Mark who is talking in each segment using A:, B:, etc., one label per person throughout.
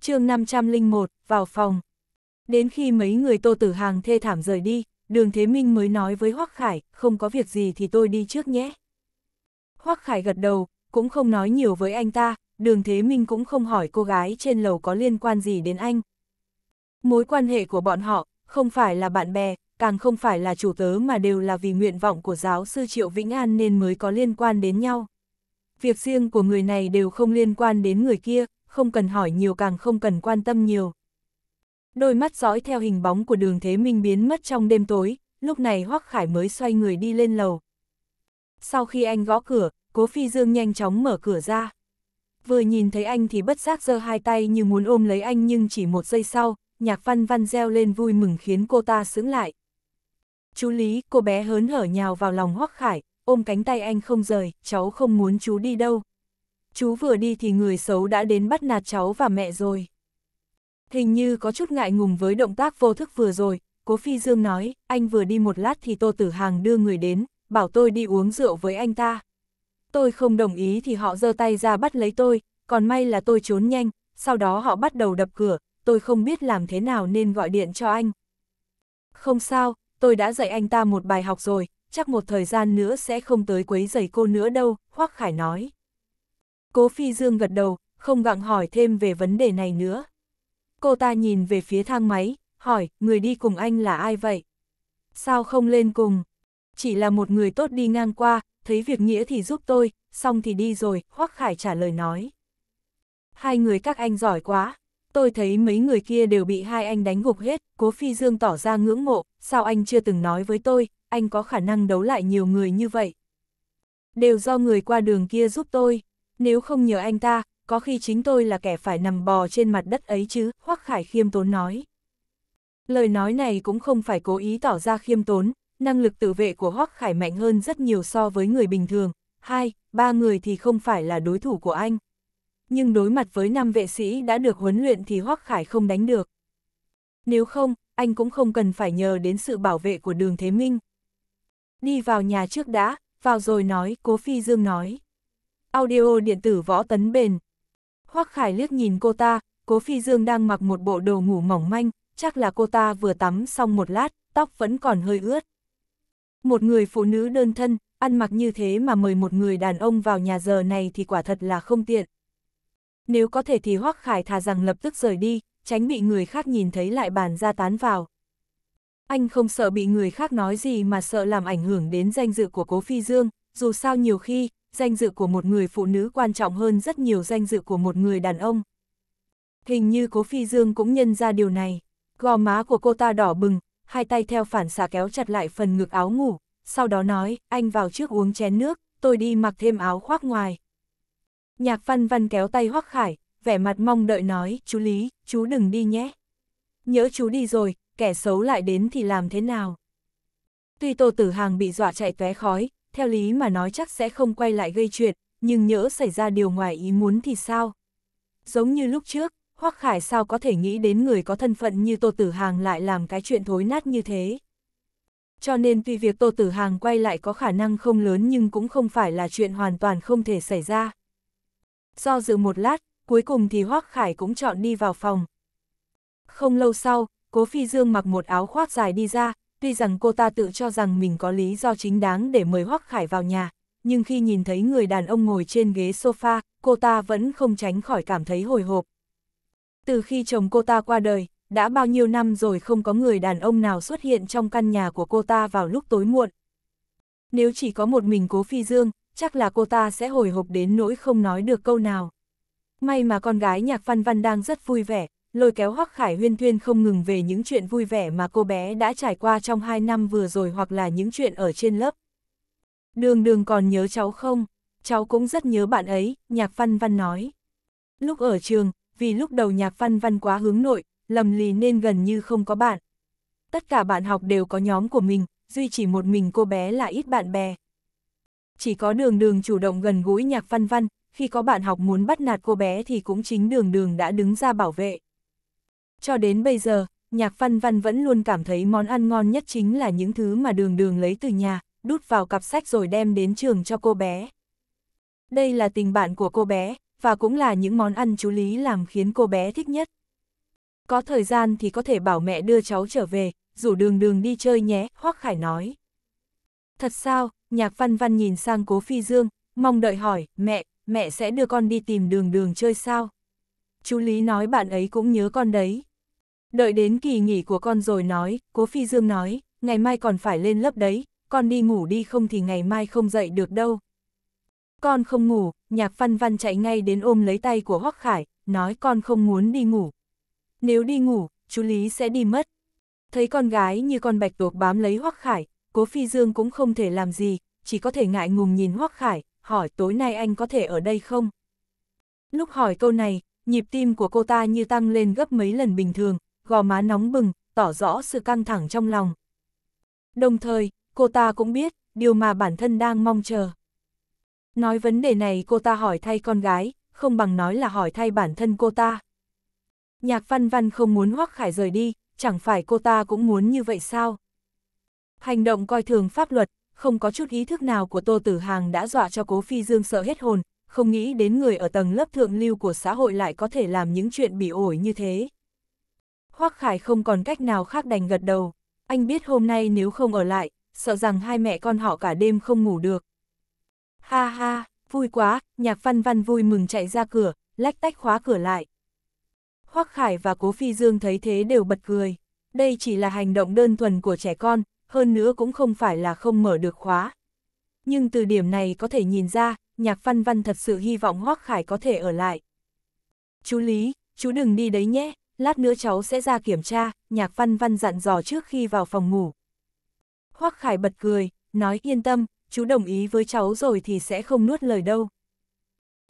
A: chương 501, vào phòng. Đến khi mấy người tô tử hàng thê thảm rời đi, đường Thế Minh mới nói với Hoắc Khải, không có việc gì thì tôi đi trước nhé. Hoắc Khải gật đầu, cũng không nói nhiều với anh ta, đường Thế Minh cũng không hỏi cô gái trên lầu có liên quan gì đến anh. Mối quan hệ của bọn họ, không phải là bạn bè, càng không phải là chủ tớ mà đều là vì nguyện vọng của giáo sư Triệu Vĩnh An nên mới có liên quan đến nhau. Việc riêng của người này đều không liên quan đến người kia, không cần hỏi nhiều càng không cần quan tâm nhiều. Đôi mắt dõi theo hình bóng của đường Thế Minh biến mất trong đêm tối, lúc này Hoắc Khải mới xoay người đi lên lầu. Sau khi anh gõ cửa, Cố Phi Dương nhanh chóng mở cửa ra. Vừa nhìn thấy anh thì bất giác giơ hai tay như muốn ôm lấy anh nhưng chỉ một giây sau, nhạc văn văn reo lên vui mừng khiến cô ta sững lại. Chú Lý, cô bé hớn hở nhào vào lòng Hoắc Khải, ôm cánh tay anh không rời, cháu không muốn chú đi đâu, chú vừa đi thì người xấu đã đến bắt nạt cháu và mẹ rồi. Hình như có chút ngại ngùng với động tác vô thức vừa rồi, Cố Phi Dương nói, anh vừa đi một lát thì Tô Tử Hàng đưa người đến, bảo tôi đi uống rượu với anh ta. Tôi không đồng ý thì họ giơ tay ra bắt lấy tôi, còn may là tôi trốn nhanh, sau đó họ bắt đầu đập cửa, tôi không biết làm thế nào nên gọi điện cho anh. Không sao, tôi đã dạy anh ta một bài học rồi, chắc một thời gian nữa sẽ không tới quấy giày cô nữa đâu, Hoắc Khải nói. Cố Phi Dương gật đầu, không gặng hỏi thêm về vấn đề này nữa. Cô ta nhìn về phía thang máy, hỏi, người đi cùng anh là ai vậy? Sao không lên cùng? Chỉ là một người tốt đi ngang qua, thấy việc nghĩa thì giúp tôi, xong thì đi rồi, Hoắc Khải trả lời nói. Hai người các anh giỏi quá, tôi thấy mấy người kia đều bị hai anh đánh gục hết, cố Phi Dương tỏ ra ngưỡng mộ, sao anh chưa từng nói với tôi, anh có khả năng đấu lại nhiều người như vậy. Đều do người qua đường kia giúp tôi, nếu không nhờ anh ta, có khi chính tôi là kẻ phải nằm bò trên mặt đất ấy chứ, Hoắc Khải khiêm tốn nói. Lời nói này cũng không phải cố ý tỏ ra khiêm tốn, năng lực tự vệ của Hoắc Khải mạnh hơn rất nhiều so với người bình thường, hai, ba người thì không phải là đối thủ của anh. Nhưng đối mặt với năm vệ sĩ đã được huấn luyện thì Hoắc Khải không đánh được. Nếu không, anh cũng không cần phải nhờ đến sự bảo vệ của đường Thế Minh. Đi vào nhà trước đã, vào rồi nói, Cố Phi Dương nói. Audio điện tử võ tấn bền. Hoắc Khải liếc nhìn cô ta, Cố Phi Dương đang mặc một bộ đồ ngủ mỏng manh, chắc là cô ta vừa tắm xong một lát, tóc vẫn còn hơi ướt. Một người phụ nữ đơn thân, ăn mặc như thế mà mời một người đàn ông vào nhà giờ này thì quả thật là không tiện. Nếu có thể thì Hoắc Khải thà rằng lập tức rời đi, tránh bị người khác nhìn thấy lại bàn ra tán vào. Anh không sợ bị người khác nói gì mà sợ làm ảnh hưởng đến danh dự của Cố Phi Dương, dù sao nhiều khi, danh dự của một người phụ nữ quan trọng hơn rất nhiều danh dự của một người đàn ông. Hình như cố phi dương cũng nhân ra điều này. Gò má của cô ta đỏ bừng, hai tay theo phản xạ kéo chặt lại phần ngực áo ngủ, sau đó nói, anh vào trước uống chén nước, tôi đi mặc thêm áo khoác ngoài. Nhạc văn văn kéo tay hoắc khải, vẻ mặt mong đợi nói, chú Lý, chú đừng đi nhé. Nhớ chú đi rồi, kẻ xấu lại đến thì làm thế nào? Tuy Tô Tử Hàng bị dọa chạy tóe khói, theo lý mà nói chắc sẽ không quay lại gây chuyện, nhưng nhỡ xảy ra điều ngoài ý muốn thì sao? Giống như lúc trước, Hoắc Khải sao có thể nghĩ đến người có thân phận như Tô Tử Hàng lại làm cái chuyện thối nát như thế? Cho nên tuy việc Tô Tử Hàng quay lại có khả năng không lớn nhưng cũng không phải là chuyện hoàn toàn không thể xảy ra. Do dự một lát, cuối cùng thì Hoắc Khải cũng chọn đi vào phòng. Không lâu sau, Cố Phi Dương mặc một áo khoác dài đi ra, Tuy rằng cô ta tự cho rằng mình có lý do chính đáng để mời Hoắc Khải vào nhà, nhưng khi nhìn thấy người đàn ông ngồi trên ghế sofa, cô ta vẫn không tránh khỏi cảm thấy hồi hộp. Từ khi chồng cô ta qua đời, đã bao nhiêu năm rồi không có người đàn ông nào xuất hiện trong căn nhà của cô ta vào lúc tối muộn. Nếu chỉ có một mình cố phi dương, chắc là cô ta sẽ hồi hộp đến nỗi không nói được câu nào. May mà con gái nhạc văn văn đang rất vui vẻ, lôi kéo Hoắc Khải Huyên Thuyên không ngừng về những chuyện vui vẻ mà cô bé đã trải qua trong hai năm vừa rồi hoặc là những chuyện ở trên lớp. Đường đường còn nhớ cháu không? Cháu cũng rất nhớ bạn ấy, Nhạc Văn Văn nói. Lúc ở trường, vì lúc đầu Nhạc Văn Văn quá hướng nội, lầm lì nên gần như không có bạn. Tất cả bạn học đều có nhóm của mình, duy chỉ một mình cô bé là ít bạn bè. Chỉ có đường đường chủ động gần gũi Nhạc Văn Văn, khi có bạn học muốn bắt nạt cô bé thì cũng chính đường đường đã đứng ra bảo vệ. Cho đến bây giờ, nhạc văn văn vẫn luôn cảm thấy món ăn ngon nhất chính là những thứ mà đường đường lấy từ nhà, đút vào cặp sách rồi đem đến trường cho cô bé. Đây là tình bạn của cô bé, và cũng là những món ăn chú Lý làm khiến cô bé thích nhất. Có thời gian thì có thể bảo mẹ đưa cháu trở về, rủ đường đường đi chơi nhé, Hoác Khải nói. Thật sao, nhạc văn văn nhìn sang cố phi dương, mong đợi hỏi, mẹ, mẹ sẽ đưa con đi tìm đường đường chơi sao? Chú Lý nói bạn ấy cũng nhớ con đấy. Đợi đến kỳ nghỉ của con rồi nói, cố phi dương nói, ngày mai còn phải lên lớp đấy, con đi ngủ đi không thì ngày mai không dậy được đâu. Con không ngủ, nhạc văn văn chạy ngay đến ôm lấy tay của Hoắc Khải, nói con không muốn đi ngủ. Nếu đi ngủ, chú Lý sẽ đi mất. Thấy con gái như con bạch tuộc bám lấy Hoắc Khải, cố phi dương cũng không thể làm gì, chỉ có thể ngại ngùng nhìn Hoắc Khải, hỏi tối nay anh có thể ở đây không? Lúc hỏi câu này, nhịp tim của cô ta như tăng lên gấp mấy lần bình thường, gò má nóng bừng, tỏ rõ sự căng thẳng trong lòng. Đồng thời, cô ta cũng biết, điều mà bản thân đang mong chờ. Nói vấn đề này cô ta hỏi thay con gái, không bằng nói là hỏi thay bản thân cô ta. Nhạc văn văn không muốn Hoắc Khải rời đi, chẳng phải cô ta cũng muốn như vậy sao? Hành động coi thường pháp luật, không có chút ý thức nào của Tô Tử Hàng đã dọa cho Cố Phi Dương sợ hết hồn, không nghĩ đến người ở tầng lớp thượng lưu của xã hội lại có thể làm những chuyện bị ổi như thế. Hoác Khải không còn cách nào khác đành gật đầu. Anh biết hôm nay nếu không ở lại, sợ rằng hai mẹ con họ cả đêm không ngủ được. Ha ha, vui quá, nhạc văn văn vui mừng chạy ra cửa, lách tách khóa cửa lại. Hoác Khải và Cố Phi Dương thấy thế đều bật cười. Đây chỉ là hành động đơn thuần của trẻ con, hơn nữa cũng không phải là không mở được khóa. Nhưng từ điểm này có thể nhìn ra, nhạc văn văn thật sự hy vọng Hoác Khải có thể ở lại. Chú Lý, chú đừng đi đấy nhé, lát nữa cháu sẽ ra kiểm tra, nhạc văn văn dặn dò trước khi vào phòng ngủ. Hoắc Khải bật cười, nói yên tâm, chú đồng ý với cháu rồi thì sẽ không nuốt lời đâu.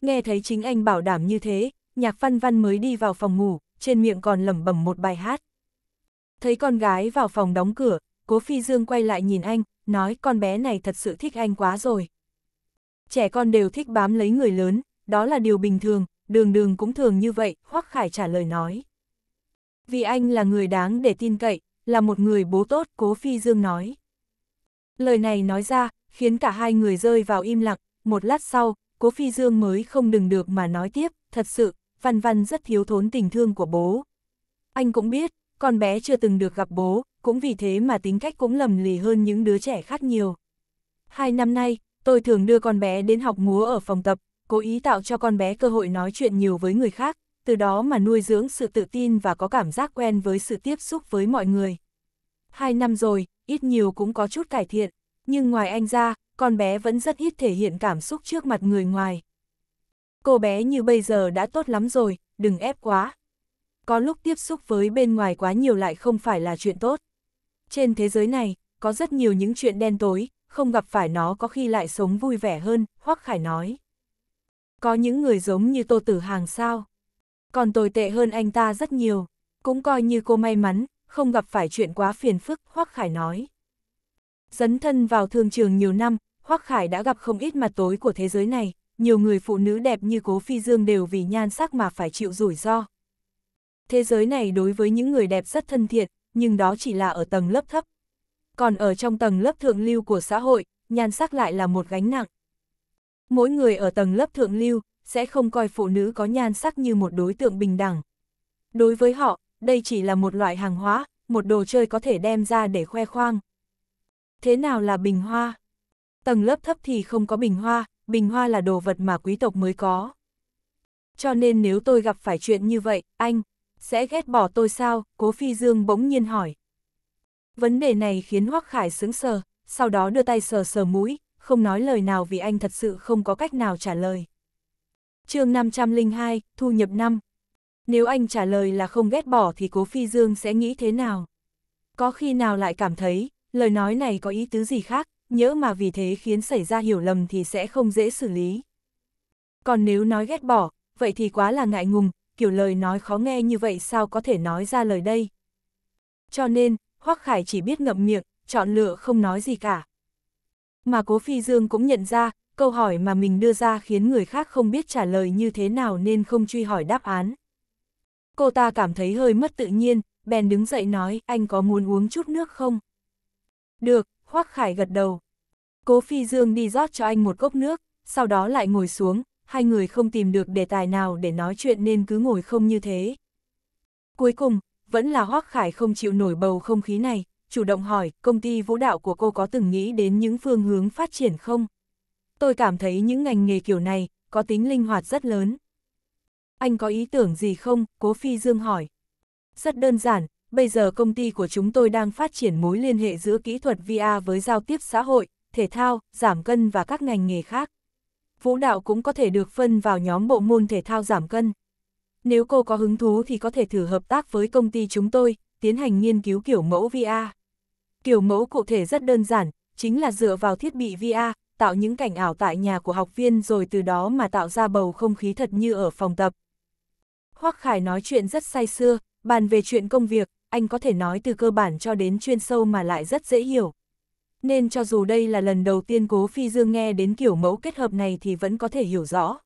A: Nghe thấy chính anh bảo đảm như thế, nhạc văn văn mới đi vào phòng ngủ, trên miệng còn lẩm bẩm một bài hát. Thấy con gái vào phòng đóng cửa, cố phi dương quay lại nhìn anh, nói con bé này thật sự thích anh quá rồi. Trẻ con đều thích bám lấy người lớn, đó là điều bình thường, đường đường cũng thường như vậy, Hoắc Khải trả lời nói vì anh là người đáng để tin cậy, là một người bố tốt, Cố Phi Dương nói. Lời này nói ra, khiến cả hai người rơi vào im lặng, một lát sau, Cố Phi Dương mới không đừng được mà nói tiếp, thật sự, Văn Văn rất thiếu thốn tình thương của bố. Anh cũng biết, con bé chưa từng được gặp bố, cũng vì thế mà tính cách cũng lầm lì hơn những đứa trẻ khác nhiều. Hai năm nay, tôi thường đưa con bé đến học múa ở phòng tập, cố ý tạo cho con bé cơ hội nói chuyện nhiều với người khác, từ đó mà nuôi dưỡng sự tự tin và có cảm giác quen với sự tiếp xúc với mọi người. Hai năm rồi, ít nhiều cũng có chút cải thiện, nhưng ngoài anh ra, con bé vẫn rất ít thể hiện cảm xúc trước mặt người ngoài. Cô bé như bây giờ đã tốt lắm rồi, đừng ép quá. Có lúc tiếp xúc với bên ngoài quá nhiều lại không phải là chuyện tốt. Trên thế giới này, có rất nhiều những chuyện đen tối, không gặp phải nó có khi lại sống vui vẻ hơn, Hoắc Khải nói. Có những người giống như Tô Tử Hàng sao? còn tồi tệ hơn anh ta rất nhiều. Cũng coi như cô may mắn, không gặp phải chuyện quá phiền phức, Hoắc Khải nói. Dấn thân vào thương trường nhiều năm, Hoắc Khải đã gặp không ít mặt tối của thế giới này, nhiều người phụ nữ đẹp như Cố Phi Dương đều vì nhan sắc mà phải chịu rủi ro. Thế giới này đối với những người đẹp rất thân thiện, nhưng đó chỉ là ở tầng lớp thấp. Còn ở trong tầng lớp thượng lưu của xã hội, nhan sắc lại là một gánh nặng. Mỗi người ở tầng lớp thượng lưu sẽ không coi phụ nữ có nhan sắc như một đối tượng bình đẳng. Đối với họ, đây chỉ là một loại hàng hóa, một đồ chơi có thể đem ra để khoe khoang. Thế nào là bình hoa? Tầng lớp thấp thì không có bình hoa, bình hoa là đồ vật mà quý tộc mới có. Cho nên nếu tôi gặp phải chuyện như vậy, anh, sẽ ghét bỏ tôi sao? Cố Phi Dương bỗng nhiên hỏi. Vấn đề này khiến Hoắc Khải sững sờ, sau đó đưa tay sờ sờ mũi, không nói lời nào vì anh thật sự không có cách nào trả lời chương 502, thu nhập năm. Nếu anh trả lời là không ghét bỏ thì Cố Phi Dương sẽ nghĩ thế nào? Có khi nào lại cảm thấy, lời nói này có ý tứ gì khác, nhỡ mà vì thế khiến xảy ra hiểu lầm thì sẽ không dễ xử lý. Còn nếu nói ghét bỏ, vậy thì quá là ngại ngùng, kiểu lời nói khó nghe như vậy sao có thể nói ra lời đây. Cho nên, Hoắc Khải chỉ biết ngậm miệng, chọn lựa không nói gì cả. Mà Cố Phi Dương cũng nhận ra, câu hỏi mà mình đưa ra khiến người khác không biết trả lời như thế nào nên không truy hỏi đáp án. Cô ta cảm thấy hơi mất tự nhiên, bèn đứng dậy nói, anh có muốn uống chút nước không? Được, Hoác Khải gật đầu. Cố Phi Dương đi rót cho anh một cốc nước, sau đó lại ngồi xuống, hai người không tìm được đề tài nào để nói chuyện nên cứ ngồi không như thế. Cuối cùng, vẫn là Hoác Khải không chịu nổi bầu không khí này, chủ động hỏi, công ty vũ đạo của cô có từng nghĩ đến những phương hướng phát triển không? tôi cảm thấy những ngành nghề kiểu này có tính linh hoạt rất lớn. Anh có ý tưởng gì không? Cố Phi Dương hỏi. Rất đơn giản, bây giờ công ty của chúng tôi đang phát triển mối liên hệ giữa kỹ thuật VR với giao tiếp xã hội, thể thao, giảm cân và các ngành nghề khác. Vũ đạo cũng có thể được phân vào nhóm bộ môn thể thao giảm cân. Nếu cô có hứng thú thì có thể thử hợp tác với công ty chúng tôi, tiến hành nghiên cứu kiểu mẫu VR. Kiểu mẫu cụ thể rất đơn giản, chính là dựa vào thiết bị VR, tạo những cảnh ảo tại nhà của học viên rồi từ đó mà tạo ra bầu không khí thật như ở phòng tập. Hoắc Khải nói chuyện rất say sưa, bàn về chuyện công việc, anh có thể nói từ cơ bản cho đến chuyên sâu mà lại rất dễ hiểu. Nên cho dù đây là lần đầu tiên Cố Phi Dương nghe đến kiểu mẫu kết hợp này thì vẫn có thể hiểu rõ.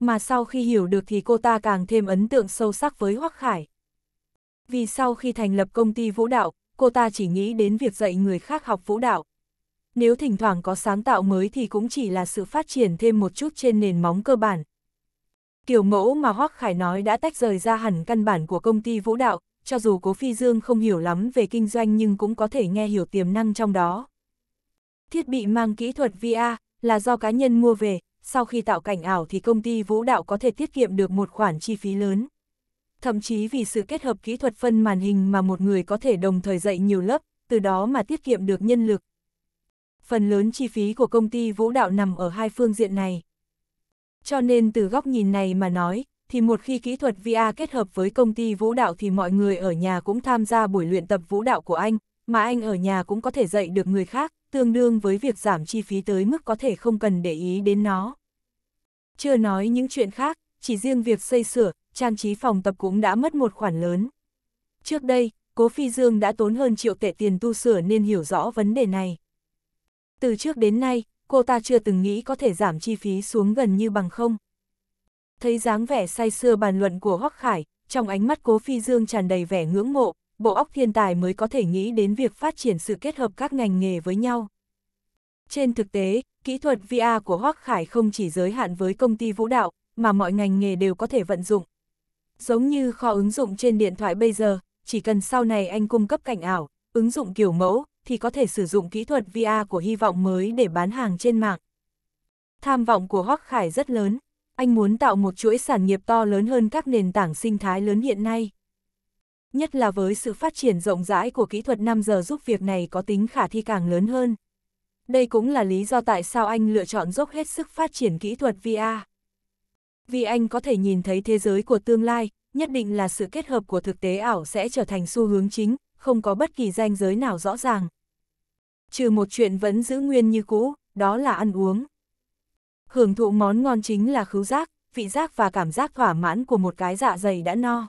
A: Mà sau khi hiểu được thì cô ta càng thêm ấn tượng sâu sắc với Hoắc Khải. Vì sau khi thành lập công ty vũ đạo, cô ta chỉ nghĩ đến việc dạy người khác học vũ đạo, nếu thỉnh thoảng có sáng tạo mới thì cũng chỉ là sự phát triển thêm một chút trên nền móng cơ bản. Kiểu mẫu mà Hoắc Khải nói đã tách rời ra hẳn căn bản của công ty vũ đạo, cho dù Cố Phi Dương không hiểu lắm về kinh doanh nhưng cũng có thể nghe hiểu tiềm năng trong đó. Thiết bị mang kỹ thuật VR là do cá nhân mua về, sau khi tạo cảnh ảo thì công ty vũ đạo có thể tiết kiệm được một khoản chi phí lớn. Thậm chí vì sự kết hợp kỹ thuật phân màn hình mà một người có thể đồng thời dạy nhiều lớp, từ đó mà tiết kiệm được nhân lực, phần lớn chi phí của công ty vũ đạo nằm ở hai phương diện này. Cho nên từ góc nhìn này mà nói, thì một khi kỹ thuật VR kết hợp với công ty vũ đạo thì mọi người ở nhà cũng tham gia buổi luyện tập vũ đạo của anh, mà anh ở nhà cũng có thể dạy được người khác, tương đương với việc giảm chi phí tới mức có thể không cần để ý đến nó. Chưa nói những chuyện khác, chỉ riêng việc xây sửa, trang trí phòng tập cũng đã mất một khoản lớn. Trước đây, Cố Phi Dương đã tốn hơn triệu tệ tiền tu sửa nên hiểu rõ vấn đề này. Từ trước đến nay, cô ta chưa từng nghĩ có thể giảm chi phí xuống gần như bằng không. Thấy dáng vẻ say sưa bàn luận của Hoắc Khải, trong ánh mắt Cố Phi Dương tràn đầy vẻ ngưỡng mộ, bộ óc thiên tài mới có thể nghĩ đến việc phát triển sự kết hợp các ngành nghề với nhau. Trên thực tế, kỹ thuật VR của Hoắc Khải không chỉ giới hạn với công ty vũ đạo, mà mọi ngành nghề đều có thể vận dụng. Giống như kho ứng dụng trên điện thoại bây giờ, chỉ cần sau này anh cung cấp cảnh ảo, ứng dụng kiểu mẫu, thì có thể sử dụng kỹ thuật VR của hy vọng mới để bán hàng trên mạng. Tham vọng của Hoắc Khải rất lớn, anh muốn tạo một chuỗi sản nghiệp to lớn hơn các nền tảng sinh thái lớn hiện nay. Nhất là với sự phát triển rộng rãi của kỹ thuật 5 giờ giúp việc này có tính khả thi càng lớn hơn. Đây cũng là lý do tại sao anh lựa chọn dốc hết sức phát triển kỹ thuật VR. Vì anh có thể nhìn thấy thế giới của tương lai, nhất định là sự kết hợp của thực tế ảo sẽ trở thành xu hướng chính, không có bất kỳ ranh giới nào rõ ràng trừ một chuyện vẫn giữ nguyên như cũ, đó là ăn uống. Hưởng thụ món ngon chính là khứu giác, vị giác và cảm giác thỏa mãn của một cái dạ dày đã no.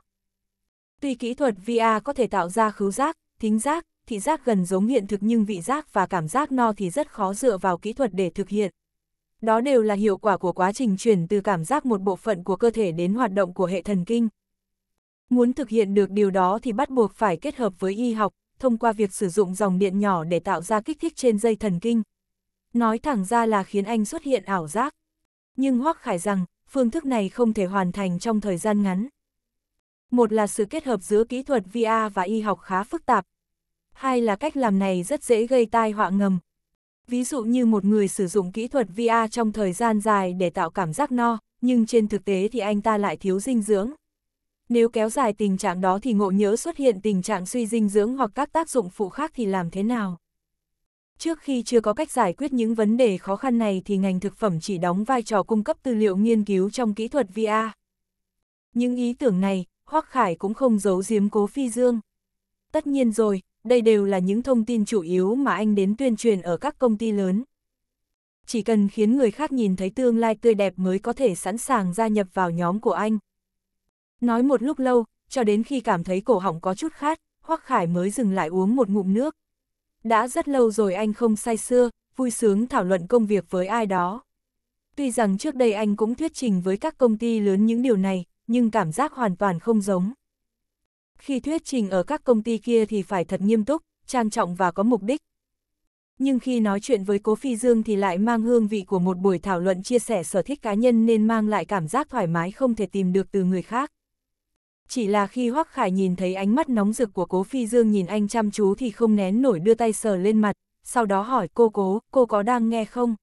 A: Tuy kỹ thuật VR có thể tạo ra khứu giác, thính giác, thị giác gần giống hiện thực nhưng vị giác và cảm giác no thì rất khó dựa vào kỹ thuật để thực hiện. Đó đều là hiệu quả của quá trình chuyển từ cảm giác một bộ phận của cơ thể đến hoạt động của hệ thần kinh. Muốn thực hiện được điều đó thì bắt buộc phải kết hợp với y học, thông qua việc sử dụng dòng điện nhỏ để tạo ra kích thích trên dây thần kinh. Nói thẳng ra là khiến anh xuất hiện ảo giác. Nhưng Hoắc Khải rằng, phương thức này không thể hoàn thành trong thời gian ngắn. Một là sự kết hợp giữa kỹ thuật VR và y học khá phức tạp. Hai là cách làm này rất dễ gây tai họa ngầm. Ví dụ như một người sử dụng kỹ thuật VR trong thời gian dài để tạo cảm giác no, nhưng trên thực tế thì anh ta lại thiếu dinh dưỡng. Nếu kéo dài tình trạng đó thì ngộ nhỡ xuất hiện tình trạng suy dinh dưỡng hoặc các tác dụng phụ khác thì làm thế nào? Trước khi chưa có cách giải quyết những vấn đề khó khăn này thì ngành thực phẩm chỉ đóng vai trò cung cấp tư liệu nghiên cứu trong kỹ thuật VA. Những ý tưởng này, Hoác Khải cũng không giấu giếm cố phi dương. Tất nhiên rồi, đây đều là những thông tin chủ yếu mà anh đến tuyên truyền ở các công ty lớn. Chỉ cần khiến người khác nhìn thấy tương lai tươi đẹp mới có thể sẵn sàng gia nhập vào nhóm của anh, Nói một lúc lâu, cho đến khi cảm thấy cổ họng có chút khát, Hoắc Khải mới dừng lại uống một ngụm nước. Đã rất lâu rồi anh không say xưa, vui sướng thảo luận công việc với ai đó. Tuy rằng trước đây anh cũng thuyết trình với các công ty lớn những điều này, nhưng cảm giác hoàn toàn không giống. Khi thuyết trình ở các công ty kia thì phải thật nghiêm túc, trang trọng và có mục đích. Nhưng khi nói chuyện với Cố Phi Dương thì lại mang hương vị của một buổi thảo luận chia sẻ sở thích cá nhân nên mang lại cảm giác thoải mái không thể tìm được từ người khác. Chỉ là khi Hoắc Khải nhìn thấy ánh mắt nóng rực của Cố Phi Dương nhìn anh chăm chú thì không nén nổi đưa tay sờ lên mặt, sau đó hỏi cô cố, cô có đang nghe không?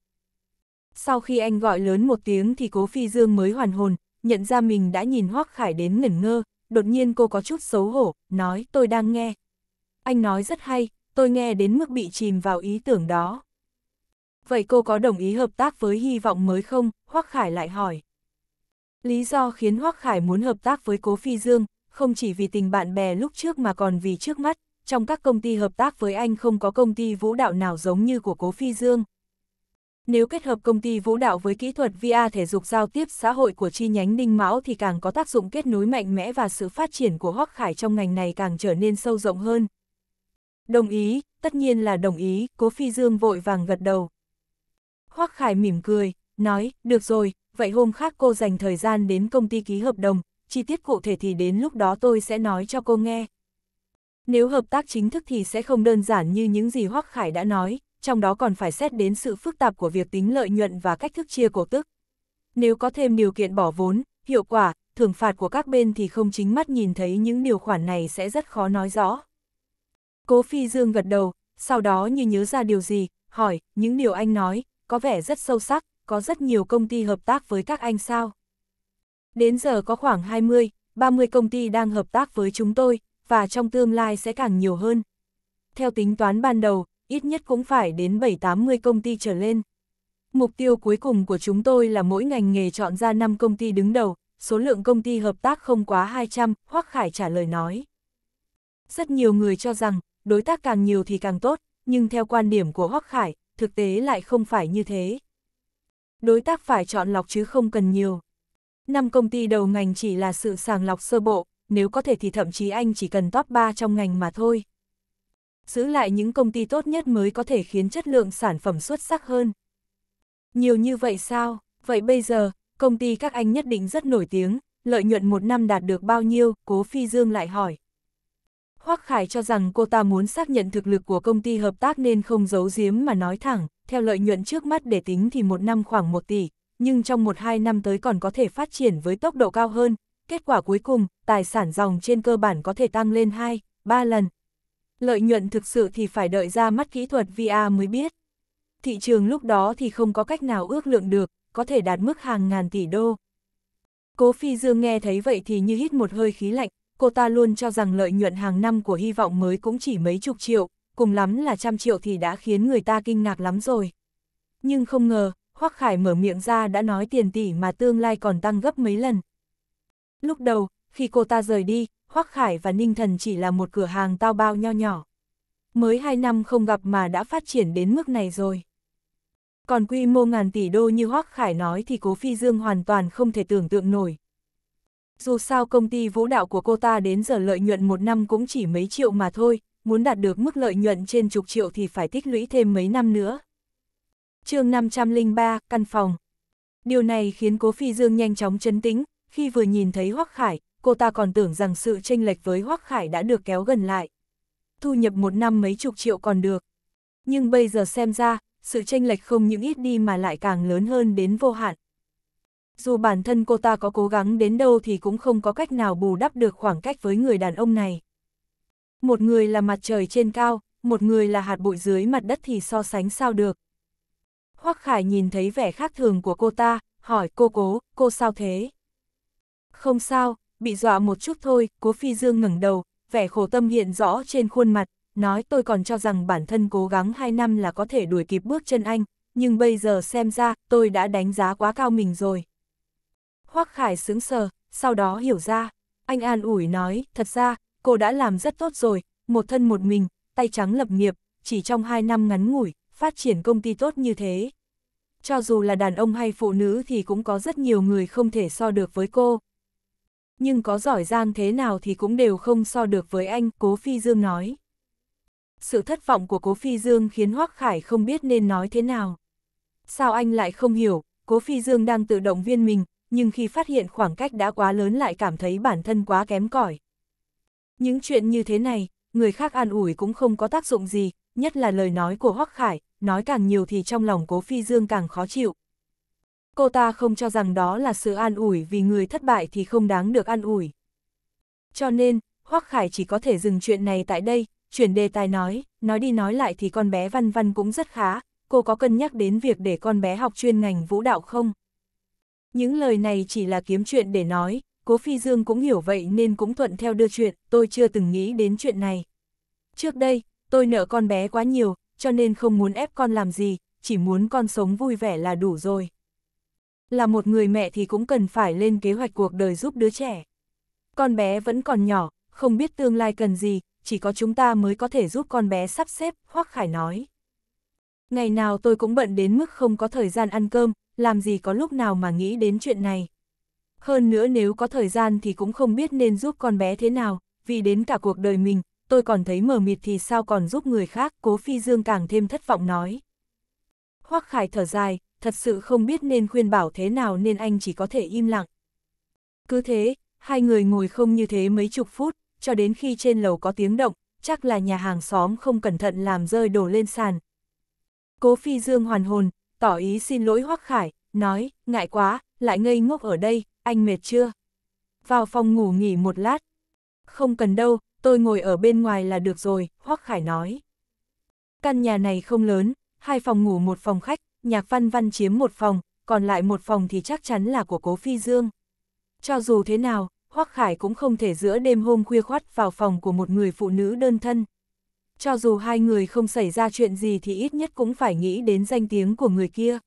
A: Sau khi anh gọi lớn một tiếng thì Cố Phi Dương mới hoàn hồn, nhận ra mình đã nhìn Hoắc Khải đến ngẩn ngơ, đột nhiên cô có chút xấu hổ, nói tôi đang nghe. Anh nói rất hay, tôi nghe đến mức bị chìm vào ý tưởng đó. Vậy cô có đồng ý hợp tác với hy vọng mới không? Hoắc Khải lại hỏi. Lý do khiến Hoắc Khải muốn hợp tác với Cố Phi Dương, không chỉ vì tình bạn bè lúc trước mà còn vì trước mắt, trong các công ty hợp tác với anh không có công ty vũ đạo nào giống như của Cố Phi Dương. Nếu kết hợp công ty vũ đạo với kỹ thuật VR thể dục giao tiếp xã hội của chi nhánh Ninh Mão thì càng có tác dụng kết nối mạnh mẽ và sự phát triển của Hoắc Khải trong ngành này càng trở nên sâu rộng hơn. Đồng ý, tất nhiên là đồng ý, Cố Phi Dương vội vàng gật đầu. Hoắc Khải mỉm cười, nói, được rồi, vậy hôm khác cô dành thời gian đến công ty ký hợp đồng, chi tiết cụ thể thì đến lúc đó tôi sẽ nói cho cô nghe. Nếu hợp tác chính thức thì sẽ không đơn giản như những gì Hoắc Khải đã nói, trong đó còn phải xét đến sự phức tạp của việc tính lợi nhuận và cách thức chia cổ tức. Nếu có thêm điều kiện bỏ vốn, hiệu quả, thưởng phạt của các bên thì không chính mắt nhìn thấy những điều khoản này sẽ rất khó nói rõ. Cố Phi Dương gật đầu, sau đó như nhớ ra điều gì, hỏi, những điều anh nói, có vẻ rất sâu sắc, có rất nhiều công ty hợp tác với các anh sao? Đến giờ có khoảng 20, 30 công ty đang hợp tác với chúng tôi, và trong tương lai sẽ càng nhiều hơn. Theo tính toán ban đầu, ít nhất cũng phải đến 7-80 công ty trở lên. Mục tiêu cuối cùng của chúng tôi là mỗi ngành nghề chọn ra 5 công ty đứng đầu, số lượng công ty hợp tác không quá 200, Hoắc Khải trả lời nói. Rất nhiều người cho rằng, đối tác càng nhiều thì càng tốt, nhưng theo quan điểm của Hoắc Khải, thực tế lại không phải như thế, đối tác phải chọn lọc chứ không cần nhiều. Năm công ty đầu ngành chỉ là sự sàng lọc sơ bộ, nếu có thể thì thậm chí anh chỉ cần top 3 trong ngành mà thôi. Giữ lại những công ty tốt nhất mới có thể khiến chất lượng sản phẩm xuất sắc hơn. Nhiều như vậy sao? Vậy bây giờ, công ty các anh nhất định rất nổi tiếng, lợi nhuận một năm đạt được bao nhiêu? Cố Phi Dương lại hỏi. Hoắc Khải cho rằng cô ta muốn xác nhận thực lực của công ty hợp tác nên không giấu giếm mà nói thẳng, theo lợi nhuận trước mắt để tính thì một năm khoảng 1 tỷ, nhưng trong 1-2 năm tới còn có thể phát triển với tốc độ cao hơn. Kết quả cuối cùng, tài sản dòng trên cơ bản có thể tăng lên 2, 3 lần. Lợi nhuận thực sự thì phải đợi ra mắt kỹ thuật VR mới biết. Thị trường lúc đó thì không có cách nào ước lượng được, có thể đạt mức hàng ngàn tỷ đô. Cố Phi Dương nghe thấy vậy thì như hít một hơi khí lạnh, cô ta luôn cho rằng lợi nhuận hàng năm của hy vọng mới cũng chỉ mấy chục triệu, cùng lắm là trăm triệu thì đã khiến người ta kinh ngạc lắm rồi. Nhưng không ngờ, Hoắc Khải mở miệng ra đã nói tiền tỷ mà tương lai còn tăng gấp mấy lần. Lúc đầu, khi cô ta rời đi, Hoắc Khải và Ninh Thần chỉ là một cửa hàng tao bao nho nhỏ. Mới hai năm không gặp mà đã phát triển đến mức này rồi. Còn quy mô ngàn tỷ đô như Hoắc Khải nói thì Cố Phi Dương hoàn toàn không thể tưởng tượng nổi, dù sao công ty vũ đạo của cô ta đến giờ lợi nhuận một năm cũng chỉ mấy triệu mà thôi, muốn đạt được mức lợi nhuận trên chục triệu thì phải tích lũy thêm mấy năm nữa. chương 503, căn phòng. Điều này khiến Cố Phi Dương nhanh chóng chấn tĩnh, khi vừa nhìn thấy Hoắc Khải, cô ta còn tưởng rằng sự chênh lệch với Hoắc Khải đã được kéo gần lại. Thu nhập một năm mấy chục triệu còn được. Nhưng bây giờ xem ra, sự chênh lệch không những ít đi mà lại càng lớn hơn đến vô hạn dù bản thân cô ta có cố gắng đến đâu thì cũng không có cách nào bù đắp được khoảng cách với người đàn ông này. Một người là mặt trời trên cao, một người là hạt bụi dưới mặt đất thì so sánh sao được. Hoắc Khải nhìn thấy vẻ khác thường của cô ta, hỏi cô cố, cô sao thế? Không sao, bị dọa một chút thôi, cố phi dương ngẩng đầu, vẻ khổ tâm hiện rõ trên khuôn mặt, nói tôi còn cho rằng bản thân cố gắng hai năm là có thể đuổi kịp bước chân anh, nhưng bây giờ xem ra tôi đã đánh giá quá cao mình rồi. Hoắc Khải sướng sờ, sau đó hiểu ra. Anh an ủi nói, thật ra, cô đã làm rất tốt rồi, một thân một mình, tay trắng lập nghiệp, chỉ trong hai năm ngắn ngủi, phát triển công ty tốt như thế. Cho dù là đàn ông hay phụ nữ thì cũng có rất nhiều người không thể so được với cô. Nhưng có giỏi giang thế nào thì cũng đều không so được với anh, Cố Phi Dương nói. Sự thất vọng của Cố Phi Dương khiến Hoắc Khải không biết nên nói thế nào. Sao anh lại không hiểu, Cố Phi Dương đang tự động viên mình, nhưng khi phát hiện khoảng cách đã quá lớn lại cảm thấy bản thân quá kém cỏi. Những chuyện như thế này, người khác an ủi cũng không có tác dụng gì, nhất là lời nói của Hoắc Khải, nói càng nhiều thì trong lòng Cố Phi Dương càng khó chịu. Cô ta không cho rằng đó là sự an ủi vì người thất bại thì không đáng được an ủi. Cho nên, Hoắc Khải chỉ có thể dừng chuyện này tại đây, chuyển đề tài nói, nói đi nói lại thì con bé Văn Văn cũng rất khá, cô có cân nhắc đến việc để con bé học chuyên ngành vũ đạo không? Những lời này chỉ là kiếm chuyện để nói, Cố Phi Dương cũng hiểu vậy nên cũng thuận theo đưa chuyện, tôi chưa từng nghĩ đến chuyện này. Trước đây, tôi nợ con bé quá nhiều, cho nên không muốn ép con làm gì, chỉ muốn con sống vui vẻ là đủ rồi. Là một người mẹ thì cũng cần phải lên kế hoạch cuộc đời giúp đứa trẻ. Con bé vẫn còn nhỏ, không biết tương lai cần gì, chỉ có chúng ta mới có thể giúp con bé sắp xếp, Hoắc Khải nói. Ngày nào tôi cũng bận đến mức không có thời gian ăn cơm, làm gì có lúc nào mà nghĩ đến chuyện này. Hơn nữa nếu có thời gian thì cũng không biết nên giúp con bé thế nào, vì đến cả cuộc đời mình, tôi còn thấy mờ mịt thì sao còn giúp người khác, cố phi dương càng thêm thất vọng nói. Hoắc khải thở dài, thật sự không biết nên khuyên bảo thế nào nên anh chỉ có thể im lặng. Cứ thế, hai người ngồi không như thế mấy chục phút, cho đến khi trên lầu có tiếng động, chắc là nhà hàng xóm không cẩn thận làm rơi đồ lên sàn. Cố phi dương hoàn hồn, tỏ ý xin lỗi Hoắc Khải, nói, ngại quá, lại ngây ngốc ở đây, anh mệt chưa? Vào phòng ngủ nghỉ một lát. Không cần đâu, tôi ngồi ở bên ngoài là được rồi, Hoắc Khải nói. Căn nhà này không lớn, hai phòng ngủ một phòng khách, nhạc văn văn chiếm một phòng, còn lại một phòng thì chắc chắn là của cố Phi Dương. Cho dù thế nào, Hoắc Khải cũng không thể giữa đêm hôm khuya khoắt vào phòng của một người phụ nữ đơn thân, cho dù hai người không xảy ra chuyện gì thì ít nhất cũng phải nghĩ đến danh tiếng của người kia.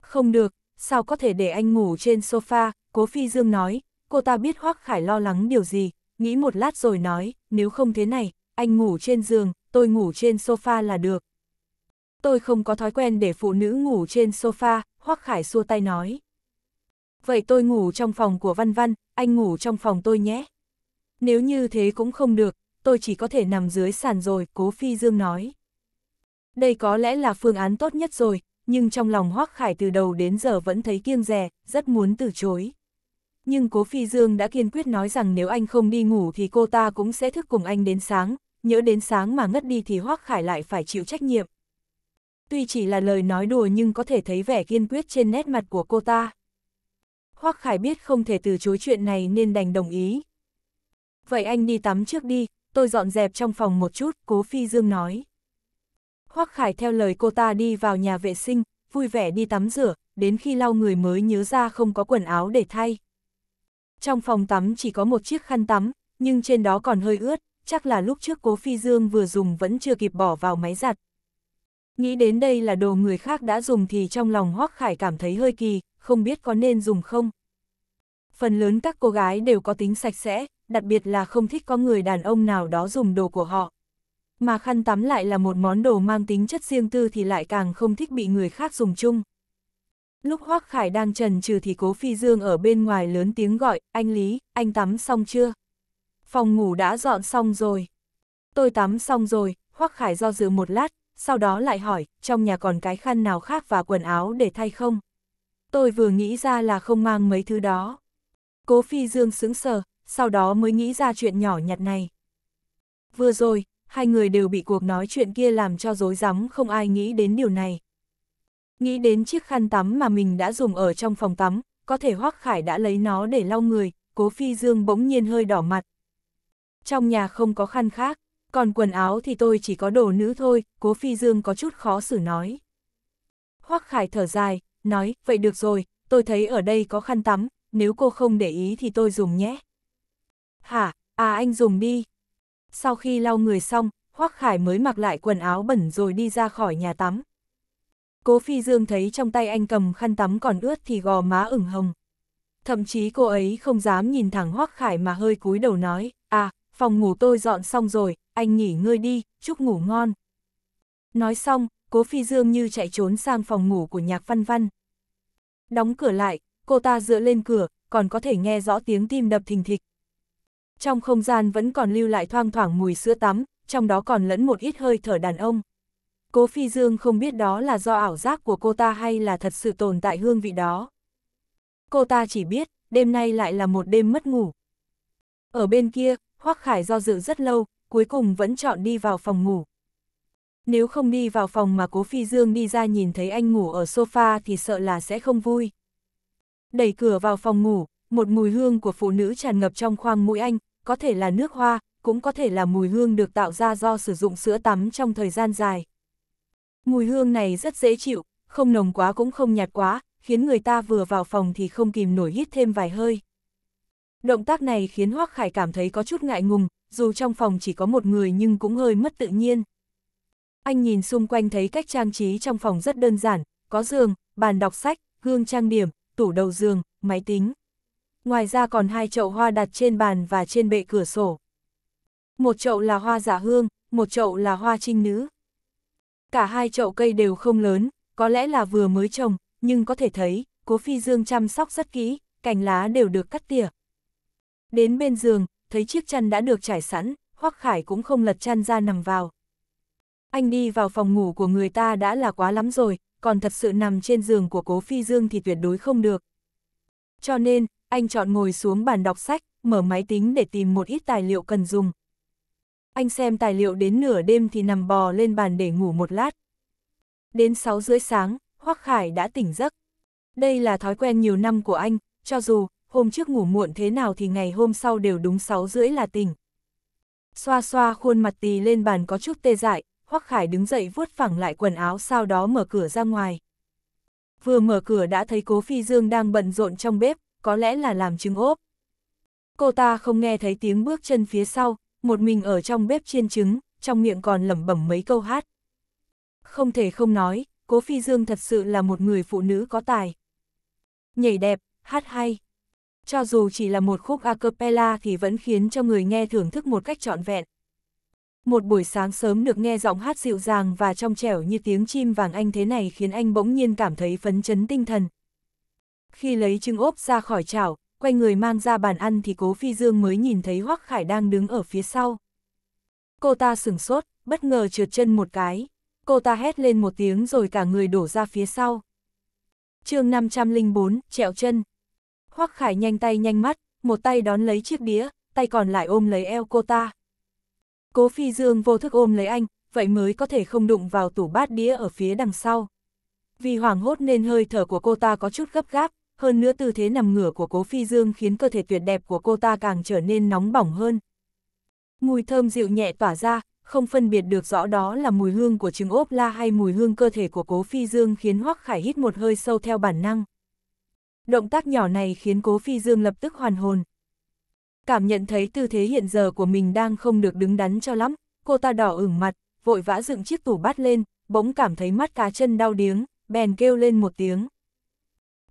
A: Không được, sao có thể để anh ngủ trên sofa, cố phi dương nói, cô ta biết Hoác Khải lo lắng điều gì, nghĩ một lát rồi nói, nếu không thế này, anh ngủ trên giường, tôi ngủ trên sofa là được. Tôi không có thói quen để phụ nữ ngủ trên sofa, Hoác Khải xua tay nói. Vậy tôi ngủ trong phòng của Văn Văn, anh ngủ trong phòng tôi nhé. Nếu như thế cũng không được, tôi chỉ có thể nằm dưới sàn rồi, Cố Phi Dương nói. Đây có lẽ là phương án tốt nhất rồi, nhưng trong lòng Hoác Khải từ đầu đến giờ vẫn thấy kiêng rè, rất muốn từ chối. Nhưng Cố Phi Dương đã kiên quyết nói rằng nếu anh không đi ngủ thì cô ta cũng sẽ thức cùng anh đến sáng, nhớ đến sáng mà ngất đi thì Hoác Khải lại phải chịu trách nhiệm. Tuy chỉ là lời nói đùa nhưng có thể thấy vẻ kiên quyết trên nét mặt của cô ta. Hoác Khải biết không thể từ chối chuyện này nên đành đồng ý. Vậy anh đi tắm trước đi, tôi dọn dẹp trong phòng một chút, cố phi dương nói. Hoắc Khải theo lời cô ta đi vào nhà vệ sinh, vui vẻ đi tắm rửa, đến khi lau người mới nhớ ra không có quần áo để thay. Trong phòng tắm chỉ có một chiếc khăn tắm, nhưng trên đó còn hơi ướt, chắc là lúc trước cố phi dương vừa dùng vẫn chưa kịp bỏ vào máy giặt. Nghĩ đến đây là đồ người khác đã dùng thì trong lòng Hoắc Khải cảm thấy hơi kỳ, không biết có nên dùng không. Phần lớn các cô gái đều có tính sạch sẽ, đặc biệt là không thích có người đàn ông nào đó dùng đồ của họ. Mà khăn tắm lại là một món đồ mang tính chất riêng tư thì lại càng không thích bị người khác dùng chung. Lúc Hoác Khải đang trần trừ thì Cố Phi Dương ở bên ngoài lớn tiếng gọi, anh Lý, anh tắm xong chưa? Phòng ngủ đã dọn xong rồi. Tôi tắm xong rồi, Hoác Khải do dự một lát, sau đó lại hỏi, trong nhà còn cái khăn nào khác và quần áo để thay không? Tôi vừa nghĩ ra là không mang mấy thứ đó. Cố Phi Dương sững sờ, sau đó mới nghĩ ra chuyện nhỏ nhặt này. Vừa rồi, hai người đều bị cuộc nói chuyện kia làm cho dối rắm không ai nghĩ đến điều này. Nghĩ đến chiếc khăn tắm mà mình đã dùng ở trong phòng tắm, có thể Hoắc Khải đã lấy nó để lau người, cố phi dương bỗng nhiên hơi đỏ mặt. Trong nhà không có khăn khác, còn quần áo thì tôi chỉ có đồ nữ thôi, cố phi dương có chút khó xử nói. Hoắc Khải thở dài, nói, vậy được rồi, tôi thấy ở đây có khăn tắm, nếu cô không để ý thì tôi dùng nhé hả, à anh dùng đi. Sau khi lau người xong, Hoác Khải mới mặc lại quần áo bẩn rồi đi ra khỏi nhà tắm. Cố Phi Dương thấy trong tay anh cầm khăn tắm còn ướt thì gò má ửng hồng. Thậm chí cô ấy không dám nhìn thẳng Hoác Khải mà hơi cúi đầu nói, à, phòng ngủ tôi dọn xong rồi, anh nghỉ ngơi đi, chúc ngủ ngon. Nói xong, Cố Phi Dương như chạy trốn sang phòng ngủ của nhạc văn văn. Đóng cửa lại, cô ta dựa lên cửa, còn có thể nghe rõ tiếng tim đập thình thịch. Trong không gian vẫn còn lưu lại thoang thoảng mùi sữa tắm, trong đó còn lẫn một ít hơi thở đàn ông. Cố Phi Dương không biết đó là do ảo giác của cô ta hay là thật sự tồn tại hương vị đó. Cô ta chỉ biết, đêm nay lại là một đêm mất ngủ. Ở bên kia, Hoắc Khải do dự rất lâu, cuối cùng vẫn chọn đi vào phòng ngủ. Nếu không đi vào phòng mà Cố Phi Dương đi ra nhìn thấy anh ngủ ở sofa thì sợ là sẽ không vui. Đẩy cửa vào phòng ngủ, một mùi hương của phụ nữ tràn ngập trong khoang mũi anh, có thể là nước hoa, cũng có thể là mùi hương được tạo ra do sử dụng sữa tắm trong thời gian dài. Mùi hương này rất dễ chịu, không nồng quá cũng không nhạt quá, khiến người ta vừa vào phòng thì không kìm nổi hít thêm vài hơi. Động tác này khiến Hoác Khải cảm thấy có chút ngại ngùng, dù trong phòng chỉ có một người nhưng cũng hơi mất tự nhiên. Anh nhìn xung quanh thấy cách trang trí trong phòng rất đơn giản, có giường, bàn đọc sách, gương trang điểm, tủ đầu giường, máy tính ngoài ra còn hai chậu hoa đặt trên bàn và trên bệ cửa sổ. Một chậu là hoa giả dạ hương, một chậu là hoa trinh nữ. Cả hai chậu cây đều không lớn, có lẽ là vừa mới trồng, nhưng có thể thấy, cố phi dương chăm sóc rất kỹ, cành lá đều được cắt tỉa. Đến bên giường, thấy chiếc chăn đã được trải sẵn, Hoắc Khải cũng không lật chăn ra nằm vào. Anh đi vào phòng ngủ của người ta đã là quá lắm rồi, còn thật sự nằm trên giường của cố phi dương thì tuyệt đối không được. Cho nên, anh chọn ngồi xuống bàn đọc sách, mở máy tính để tìm một ít tài liệu cần dùng. Anh xem tài liệu đến nửa đêm thì nằm bò lên bàn để ngủ một lát. Đến 6 rưỡi sáng, Hoắc Khải đã tỉnh giấc. Đây là thói quen nhiều năm của anh, cho dù hôm trước ngủ muộn thế nào thì ngày hôm sau đều đúng 6 rưỡi là tỉnh. Xoa xoa khuôn mặt tì lên bàn có chút tê dại, Hoắc Khải đứng dậy vuốt phẳng lại quần áo sau đó mở cửa ra ngoài. Vừa mở cửa đã thấy Cố Phi Dương đang bận rộn trong bếp, có lẽ là làm trứng ốp. Cô ta không nghe thấy tiếng bước chân phía sau, một mình ở trong bếp chiên trứng, trong miệng còn lẩm bẩm mấy câu hát. Không thể không nói, Cố Phi Dương thật sự là một người phụ nữ có tài. Nhảy đẹp, hát hay. Cho dù chỉ là một khúc acapella thì vẫn khiến cho người nghe thưởng thức một cách trọn vẹn. Một buổi sáng sớm được nghe giọng hát dịu dàng và trong trẻo như tiếng chim vàng anh thế này khiến anh bỗng nhiên cảm thấy phấn chấn tinh thần, khi lấy trứng ốp ra khỏi chảo, quay người mang ra bàn ăn thì cố phi dương mới nhìn thấy Hoắc Khải đang đứng ở phía sau. Cô ta sửng sốt, bất ngờ trượt chân một cái. Cô ta hét lên một tiếng rồi cả người đổ ra phía sau. chương 504, trẹo chân. Hoắc Khải nhanh tay nhanh mắt, một tay đón lấy chiếc đĩa, tay còn lại ôm lấy eo cô ta. Cố Phi Dương vô thức ôm lấy anh, vậy mới có thể không đụng vào tủ bát đĩa ở phía đằng sau. Vì hoảng hốt nên hơi thở của cô ta có chút gấp gáp, hơn nữa tư thế nằm ngửa của Cố Phi Dương khiến cơ thể tuyệt đẹp của cô ta càng trở nên nóng bỏng hơn. Mùi thơm dịu nhẹ tỏa ra, không phân biệt được rõ đó là mùi hương của trứng ốp la hay mùi hương cơ thể của Cố Phi Dương khiến Hoắc Khải hít một hơi sâu theo bản năng. Động tác nhỏ này khiến Cố Phi Dương lập tức hoàn hồn. Cảm nhận thấy tư thế hiện giờ của mình đang không được đứng đắn cho lắm, cô ta đỏ ửng mặt, vội vã dựng chiếc tủ bát lên, bỗng cảm thấy mắt cá chân đau điếng, bèn kêu lên một tiếng.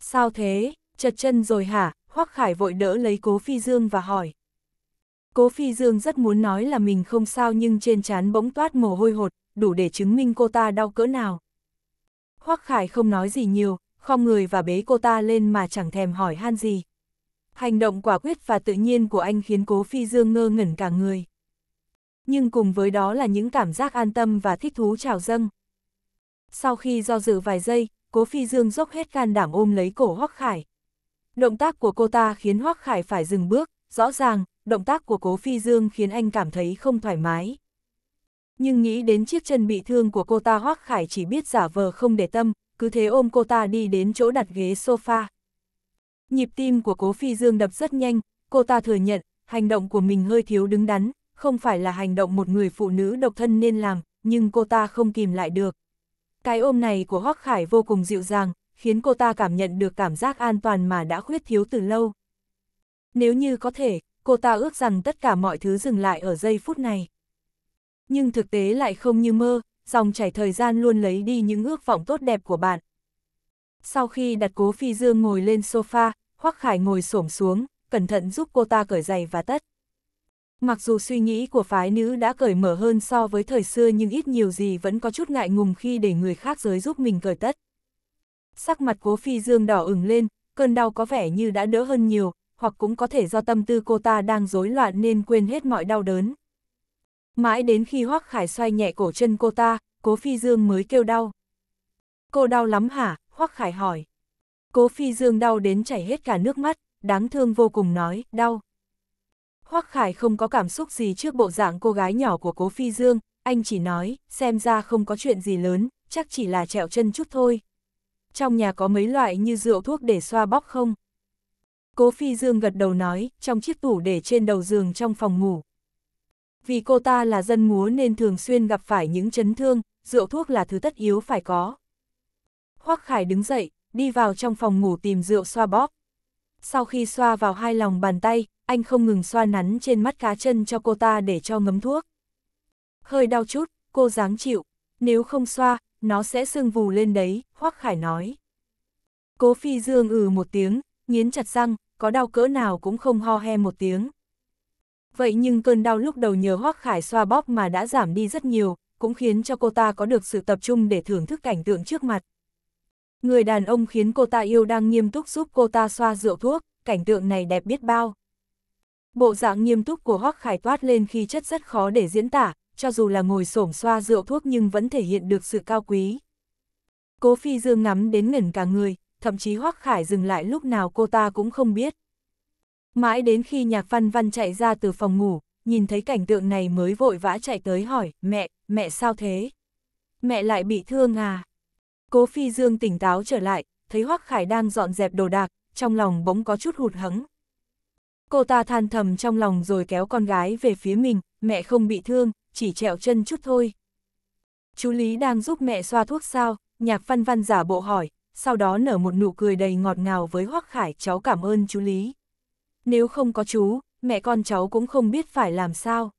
A: Sao thế, chật chân rồi hả? Hoắc Khải vội đỡ lấy Cố Phi Dương và hỏi. Cố Phi Dương rất muốn nói là mình không sao nhưng trên trán bỗng toát mồ hôi hột, đủ để chứng minh cô ta đau cỡ nào. Hoắc Khải không nói gì nhiều, không người và bế cô ta lên mà chẳng thèm hỏi han gì. Hành động quả quyết và tự nhiên của anh khiến Cố Phi Dương ngơ ngẩn cả người. Nhưng cùng với đó là những cảm giác an tâm và thích thú trào dâng. Sau khi do dự vài giây, Cố Phi Dương dốc hết can đảm ôm lấy cổ Hoắc Khải. Động tác của cô ta khiến Hoắc Khải phải dừng bước, rõ ràng, động tác của Cố Phi Dương khiến anh cảm thấy không thoải mái. Nhưng nghĩ đến chiếc chân bị thương của cô ta Hoắc Khải chỉ biết giả vờ không để tâm, cứ thế ôm cô ta đi đến chỗ đặt ghế sofa. Nhịp tim của Cố Phi Dương đập rất nhanh, cô ta thừa nhận, hành động của mình hơi thiếu đứng đắn, không phải là hành động một người phụ nữ độc thân nên làm, nhưng cô ta không kìm lại được. Cái ôm này của Hoắc Khải vô cùng dịu dàng, khiến cô ta cảm nhận được cảm giác an toàn mà đã khuyết thiếu từ lâu. Nếu như có thể, cô ta ước rằng tất cả mọi thứ dừng lại ở giây phút này. Nhưng thực tế lại không như mơ, dòng chảy thời gian luôn lấy đi những ước vọng tốt đẹp của bạn. Sau khi đặt cố phi dương ngồi lên sofa, Hoắc Khải ngồi xổm xuống, cẩn thận giúp cô ta cởi giày và tất. Mặc dù suy nghĩ của phái nữ đã cởi mở hơn so với thời xưa nhưng ít nhiều gì vẫn có chút ngại ngùng khi để người khác giới giúp mình cởi tất. Sắc mặt cố phi dương đỏ ửng lên, cơn đau có vẻ như đã đỡ hơn nhiều, hoặc cũng có thể do tâm tư cô ta đang rối loạn nên quên hết mọi đau đớn. Mãi đến khi Hoắc Khải xoay nhẹ cổ chân cô ta, Cố Phi Dương mới kêu đau. Cô đau lắm hả? Hoắc Khải hỏi. Cố Phi Dương đau đến chảy hết cả nước mắt, đáng thương vô cùng nói, đau. Hoắc Khải không có cảm xúc gì trước bộ dạng cô gái nhỏ của Cố Phi Dương, anh chỉ nói, xem ra không có chuyện gì lớn, chắc chỉ là trẹo chân chút thôi. Trong nhà có mấy loại như rượu thuốc để xoa bóp không? Cố Phi Dương gật đầu nói, trong chiếc tủ để trên đầu giường trong phòng ngủ. Vì cô ta là dân múa nên thường xuyên gặp phải những chấn thương, rượu thuốc là thứ tất yếu phải có. Hoắc Khải đứng dậy, đi vào trong phòng ngủ tìm rượu xoa bóp sau khi xoa vào hai lòng bàn tay, anh không ngừng xoa nắn trên mắt cá chân cho cô ta để cho ngấm thuốc. Hơi đau chút, cô dáng chịu, nếu không xoa, nó sẽ sưng vù lên đấy, Hoắc Khải nói. Cố Phi Dương ừ một tiếng, nghiến chặt răng, có đau cỡ nào cũng không ho he một tiếng. Vậy nhưng cơn đau lúc đầu nhờ Hoắc Khải xoa bóp mà đã giảm đi rất nhiều, cũng khiến cho cô ta có được sự tập trung để thưởng thức cảnh tượng trước mặt. Người đàn ông khiến cô ta yêu đang nghiêm túc giúp cô ta xoa rượu thuốc, cảnh tượng này đẹp biết bao. Bộ dạng nghiêm túc của Hoắc Khải toát lên khi chất rất khó để diễn tả, cho dù là ngồi xổm xoa rượu thuốc nhưng vẫn thể hiện được sự cao quý. Cố Phi Dương ngắm đến ngẩn cả người, thậm chí Hoắc Khải dừng lại lúc nào cô ta cũng không biết. Mãi đến khi Nhạc Văn Văn chạy ra từ phòng ngủ, nhìn thấy cảnh tượng này mới vội vã chạy tới hỏi, mẹ, mẹ sao thế? Mẹ lại bị thương à? Cố Phi Dương tỉnh táo trở lại, thấy Hoắc Khải đang dọn dẹp đồ đạc, trong lòng bỗng có chút hụt hẫng. Cô ta than thầm trong lòng rồi kéo con gái về phía mình, mẹ không bị thương, chỉ trẹo chân chút thôi. Chú Lý đang giúp mẹ xoa thuốc sao, nhạc văn văn giả bộ hỏi, sau đó nở một nụ cười đầy ngọt ngào với Hoắc Khải cháu cảm ơn chú Lý. Nếu không có chú, mẹ con cháu cũng không biết phải làm sao.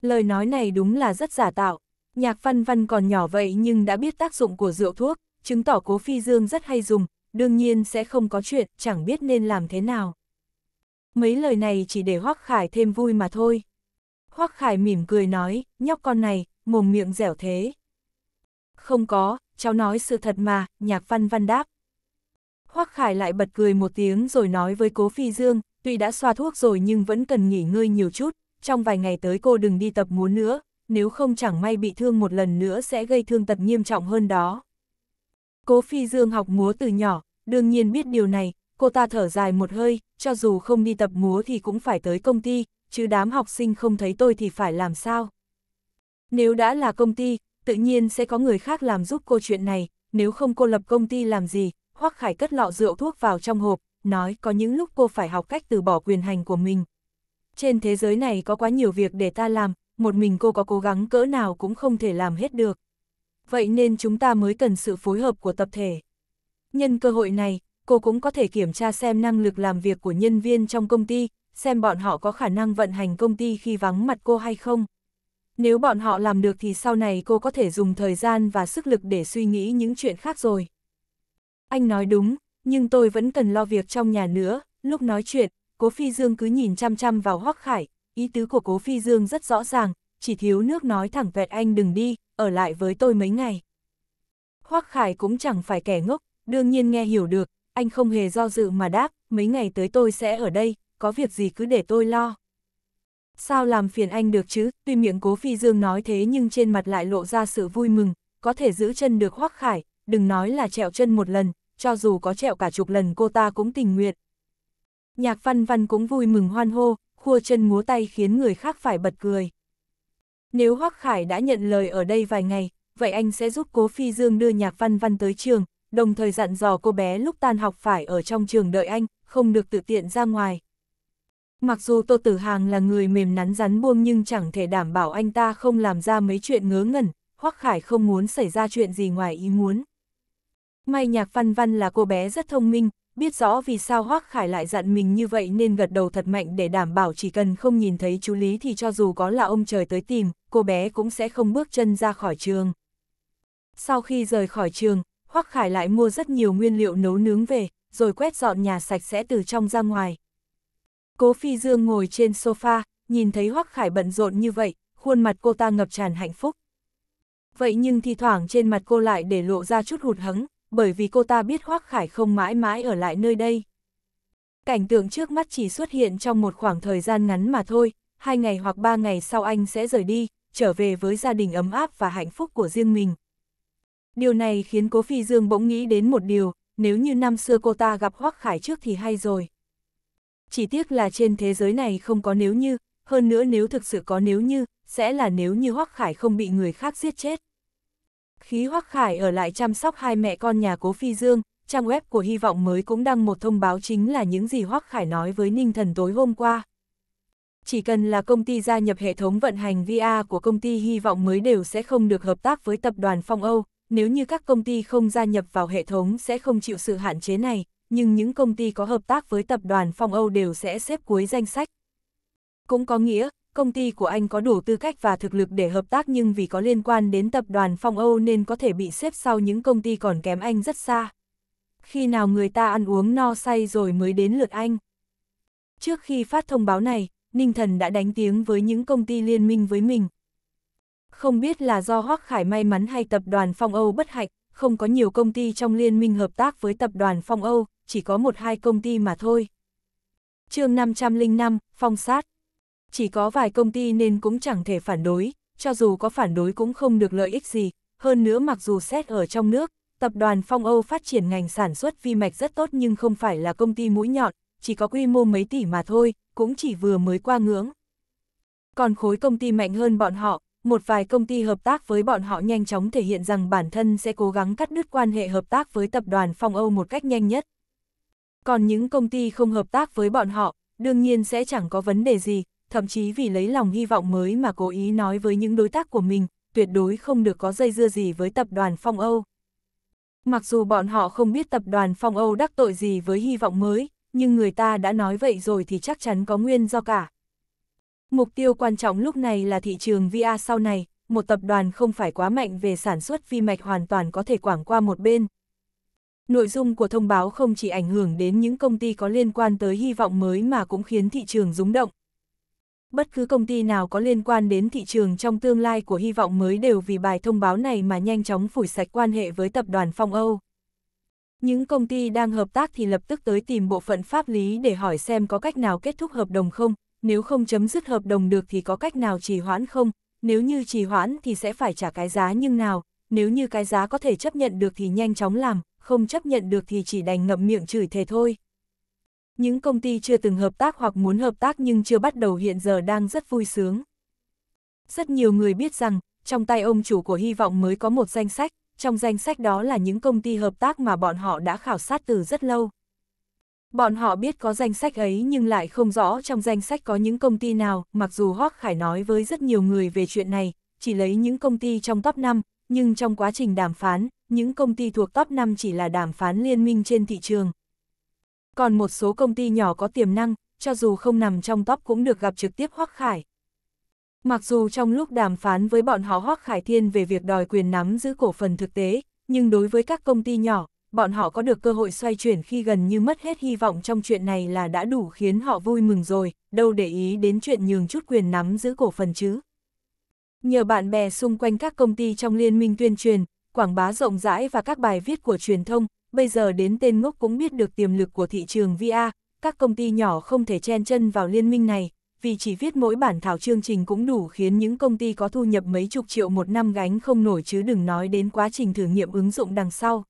A: Lời nói này đúng là rất giả tạo, Nhạc văn văn còn nhỏ vậy nhưng đã biết tác dụng của rượu thuốc, chứng tỏ cố phi dương rất hay dùng, đương nhiên sẽ không có chuyện, chẳng biết nên làm thế nào. Mấy lời này chỉ để hoác Khải thêm vui mà thôi. Hoắc Khải mỉm cười nói, nhóc con này, mồm miệng dẻo thế. Không có, cháu nói sự thật mà, nhạc văn văn đáp. Hoắc Khải lại bật cười một tiếng rồi nói với Cố Phi Dương, tuy đã xoa thuốc rồi nhưng vẫn cần nghỉ ngơi nhiều chút, trong vài ngày tới cô đừng đi tập múa nữa, nếu không chẳng may bị thương một lần nữa sẽ gây thương tật nghiêm trọng hơn đó. Cố Phi Dương học múa từ nhỏ, đương nhiên biết điều này, cô ta thở dài một hơi, cho dù không đi tập múa thì cũng phải tới công ty, chứ đám học sinh không thấy tôi thì phải làm sao. Nếu đã là công ty, tự nhiên sẽ có người khác làm giúp cô chuyện này, nếu không cô lập công ty làm gì, Hoắc Khải cất lọ rượu thuốc vào trong hộp, nói có những lúc cô phải học cách từ bỏ quyền hành của mình. Trên thế giới này có quá nhiều việc để ta làm, một mình cô có cố gắng cỡ nào cũng không thể làm hết được. Vậy nên chúng ta mới cần sự phối hợp của tập thể. Nhân cơ hội này, cô cũng có thể kiểm tra xem năng lực làm việc của nhân viên trong công ty, xem bọn họ có khả năng vận hành công ty khi vắng mặt cô hay không. Nếu bọn họ làm được thì sau này cô có thể dùng thời gian và sức lực để suy nghĩ những chuyện khác rồi. Anh nói đúng, nhưng tôi vẫn cần lo việc trong nhà nữa, lúc nói chuyện, Cố Phi Dương cứ nhìn chăm chăm vào Hoắc Khải, ý tứ của Cố Phi Dương rất rõ ràng, chỉ thiếu nước nói thẳng vẹt anh đừng đi, ở lại với tôi mấy ngày. Hoác Khải cũng chẳng phải kẻ ngốc, đương nhiên nghe hiểu được, anh không hề do dự mà đáp, mấy ngày tới tôi sẽ ở đây, có việc gì cứ để tôi lo. Sao làm phiền anh được chứ, tuy miệng Cố Phi Dương nói thế nhưng trên mặt lại lộ ra sự vui mừng, có thể giữ chân được Hoác Khải, đừng nói là trẹo chân một lần, cho dù có trẹo cả chục lần cô ta cũng tình nguyện. Nhạc văn văn cũng vui mừng hoan hô, khua chân múa tay khiến người khác phải bật cười. Nếu Hoắc Khải đã nhận lời ở đây vài ngày, vậy anh sẽ giúp Cố Phi Dương đưa Nhạc Văn Văn tới trường, đồng thời dặn dò cô bé lúc tan học phải ở trong trường đợi anh, không được tự tiện ra ngoài. Mặc dù Tô Tử Hàng là người mềm nắn rắn buông nhưng chẳng thể đảm bảo anh ta không làm ra mấy chuyện ngớ ngẩn, Hoắc Khải không muốn xảy ra chuyện gì ngoài ý muốn. May Nhạc Văn Văn là cô bé rất thông minh, biết rõ vì sao Hoác Khải lại dặn mình như vậy nên gật đầu thật mạnh để đảm bảo chỉ cần không nhìn thấy chú Lý thì cho dù có là ông trời tới tìm, cô bé cũng sẽ không bước chân ra khỏi trường. Sau khi rời khỏi trường, Hoác Khải lại mua rất nhiều nguyên liệu nấu nướng về, rồi quét dọn nhà sạch sẽ từ trong ra ngoài. Cố Phi Dương ngồi trên sofa, nhìn thấy Hoác Khải bận rộn như vậy, khuôn mặt cô ta ngập tràn hạnh phúc. Vậy nhưng thi thoảng trên mặt cô lại để lộ ra chút hụt hẫng, bởi vì cô ta biết Hoác Khải không mãi mãi ở lại nơi đây. Cảnh tượng trước mắt chỉ xuất hiện trong một khoảng thời gian ngắn mà thôi, hai ngày hoặc ba ngày sau anh sẽ rời đi, trở về với gia đình ấm áp và hạnh phúc của riêng mình. Điều này khiến Cố Phi Dương bỗng nghĩ đến một điều, nếu như năm xưa cô ta gặp Hoác Khải trước thì hay rồi. Chỉ tiếc là trên thế giới này không có nếu như, hơn nữa nếu thực sự có nếu như, sẽ là nếu như Hoác Khải không bị người khác giết chết. Khí Hoắc Khải ở lại chăm sóc hai mẹ con nhà Cố Phi Dương, trang web của Hy vọng mới cũng đăng một thông báo chính là những gì Hoắc Khải nói với Ninh Thần tối hôm qua. Chỉ cần là công ty gia nhập hệ thống vận hành VR của công ty Hy vọng mới đều sẽ không được hợp tác với tập đoàn Phong Âu, nếu như các công ty không gia nhập vào hệ thống sẽ không chịu sự hạn chế này, nhưng những công ty có hợp tác với tập đoàn Phong Âu đều sẽ xếp cuối danh sách. Cũng có nghĩa, công ty của anh có đủ tư cách và thực lực để hợp tác nhưng vì có liên quan đến tập đoàn Phong Âu nên có thể bị xếp sau những công ty còn kém anh rất xa. Khi nào người ta ăn uống no say rồi mới đến lượt anh. Trước khi phát thông báo này, Ninh Thần đã đánh tiếng với những công ty liên minh với mình. Không biết là do Hoác Khải may mắn hay tập đoàn Phong Âu bất hạnh, không có nhiều công ty trong liên minh hợp tác với tập đoàn Phong Âu, chỉ có một hai công ty mà thôi. chương 505, Phong sát chỉ có vài công ty nên cũng chẳng thể phản đối, cho dù có phản đối cũng không được lợi ích gì, hơn nữa mặc dù xét ở trong nước, tập đoàn Phong Âu phát triển ngành sản xuất vi mạch rất tốt nhưng không phải là công ty mũi nhọn, chỉ có quy mô mấy tỷ mà thôi, cũng chỉ vừa mới qua ngưỡng. Còn khối công ty mạnh hơn bọn họ, một vài công ty hợp tác với bọn họ nhanh chóng thể hiện rằng bản thân sẽ cố gắng cắt đứt quan hệ hợp tác với tập đoàn Phong Âu một cách nhanh nhất. Còn những công ty không hợp tác với bọn họ, đương nhiên sẽ chẳng có vấn đề gì, thậm chí vì lấy lòng hy vọng mới mà cố ý nói với những đối tác của mình, tuyệt đối không được có dây dưa gì với tập đoàn Phong Âu. Mặc dù bọn họ không biết tập đoàn Phong Âu đắc tội gì với hy vọng mới, nhưng người ta đã nói vậy rồi thì chắc chắn có nguyên do cả. Mục tiêu quan trọng lúc này là thị trường VR sau này, một tập đoàn không phải quá mạnh về sản xuất vi mạch hoàn toàn có thể quảng qua một bên. Nội dung của thông báo không chỉ ảnh hưởng đến những công ty có liên quan tới hy vọng mới mà cũng khiến thị trường rúng động, bất cứ công ty nào có liên quan đến thị trường trong tương lai của hy vọng mới đều vì bài thông báo này mà nhanh chóng phủi sạch quan hệ với tập đoàn Phong Âu. Những công ty đang hợp tác thì lập tức tới tìm bộ phận pháp lý để hỏi xem có cách nào kết thúc hợp đồng không, nếu không chấm dứt hợp đồng được thì có cách nào trì hoãn không, nếu như trì hoãn thì sẽ phải trả cái giá nhưng nào, nếu như cái giá có thể chấp nhận được thì nhanh chóng làm, không chấp nhận được thì chỉ đành ngậm miệng chửi thề thôi. Những công ty chưa từng hợp tác hoặc muốn hợp tác nhưng chưa bắt đầu hiện giờ đang rất vui sướng. Rất nhiều người biết rằng, trong tay ông chủ của Hy vọng mới có một danh sách, trong danh sách đó là những công ty hợp tác mà bọn họ đã khảo sát từ rất lâu. Bọn họ biết có danh sách ấy nhưng lại không rõ trong danh sách có những công ty nào, mặc dù Hoác Khải nói với rất nhiều người về chuyện này, chỉ lấy những công ty trong top 5, nhưng trong quá trình đàm phán, những công ty thuộc top 5 chỉ là đàm phán liên minh trên thị trường, còn một số công ty nhỏ có tiềm năng, cho dù không nằm trong top cũng được gặp trực tiếp Hoắc Khải. Mặc dù trong lúc đàm phán với bọn họ Hoắc Khải Thiên về việc đòi quyền nắm giữ cổ phần thực tế, nhưng đối với các công ty nhỏ, bọn họ có được cơ hội xoay chuyển khi gần như mất hết hy vọng trong chuyện này là đã đủ khiến họ vui mừng rồi, đâu để ý đến chuyện nhường chút quyền nắm giữ cổ phần chứ. Nhờ bạn bè xung quanh các công ty trong liên minh tuyên truyền, quảng bá rộng rãi và các bài viết của truyền thông, bây giờ đến tên ngốc cũng biết được tiềm lực của thị trường VR, các công ty nhỏ không thể chen chân vào liên minh này, vì chỉ viết mỗi bản thảo chương trình cũng đủ khiến những công ty có thu nhập mấy chục triệu một năm gánh không nổi chứ đừng nói đến quá trình thử nghiệm ứng dụng đằng sau.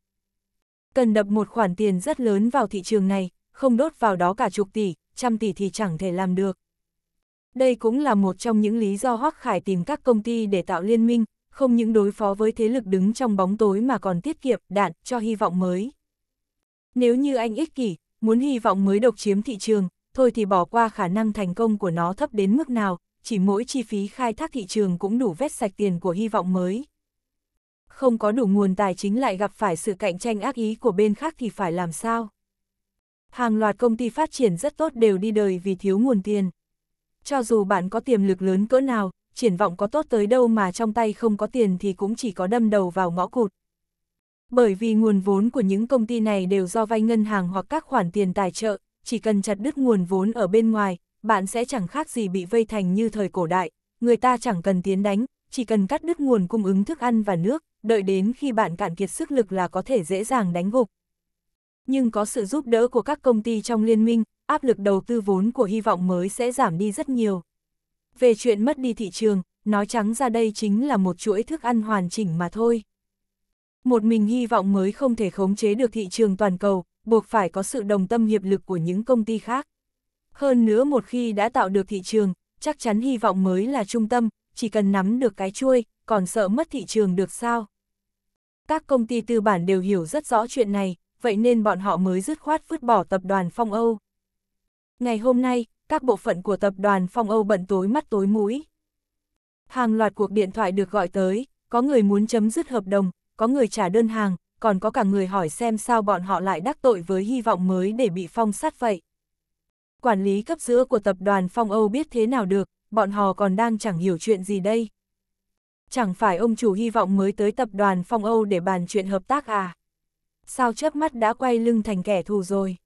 A: Cần đập một khoản tiền rất lớn vào thị trường này, không đốt vào đó cả chục tỷ, trăm tỷ thì chẳng thể làm được. Đây cũng là một trong những lý do Hoác Khải tìm các công ty để tạo liên minh, không những đối phó với thế lực đứng trong bóng tối mà còn tiết kiệm đạn cho hy vọng mới. Nếu như anh ích kỷ, muốn hy vọng mới độc chiếm thị trường, thôi thì bỏ qua khả năng thành công của nó thấp đến mức nào, chỉ mỗi chi phí khai thác thị trường cũng đủ vét sạch tiền của hy vọng mới. Không có đủ nguồn tài chính lại gặp phải sự cạnh tranh ác ý của bên khác thì phải làm sao? Hàng loạt công ty phát triển rất tốt đều đi đời vì thiếu nguồn tiền. Cho dù bạn có tiềm lực lớn cỡ nào, triển vọng có tốt tới đâu mà trong tay không có tiền thì cũng chỉ có đâm đầu vào ngõ cụt. Bởi vì nguồn vốn của những công ty này đều do vay ngân hàng hoặc các khoản tiền tài trợ, chỉ cần chặt đứt nguồn vốn ở bên ngoài, bạn sẽ chẳng khác gì bị vây thành như thời cổ đại, người ta chẳng cần tiến đánh, chỉ cần cắt đứt nguồn cung ứng thức ăn và nước, đợi đến khi bạn cạn kiệt sức lực là có thể dễ dàng đánh gục. Nhưng có sự giúp đỡ của các công ty trong liên minh, áp lực đầu tư vốn của hy vọng mới sẽ giảm đi rất nhiều. Về chuyện mất đi thị trường, nói trắng ra đây chính là một chuỗi thức ăn hoàn chỉnh mà thôi. Một mình hy vọng mới không thể khống chế được thị trường toàn cầu, buộc phải có sự đồng tâm hiệp lực của những công ty khác. Hơn nữa một khi đã tạo được thị trường, chắc chắn hy vọng mới là trung tâm, chỉ cần nắm được cái chuôi, còn sợ mất thị trường được sao. Các công ty tư bản đều hiểu rất rõ chuyện này, vậy nên bọn họ mới dứt khoát vứt bỏ tập đoàn Phong Âu. Ngày hôm nay, các bộ phận của tập đoàn Phong Âu bận tối mắt tối mũi. Hàng loạt cuộc điện thoại được gọi tới, có người muốn chấm dứt hợp đồng, có người trả đơn hàng, còn có cả người hỏi xem sao bọn họ lại đắc tội với hy vọng mới để bị phong sát vậy. Quản lý cấp giữa của tập đoàn Phong Âu biết thế nào được, bọn họ còn đang chẳng hiểu chuyện gì đây. Chẳng phải ông chủ hy vọng mới tới tập đoàn Phong Âu để bàn chuyện hợp tác à? Sao chớp mắt đã quay lưng thành kẻ thù rồi?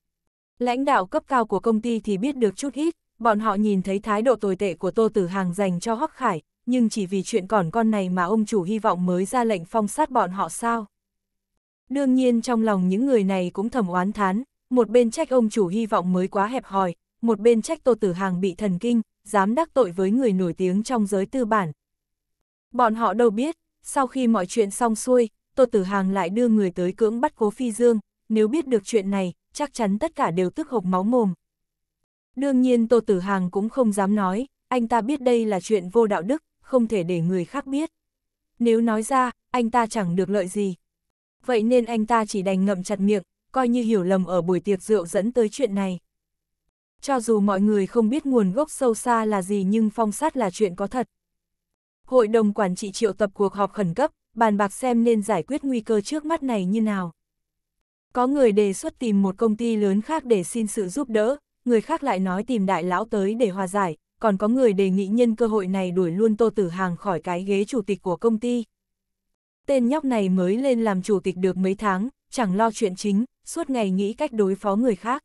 A: Lãnh đạo cấp cao của công ty thì biết được chút ít, bọn họ nhìn thấy thái độ tồi tệ của Tô Tử Hàng dành cho Hoắc Khải, nhưng chỉ vì chuyện còn con này mà ông chủ hy vọng mới ra lệnh phong sát bọn họ sao? Đương nhiên trong lòng những người này cũng thầm oán thán, một bên trách ông chủ hy vọng mới quá hẹp hòi, một bên trách Tô Tử Hàng bị thần kinh, dám đắc tội với người nổi tiếng trong giới tư bản. Bọn họ đâu biết, sau khi mọi chuyện xong xuôi, Tô Tử Hàng lại đưa người tới cưỡng bắt Cố Phi Dương, nếu biết được chuyện này, chắc chắn tất cả đều tức hộc máu mồm. Đương nhiên Tô Tử Hàng cũng không dám nói, anh ta biết đây là chuyện vô đạo đức, không thể để người khác biết. Nếu nói ra, anh ta chẳng được lợi gì. Vậy nên anh ta chỉ đành ngậm chặt miệng, coi như hiểu lầm ở buổi tiệc rượu dẫn tới chuyện này. Cho dù mọi người không biết nguồn gốc sâu xa là gì nhưng phong sát là chuyện có thật. Hội đồng quản trị triệu tập cuộc họp khẩn cấp, bàn bạc xem nên giải quyết nguy cơ trước mắt này như nào. Có người đề xuất tìm một công ty lớn khác để xin sự giúp đỡ, người khác lại nói tìm đại lão tới để hòa giải, còn có người đề nghị nhân cơ hội này đuổi luôn Tô Tử Hàng khỏi cái ghế chủ tịch của công ty. Tên nhóc này mới lên làm chủ tịch được mấy tháng, chẳng lo chuyện chính, suốt ngày nghĩ cách đối phó người khác.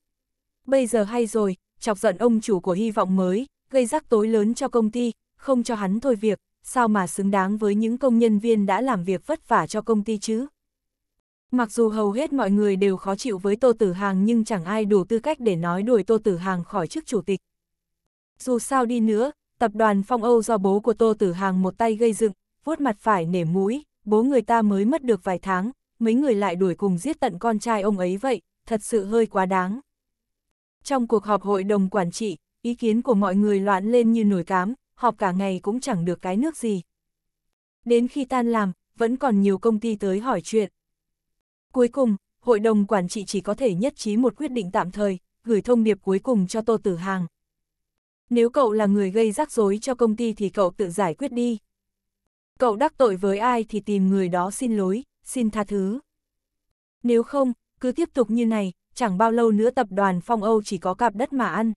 A: Bây giờ hay rồi, chọc giận ông chủ của hy vọng mới, gây rắc tối lớn cho công ty, không cho hắn thôi việc, sao mà xứng đáng với những công nhân viên đã làm việc vất vả cho công ty chứ? Mặc dù hầu hết mọi người đều khó chịu với Tô Tử Hàng nhưng chẳng ai đủ tư cách để nói đuổi Tô Tử Hàng khỏi chức chủ tịch. Dù sao đi nữa, tập đoàn Phong Âu do bố của Tô Tử Hàng một tay gây dựng, vuốt mặt phải nể mũi, bố người ta mới mất được vài tháng, mấy người lại đuổi cùng giết tận con trai ông ấy vậy, thật sự hơi quá đáng. Trong cuộc họp hội đồng quản trị, ý kiến của mọi người loạn lên như nổi cám, họp cả ngày cũng chẳng được cái nước gì. Đến khi tan làm, vẫn còn nhiều công ty tới hỏi chuyện. Cuối cùng, hội đồng quản trị chỉ có thể nhất trí một quyết định tạm thời, gửi thông điệp cuối cùng cho Tô Tử Hàng. Nếu cậu là người gây rắc rối cho công ty thì cậu tự giải quyết đi. Cậu đắc tội với ai thì tìm người đó xin lỗi, xin tha thứ. Nếu không, cứ tiếp tục như này, chẳng bao lâu nữa tập đoàn Phong Âu chỉ có cạp đất mà ăn.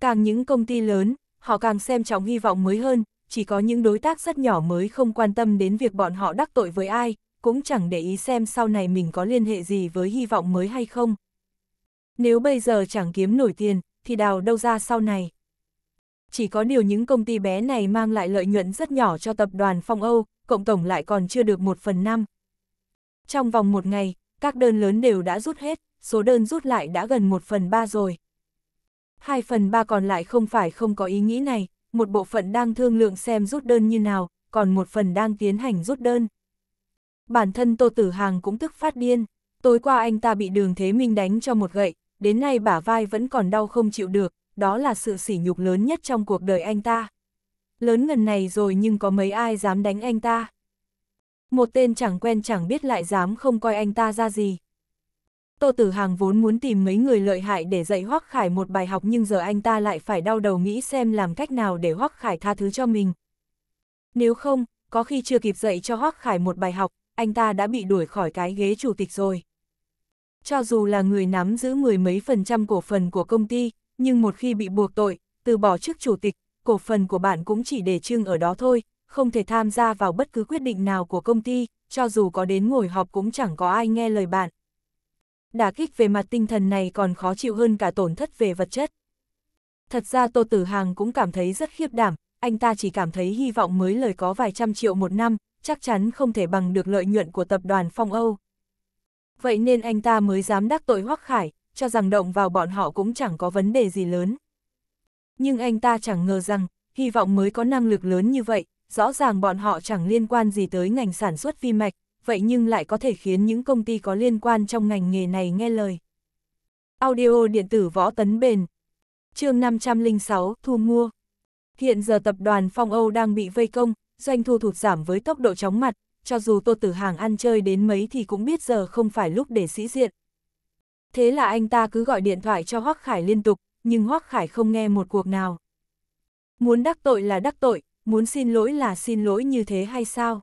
A: Càng những công ty lớn, họ càng xem trọng hy vọng mới hơn, chỉ có những đối tác rất nhỏ mới không quan tâm đến việc bọn họ đắc tội với ai, cũng chẳng để ý xem sau này mình có liên hệ gì với hy vọng mới hay không. Nếu bây giờ chẳng kiếm nổi tiền, thì đào đâu ra sau này. Chỉ có điều những công ty bé này mang lại lợi nhuận rất nhỏ cho tập đoàn Phong Âu, cộng tổng lại còn chưa được một phần năm. Trong vòng một ngày, các đơn lớn đều đã rút hết, số đơn rút lại đã gần một phần ba rồi. Hai phần ba còn lại không phải không có ý nghĩ này, một bộ phận đang thương lượng xem rút đơn như nào, còn một phần đang tiến hành rút đơn. Bản thân Tô Tử Hàng cũng tức phát điên, tối qua anh ta bị đường Thế Minh đánh cho một gậy, đến nay bả vai vẫn còn đau không chịu được, đó là sự sỉ nhục lớn nhất trong cuộc đời anh ta. Lớn ngần này rồi nhưng có mấy ai dám đánh anh ta. Một tên chẳng quen chẳng biết lại dám không coi anh ta ra gì. Tô Tử Hàng vốn muốn tìm mấy người lợi hại để dạy Hoắc Khải một bài học nhưng giờ anh ta lại phải đau đầu nghĩ xem làm cách nào để Hoắc Khải tha thứ cho mình. Nếu không, có khi chưa kịp dạy cho Hoắc Khải một bài học, anh ta đã bị đuổi khỏi cái ghế chủ tịch rồi. Cho dù là người nắm giữ mười mấy phần trăm cổ phần của công ty, nhưng một khi bị buộc tội, từ bỏ chức chủ tịch, cổ phần của bạn cũng chỉ để trưng ở đó thôi, không thể tham gia vào bất cứ quyết định nào của công ty, cho dù có đến ngồi họp cũng chẳng có ai nghe lời bạn. Đả kích về mặt tinh thần này còn khó chịu hơn cả tổn thất về vật chất. Thật ra Tô Tử Hàng cũng cảm thấy rất khiếp đảm, anh ta chỉ cảm thấy hy vọng mới lời có vài trăm triệu một năm, chắc chắn không thể bằng được lợi nhuận của tập đoàn Phong Âu. Vậy nên anh ta mới dám đắc tội Hoắc Khải, cho rằng động vào bọn họ cũng chẳng có vấn đề gì lớn. Nhưng anh ta chẳng ngờ rằng, hy vọng mới có năng lực lớn như vậy, rõ ràng bọn họ chẳng liên quan gì tới ngành sản xuất vi mạch, vậy nhưng lại có thể khiến những công ty có liên quan trong ngành nghề này nghe lời. Audio điện tử võ tấn bền chương 506 thu mua Hiện giờ tập đoàn Phong Âu đang bị vây công, doanh thu thụt giảm với tốc độ chóng mặt, cho dù Tô Tử Hàng ăn chơi đến mấy thì cũng biết giờ không phải lúc để sĩ diện. Thế là anh ta cứ gọi điện thoại cho Hoắc Khải liên tục, nhưng Hoắc Khải không nghe một cuộc nào. Muốn đắc tội là đắc tội, muốn xin lỗi là xin lỗi như thế hay sao?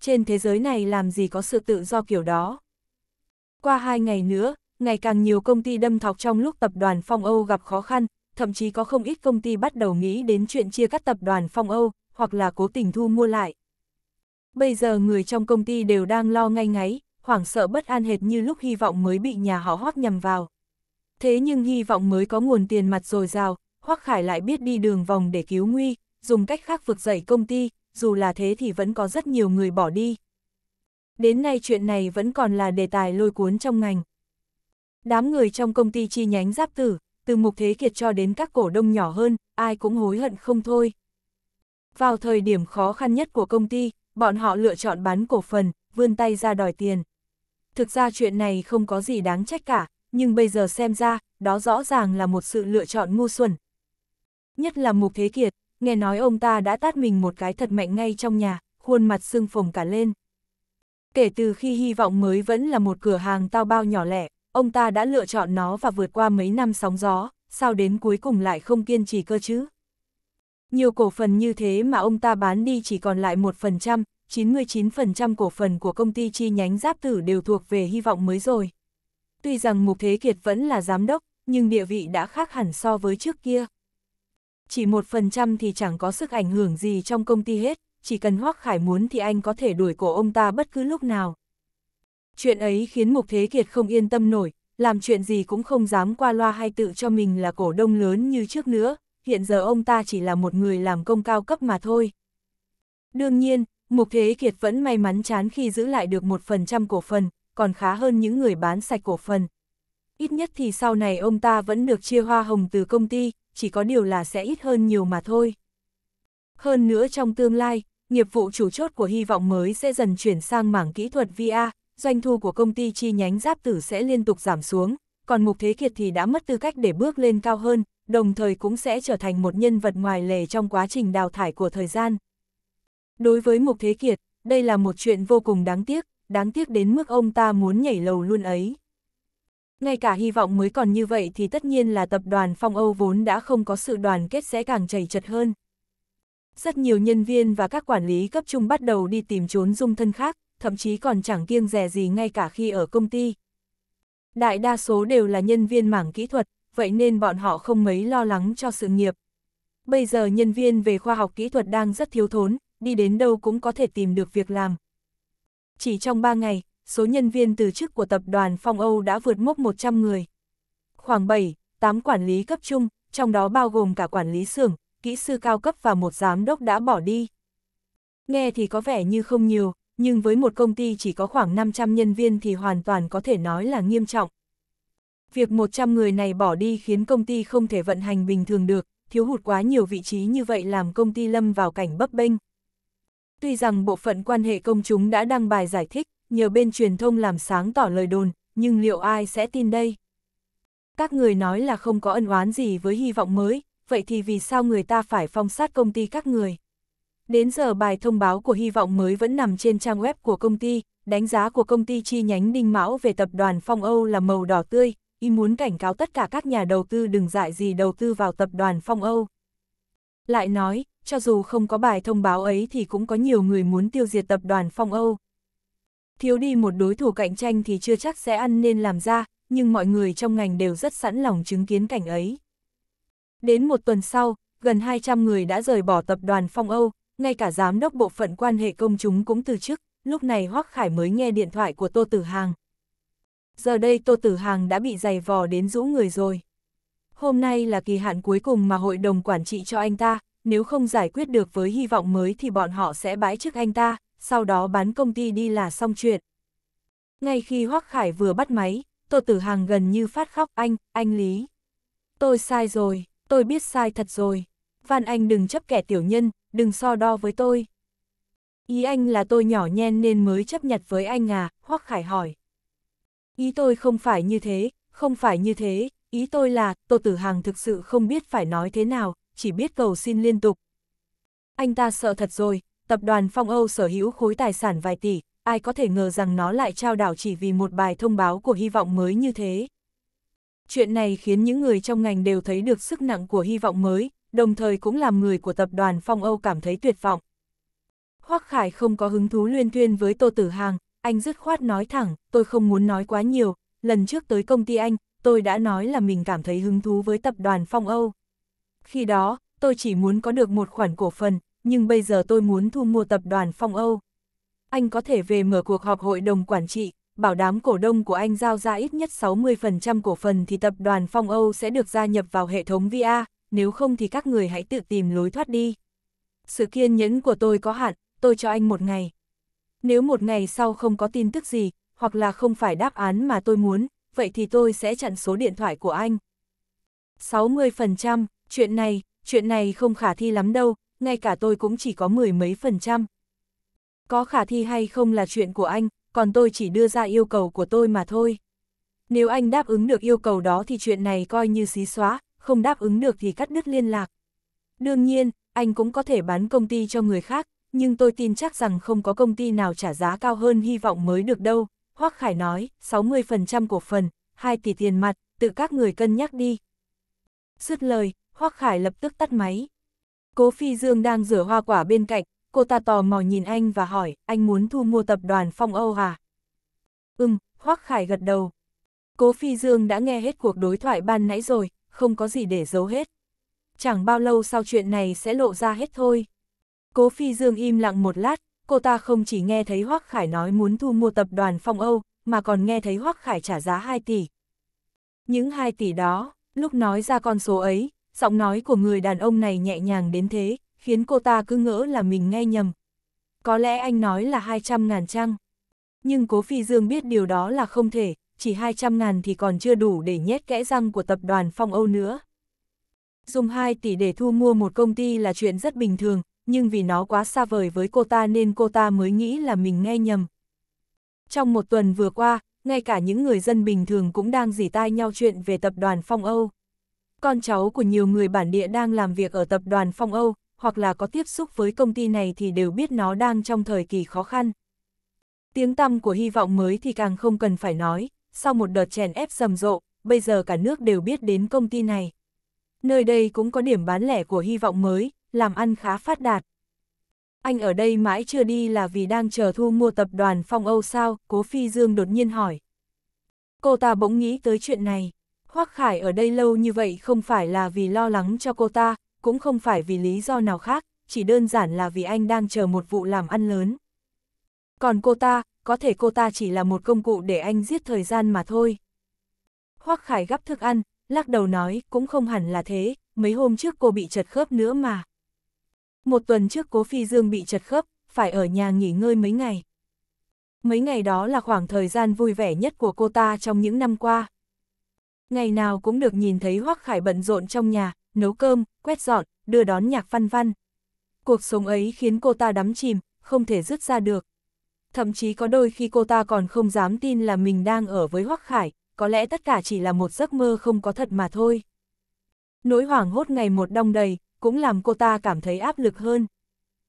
A: Trên thế giới này làm gì có sự tự do kiểu đó? Qua hai ngày nữa, ngày càng nhiều công ty đâm thọc trong lúc tập đoàn Phong Âu gặp khó khăn, thậm chí có không ít công ty bắt đầu nghĩ đến chuyện chia cắt tập đoàn Phong Âu, hoặc là cố tình thu mua lại. Bây giờ người trong công ty đều đang lo ngay ngáy, hoảng sợ bất an hệt như lúc hy vọng mới bị nhà họ hoác nhầm vào. Thế nhưng hy vọng mới có nguồn tiền mặt dồi dào, Hoác Khải lại biết đi đường vòng để cứu nguy, dùng cách khác vực dậy công ty, dù là thế thì vẫn có rất nhiều người bỏ đi. Đến nay chuyện này vẫn còn là đề tài lôi cuốn trong ngành. Đám người trong công ty chi nhánh giáp tử, từ mục thế kiệt cho đến các cổ đông nhỏ hơn, ai cũng hối hận không thôi. Vào thời điểm khó khăn nhất của công ty, bọn họ lựa chọn bán cổ phần, vươn tay ra đòi tiền. Thực ra chuyện này không có gì đáng trách cả, nhưng bây giờ xem ra, đó rõ ràng là một sự lựa chọn ngu xuẩn. Nhất là Mục Thế Kiệt, nghe nói ông ta đã tát mình một cái thật mạnh ngay trong nhà, khuôn mặt sưng phồng cả lên. Kể từ khi hy vọng mới vẫn là một cửa hàng tao bao nhỏ lẻ, ông ta đã lựa chọn nó và vượt qua mấy năm sóng gió, sao đến cuối cùng lại không kiên trì cơ chứ? Nhiều cổ phần như thế mà ông ta bán đi chỉ còn lại 1%, 99% cổ phần của công ty chi nhánh giáp tử đều thuộc về hy vọng mới rồi. Tuy rằng Mục Thế Kiệt vẫn là giám đốc, nhưng địa vị đã khác hẳn so với trước kia. Chỉ 1% thì chẳng có sức ảnh hưởng gì trong công ty hết, chỉ cần Hoác Khải muốn thì anh có thể đuổi cổ ông ta bất cứ lúc nào. Chuyện ấy khiến Mục Thế Kiệt không yên tâm nổi, làm chuyện gì cũng không dám qua loa hay tự cho mình là cổ đông lớn như trước nữa, hiện giờ ông ta chỉ là một người làm công cao cấp mà thôi. Đương nhiên, Mục Thế Kiệt vẫn may mắn chán khi giữ lại được một phần trăm cổ phần, còn khá hơn những người bán sạch cổ phần. Ít nhất thì sau này ông ta vẫn được chia hoa hồng từ công ty, chỉ có điều là sẽ ít hơn nhiều mà thôi. Hơn nữa trong tương lai, nghiệp vụ chủ chốt của hy vọng mới sẽ dần chuyển sang mảng kỹ thuật VR, doanh thu của công ty chi nhánh giáp tử sẽ liên tục giảm xuống, còn Mục Thế Kiệt thì đã mất tư cách để bước lên cao hơn, đồng thời cũng sẽ trở thành một nhân vật ngoài lề trong quá trình đào thải của thời gian. Đối với Mục Thế Kiệt, đây là một chuyện vô cùng đáng tiếc, đáng tiếc đến mức ông ta muốn nhảy lầu luôn ấy. Ngay cả hy vọng mới còn như vậy thì tất nhiên là tập đoàn Phong Âu vốn đã không có sự đoàn kết sẽ càng chảy chật hơn. Rất nhiều nhân viên và các quản lý cấp trung bắt đầu đi tìm trốn dung thân khác, thậm chí còn chẳng kiêng rẻ gì ngay cả khi ở công ty. Đại đa số đều là nhân viên mảng kỹ thuật, vậy nên bọn họ không mấy lo lắng cho sự nghiệp. Bây giờ nhân viên về khoa học kỹ thuật đang rất thiếu thốn, đi đến đâu cũng có thể tìm được việc làm. Chỉ trong 3 ngày, số nhân viên từ chức của tập đoàn Phong Âu đã vượt mốc 100 người. Khoảng 7, 8 quản lý cấp trung, trong đó bao gồm cả quản lý xưởng, kỹ sư cao cấp và một giám đốc đã bỏ đi. Nghe thì có vẻ như không nhiều, nhưng với một công ty chỉ có khoảng 500 nhân viên thì hoàn toàn có thể nói là nghiêm trọng. Việc 100 người này bỏ đi khiến công ty không thể vận hành bình thường được, thiếu hụt quá nhiều vị trí như vậy làm công ty lâm vào cảnh bấp bênh. Tuy rằng bộ phận quan hệ công chúng đã đăng bài giải thích, nhờ bên truyền thông làm sáng tỏ lời đồn, nhưng liệu ai sẽ tin đây? Các người nói là không có ân oán gì với hy vọng mới, vậy thì vì sao người ta phải phong sát công ty các người? Đến giờ bài thông báo của hy vọng mới vẫn nằm trên trang web của công ty, đánh giá của công ty chi nhánh Đinh Mão về tập đoàn Phong Âu là màu đỏ tươi, y muốn cảnh cáo tất cả các nhà đầu tư đừng dại gì đầu tư vào tập đoàn Phong Âu. Lại nói, cho dù không có bài thông báo ấy thì cũng có nhiều người muốn tiêu diệt tập đoàn Phong Âu. Thiếu đi một đối thủ cạnh tranh thì chưa chắc sẽ ăn nên làm ra, nhưng mọi người trong ngành đều rất sẵn lòng chứng kiến cảnh ấy. Đến một tuần sau, gần 200 người đã rời bỏ tập đoàn Phong Âu, ngay cả giám đốc bộ phận quan hệ công chúng cũng từ chức, lúc này Hoắc Khải mới nghe điện thoại của Tô Tử Hàng. Giờ đây Tô Tử Hàng đã bị dày vò đến rũ người rồi. Hôm nay là kỳ hạn cuối cùng mà hội đồng quản trị cho anh ta, nếu không giải quyết được với hy vọng mới thì bọn họ sẽ bãi chức anh ta, sau đó bán công ty đi là xong chuyện. Ngay khi Hoắc Khải vừa bắt máy, Tô Tử Hàng gần như phát khóc anh, anh Lý. Tôi sai rồi, tôi biết sai thật rồi. Van anh đừng chấp kẻ tiểu nhân, đừng so đo với tôi. Ý anh là tôi nhỏ nhen nên mới chấp nhận với anh à, Hoắc Khải hỏi. Ý tôi không phải như thế, không phải như thế, ý tôi là, Tô Tử Hàng thực sự không biết phải nói thế nào, chỉ biết cầu xin liên tục. Anh ta sợ thật rồi, tập đoàn Phong Âu sở hữu khối tài sản vài tỷ, ai có thể ngờ rằng nó lại trao đảo chỉ vì một bài thông báo của hy vọng mới như thế. Chuyện này khiến những người trong ngành đều thấy được sức nặng của hy vọng mới, đồng thời cũng làm người của tập đoàn Phong Âu cảm thấy tuyệt vọng. Hoắc Khải không có hứng thú luyên tuyên với Tô Tử Hàng, anh dứt khoát nói thẳng, tôi không muốn nói quá nhiều, lần trước tới công ty anh, tôi đã nói là mình cảm thấy hứng thú với tập đoàn Phong Âu. Khi đó, tôi chỉ muốn có được một khoản cổ phần, nhưng bây giờ tôi muốn thu mua tập đoàn Phong Âu. Anh có thể về mở cuộc họp hội đồng quản trị, bảo đám cổ đông của anh giao ra ít nhất 60% cổ phần thì tập đoàn Phong Âu sẽ được gia nhập vào hệ thống VA, nếu không thì các người hãy tự tìm lối thoát đi. Sự kiên nhẫn của tôi có hạn, tôi cho anh một ngày. Nếu một ngày sau không có tin tức gì, hoặc là không phải đáp án mà tôi muốn, vậy thì tôi sẽ chặn số điện thoại của anh. 60%, chuyện này, chuyện này không khả thi lắm đâu, ngay cả tôi cũng chỉ có mười mấy phần trăm. Có khả thi hay không là chuyện của anh, còn tôi chỉ đưa ra yêu cầu của tôi mà thôi. Nếu anh đáp ứng được yêu cầu đó thì chuyện này coi như xí xóa, không đáp ứng được thì cắt đứt liên lạc. Đương nhiên, anh cũng có thể bán công ty cho người khác, nhưng tôi tin chắc rằng không có công ty nào trả giá cao hơn hy vọng mới được đâu. Hoác Khải nói, 60% cổ phần, 2 tỷ tiền mặt, tự các người cân nhắc đi. Dứt lời, Hoác Khải lập tức tắt máy. Cố Phi Dương đang rửa hoa quả bên cạnh, cô ta tò mò nhìn anh và hỏi, anh muốn thu mua tập đoàn Phong Âu à? Ừm, Hoác Khải gật đầu. Cố Phi Dương đã nghe hết cuộc đối thoại ban nãy rồi, không có gì để giấu hết. Chẳng bao lâu sau chuyện này sẽ lộ ra hết thôi. Cố Phi Dương im lặng một lát, cô ta không chỉ nghe thấy Hoắc Khải nói muốn thu mua tập đoàn Phong Âu, mà còn nghe thấy Hoắc Khải trả giá 2 tỷ. Những 2 tỷ đó, lúc nói ra con số ấy, giọng nói của người đàn ông này nhẹ nhàng đến thế, khiến cô ta cứ ngỡ là mình nghe nhầm. Có lẽ anh nói là 200 ngàn chăng? Nhưng Cố Phi Dương biết điều đó là không thể, chỉ 200 ngàn thì còn chưa đủ để nhét kẽ răng của tập đoàn Phong Âu nữa. Dùng 2 tỷ để thu mua một công ty là chuyện rất bình thường, nhưng vì nó quá xa vời với cô ta nên cô ta mới nghĩ là mình nghe nhầm. Trong một tuần vừa qua, ngay cả những người dân bình thường cũng đang dỉ tai nhau chuyện về tập đoàn Phong Âu. Con cháu của nhiều người bản địa đang làm việc ở tập đoàn Phong Âu, hoặc là có tiếp xúc với công ty này thì đều biết nó đang trong thời kỳ khó khăn. Tiếng tăm của hy vọng mới thì càng không cần phải nói, sau một đợt chèn ép rầm rộ, bây giờ cả nước đều biết đến công ty này. Nơi đây cũng có điểm bán lẻ của hy vọng mới, làm ăn khá phát đạt. Anh ở đây mãi chưa đi là vì đang chờ thu mua tập đoàn Phong Âu sao, Cố Phi Dương đột nhiên hỏi. Cô ta bỗng nghĩ tới chuyện này. Hoác Khải ở đây lâu như vậy không phải là vì lo lắng cho cô ta, cũng không phải vì lý do nào khác, chỉ đơn giản là vì anh đang chờ một vụ làm ăn lớn. Còn cô ta, có thể cô ta chỉ là một công cụ để anh giết thời gian mà thôi. Hoác Khải gắp thức ăn, lắc đầu nói cũng không hẳn là thế, mấy hôm trước cô bị chật khớp nữa mà. Một tuần trước Cố Phi Dương bị chật khớp, phải ở nhà nghỉ ngơi mấy ngày. Mấy ngày đó là khoảng thời gian vui vẻ nhất của cô ta trong những năm qua. Ngày nào cũng được nhìn thấy Hoắc Khải bận rộn trong nhà, nấu cơm, quét dọn, đưa đón nhạc văn văn. Cuộc sống ấy khiến cô ta đắm chìm, không thể dứt ra được. Thậm chí có đôi khi cô ta còn không dám tin là mình đang ở với Hoắc Khải, có lẽ tất cả chỉ là một giấc mơ không có thật mà thôi. Nỗi hoảng hốt ngày một đong đầy, cũng làm cô ta cảm thấy áp lực hơn.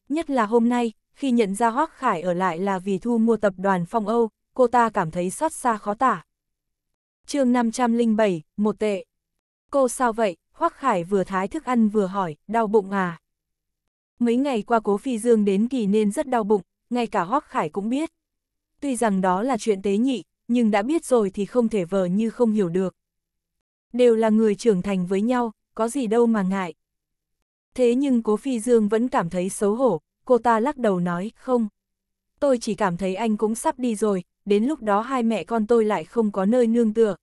A: Nhất là hôm nay, khi nhận ra Hoác Khải ở lại là vì thu mua tập đoàn Phong Âu, cô ta cảm thấy xót xa khó tả. chương 507, một tệ. Cô sao vậy? Hoác Khải vừa thái thức ăn vừa hỏi, đau bụng à? Mấy ngày qua cố phi dương đến kỳ nên rất đau bụng, ngay cả Hoác Khải cũng biết. Tuy rằng đó là chuyện tế nhị, nhưng đã biết rồi thì không thể vờ như không hiểu được. Đều là người trưởng thành với nhau, có gì đâu mà ngại thế nhưng Cố Phi Dương vẫn cảm thấy xấu hổ, cô ta lắc đầu nói, không. Tôi chỉ cảm thấy anh cũng sắp đi rồi, đến lúc đó hai mẹ con tôi lại không có nơi nương tựa.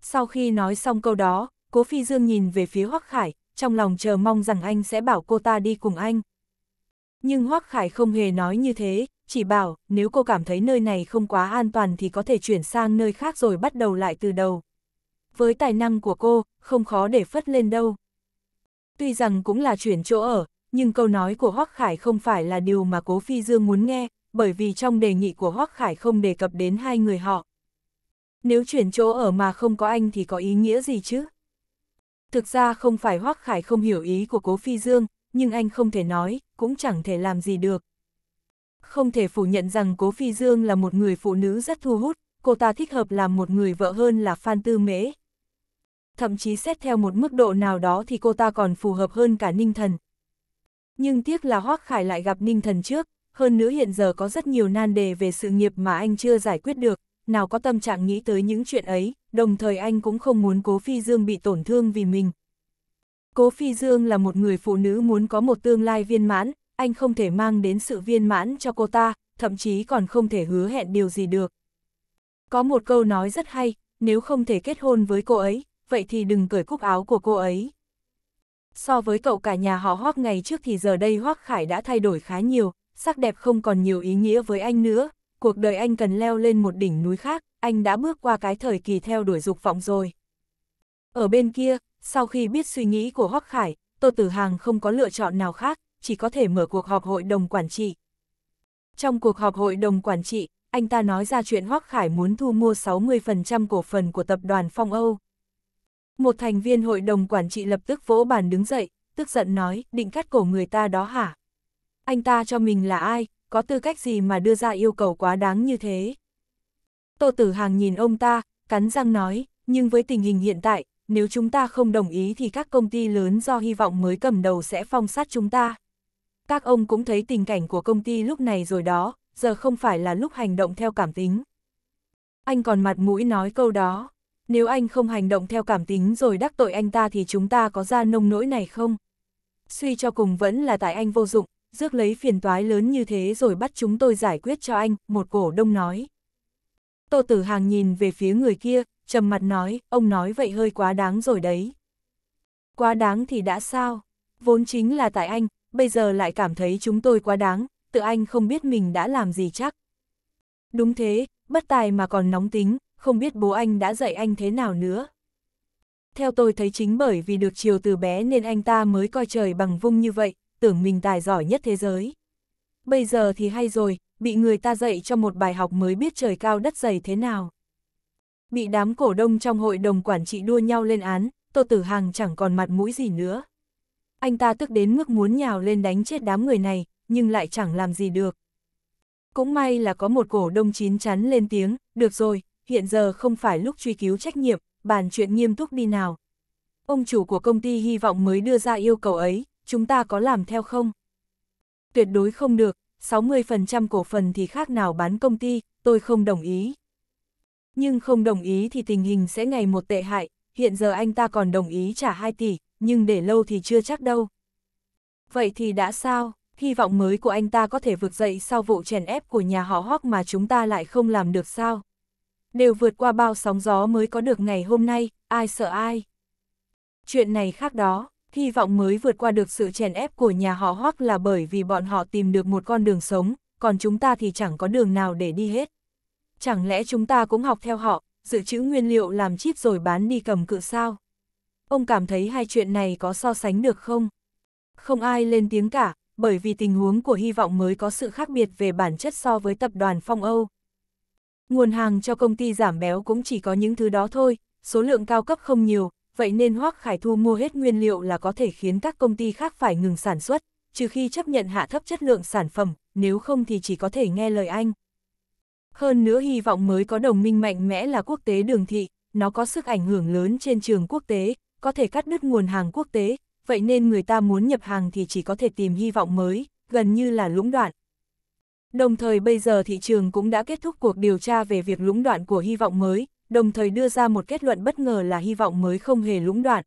A: Sau khi nói xong câu đó, Cố Phi Dương nhìn về phía Hoắc Khải, trong lòng chờ mong rằng anh sẽ bảo cô ta đi cùng anh. Nhưng Hoắc Khải không hề nói như thế, chỉ bảo nếu cô cảm thấy nơi này không quá an toàn thì có thể chuyển sang nơi khác rồi bắt đầu lại từ đầu. Với tài năng của cô, không khó để phất lên đâu. Tuy rằng cũng là chuyển chỗ ở, nhưng câu nói của Hoắc Khải không phải là điều mà Cố Phi Dương muốn nghe, bởi vì trong đề nghị của Hoắc Khải không đề cập đến hai người họ. Nếu chuyển chỗ ở mà không có anh thì có ý nghĩa gì chứ? Thực ra không phải Hoắc Khải không hiểu ý của Cố Phi Dương, nhưng anh không thể nói, cũng chẳng thể làm gì được. Không thể phủ nhận rằng Cố Phi Dương là một người phụ nữ rất thu hút, cô ta thích hợp làm một người vợ hơn là Phan Tư Mễ, thậm chí xét theo một mức độ nào đó thì cô ta còn phù hợp hơn cả Ninh Thần. Nhưng tiếc là Hoác Khải lại gặp Ninh Thần trước, hơn nữa hiện giờ có rất nhiều nan đề về sự nghiệp mà anh chưa giải quyết được, nào có tâm trạng nghĩ tới những chuyện ấy, đồng thời anh cũng không muốn Cố Phi Dương bị tổn thương vì mình. Cố Phi Dương là một người phụ nữ muốn có một tương lai viên mãn, anh không thể mang đến sự viên mãn cho cô ta, thậm chí còn không thể hứa hẹn điều gì được. Có một câu nói rất hay, nếu không thể kết hôn với cô ấy, vậy thì đừng cởi cúc áo của cô ấy. So với cậu cả nhà họ Hoác ngày trước thì giờ đây Hoác Khải đã thay đổi khá nhiều, sắc đẹp không còn nhiều ý nghĩa với anh nữa, cuộc đời anh cần leo lên một đỉnh núi khác, anh đã bước qua cái thời kỳ theo đuổi dục vọng rồi. Ở bên kia, sau khi biết suy nghĩ của Hoác Khải, Tô Tử Hàng không có lựa chọn nào khác, chỉ có thể mở cuộc họp hội đồng quản trị. Trong cuộc họp hội đồng quản trị, anh ta nói ra chuyện Hoác Khải muốn thu mua 60% cổ phần của tập đoàn Phong Âu. Một thành viên hội đồng quản trị lập tức vỗ bàn đứng dậy, tức giận nói, định cắt cổ người ta đó hả? Anh ta cho mình là ai, có tư cách gì mà đưa ra yêu cầu quá đáng như thế? Tô Tử Hàng nhìn ông ta, cắn răng nói, nhưng với tình hình hiện tại, nếu chúng ta không đồng ý thì các công ty lớn do hy vọng mới cầm đầu sẽ phong sát chúng ta. Các ông cũng thấy tình cảnh của công ty lúc này rồi đó, giờ không phải là lúc hành động theo cảm tính. Anh còn mặt mũi nói câu đó nếu anh không hành động theo cảm tính rồi đắc tội anh ta thì chúng ta có ra nông nỗi này không? Suy cho cùng vẫn là tại anh vô dụng, rước lấy phiền toái lớn như thế rồi bắt chúng tôi giải quyết cho anh, một cổ đông nói. Tô Tử Hàng nhìn về phía người kia, trầm mặt nói, ông nói vậy hơi quá đáng rồi đấy. Quá đáng thì đã sao? Vốn chính là tại anh, bây giờ lại cảm thấy chúng tôi quá đáng, tự anh không biết mình đã làm gì chắc. Đúng thế, bất tài mà còn nóng tính, không biết bố anh đã dạy anh thế nào nữa. Theo tôi thấy chính bởi vì được chiều từ bé nên anh ta mới coi trời bằng vung như vậy, tưởng mình tài giỏi nhất thế giới. Bây giờ thì hay rồi, bị người ta dạy cho một bài học mới biết trời cao đất dày thế nào. Bị đám cổ đông trong hội đồng quản trị đua nhau lên án, Tô Tử hằng chẳng còn mặt mũi gì nữa. Anh ta tức đến mức muốn nhào lên đánh chết đám người này, nhưng lại chẳng làm gì được. Cũng may là có một cổ đông chín chắn lên tiếng, được rồi, hiện giờ không phải lúc truy cứu trách nhiệm, bàn chuyện nghiêm túc đi nào. Ông chủ của công ty hy vọng mới đưa ra yêu cầu ấy, chúng ta có làm theo không? Tuyệt đối không được, 60% cổ phần thì khác nào bán công ty, tôi không đồng ý. Nhưng không đồng ý thì tình hình sẽ ngày một tệ hại, hiện giờ anh ta còn đồng ý trả 2 tỷ, nhưng để lâu thì chưa chắc đâu. Vậy thì đã sao, hy vọng mới của anh ta có thể vực dậy sau vụ chèn ép của nhà họ Hoắc mà chúng ta lại không làm được sao? đều vượt qua bao sóng gió mới có được ngày hôm nay, ai sợ ai. Chuyện này khác đó, hy vọng mới vượt qua được sự chèn ép của nhà họ hoắc là bởi vì bọn họ tìm được một con đường sống, còn chúng ta thì chẳng có đường nào để đi hết. Chẳng lẽ chúng ta cũng học theo họ, dự trữ nguyên liệu làm chip rồi bán đi cầm cự sao? Ông cảm thấy hai chuyện này có so sánh được không? Không ai lên tiếng cả, bởi vì tình huống của hy vọng mới có sự khác biệt về bản chất so với tập đoàn Phong Âu, Nguồn hàng cho công ty giảm béo cũng chỉ có những thứ đó thôi, số lượng cao cấp không nhiều, vậy nên hoắc Khải Thu mua hết nguyên liệu là có thể khiến các công ty khác phải ngừng sản xuất, trừ khi chấp nhận hạ thấp chất lượng sản phẩm, nếu không thì chỉ có thể nghe lời anh. Hơn nữa hy vọng mới có đồng minh mạnh mẽ là quốc tế đường thị, nó có sức ảnh hưởng lớn trên trường quốc tế, có thể cắt đứt nguồn hàng quốc tế, vậy nên người ta muốn nhập hàng thì chỉ có thể tìm hy vọng mới, gần như là lũng đoạn, Đồng thời bây giờ thị trường cũng đã kết thúc cuộc điều tra về việc lũng đoạn của hy vọng mới, đồng thời đưa ra một kết luận bất ngờ là hy vọng mới không hề lũng đoạn.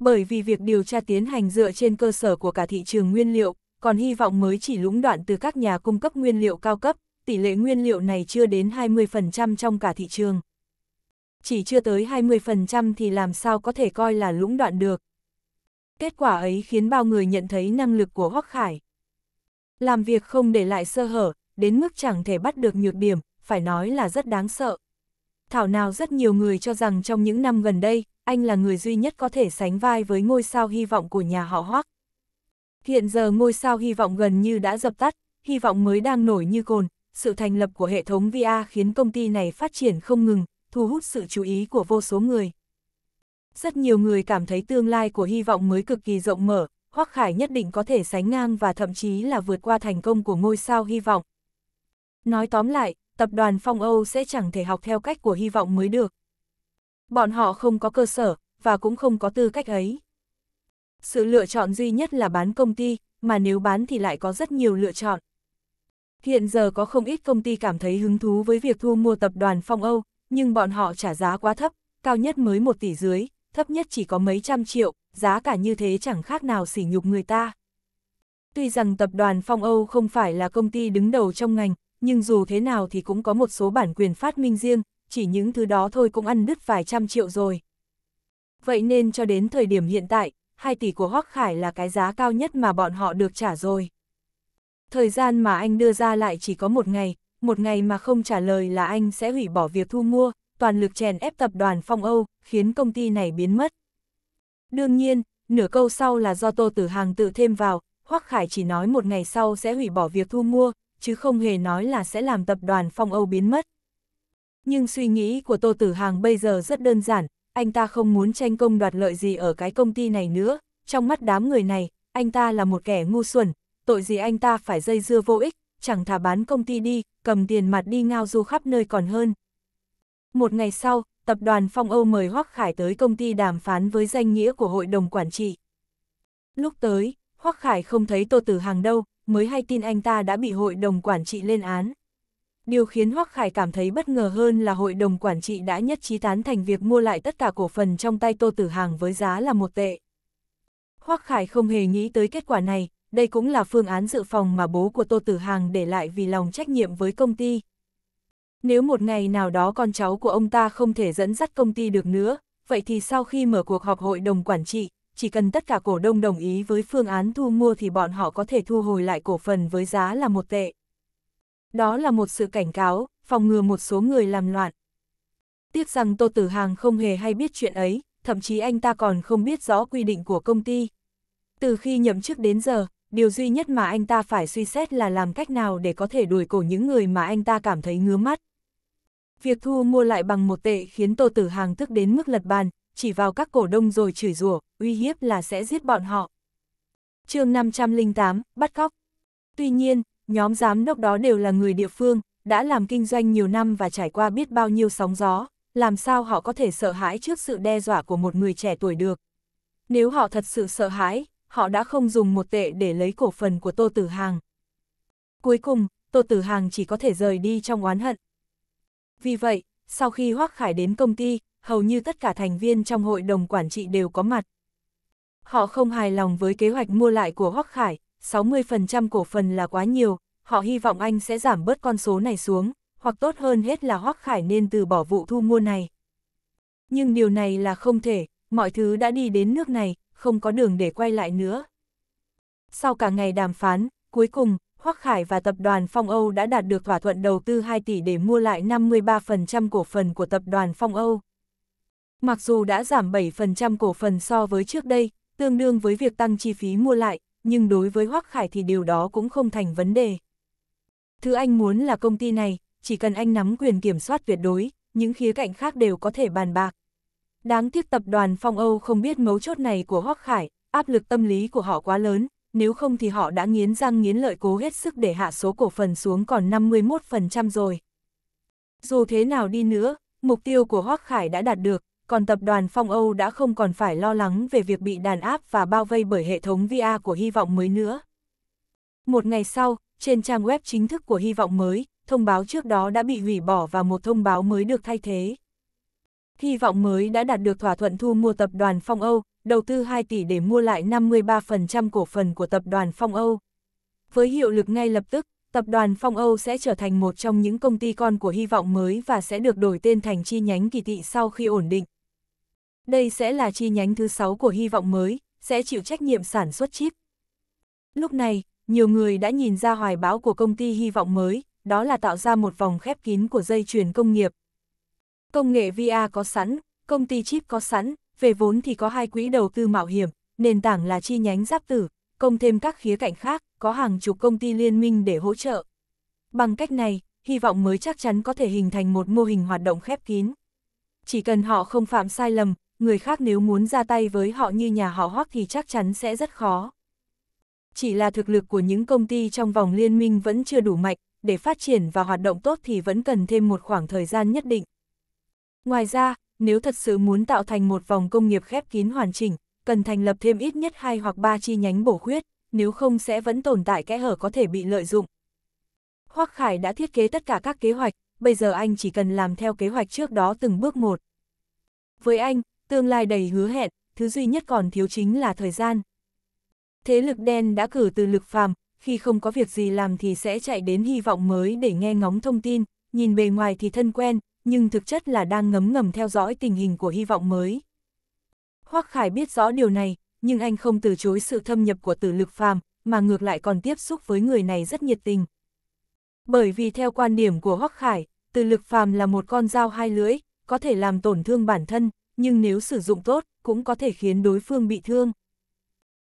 A: Bởi vì việc điều tra tiến hành dựa trên cơ sở của cả thị trường nguyên liệu, còn hy vọng mới chỉ lũng đoạn từ các nhà cung cấp nguyên liệu cao cấp, tỷ lệ nguyên liệu này chưa đến 20% trong cả thị trường. Chỉ chưa tới 20% thì làm sao có thể coi là lũng đoạn được. Kết quả ấy khiến bao người nhận thấy năng lực của Hoắc Khải làm việc không để lại sơ hở, đến mức chẳng thể bắt được nhược điểm, phải nói là rất đáng sợ. Thảo nào rất nhiều người cho rằng trong những năm gần đây, anh là người duy nhất có thể sánh vai với ngôi sao hy vọng của nhà họ Hoắc. Hiện giờ ngôi sao hy vọng gần như đã dập tắt, hy vọng mới đang nổi như cồn, sự thành lập của hệ thống VR khiến công ty này phát triển không ngừng, thu hút sự chú ý của vô số người. Rất nhiều người cảm thấy tương lai của hy vọng mới cực kỳ rộng mở, Hoắc Khải nhất định có thể sánh ngang và thậm chí là vượt qua thành công của ngôi sao hy vọng. Nói tóm lại, tập đoàn Phong Âu sẽ chẳng thể học theo cách của hy vọng mới được. Bọn họ không có cơ sở, và cũng không có tư cách ấy. Sự lựa chọn duy nhất là bán công ty, mà nếu bán thì lại có rất nhiều lựa chọn. Hiện giờ có không ít công ty cảm thấy hứng thú với việc thu mua tập đoàn Phong Âu, nhưng bọn họ trả giá quá thấp, cao nhất mới 1 tỷ dưới, thấp nhất chỉ có mấy trăm triệu, giá cả như thế chẳng khác nào sỉ nhục người ta. Tuy rằng tập đoàn Phong Âu không phải là công ty đứng đầu trong ngành, nhưng dù thế nào thì cũng có một số bản quyền phát minh riêng, chỉ những thứ đó thôi cũng ăn đứt vài trăm triệu rồi. Vậy nên cho đến thời điểm hiện tại, 2 tỷ của Hoắc Khải là cái giá cao nhất mà bọn họ được trả rồi. Thời gian mà anh đưa ra lại chỉ có một ngày, một ngày mà không trả lời là anh sẽ hủy bỏ việc thu mua, toàn lực chèn ép tập đoàn Phong Âu, khiến công ty này biến mất. Đương nhiên, nửa câu sau là do Tô Tử Hàng tự thêm vào, Hoắc Khải chỉ nói một ngày sau sẽ hủy bỏ việc thu mua, chứ không hề nói là sẽ làm tập đoàn Phong Âu biến mất. Nhưng suy nghĩ của Tô Tử Hàng bây giờ rất đơn giản, anh ta không muốn tranh công đoạt lợi gì ở cái công ty này nữa, trong mắt đám người này, anh ta là một kẻ ngu xuẩn, tội gì anh ta phải dây dưa vô ích, chẳng thà bán công ty đi, cầm tiền mặt đi ngao du khắp nơi còn hơn. Một ngày sau, tập đoàn Phong Âu mời Hoắc Khải tới công ty đàm phán với danh nghĩa của hội đồng quản trị. Lúc tới, Hoắc Khải không thấy Tô Tử Hàng đâu, mới hay tin anh ta đã bị hội đồng quản trị lên án. Điều khiến Hoắc Khải cảm thấy bất ngờ hơn là hội đồng quản trị đã nhất trí tán thành việc mua lại tất cả cổ phần trong tay Tô Tử Hàng với giá là một tệ. Hoắc Khải không hề nghĩ tới kết quả này, đây cũng là phương án dự phòng mà bố của Tô Tử Hàng để lại vì lòng trách nhiệm với công ty. Nếu một ngày nào đó con cháu của ông ta không thể dẫn dắt công ty được nữa, vậy thì sau khi mở cuộc họp hội đồng quản trị, chỉ cần tất cả cổ đông đồng ý với phương án thu mua thì bọn họ có thể thu hồi lại cổ phần với giá là một tệ. Đó là một sự cảnh cáo, phòng ngừa một số người làm loạn. Tiếc rằng Tô Tử Hàng không hề hay biết chuyện ấy, thậm chí anh ta còn không biết rõ quy định của công ty. Từ khi nhậm chức đến giờ, điều duy nhất mà anh ta phải suy xét là làm cách nào để có thể đuổi cổ những người mà anh ta cảm thấy ngứa mắt. Việc thu mua lại bằng một tệ khiến Tô Tử Hàng tức đến mức lật bàn, chỉ vào các cổ đông rồi chửi rủa, uy hiếp là sẽ giết bọn họ. chương 508, bắt cóc. Tuy nhiên, nhóm giám đốc đó đều là người địa phương, đã làm kinh doanh nhiều năm và trải qua biết bao nhiêu sóng gió, làm sao họ có thể sợ hãi trước sự đe dọa của một người trẻ tuổi được. Nếu họ thật sự sợ hãi, họ đã không dùng một tệ để lấy cổ phần của Tô Tử Hàng. Cuối cùng, Tô Tử Hàng chỉ có thể rời đi trong oán hận, vì vậy, sau khi Hoác Khải đến công ty, hầu như tất cả thành viên trong hội đồng quản trị đều có mặt. Họ không hài lòng với kế hoạch mua lại của Hoác Khải, 60% cổ phần là quá nhiều, họ hy vọng anh sẽ giảm bớt con số này xuống, hoặc tốt hơn hết là Hoác Khải nên từ bỏ vụ thu mua này. Nhưng điều này là không thể, mọi thứ đã đi đến nước này, không có đường để quay lại nữa. Sau cả ngày đàm phán, cuối cùng, Hoắc Khải và tập đoàn Phong Âu đã đạt được thỏa thuận đầu tư 2 tỷ để mua lại 53% cổ phần của tập đoàn Phong Âu. Mặc dù đã giảm 7% cổ phần so với trước đây, tương đương với việc tăng chi phí mua lại, nhưng đối với Hoắc Khải thì điều đó cũng không thành vấn đề. Thứ anh muốn là công ty này, chỉ cần anh nắm quyền kiểm soát tuyệt đối, những khía cạnh khác đều có thể bàn bạc. Đáng tiếc tập đoàn Phong Âu không biết mấu chốt này của Hoắc Khải, áp lực tâm lý của họ quá lớn, nếu không thì họ đã nghiến răng nghiến lợi cố hết sức để hạ số cổ phần xuống còn 51% rồi. Dù thế nào đi nữa, mục tiêu của Hoác Khải đã đạt được, còn tập đoàn Phong Âu đã không còn phải lo lắng về việc bị đàn áp và bao vây bởi hệ thống VR của Hy vọng mới nữa. Một ngày sau, trên trang web chính thức của Hy vọng mới, thông báo trước đó đã bị hủy bỏ và một thông báo mới được thay thế. Hy vọng mới đã đạt được thỏa thuận thu mua tập đoàn Phong Âu, đầu tư 2 tỷ để mua lại 53% cổ phần của tập đoàn Phong Âu. Với hiệu lực ngay lập tức, tập đoàn Phong Âu sẽ trở thành một trong những công ty con của hy vọng mới và sẽ được đổi tên thành chi nhánh kỳ thị sau khi ổn định. Đây sẽ là chi nhánh thứ 6 của hy vọng mới, sẽ chịu trách nhiệm sản xuất chip. Lúc này, nhiều người đã nhìn ra hoài báo của công ty hy vọng mới, đó là tạo ra một vòng khép kín của dây chuyền công nghiệp. Công nghệ VR có sẵn, công ty chip có sẵn, về vốn thì có hai quỹ đầu tư mạo hiểm, nền tảng là chi nhánh giáp tử, công thêm các khía cạnh khác, có hàng chục công ty liên minh để hỗ trợ. Bằng cách này, hy vọng mới chắc chắn có thể hình thành một mô hình hoạt động khép kín. Chỉ cần họ không phạm sai lầm, người khác nếu muốn ra tay với họ như nhà họ hoắc thì chắc chắn sẽ rất khó. Chỉ là thực lực của những công ty trong vòng liên minh vẫn chưa đủ mạnh, để phát triển và hoạt động tốt thì vẫn cần thêm một khoảng thời gian nhất định. Ngoài ra, nếu thật sự muốn tạo thành một vòng công nghiệp khép kín hoàn chỉnh, cần thành lập thêm ít nhất hai hoặc ba chi nhánh bổ khuyết, nếu không sẽ vẫn tồn tại kẽ hở có thể bị lợi dụng. Hoắc Khải đã thiết kế tất cả các kế hoạch, bây giờ anh chỉ cần làm theo kế hoạch trước đó từng bước một. Với anh, tương lai đầy hứa hẹn, thứ duy nhất còn thiếu chính là thời gian. Thế lực đen đã cử từ lực phàm, khi không có việc gì làm thì sẽ chạy đến hy vọng mới để nghe ngóng thông tin, nhìn bề ngoài thì thân quen, nhưng thực chất là đang ngấm ngầm theo dõi tình hình của hy vọng mới. Hoắc Khải biết rõ điều này, nhưng anh không từ chối sự thâm nhập của tử lực phàm, mà ngược lại còn tiếp xúc với người này rất nhiệt tình. Bởi vì theo quan điểm của Hoắc Khải, tử lực phàm là một con dao hai lưỡi, có thể làm tổn thương bản thân, nhưng nếu sử dụng tốt, cũng có thể khiến đối phương bị thương.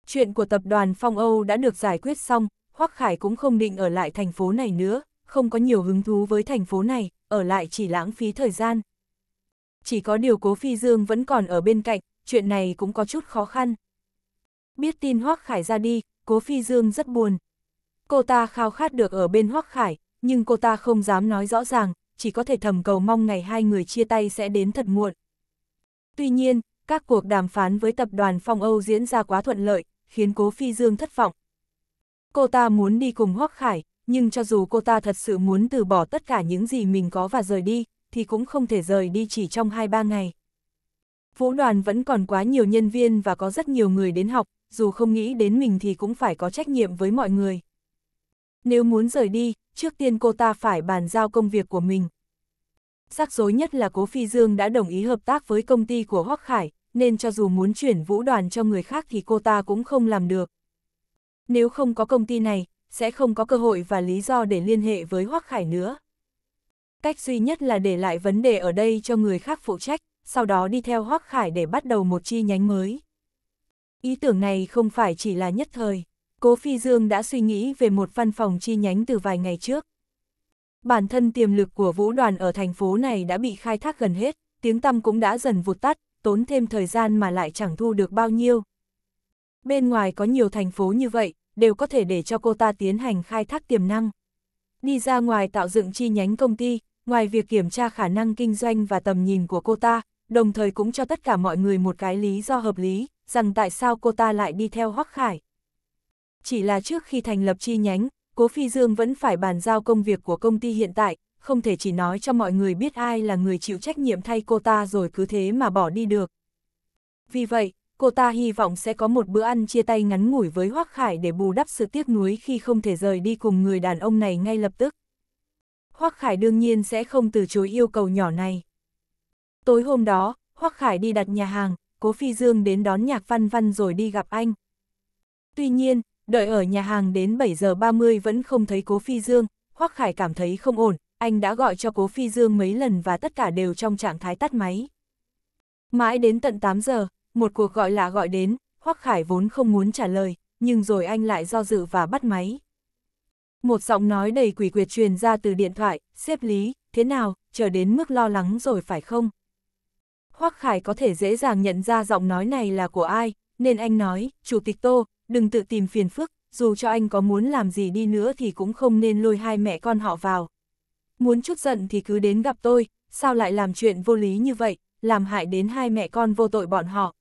A: Chuyện của tập đoàn Phong Âu đã được giải quyết xong, Hoắc Khải cũng không định ở lại thành phố này nữa, không có nhiều hứng thú với thành phố này, ở lại chỉ lãng phí thời gian. Chỉ có điều cố phi dương vẫn còn ở bên cạnh, chuyện này cũng có chút khó khăn. Biết tin Hoác Khải ra đi, cố phi dương rất buồn. Cô ta khao khát được ở bên Hoác Khải, nhưng cô ta không dám nói rõ ràng, chỉ có thể thầm cầu mong ngày hai người chia tay sẽ đến thật muộn. Tuy nhiên, các cuộc đàm phán với tập đoàn Phong Âu diễn ra quá thuận lợi, khiến cố phi dương thất vọng. Cô ta muốn đi cùng Hoác Khải, nhưng cho dù cô ta thật sự muốn từ bỏ tất cả những gì mình có và rời đi, thì cũng không thể rời đi chỉ trong 2-3 ngày. Vũ đoàn vẫn còn quá nhiều nhân viên và có rất nhiều người đến học, dù không nghĩ đến mình thì cũng phải có trách nhiệm với mọi người. Nếu muốn rời đi, trước tiên cô ta phải bàn giao công việc của mình. Rắc rối nhất là Cố Phi Dương đã đồng ý hợp tác với công ty của Hoắc Khải, nên cho dù muốn chuyển vũ đoàn cho người khác thì cô ta cũng không làm được. Nếu không có công ty này, sẽ không có cơ hội và lý do để liên hệ với Hoắc Khải nữa. Cách duy nhất là để lại vấn đề ở đây cho người khác phụ trách, sau đó đi theo Hoắc Khải để bắt đầu một chi nhánh mới. Ý tưởng này không phải chỉ là nhất thời, Cố Phi Dương đã suy nghĩ về một văn phòng chi nhánh từ vài ngày trước. Bản thân tiềm lực của vũ đoàn ở thành phố này đã bị khai thác gần hết, tiếng tăm cũng đã dần vụt tắt, tốn thêm thời gian mà lại chẳng thu được bao nhiêu. Bên ngoài có nhiều thành phố như vậy, đều có thể để cho cô ta tiến hành khai thác tiềm năng. Đi ra ngoài tạo dựng chi nhánh công ty, ngoài việc kiểm tra khả năng kinh doanh và tầm nhìn của cô ta, đồng thời cũng cho tất cả mọi người một cái lý do hợp lý, rằng tại sao cô ta lại đi theo Hoắc Khải. Chỉ là trước khi thành lập chi nhánh, Cố Phi Dương vẫn phải bàn giao công việc của công ty hiện tại, không thể chỉ nói cho mọi người biết ai là người chịu trách nhiệm thay cô ta rồi cứ thế mà bỏ đi được. Vì vậy, cô ta hy vọng sẽ có một bữa ăn chia tay ngắn ngủi với Hoác Khải để bù đắp sự tiếc nuối khi không thể rời đi cùng người đàn ông này ngay lập tức. Hoác Khải đương nhiên sẽ không từ chối yêu cầu nhỏ này. Tối hôm đó, Hoác Khải đi đặt nhà hàng, Cố Phi Dương đến đón Nhạc Văn Văn rồi đi gặp anh. Tuy nhiên, đợi ở nhà hàng đến 7 giờ 30 vẫn không thấy Cố Phi Dương, Hoác Khải cảm thấy không ổn, anh đã gọi cho Cố Phi Dương mấy lần và tất cả đều trong trạng thái tắt máy. Mãi đến tận 8 giờ, một cuộc gọi lạ gọi đến, Hoắc Khải vốn không muốn trả lời, nhưng rồi anh lại do dự và bắt máy. Một giọng nói đầy quỷ quyệt truyền ra từ điện thoại, xếp lý, thế nào, chờ đến mức lo lắng rồi phải không? Hoắc Khải có thể dễ dàng nhận ra giọng nói này là của ai, nên anh nói, Chủ tịch Tô, đừng tự tìm phiền phức, dù cho anh có muốn làm gì đi nữa thì cũng không nên lôi hai mẹ con họ vào. Muốn chút giận thì cứ đến gặp tôi, sao lại làm chuyện vô lý như vậy, làm hại đến hai mẹ con vô tội bọn họ.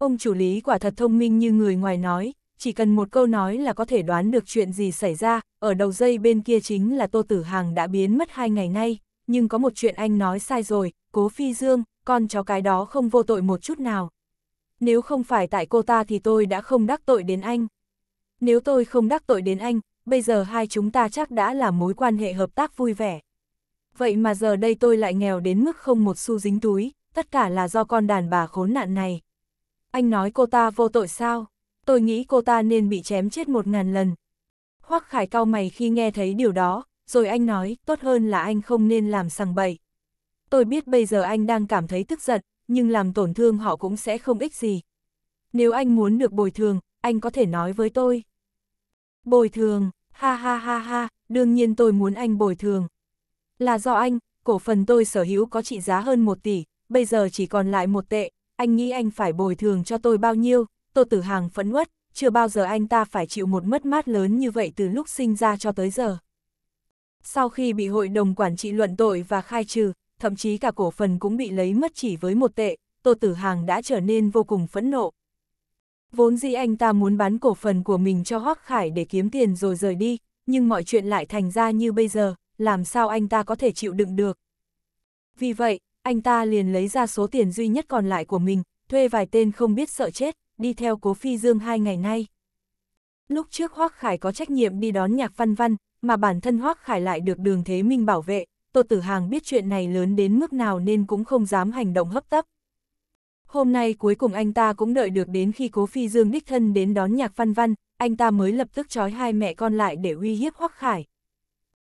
A: Ông chủ lý quả thật thông minh như người ngoài nói, chỉ cần một câu nói là có thể đoán được chuyện gì xảy ra, ở đầu dây bên kia chính là Tô Tử Hàng đã biến mất hai ngày nay, nhưng có một chuyện anh nói sai rồi, cố phi dương, con cháu cái đó không vô tội một chút nào. Nếu không phải tại cô ta thì tôi đã không đắc tội đến anh. Nếu tôi không đắc tội đến anh, bây giờ hai chúng ta chắc đã là mối quan hệ hợp tác vui vẻ. Vậy mà giờ đây tôi lại nghèo đến mức không một xu dính túi, tất cả là do con đàn bà khốn nạn này. Anh nói cô ta vô tội sao? Tôi nghĩ cô ta nên bị chém chết một ngàn lần. Hoắc Khải cao mày khi nghe thấy điều đó, rồi anh nói, tốt hơn là anh không nên làm sằng bậy. Tôi biết bây giờ anh đang cảm thấy tức giận, nhưng làm tổn thương họ cũng sẽ không ích gì. Nếu anh muốn được bồi thường, anh có thể nói với tôi. Bồi thường, ha ha ha ha, đương nhiên tôi muốn anh bồi thường. Là do anh, cổ phần tôi sở hữu có trị giá hơn một tỷ, bây giờ chỉ còn lại một tệ, anh nghĩ anh phải bồi thường cho tôi bao nhiêu, Tô Tử Hàng phẫn uất, chưa bao giờ anh ta phải chịu một mất mát lớn như vậy từ lúc sinh ra cho tới giờ. Sau khi bị hội đồng quản trị luận tội và khai trừ, thậm chí cả cổ phần cũng bị lấy mất chỉ với một tệ, Tô Tử Hàng đã trở nên vô cùng phẫn nộ. Vốn dĩ anh ta muốn bán cổ phần của mình cho Hoắc Khải để kiếm tiền rồi rời đi, nhưng mọi chuyện lại thành ra như bây giờ, làm sao anh ta có thể chịu đựng được. Vì vậy, anh ta liền lấy ra số tiền duy nhất còn lại của mình, thuê vài tên không biết sợ chết, đi theo cố phi dương hai ngày nay. Lúc trước Hoác Khải có trách nhiệm đi đón nhạc văn văn, mà bản thân Hoác Khải lại được đường thế minh bảo vệ, Tô Tử Hàng biết chuyện này lớn đến mức nào nên cũng không dám hành động hấp tấp. Hôm nay cuối cùng anh ta cũng đợi được đến khi Cố Phi Dương đích thân đến đón Nhạc Văn Văn, anh ta mới lập tức trói hai mẹ con lại để uy hiếp Hoắc Khải.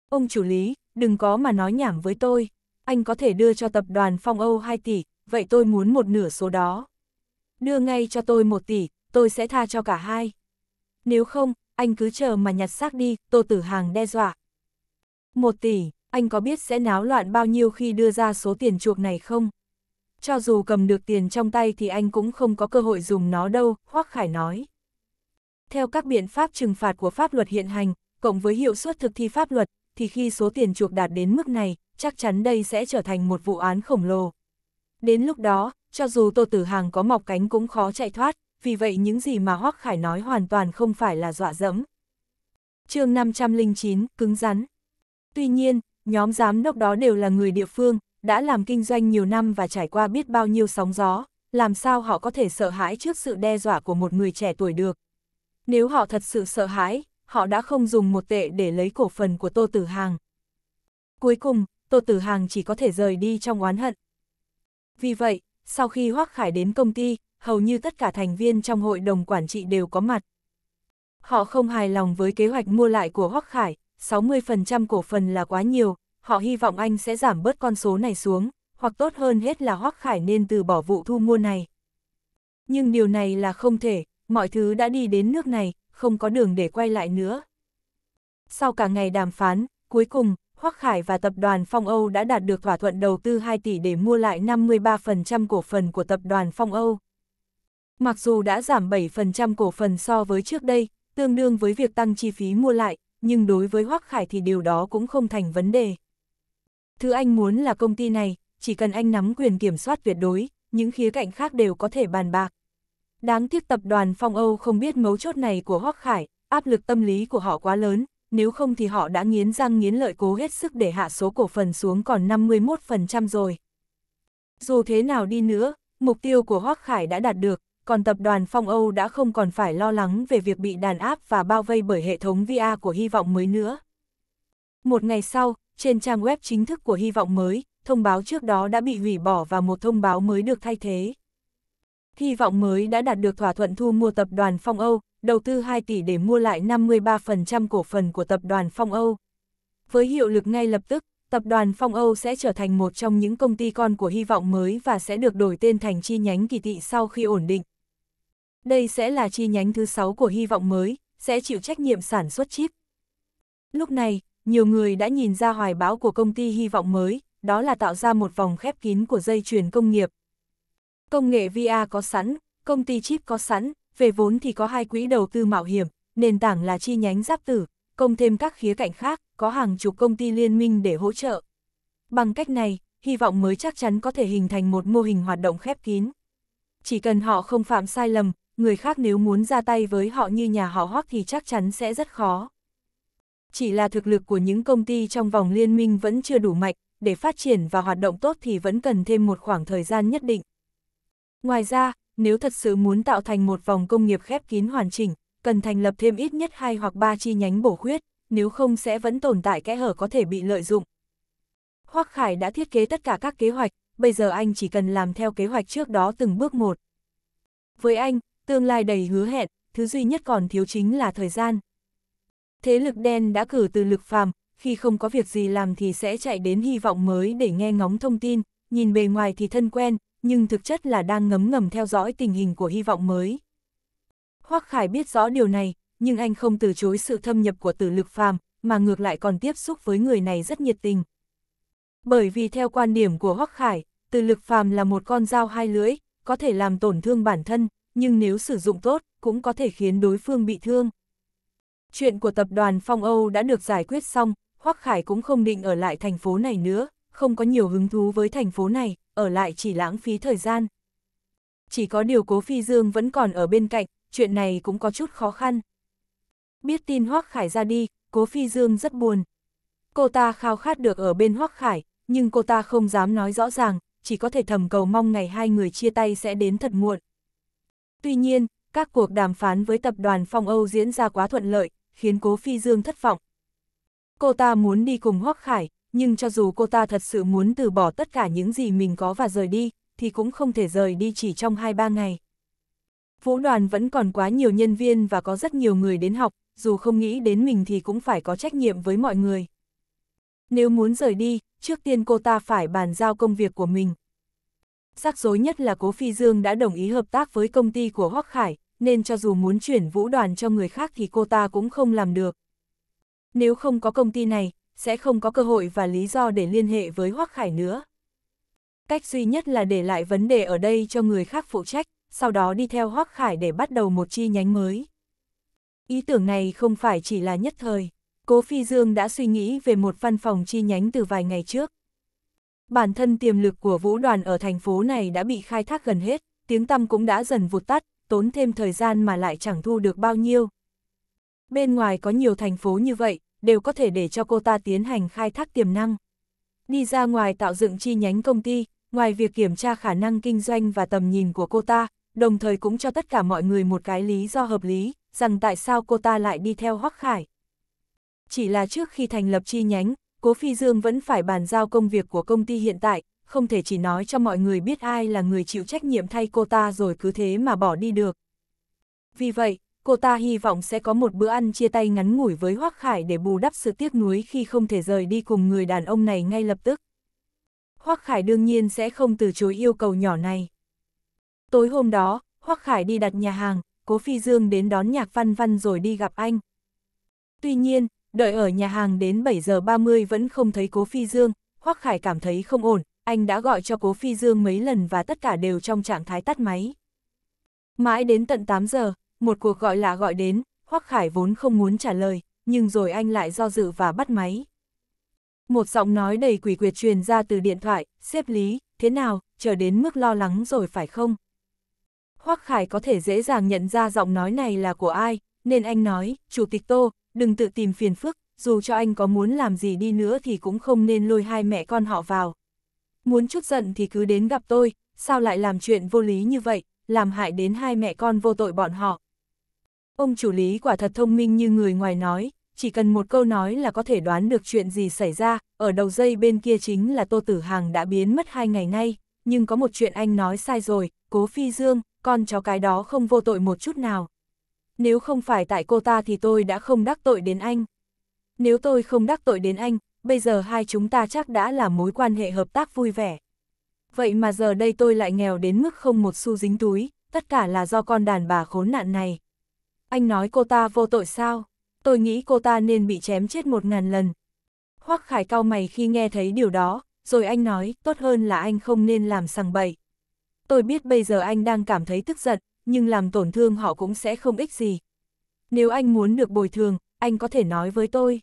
A: Ông chủ lý, đừng có mà nói nhảm với tôi anh có thể đưa cho tập đoàn Phong Âu 2 tỷ, vậy tôi muốn một nửa số đó. Đưa ngay cho tôi 1 tỷ, tôi sẽ tha cho cả hai. Nếu không, anh cứ chờ mà nhặt xác đi, Tô Tử Hàng đe dọa. 1 tỷ, anh có biết sẽ náo loạn bao nhiêu khi đưa ra số tiền chuộc này không? Cho dù cầm được tiền trong tay thì anh cũng không có cơ hội dùng nó đâu, Hoác Khải nói. Theo các biện pháp trừng phạt của pháp luật hiện hành, cộng với hiệu suất thực thi pháp luật, thì khi số tiền chuộc đạt đến mức này, chắc chắn đây sẽ trở thành một vụ án khổng lồ. Đến lúc đó, cho dù Tô Tử Hàng có mọc cánh cũng khó chạy thoát, vì vậy những gì mà Hoắc Khải nói hoàn toàn không phải là dọa dẫm. chương 509, cứng rắn. Tuy nhiên, nhóm giám đốc đó đều là người địa phương, đã làm kinh doanh nhiều năm và trải qua biết bao nhiêu sóng gió, làm sao họ có thể sợ hãi trước sự đe dọa của một người trẻ tuổi được. Nếu họ thật sự sợ hãi, họ đã không dùng một tệ để lấy cổ phần của Tô Tử Hàng. Cuối cùng, Tô Tử Hàng chỉ có thể rời đi trong oán hận. Vì vậy, sau khi Hoác Khải đến công ty, hầu như tất cả thành viên trong hội đồng quản trị đều có mặt. Họ không hài lòng với kế hoạch mua lại của Hoác Khải, 60% cổ phần là quá nhiều, họ hy vọng anh sẽ giảm bớt con số này xuống, hoặc tốt hơn hết là Hoác Khải nên từ bỏ vụ thu mua này. Nhưng điều này là không thể, mọi thứ đã đi đến nước này, không có đường để quay lại nữa. Sau cả ngày đàm phán, cuối cùng, Hoắc Khải và tập đoàn Phong Âu đã đạt được thỏa thuận đầu tư 2 tỷ để mua lại 53% cổ phần của tập đoàn Phong Âu. Mặc dù đã giảm 7% cổ phần so với trước đây, tương đương với việc tăng chi phí mua lại, nhưng đối với Hoắc Khải thì điều đó cũng không thành vấn đề. Thứ anh muốn là công ty này, chỉ cần anh nắm quyền kiểm soát tuyệt đối, những khía cạnh khác đều có thể bàn bạc. Đáng tiếc tập đoàn Phong Âu không biết mấu chốt này của Hoắc Khải, áp lực tâm lý của họ quá lớn, nếu không thì họ đã nghiến răng nghiến lợi cố hết sức để hạ số cổ phần xuống còn 51% rồi. Dù thế nào đi nữa, mục tiêu của Hoắc Khải đã đạt được, còn tập đoàn Phong Âu đã không còn phải lo lắng về việc bị đàn áp và bao vây bởi hệ thống VR của hy vọng mới nữa. Một ngày sau, trên trang web chính thức của hy vọng mới, thông báo trước đó đã bị hủy bỏ và một thông báo mới được thay thế hy vọng mới đã đạt được thỏa thuận thu mua tập đoàn Phong Âu, đầu tư 2 tỷ để mua lại 53% cổ phần của tập đoàn Phong Âu. Với hiệu lực ngay lập tức, tập đoàn Phong Âu sẽ trở thành một trong những công ty con của hy vọng mới và sẽ được đổi tên thành chi nhánh kỳ thị sau khi ổn định. Đây sẽ là chi nhánh thứ 6 của hy vọng mới, sẽ chịu trách nhiệm sản xuất chip. Lúc này, nhiều người đã nhìn ra hoài bão của công ty hy vọng mới, đó là tạo ra một vòng khép kín của dây chuyền công nghiệp, Công nghệ VR có sẵn, công ty chip có sẵn, về vốn thì có hai quỹ đầu tư mạo hiểm, nền tảng là chi nhánh giáp tử, công thêm các khía cạnh khác, có hàng chục công ty liên minh để hỗ trợ. Bằng cách này, hy vọng mới chắc chắn có thể hình thành một mô hình hoạt động khép kín. Chỉ cần họ không phạm sai lầm, người khác nếu muốn ra tay với họ như nhà họ Hoắc thì chắc chắn sẽ rất khó. Chỉ là thực lực của những công ty trong vòng liên minh vẫn chưa đủ mạnh, để phát triển và hoạt động tốt thì vẫn cần thêm một khoảng thời gian nhất định. Ngoài ra, nếu thật sự muốn tạo thành một vòng công nghiệp khép kín hoàn chỉnh, cần thành lập thêm ít nhất hai hoặc ba chi nhánh bổ khuyết, nếu không sẽ vẫn tồn tại kẽ hở có thể bị lợi dụng. Hoắc Khải đã thiết kế tất cả các kế hoạch, bây giờ anh chỉ cần làm theo kế hoạch trước đó từng bước một. Với anh, tương lai đầy hứa hẹn, thứ duy nhất còn thiếu chính là thời gian. Thế lực đen đã cử từ lực phàm, khi không có việc gì làm thì sẽ chạy đến hy vọng mới để nghe ngóng thông tin, nhìn bề ngoài thì thân quen, nhưng thực chất là đang ngấm ngầm theo dõi tình hình của hy vọng mới. Hoắc Khải biết rõ điều này, nhưng anh không từ chối sự thâm nhập của tử lực phàm, mà ngược lại còn tiếp xúc với người này rất nhiệt tình. Bởi vì theo quan điểm của Hoắc Khải, Tử lực phàm là một con dao hai lưỡi, có thể làm tổn thương bản thân, nhưng nếu sử dụng tốt, cũng có thể khiến đối phương bị thương. Chuyện của tập đoàn Phong Âu đã được giải quyết xong, Hoắc Khải cũng không định ở lại thành phố này nữa không có nhiều hứng thú với thành phố này, ở lại chỉ lãng phí thời gian. Chỉ có điều cố phi dương vẫn còn ở bên cạnh, chuyện này cũng có chút khó khăn. Biết tin Hoác Khải ra đi, cố phi dương rất buồn. Cô ta khao khát được ở bên Hoác Khải, nhưng cô ta không dám nói rõ ràng, chỉ có thể thầm cầu mong ngày hai người chia tay sẽ đến thật muộn. Tuy nhiên, các cuộc đàm phán với tập đoàn Phong Âu diễn ra quá thuận lợi, khiến Cố Phi Dương thất vọng. Cô ta muốn đi cùng Hoắc Khải, nhưng cho dù cô ta thật sự muốn từ bỏ tất cả những gì mình có và rời đi, thì cũng không thể rời đi chỉ trong 2-3 ngày. Vũ đoàn vẫn còn quá nhiều nhân viên và có rất nhiều người đến học, dù không nghĩ đến mình thì cũng phải có trách nhiệm với mọi người. Nếu muốn rời đi, trước tiên cô ta phải bàn giao công việc của mình. Rắc rối nhất là Cố Phi Dương đã đồng ý hợp tác với công ty của Hoắc Khải, nên cho dù muốn chuyển vũ đoàn cho người khác thì cô ta cũng không làm được. Nếu không có công ty này, sẽ không có cơ hội và lý do để liên hệ với Hoắc Khải nữa. Cách duy nhất là để lại vấn đề ở đây cho người khác phụ trách, sau đó đi theo Hoắc Khải để bắt đầu một chi nhánh mới. Ý tưởng này không phải chỉ là nhất thời, Cố Phi Dương đã suy nghĩ về một văn phòng chi nhánh từ vài ngày trước. Bản thân tiềm lực của vũ đoàn ở thành phố này đã bị khai thác gần hết, tiếng tăm cũng đã dần vụt tắt, tốn thêm thời gian mà lại chẳng thu được bao nhiêu. Bên ngoài có nhiều thành phố như vậy, đều có thể để cho cô ta tiến hành khai thác tiềm năng. Đi ra ngoài tạo dựng chi nhánh công ty, ngoài việc kiểm tra khả năng kinh doanh và tầm nhìn của cô ta, đồng thời cũng cho tất cả mọi người một cái lý do hợp lý, rằng tại sao cô ta lại đi theo Hoắc Khải. Chỉ là trước khi thành lập chi nhánh, Cố Phi Dương vẫn phải bàn giao công việc của công ty hiện tại, không thể chỉ nói cho mọi người biết ai là người chịu trách nhiệm thay cô ta rồi cứ thế mà bỏ đi được. Vì vậy, cô ta hy vọng sẽ có một bữa ăn chia tay ngắn ngủi với Hoác Khải để bù đắp sự tiếc nuối khi không thể rời đi cùng người đàn ông này ngay lập tức. Hoác Khải đương nhiên sẽ không từ chối yêu cầu nhỏ này. Tối hôm đó, Hoác Khải đi đặt nhà hàng, Cố Phi Dương đến đón Nhạc Văn Văn rồi đi gặp anh. Tuy nhiên, đợi ở nhà hàng đến 7 giờ 30 vẫn không thấy Cố Phi Dương, Hoác Khải cảm thấy không ổn, anh đã gọi cho Cố Phi Dương mấy lần và tất cả đều trong trạng thái tắt máy. Mãi đến tận 8 giờ, một cuộc gọi lạ gọi đến, Hoắc Khải vốn không muốn trả lời, nhưng rồi anh lại do dự và bắt máy. Một giọng nói đầy quỷ quyệt truyền ra từ điện thoại, xếp lý, thế nào, chờ đến mức lo lắng rồi phải không? Hoắc Khải có thể dễ dàng nhận ra giọng nói này là của ai, nên anh nói, Chủ tịch Tô, đừng tự tìm phiền phức, dù cho anh có muốn làm gì đi nữa thì cũng không nên lôi hai mẹ con họ vào. Muốn chút giận thì cứ đến gặp tôi, sao lại làm chuyện vô lý như vậy, làm hại đến hai mẹ con vô tội bọn họ. Ông chủ lý quả thật thông minh như người ngoài nói, chỉ cần một câu nói là có thể đoán được chuyện gì xảy ra, ở đầu dây bên kia chính là Tô Tử Hàng đã biến mất hai ngày nay, nhưng có một chuyện anh nói sai rồi, cố phi dương, con chó cái đó không vô tội một chút nào. Nếu không phải tại cô ta thì tôi đã không đắc tội đến anh. Nếu tôi không đắc tội đến anh, bây giờ hai chúng ta chắc đã là mối quan hệ hợp tác vui vẻ. Vậy mà giờ đây tôi lại nghèo đến mức không một xu dính túi, tất cả là do con đàn bà khốn nạn này anh nói cô ta vô tội sao? Tôi nghĩ cô ta nên bị chém chết một ngàn lần. Hoắc Khải cao mày khi nghe thấy điều đó, rồi anh nói, tốt hơn là anh không nên làm sằng bậy. Tôi biết bây giờ anh đang cảm thấy tức giận, nhưng làm tổn thương họ cũng sẽ không ích gì. Nếu anh muốn được bồi thường, anh có thể nói với tôi.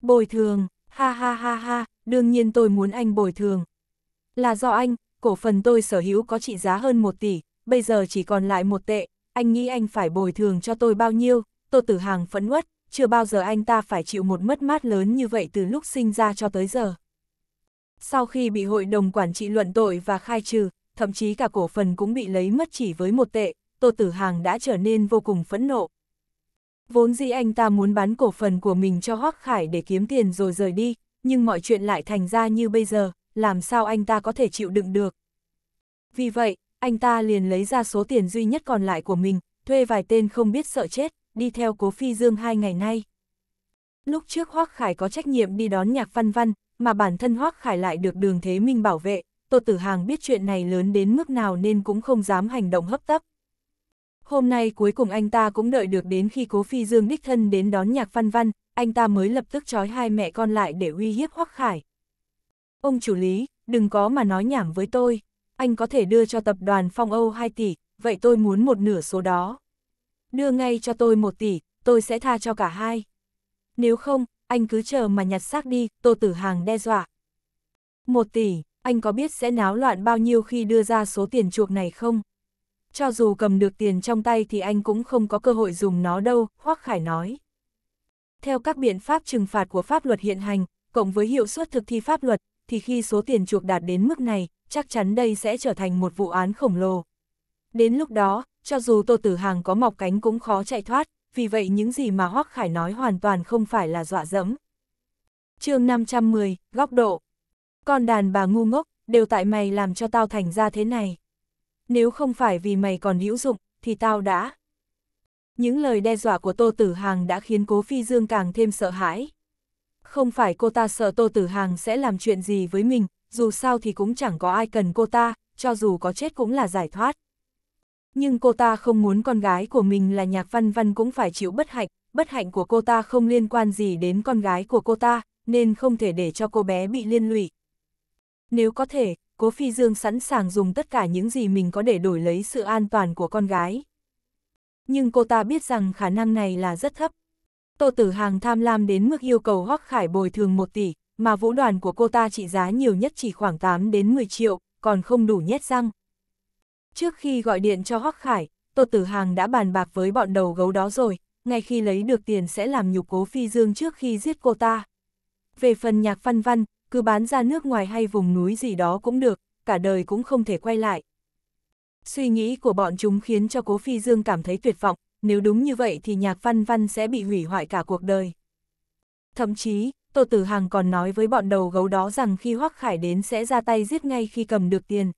A: Bồi thường, ha ha ha ha, đương nhiên tôi muốn anh bồi thường. Là do anh, cổ phần tôi sở hữu có trị giá hơn một tỷ, bây giờ chỉ còn lại một tệ, anh nghĩ anh phải bồi thường cho tôi bao nhiêu, Tô Tử Hàng phẫn uất, chưa bao giờ anh ta phải chịu một mất mát lớn như vậy từ lúc sinh ra cho tới giờ. Sau khi bị hội đồng quản trị luận tội và khai trừ, thậm chí cả cổ phần cũng bị lấy mất chỉ với một tệ, Tô Tử Hàng đã trở nên vô cùng phẫn nộ. Vốn dĩ anh ta muốn bán cổ phần của mình cho Hoắc Khải để kiếm tiền rồi rời đi, nhưng mọi chuyện lại thành ra như bây giờ, làm sao anh ta có thể chịu đựng được. Vì vậy, anh ta liền lấy ra số tiền duy nhất còn lại của mình, thuê vài tên không biết sợ chết, đi theo cố phi dương hai ngày nay. Lúc trước Hoác Khải có trách nhiệm đi đón nhạc văn văn, mà bản thân Hoác Khải lại được đường thế minh bảo vệ, Tô Tử Hàng biết chuyện này lớn đến mức nào nên cũng không dám hành động hấp tấp. Hôm nay cuối cùng anh ta cũng đợi được đến khi cố phi dương đích thân đến đón nhạc văn văn, anh ta mới lập tức trói hai mẹ con lại để uy hiếp Hoác Khải. Ông chủ lý, đừng có mà nói nhảm với tôi anh có thể đưa cho tập đoàn Phong Âu 2 tỷ, vậy tôi muốn một nửa số đó. Đưa ngay cho tôi 1 tỷ, tôi sẽ tha cho cả hai. Nếu không, anh cứ chờ mà nhặt xác đi, Tô Tử Hàng đe dọa. 1 tỷ, anh có biết sẽ náo loạn bao nhiêu khi đưa ra số tiền chuộc này không? Cho dù cầm được tiền trong tay thì anh cũng không có cơ hội dùng nó đâu, Hoắc Khải nói. Theo các biện pháp trừng phạt của pháp luật hiện hành, cộng với hiệu suất thực thi pháp luật, thì khi số tiền chuộc đạt đến mức này, chắc chắn đây sẽ trở thành một vụ án khổng lồ. Đến lúc đó, cho dù Tô Tử Hàng có mọc cánh cũng khó chạy thoát, vì vậy những gì mà Hoắc Khải nói hoàn toàn không phải là dọa dẫm. chương 510, Góc độ Con đàn bà ngu ngốc, đều tại mày làm cho tao thành ra thế này. Nếu không phải vì mày còn hữu dụng, thì tao đã... Những lời đe dọa của Tô Tử Hàng đã khiến Cố Phi Dương càng thêm sợ hãi. Không phải cô ta sợ Tô Tử Hàng sẽ làm chuyện gì với mình, dù sao thì cũng chẳng có ai cần cô ta, cho dù có chết cũng là giải thoát. Nhưng cô ta không muốn con gái của mình là nhạc văn văn cũng phải chịu bất hạnh, bất hạnh của cô ta không liên quan gì đến con gái của cô ta, nên không thể để cho cô bé bị liên lụy. Nếu có thể, Cố Phi Dương sẵn sàng dùng tất cả những gì mình có để đổi lấy sự an toàn của con gái. Nhưng cô ta biết rằng khả năng này là rất thấp, Tô Tử Hàng tham lam đến mức yêu cầu Hoắc Khải bồi thường 1 tỷ, mà vũ đoàn của cô ta trị giá nhiều nhất chỉ khoảng 8 đến 10 triệu, còn không đủ nhét răng. Trước khi gọi điện cho Hoắc Khải, Tô Tử Hàng đã bàn bạc với bọn đầu gấu đó rồi, ngay khi lấy được tiền sẽ làm nhục cố phi dương trước khi giết cô ta. Về phần nhạc văn văn, cứ bán ra nước ngoài hay vùng núi gì đó cũng được, cả đời cũng không thể quay lại. Suy nghĩ của bọn chúng khiến cho cố phi dương cảm thấy tuyệt vọng, nếu đúng như vậy thì nhạc văn văn sẽ bị hủy hoại cả cuộc đời. Thậm chí, Tô Tử Hàng còn nói với bọn đầu gấu đó rằng khi Hoắc Khải đến sẽ ra tay giết ngay khi cầm được tiền.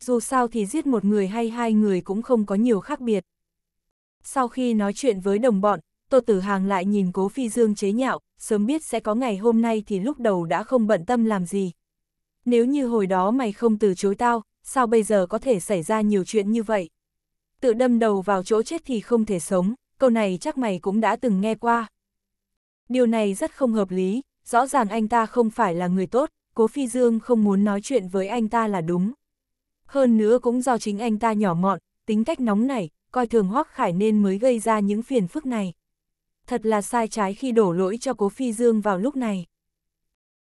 A: Dù sao thì giết một người hay hai người cũng không có nhiều khác biệt. Sau khi nói chuyện với đồng bọn, Tô Tử Hàng lại nhìn Cố Phi Dương chế nhạo, sớm biết sẽ có ngày hôm nay thì lúc đầu đã không bận tâm làm gì. Nếu như hồi đó mày không từ chối tao, sao bây giờ có thể xảy ra nhiều chuyện như vậy? tự đâm đầu vào chỗ chết thì không thể sống, câu này chắc mày cũng đã từng nghe qua. Điều này rất không hợp lý, rõ ràng anh ta không phải là người tốt, Cố Phi Dương không muốn nói chuyện với anh ta là đúng. Hơn nữa cũng do chính anh ta nhỏ mọn, tính cách nóng nảy, coi thường Hoắc Khải nên mới gây ra những phiền phức này. Thật là sai trái khi đổ lỗi cho Cố Phi Dương vào lúc này.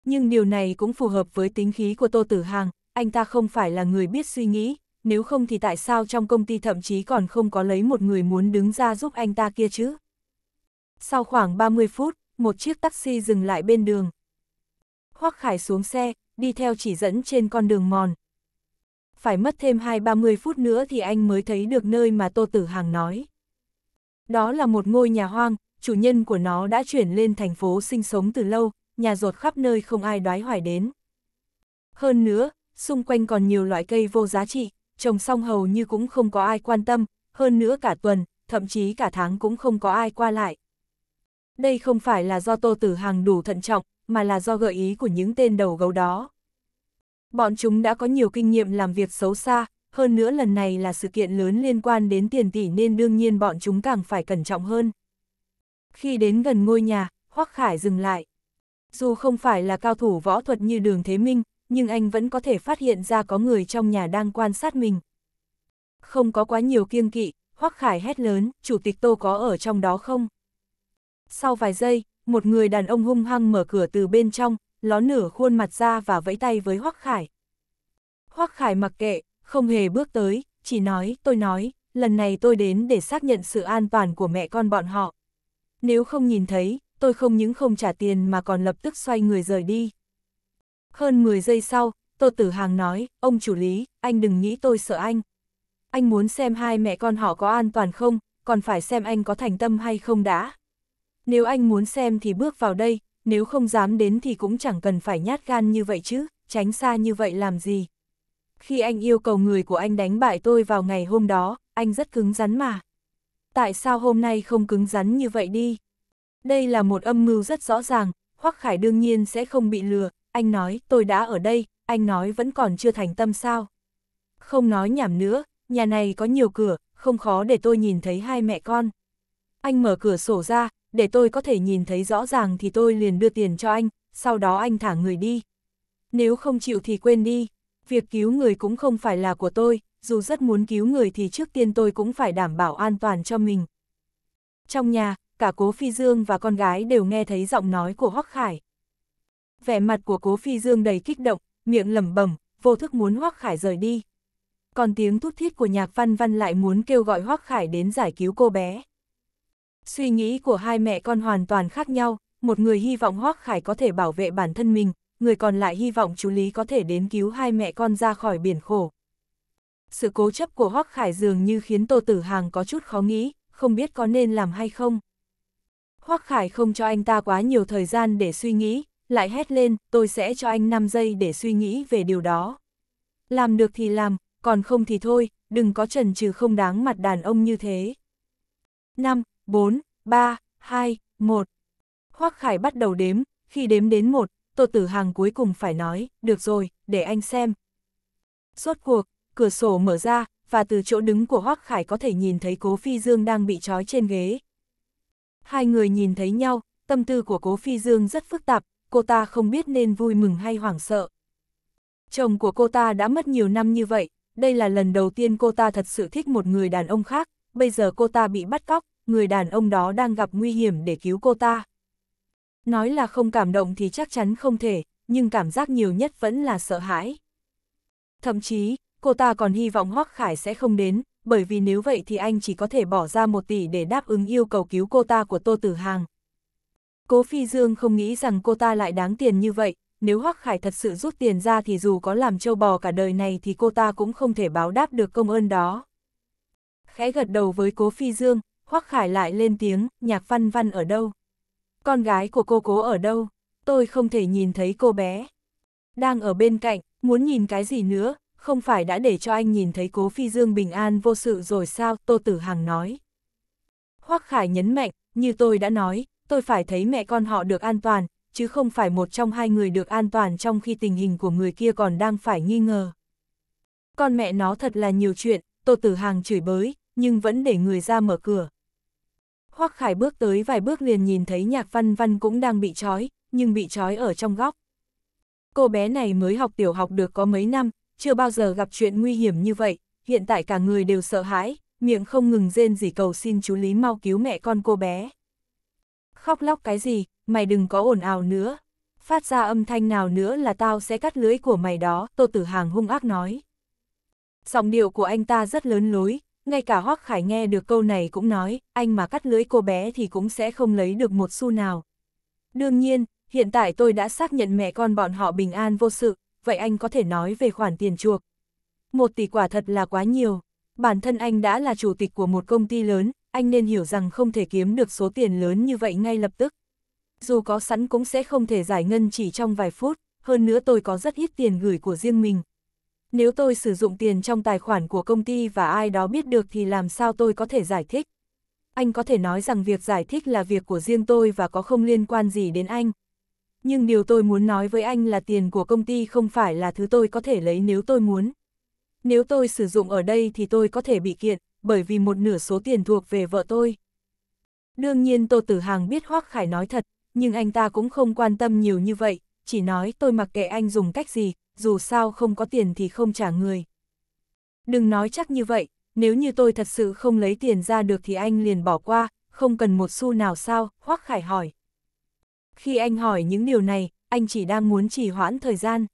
A: Nhưng điều này cũng phù hợp với tính khí của Tô Tử Hàng, anh ta không phải là người biết suy nghĩ, nếu không thì tại sao trong công ty thậm chí còn không có lấy một người muốn đứng ra giúp anh ta kia chứ? Sau khoảng 30 phút, một chiếc taxi dừng lại bên đường. Hoắc Khải xuống xe, đi theo chỉ dẫn trên con đường mòn. Phải mất thêm 2-30 phút nữa thì anh mới thấy được nơi mà Tô Tử Hàng nói. Đó là một ngôi nhà hoang, chủ nhân của nó đã chuyển lên thành phố sinh sống từ lâu, nhà rột khắp nơi không ai đoái hoài đến. Hơn nữa, xung quanh còn nhiều loại cây vô giá trị, trồng xong hầu như cũng không có ai quan tâm, hơn nữa cả tuần, thậm chí cả tháng cũng không có ai qua lại. Đây không phải là do Tô Tử Hàng đủ thận trọng, mà là do gợi ý của những tên đầu gấu đó. Bọn chúng đã có nhiều kinh nghiệm làm việc xấu xa, hơn nữa lần này là sự kiện lớn liên quan đến tiền tỷ nên đương nhiên bọn chúng càng phải cẩn trọng hơn. Khi đến gần ngôi nhà, Hoắc Khải dừng lại. Dù không phải là cao thủ võ thuật như Đường Thế Minh, nhưng anh vẫn có thể phát hiện ra có người trong nhà đang quan sát mình. Không có quá nhiều kiêng kỵ, Hoắc Khải hét lớn, chủ tịch Tô có ở trong đó không? Sau vài giây, một người đàn ông hung hăng mở cửa từ bên trong, ló nửa khuôn mặt ra và vẫy tay với Hoắc Khải. Hoắc Khải mặc kệ, không hề bước tới, chỉ nói, tôi nói, lần này tôi đến để xác nhận sự an toàn của mẹ con bọn họ. Nếu không nhìn thấy, tôi không những không trả tiền mà còn lập tức xoay người rời đi. Hơn 10 giây sau, Tô Tử Hàng nói, ông chủ lý, anh đừng nghĩ tôi sợ anh. Anh muốn xem hai mẹ con họ có an toàn không, còn phải xem anh có thành tâm hay không đã. Nếu anh muốn xem thì bước vào đây, nếu không dám đến thì cũng chẳng cần phải nhát gan như vậy chứ, tránh xa như vậy làm gì. Khi anh yêu cầu người của anh đánh bại tôi vào ngày hôm đó, anh rất cứng rắn mà. Tại sao hôm nay không cứng rắn như vậy đi? Đây là một âm mưu rất rõ ràng, Hoắc Khải đương nhiên sẽ không bị lừa, anh nói, tôi đã ở đây, anh nói vẫn còn chưa thành tâm sao. Không nói nhảm nữa, nhà này có nhiều cửa, không khó để tôi nhìn thấy hai mẹ con. Anh mở cửa sổ ra, để tôi có thể nhìn thấy rõ ràng thì tôi liền đưa tiền cho anh, sau đó anh thả người đi. Nếu không chịu thì quên đi, việc cứu người cũng không phải là của tôi, dù rất muốn cứu người thì trước tiên tôi cũng phải đảm bảo an toàn cho mình. Trong nhà, cả cố Phi Dương và con gái đều nghe thấy giọng nói của Hoắc Khải vẻ mặt của cố phi dương đầy kích động, miệng lẩm bẩm, vô thức muốn Hoắc Khải rời đi. Còn tiếng thút thít của nhạc văn văn lại muốn kêu gọi Hoắc Khải đến giải cứu cô bé. Suy nghĩ của hai mẹ con hoàn toàn khác nhau, một người hy vọng Hoắc Khải có thể bảo vệ bản thân mình, người còn lại hy vọng chú Lý có thể đến cứu hai mẹ con ra khỏi biển khổ. Sự cố chấp của Hoắc Khải dường như khiến Tô Tử Hàng có chút khó nghĩ, không biết có nên làm hay không. Hoắc Khải không cho anh ta quá nhiều thời gian để suy nghĩ, lại hét lên, tôi sẽ cho anh 5 giây để suy nghĩ về điều đó. Làm được thì làm, còn không thì thôi, đừng có trần trừ không đáng mặt đàn ông như thế. 5, 4, 3, 2, 1. Hoác Khải bắt đầu đếm, khi đếm đến 1, Tô Tử Hàng cuối cùng phải nói, được rồi, để anh xem. Suốt cuộc, cửa sổ mở ra, và từ chỗ đứng của Hoác Khải có thể nhìn thấy Cố Phi Dương đang bị trói trên ghế. Hai người nhìn thấy nhau, tâm tư của Cố Phi Dương rất phức tạp, cô ta không biết nên vui mừng hay hoảng sợ. Chồng của cô ta đã mất nhiều năm như vậy, đây là lần đầu tiên cô ta thật sự thích một người đàn ông khác, bây giờ cô ta bị bắt cóc, người đàn ông đó đang gặp nguy hiểm để cứu cô ta. Nói là không cảm động thì chắc chắn không thể, nhưng cảm giác nhiều nhất vẫn là sợ hãi. Thậm chí, cô ta còn hy vọng Hoắc Khải sẽ không đến, bởi vì nếu vậy thì anh chỉ có thể bỏ ra một tỷ để đáp ứng yêu cầu cứu cô ta của Tô Tử Hàng. Cố Phi Dương không nghĩ rằng cô ta lại đáng tiền như vậy, nếu Hoắc Khải thật sự rút tiền ra thì dù có làm trâu bò cả đời này thì cô ta cũng không thể báo đáp được công ơn đó. Khẽ gật đầu với Cố Phi Dương, Hoắc Khải lại lên tiếng, nhạc văn văn ở đâu? Con gái của cô cố ở đâu? Tôi không thể nhìn thấy cô bé. Đang ở bên cạnh, muốn nhìn cái gì nữa, không phải đã để cho anh nhìn thấy cố phi dương bình an vô sự rồi sao, Tô Tử Hằng nói. Hoắc Khải nhấn mạnh, như tôi đã nói, tôi phải thấy mẹ con họ được an toàn, chứ không phải một trong hai người được an toàn trong khi tình hình của người kia còn đang phải nghi ngờ. Con mẹ nó thật là nhiều chuyện, Tô Tử Hàng chửi bới, nhưng vẫn để người ra mở cửa. Hoắc Khải bước tới vài bước liền nhìn thấy Nhạc Văn Văn cũng đang bị trói, nhưng bị trói ở trong góc. Cô bé này mới học tiểu học được có mấy năm, chưa bao giờ gặp chuyện nguy hiểm như vậy, hiện tại cả người đều sợ hãi, miệng không ngừng rên rỉ cầu xin chú Lý mau cứu mẹ con cô bé. Khóc lóc cái gì, mày đừng có ồn ào nữa. Phát ra âm thanh nào nữa là tao sẽ cắt lưới của mày đó, Tô Tử Hàng hung ác nói. Giọng điệu của anh ta rất lớn lối, ngay cả Hoắc Khải nghe được câu này cũng nói, anh mà cắt lưới cô bé thì cũng sẽ không lấy được một xu nào. Đương nhiên, hiện tại tôi đã xác nhận mẹ con bọn họ bình an vô sự, vậy anh có thể nói về khoản tiền chuộc. Một tỷ quả thật là quá nhiều. Bản thân anh đã là chủ tịch của một công ty lớn, anh nên hiểu rằng không thể kiếm được số tiền lớn như vậy ngay lập tức. Dù có sẵn cũng sẽ không thể giải ngân chỉ trong vài phút, hơn nữa tôi có rất ít tiền gửi của riêng mình. Nếu tôi sử dụng tiền trong tài khoản của công ty và ai đó biết được thì làm sao tôi có thể giải thích. Anh có thể nói rằng việc giải thích là việc của riêng tôi và có không liên quan gì đến anh. Nhưng điều tôi muốn nói với anh là tiền của công ty không phải là thứ tôi có thể lấy nếu tôi muốn. Nếu tôi sử dụng ở đây thì tôi có thể bị kiện bởi vì một nửa số tiền thuộc về vợ tôi. Đương nhiên Tô Tử Hàng biết Hoác Khải nói thật, nhưng anh ta cũng không quan tâm nhiều như vậy, chỉ nói tôi mặc kệ anh dùng cách gì, dù sao không có tiền thì không trả người. Đừng nói chắc như vậy, nếu như tôi thật sự không lấy tiền ra được thì anh liền bỏ qua, không cần một xu nào sao, Hoác Khải hỏi. Khi anh hỏi những điều này, anh chỉ đang muốn trì hoãn thời gian.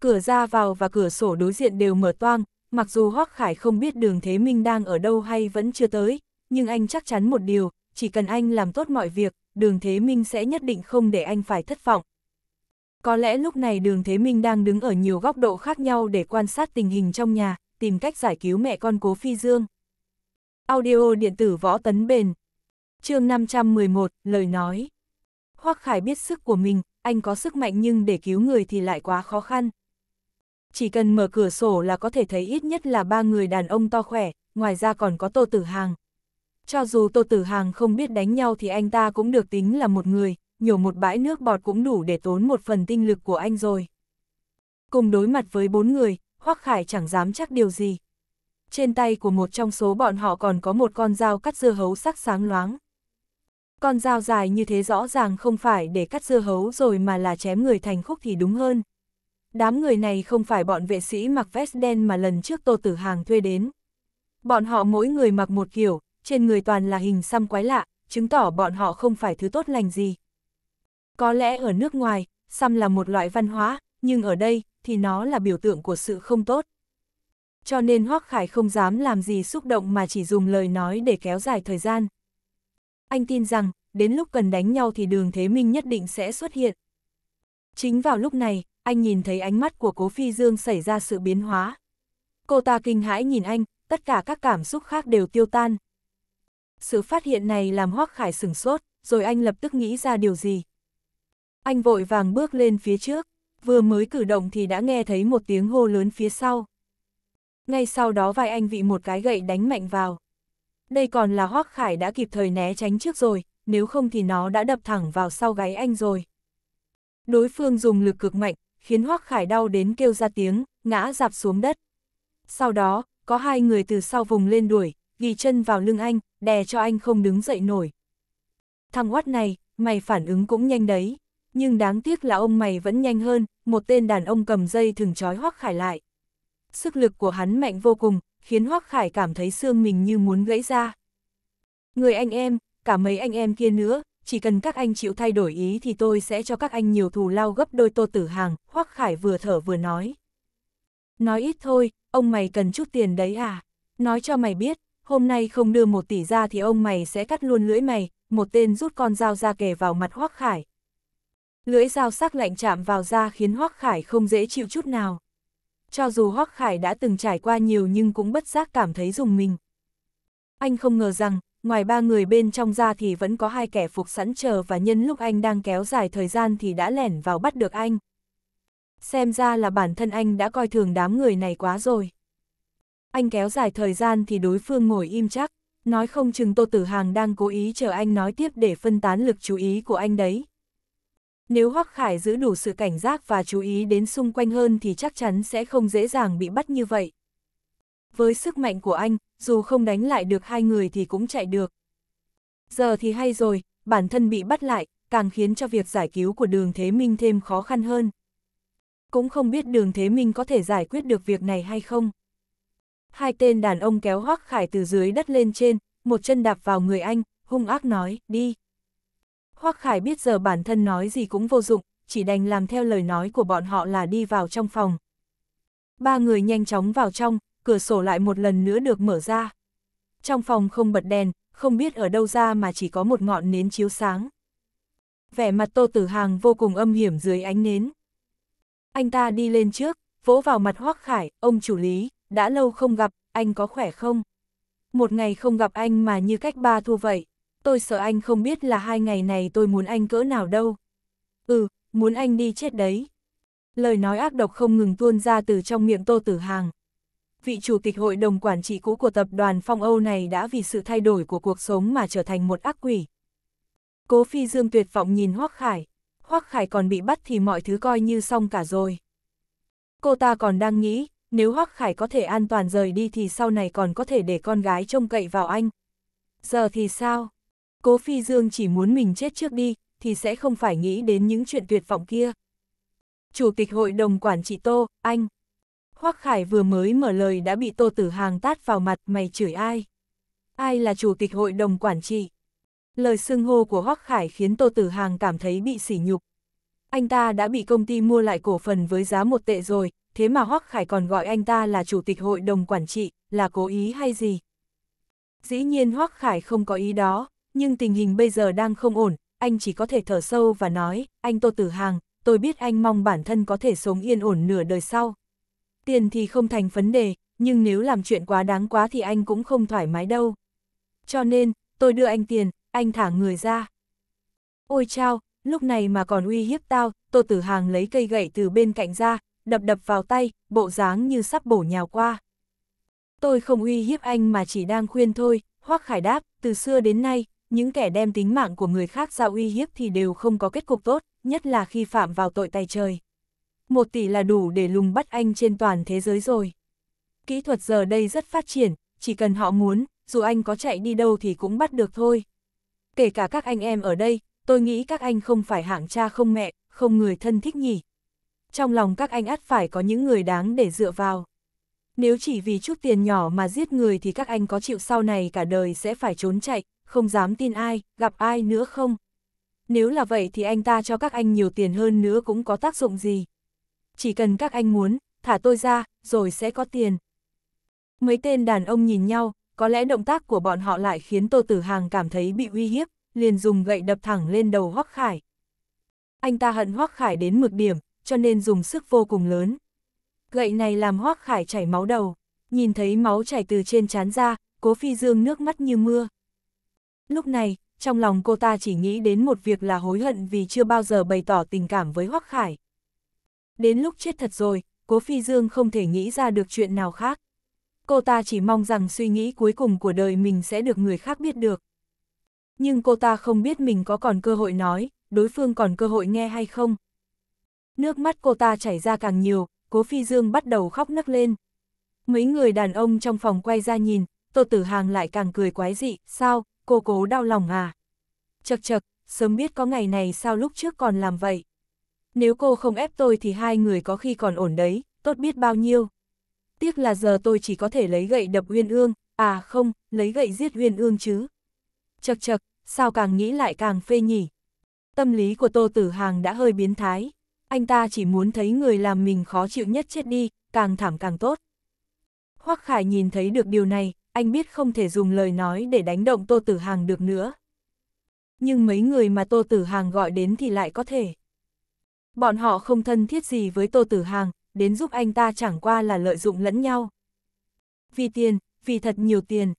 A: Cửa ra vào và cửa sổ đối diện đều mở toang, mặc dù Hoác Khải không biết đường Thế Minh đang ở đâu hay vẫn chưa tới, nhưng anh chắc chắn một điều, chỉ cần anh làm tốt mọi việc, đường Thế Minh sẽ nhất định không để anh phải thất vọng. Có lẽ lúc này đường Thế Minh đang đứng ở nhiều góc độ khác nhau để quan sát tình hình trong nhà, tìm cách giải cứu mẹ con cố Phi Dương. Audio điện tử võ tấn bền. chương 511, lời nói. Hoác Khải biết sức của mình, anh có sức mạnh nhưng để cứu người thì lại quá khó khăn chỉ cần mở cửa sổ là có thể thấy ít nhất là ba người đàn ông to khỏe, ngoài ra còn có Tô Tử Hàng. Cho dù Tô Tử Hàng không biết đánh nhau thì anh ta cũng được tính là một người, nhổ một bãi nước bọt cũng đủ để tốn một phần tinh lực của anh rồi. Cùng đối mặt với bốn người, Hoắc Khải chẳng dám chắc điều gì. Trên tay của một trong số bọn họ còn có một con dao cắt dưa hấu sắc sáng loáng. Con dao dài như thế rõ ràng không phải để cắt dưa hấu rồi mà là chém người thành khúc thì đúng hơn, Đám người này không phải bọn vệ sĩ mặc vest đen mà lần trước Tô Tử Hàng thuê đến. Bọn họ mỗi người mặc một kiểu, trên người toàn là hình xăm quái lạ, chứng tỏ bọn họ không phải thứ tốt lành gì. Có lẽ ở nước ngoài, xăm là một loại văn hóa, nhưng ở đây thì nó là biểu tượng của sự không tốt. Cho nên Hoắc Khải không dám làm gì xúc động mà chỉ dùng lời nói để kéo dài thời gian. Anh tin rằng, đến lúc cần đánh nhau thì đường Thế Minh nhất định sẽ xuất hiện. Chính vào lúc này, anh nhìn thấy ánh mắt của Cố Phi Dương xảy ra sự biến hóa. Cô ta kinh hãi nhìn anh, tất cả các cảm xúc khác đều tiêu tan. Sự phát hiện này làm Hoác Khải sửng sốt, rồi anh lập tức nghĩ ra điều gì. Anh vội vàng bước lên phía trước, vừa mới cử động thì đã nghe thấy một tiếng hô lớn phía sau. Ngay sau đó vai anh bị một cái gậy đánh mạnh vào. Đây còn là Hoác Khải đã kịp thời né tránh trước rồi, nếu không thì nó đã đập thẳng vào sau gáy anh rồi. Đối phương dùng lực cực mạnh, khiến Hoác Khải đau đến kêu ra tiếng, ngã dạp xuống đất. Sau đó, có hai người từ sau vùng lên đuổi, ghi chân vào lưng anh, đè cho anh không đứng dậy nổi. Thằng oát này, mày phản ứng cũng nhanh đấy, nhưng đáng tiếc là ông mày vẫn nhanh hơn, một tên đàn ông cầm dây thường trói Hoác Khải lại. Sức lực của hắn mạnh vô cùng, khiến Hoác Khải cảm thấy xương mình như muốn gãy ra. Người anh em, cả mấy anh em kia nữa, chỉ cần các anh chịu thay đổi ý thì tôi sẽ cho các anh nhiều thù lao gấp đôi tô tử hàng, Hoắc Khải vừa thở vừa nói. Nói ít thôi, ông mày cần chút tiền đấy à? Nói cho mày biết, hôm nay không đưa một tỷ ra thì ông mày sẽ cắt luôn lưỡi mày, một tên rút con dao ra kề vào mặt Hoắc Khải. Lưỡi dao sắc lạnh chạm vào da khiến Hoắc Khải không dễ chịu chút nào. Cho dù Hoắc Khải đã từng trải qua nhiều nhưng cũng bất giác cảm thấy dùng mình. Anh không ngờ rằng, ngoài ba người bên trong ra thì vẫn có hai kẻ phục sẵn chờ và nhân lúc anh đang kéo dài thời gian thì đã lẻn vào bắt được anh. Xem ra là bản thân anh đã coi thường đám người này quá rồi. Anh kéo dài thời gian thì đối phương ngồi im chắc, nói không chừng Tô Tử Hàng đang cố ý chờ anh nói tiếp để phân tán lực chú ý của anh đấy. Nếu Hoắc Khải giữ đủ sự cảnh giác và chú ý đến xung quanh hơn thì chắc chắn sẽ không dễ dàng bị bắt như vậy với sức mạnh của anh, dù không đánh lại được hai người thì cũng chạy được. Giờ thì hay rồi, bản thân bị bắt lại, càng khiến cho việc giải cứu của đường Thế Minh thêm khó khăn hơn. Cũng không biết đường Thế Minh có thể giải quyết được việc này hay không. Hai tên đàn ông kéo hoác khải từ dưới đất lên trên, một chân đạp vào người anh, hung ác nói, đi. Hoác khải biết giờ bản thân nói gì cũng vô dụng, chỉ đành làm theo lời nói của bọn họ là đi vào trong phòng. Ba người nhanh chóng vào trong, cửa sổ lại một lần nữa được mở ra. Trong phòng không bật đèn, không biết ở đâu ra mà chỉ có một ngọn nến chiếu sáng. Vẻ mặt Tô Tử Hàng vô cùng âm hiểm dưới ánh nến. Anh ta đi lên trước, vỗ vào mặt Hoắc Khải, ông chủ lý, đã lâu không gặp, anh có khỏe không? Một ngày không gặp anh mà như cách ba thu vậy, tôi sợ anh không biết là hai ngày này tôi muốn anh cỡ nào đâu. Ừ, muốn anh đi chết đấy. Lời nói ác độc không ngừng tuôn ra từ trong miệng Tô Tử Hàng vị chủ tịch hội đồng quản trị cũ của tập đoàn Phong Âu này đã vì sự thay đổi của cuộc sống mà trở thành một ác quỷ. Cố Phi Dương tuyệt vọng nhìn Hoắc Khải, Hoắc Khải còn bị bắt thì mọi thứ coi như xong cả rồi. Cô ta còn đang nghĩ, nếu Hoắc Khải có thể an toàn rời đi thì sau này còn có thể để con gái trông cậy vào anh. Giờ thì sao? Cố Phi Dương chỉ muốn mình chết trước đi, thì sẽ không phải nghĩ đến những chuyện tuyệt vọng kia. Chủ tịch hội đồng quản trị Tô, anh, Hoắc Khải vừa mới mở lời đã bị Tô Tử Hàng tát vào mặt mày chửi ai. Ai là chủ tịch hội đồng quản trị? Lời xưng hô của Hoắc Khải khiến Tô Tử Hàng cảm thấy bị sỉ nhục. Anh ta đã bị công ty mua lại cổ phần với giá một tệ rồi, thế mà Hoắc Khải còn gọi anh ta là chủ tịch hội đồng quản trị, là cố ý hay gì? Dĩ nhiên Hoắc Khải không có ý đó, nhưng tình hình bây giờ đang không ổn, anh chỉ có thể thở sâu và nói, anh Tô Tử Hàng, tôi biết anh mong bản thân có thể sống yên ổn nửa đời sau, tiền thì không thành vấn đề, nhưng nếu làm chuyện quá đáng quá thì anh cũng không thoải mái đâu. Cho nên, tôi đưa anh tiền, anh thả người ra. Ôi chao, lúc này mà còn uy hiếp tao, Tô Tử Hàng lấy cây gậy từ bên cạnh ra, đập đập vào tay, bộ dáng như sắp bổ nhào qua. Tôi không uy hiếp anh mà chỉ đang khuyên thôi, Hoắc Khải đáp, từ xưa đến nay, những kẻ đem tính mạng của người khác ra uy hiếp thì đều không có kết cục tốt, nhất là khi phạm vào tội tay trời một tỷ là đủ để lùng bắt anh trên toàn thế giới rồi. Kỹ thuật giờ đây rất phát triển, chỉ cần họ muốn, dù anh có chạy đi đâu thì cũng bắt được thôi. Kể cả các anh em ở đây, tôi nghĩ các anh không phải hạng cha không mẹ, không người thân thích nhỉ. Trong lòng các anh ắt phải có những người đáng để dựa vào. Nếu chỉ vì chút tiền nhỏ mà giết người thì các anh có chịu sau này cả đời sẽ phải trốn chạy, không dám tin ai, gặp ai nữa không? Nếu là vậy thì anh ta cho các anh nhiều tiền hơn nữa cũng có tác dụng gì? chỉ cần các anh muốn, thả tôi ra, rồi sẽ có tiền. Mấy tên đàn ông nhìn nhau, có lẽ động tác của bọn họ lại khiến Tô Tử Hàng cảm thấy bị uy hiếp, liền dùng gậy đập thẳng lên đầu Hoắc Khải. Anh ta hận Hoắc Khải đến mực điểm, cho nên dùng sức vô cùng lớn. Gậy này làm Hoắc Khải chảy máu đầu, nhìn thấy máu chảy từ trên trán ra, Cố Phi Dương nước mắt như mưa. Lúc này, trong lòng cô ta chỉ nghĩ đến một việc là hối hận vì chưa bao giờ bày tỏ tình cảm với Hoắc Khải đến lúc chết thật rồi, Cố Phi Dương không thể nghĩ ra được chuyện nào khác. Cô ta chỉ mong rằng suy nghĩ cuối cùng của đời mình sẽ được người khác biết được. Nhưng cô ta không biết mình có còn cơ hội nói, đối phương còn cơ hội nghe hay không. Nước mắt cô ta chảy ra càng nhiều, Cố Phi Dương bắt đầu khóc nấc lên. Mấy người đàn ông trong phòng quay ra nhìn, Tô Tử Hàng lại càng cười quái dị, sao, cô cố đau lòng à? Chật chật, sớm biết có ngày này sao lúc trước còn làm vậy nếu cô không ép tôi thì hai người có khi còn ổn đấy, tốt biết bao nhiêu. Tiếc là giờ tôi chỉ có thể lấy gậy đập Uyên Ương, à không, lấy gậy giết Uyên Ương chứ. Chật chật, sao càng nghĩ lại càng phê nhỉ. Tâm lý của Tô Tử Hàng đã hơi biến thái, anh ta chỉ muốn thấy người làm mình khó chịu nhất chết đi, càng thảm càng tốt. Hoắc Khải nhìn thấy được điều này, anh biết không thể dùng lời nói để đánh động Tô Tử Hàng được nữa. Nhưng mấy người mà Tô Tử Hàng gọi đến thì lại có thể. Bọn họ không thân thiết gì với Tô Tử Hàng, đến giúp anh ta chẳng qua là lợi dụng lẫn nhau. Vì tiền, vì thật nhiều tiền.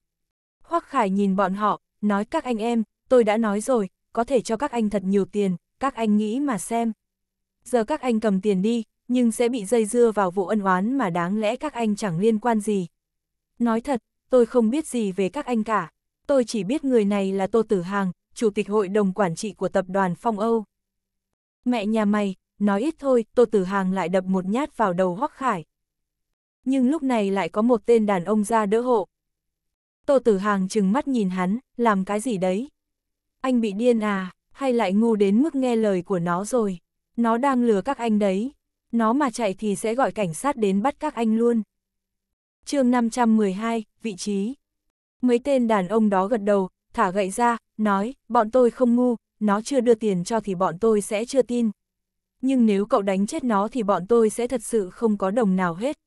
A: Hoắc Khải nhìn bọn họ, nói các anh em, tôi đã nói rồi, có thể cho các anh thật nhiều tiền, các anh nghĩ mà xem. Giờ các anh cầm tiền đi, nhưng sẽ bị dây dưa vào vụ ân oán mà đáng lẽ các anh chẳng liên quan gì. Nói thật, tôi không biết gì về các anh cả, tôi chỉ biết người này là Tô Tử Hàng, Chủ tịch Hội đồng Quản trị của Tập đoàn Phong Âu. Mẹ nhà mày, nói ít thôi, Tô Tử Hàng lại đập một nhát vào đầu Hoắc Khải. Nhưng lúc này lại có một tên đàn ông ra đỡ hộ. Tô Tử Hàng trừng mắt nhìn hắn, làm cái gì đấy? Anh bị điên à, hay lại ngu đến mức nghe lời của nó rồi? Nó đang lừa các anh đấy. Nó mà chạy thì sẽ gọi cảnh sát đến bắt các anh luôn. chương 512, vị trí. Mấy tên đàn ông đó gật đầu, thả gậy ra, nói, bọn tôi không ngu, nó chưa đưa tiền cho thì bọn tôi sẽ chưa tin. Nhưng nếu cậu đánh chết nó thì bọn tôi sẽ thật sự không có đồng nào hết.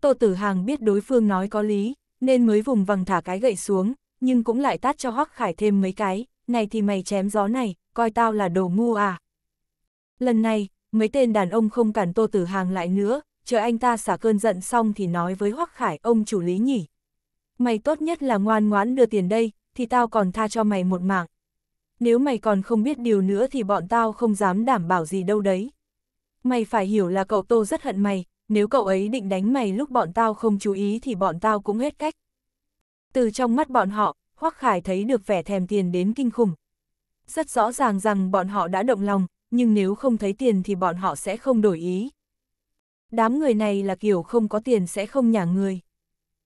A: Tô Tử Hàng biết đối phương nói có lý, nên mới vùng vằng thả cái gậy xuống, nhưng cũng lại tát cho Hoắc Khải thêm mấy cái, này thì mày chém gió này, coi tao là đồ ngu à. Lần này, mấy tên đàn ông không cản Tô Tử Hàng lại nữa, chờ anh ta xả cơn giận xong thì nói với Hoắc Khải ông chủ lý nhỉ. Mày tốt nhất là ngoan ngoãn đưa tiền đây, thì tao còn tha cho mày một mạng nếu mày còn không biết điều nữa thì bọn tao không dám đảm bảo gì đâu đấy. Mày phải hiểu là cậu Tô rất hận mày, nếu cậu ấy định đánh mày lúc bọn tao không chú ý thì bọn tao cũng hết cách. Từ trong mắt bọn họ, Hoắc Khải thấy được vẻ thèm tiền đến kinh khủng. Rất rõ ràng rằng bọn họ đã động lòng, nhưng nếu không thấy tiền thì bọn họ sẽ không đổi ý. Đám người này là kiểu không có tiền sẽ không nhả người.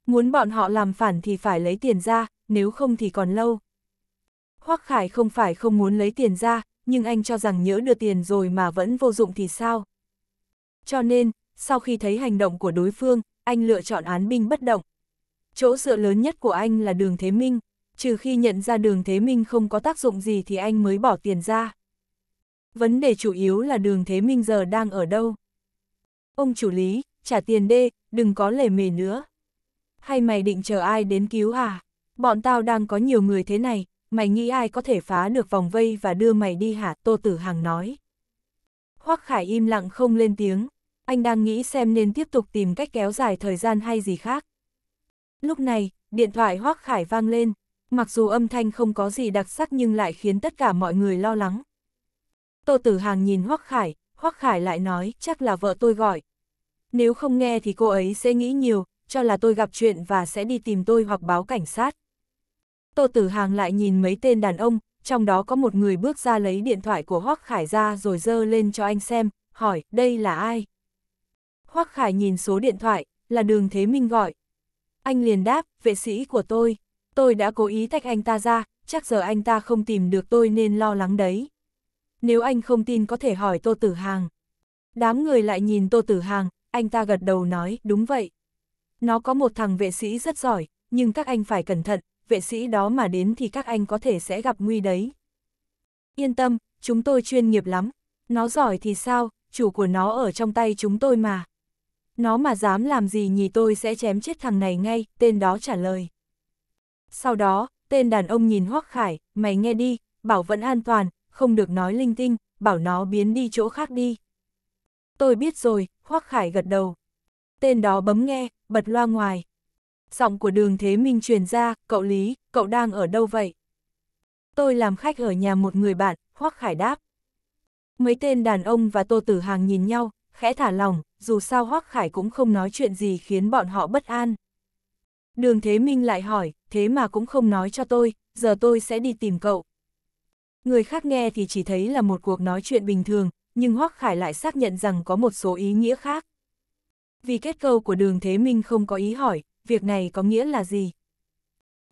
A: Muốn bọn họ làm phản thì phải lấy tiền ra, nếu không thì còn lâu. Hoắc Khải không phải không muốn lấy tiền ra, nhưng anh cho rằng nhớ đưa tiền rồi mà vẫn vô dụng thì sao? Cho nên, sau khi thấy hành động của đối phương, anh lựa chọn án binh bất động. Chỗ dựa lớn nhất của anh là đường Thế Minh, trừ khi nhận ra đường Thế Minh không có tác dụng gì thì anh mới bỏ tiền ra. Vấn đề chủ yếu là đường Thế Minh giờ đang ở đâu? Ông chủ lý, trả tiền đê, đừng có lề mề nữa. Hay mày định chờ ai đến cứu à? Bọn tao đang có nhiều người thế này, mày nghĩ ai có thể phá được vòng vây và đưa mày đi hả? Tô Tử Hằng nói. Hoắc Khải im lặng không lên tiếng, anh đang nghĩ xem nên tiếp tục tìm cách kéo dài thời gian hay gì khác. Lúc này, điện thoại Hoắc Khải vang lên, mặc dù âm thanh không có gì đặc sắc nhưng lại khiến tất cả mọi người lo lắng. Tô Tử Hằng nhìn Hoắc Khải, Hoắc Khải lại nói, chắc là vợ tôi gọi. Nếu không nghe thì cô ấy sẽ nghĩ nhiều, cho là tôi gặp chuyện và sẽ đi tìm tôi hoặc báo cảnh sát. Tô Tử Hàng lại nhìn mấy tên đàn ông, trong đó có một người bước ra lấy điện thoại của Hoắc Khải ra rồi dơ lên cho anh xem, hỏi, đây là ai? Hoắc Khải nhìn số điện thoại, là đường Thế Minh gọi. Anh liền đáp, vệ sĩ của tôi, tôi đã cố ý tách anh ta ra, chắc giờ anh ta không tìm được tôi nên lo lắng đấy. Nếu anh không tin có thể hỏi Tô Tử Hàng. Đám người lại nhìn Tô Tử Hàng, anh ta gật đầu nói, đúng vậy. Nó có một thằng vệ sĩ rất giỏi, nhưng các anh phải cẩn thận, vệ sĩ đó mà đến thì các anh có thể sẽ gặp nguy đấy. Yên tâm, chúng tôi chuyên nghiệp lắm. Nó giỏi thì sao, chủ của nó ở trong tay chúng tôi mà. Nó mà dám làm gì nhì tôi sẽ chém chết thằng này ngay, tên đó trả lời. Sau đó, tên đàn ông nhìn Hoắc Khải, mày nghe đi, bảo vẫn an toàn, không được nói linh tinh, bảo nó biến đi chỗ khác đi. Tôi biết rồi, Hoắc Khải gật đầu. Tên đó bấm nghe, bật loa ngoài giọng của đường thế minh truyền ra, cậu Lý, cậu đang ở đâu vậy? Tôi làm khách ở nhà một người bạn, Hoắc Khải đáp. Mấy tên đàn ông và Tô Tử Hàng nhìn nhau, khẽ thả lòng, dù sao Hoắc Khải cũng không nói chuyện gì khiến bọn họ bất an. Đường Thế Minh lại hỏi, thế mà cũng không nói cho tôi, giờ tôi sẽ đi tìm cậu. Người khác nghe thì chỉ thấy là một cuộc nói chuyện bình thường, nhưng Hoắc Khải lại xác nhận rằng có một số ý nghĩa khác. Vì kết câu của đường Thế Minh không có ý hỏi, việc này có nghĩa là gì?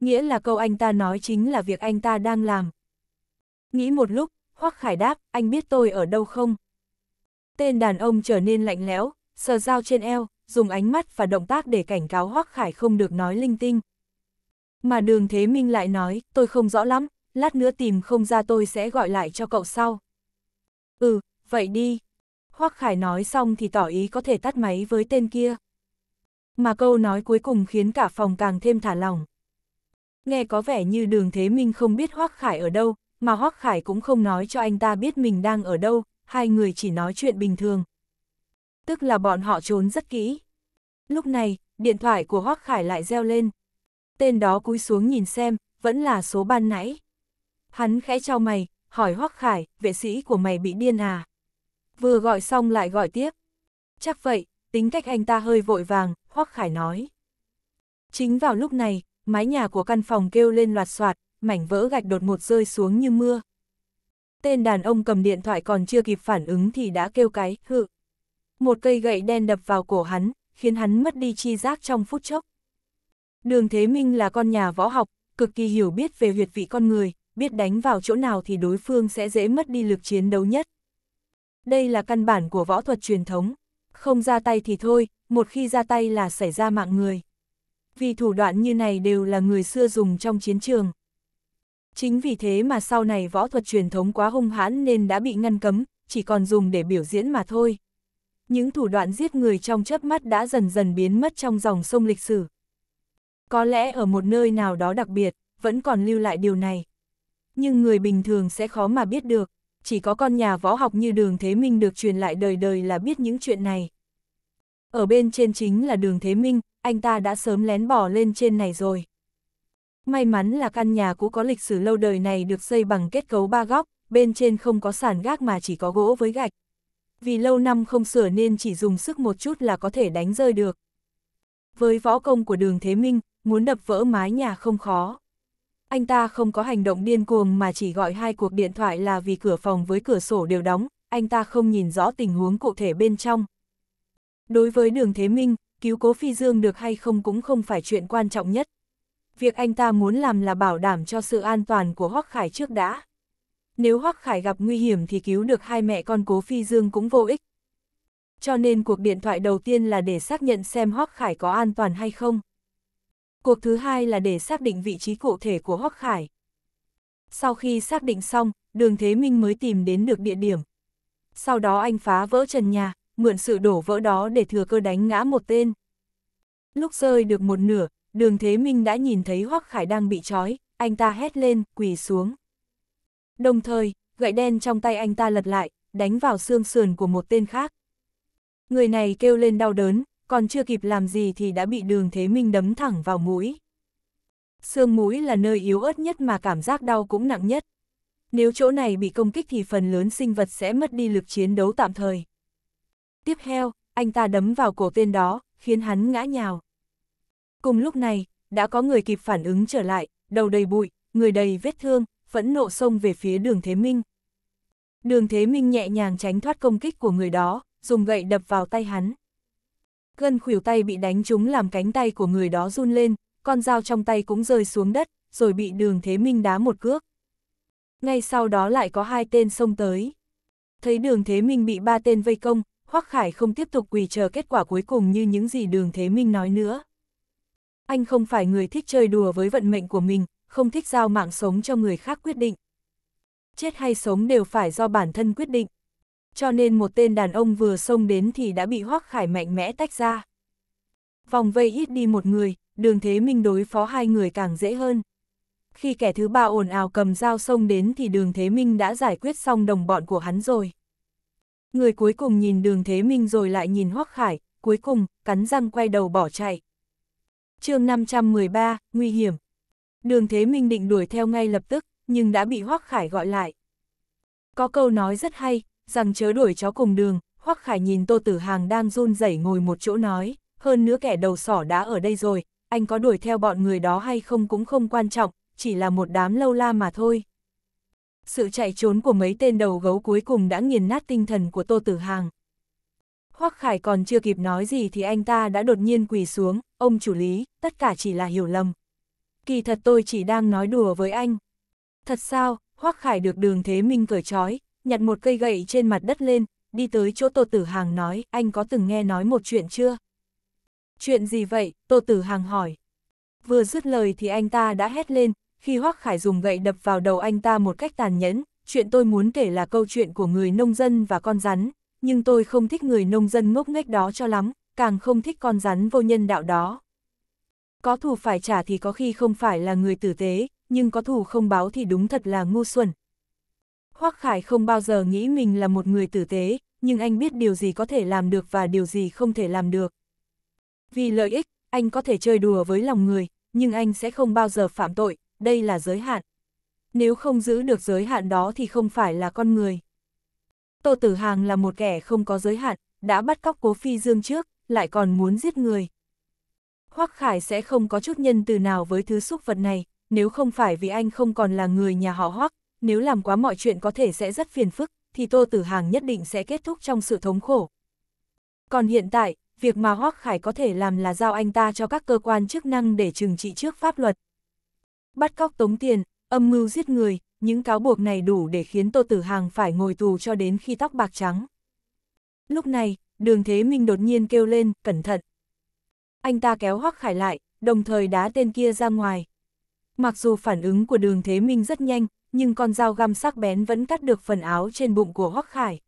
A: Nghĩa là câu anh ta nói chính là việc anh ta đang làm. Nghĩ một lúc, Hoắc Khải đáp, anh biết tôi ở đâu không? Tên đàn ông trở nên lạnh lẽo, sờ dao trên eo, dùng ánh mắt và động tác để cảnh cáo Hoắc Khải không được nói linh tinh. Mà đường Thế Minh lại nói, tôi không rõ lắm, lát nữa tìm không ra tôi sẽ gọi lại cho cậu sau. Ừ, vậy đi. Hoắc Khải nói xong thì tỏ ý có thể tắt máy với tên kia mà câu nói cuối cùng khiến cả phòng càng thêm thả lòng. Nghe có vẻ như đường thế minh không biết Hoác Khải ở đâu, mà Hoác Khải cũng không nói cho anh ta biết mình đang ở đâu, hai người chỉ nói chuyện bình thường. Tức là bọn họ trốn rất kỹ. Lúc này, điện thoại của Hoác Khải lại reo lên. Tên đó cúi xuống nhìn xem, vẫn là số ban nãy. Hắn khẽ trao mày, hỏi Hoác Khải, vệ sĩ của mày bị điên à? Vừa gọi xong lại gọi tiếp. Chắc vậy, tính cách anh ta hơi vội vàng, Hoắc Khải nói. Chính vào lúc này, mái nhà của căn phòng kêu lên loạt soạt, mảnh vỡ gạch đột ngột rơi xuống như mưa. Tên đàn ông cầm điện thoại còn chưa kịp phản ứng thì đã kêu cái, hự. Một cây gậy đen đập vào cổ hắn, khiến hắn mất đi chi giác trong phút chốc. Đường Thế Minh là con nhà võ học, cực kỳ hiểu biết về huyệt vị con người, biết đánh vào chỗ nào thì đối phương sẽ dễ mất đi lực chiến đấu nhất. Đây là căn bản của võ thuật truyền thống, không ra tay thì thôi, một khi ra tay là xảy ra mạng người. Vì thủ đoạn như này đều là người xưa dùng trong chiến trường. Chính vì thế mà sau này võ thuật truyền thống quá hung hãn nên đã bị ngăn cấm, chỉ còn dùng để biểu diễn mà thôi. Những thủ đoạn giết người trong chớp mắt đã dần dần biến mất trong dòng sông lịch sử. Có lẽ ở một nơi nào đó đặc biệt, vẫn còn lưu lại điều này. Nhưng người bình thường sẽ khó mà biết được chỉ có con nhà võ học như đường Thế Minh được truyền lại đời đời là biết những chuyện này. Ở bên trên chính là đường Thế Minh, anh ta đã sớm lén bỏ lên trên này rồi. May mắn là căn nhà cũ có lịch sử lâu đời này được xây bằng kết cấu ba góc, bên trên không có sàn gác mà chỉ có gỗ với gạch. Vì lâu năm không sửa nên chỉ dùng sức một chút là có thể đánh rơi được. Với võ công của đường Thế Minh, muốn đập vỡ mái nhà không khó anh ta không có hành động điên cuồng mà chỉ gọi hai cuộc điện thoại là vì cửa phòng với cửa sổ đều đóng, anh ta không nhìn rõ tình huống cụ thể bên trong. Đối với đường Thế Minh, cứu cố Phi Dương được hay không cũng không phải chuyện quan trọng nhất. Việc anh ta muốn làm là bảo đảm cho sự an toàn của Hoắc Khải trước đã. Nếu Hoắc Khải gặp nguy hiểm thì cứu được hai mẹ con cố Phi Dương cũng vô ích. Cho nên cuộc điện thoại đầu tiên là để xác nhận xem Hoắc Khải có an toàn hay không. Cuộc thứ hai là để xác định vị trí cụ thể của Hoắc Khải. Sau khi xác định xong, đường Thế Minh mới tìm đến được địa điểm. Sau đó anh phá vỡ trần nhà, mượn sự đổ vỡ đó để thừa cơ đánh ngã một tên. Lúc rơi được một nửa, đường Thế Minh đã nhìn thấy Hoắc Khải đang bị trói, anh ta hét lên, quỳ xuống. Đồng thời, gậy đen trong tay anh ta lật lại, đánh vào xương sườn của một tên khác. Người này kêu lên đau đớn, còn chưa kịp làm gì thì đã bị đường thế minh đấm thẳng vào mũi. Xương mũi là nơi yếu ớt nhất mà cảm giác đau cũng nặng nhất. Nếu chỗ này bị công kích thì phần lớn sinh vật sẽ mất đi lực chiến đấu tạm thời. Tiếp theo, anh ta đấm vào cổ tên đó, khiến hắn ngã nhào. Cùng lúc này, đã có người kịp phản ứng trở lại, đầu đầy bụi, người đầy vết thương, phẫn nộ xông về phía đường Thế Minh. Đường Thế Minh nhẹ nhàng tránh thoát công kích của người đó, dùng gậy đập vào tay hắn gân khuỷu tay bị đánh trúng làm cánh tay của người đó run lên, con dao trong tay cũng rơi xuống đất, rồi bị đường Thế Minh đá một cước. Ngay sau đó lại có hai tên xông tới. Thấy đường Thế Minh bị ba tên vây công, Hoắc Khải không tiếp tục quỳ chờ kết quả cuối cùng như những gì đường Thế Minh nói nữa. Anh không phải người thích chơi đùa với vận mệnh của mình, không thích giao mạng sống cho người khác quyết định. Chết hay sống đều phải do bản thân quyết định cho nên một tên đàn ông vừa xông đến thì đã bị Hoắc Khải mạnh mẽ tách ra. Vòng vây ít đi một người, đường thế minh đối phó hai người càng dễ hơn. Khi kẻ thứ ba ồn ào cầm dao xông đến thì đường thế minh đã giải quyết xong đồng bọn của hắn rồi. Người cuối cùng nhìn đường thế minh rồi lại nhìn Hoắc Khải, cuối cùng, cắn răng quay đầu bỏ chạy. chương 513, Nguy hiểm. Đường thế minh định đuổi theo ngay lập tức, nhưng đã bị Hoắc Khải gọi lại. Có câu nói rất hay, rằng chớ đuổi chó cùng đường, Hoắc Khải nhìn Tô Tử Hàng đang run rẩy ngồi một chỗ nói, hơn nữa kẻ đầu sỏ đã ở đây rồi, anh có đuổi theo bọn người đó hay không cũng không quan trọng, chỉ là một đám lâu la mà thôi. Sự chạy trốn của mấy tên đầu gấu cuối cùng đã nghiền nát tinh thần của Tô Tử Hàng. Hoắc Khải còn chưa kịp nói gì thì anh ta đã đột nhiên quỳ xuống, ông chủ lý, tất cả chỉ là hiểu lầm. Kỳ thật tôi chỉ đang nói đùa với anh. Thật sao, Hoắc Khải được đường thế minh cởi trói, nhặt một cây gậy trên mặt đất lên, đi tới chỗ Tô Tử Hàng nói, anh có từng nghe nói một chuyện chưa? Chuyện gì vậy? Tô Tử Hàng hỏi. Vừa dứt lời thì anh ta đã hét lên, khi Hoắc Khải dùng gậy đập vào đầu anh ta một cách tàn nhẫn, chuyện tôi muốn kể là câu chuyện của người nông dân và con rắn, nhưng tôi không thích người nông dân ngốc nghếch đó cho lắm, càng không thích con rắn vô nhân đạo đó. Có thù phải trả thì có khi không phải là người tử tế, nhưng có thù không báo thì đúng thật là ngu xuẩn, Hoắc Khải không bao giờ nghĩ mình là một người tử tế, nhưng anh biết điều gì có thể làm được và điều gì không thể làm được. Vì lợi ích, anh có thể chơi đùa với lòng người, nhưng anh sẽ không bao giờ phạm tội, đây là giới hạn. Nếu không giữ được giới hạn đó thì không phải là con người. Tô Tử Hàng là một kẻ không có giới hạn, đã bắt cóc Cố Phi Dương trước, lại còn muốn giết người. Hoắc Khải sẽ không có chút nhân từ nào với thứ xúc vật này, nếu không phải vì anh không còn là người nhà họ Hoắc, nếu làm quá mọi chuyện có thể sẽ rất phiền phức, thì Tô Tử Hàng nhất định sẽ kết thúc trong sự thống khổ. Còn hiện tại, việc mà Hoác Khải có thể làm là giao anh ta cho các cơ quan chức năng để trừng trị trước pháp luật. Bắt cóc tống tiền, âm mưu giết người, những cáo buộc này đủ để khiến Tô Tử Hàng phải ngồi tù cho đến khi tóc bạc trắng. Lúc này, đường Thế Minh đột nhiên kêu lên, cẩn thận. Anh ta kéo Hoác Khải lại, đồng thời đá tên kia ra ngoài. Mặc dù phản ứng của đường Thế Minh rất nhanh, nhưng con dao găm sắc bén vẫn cắt được phần áo trên bụng của Hoắc Khải.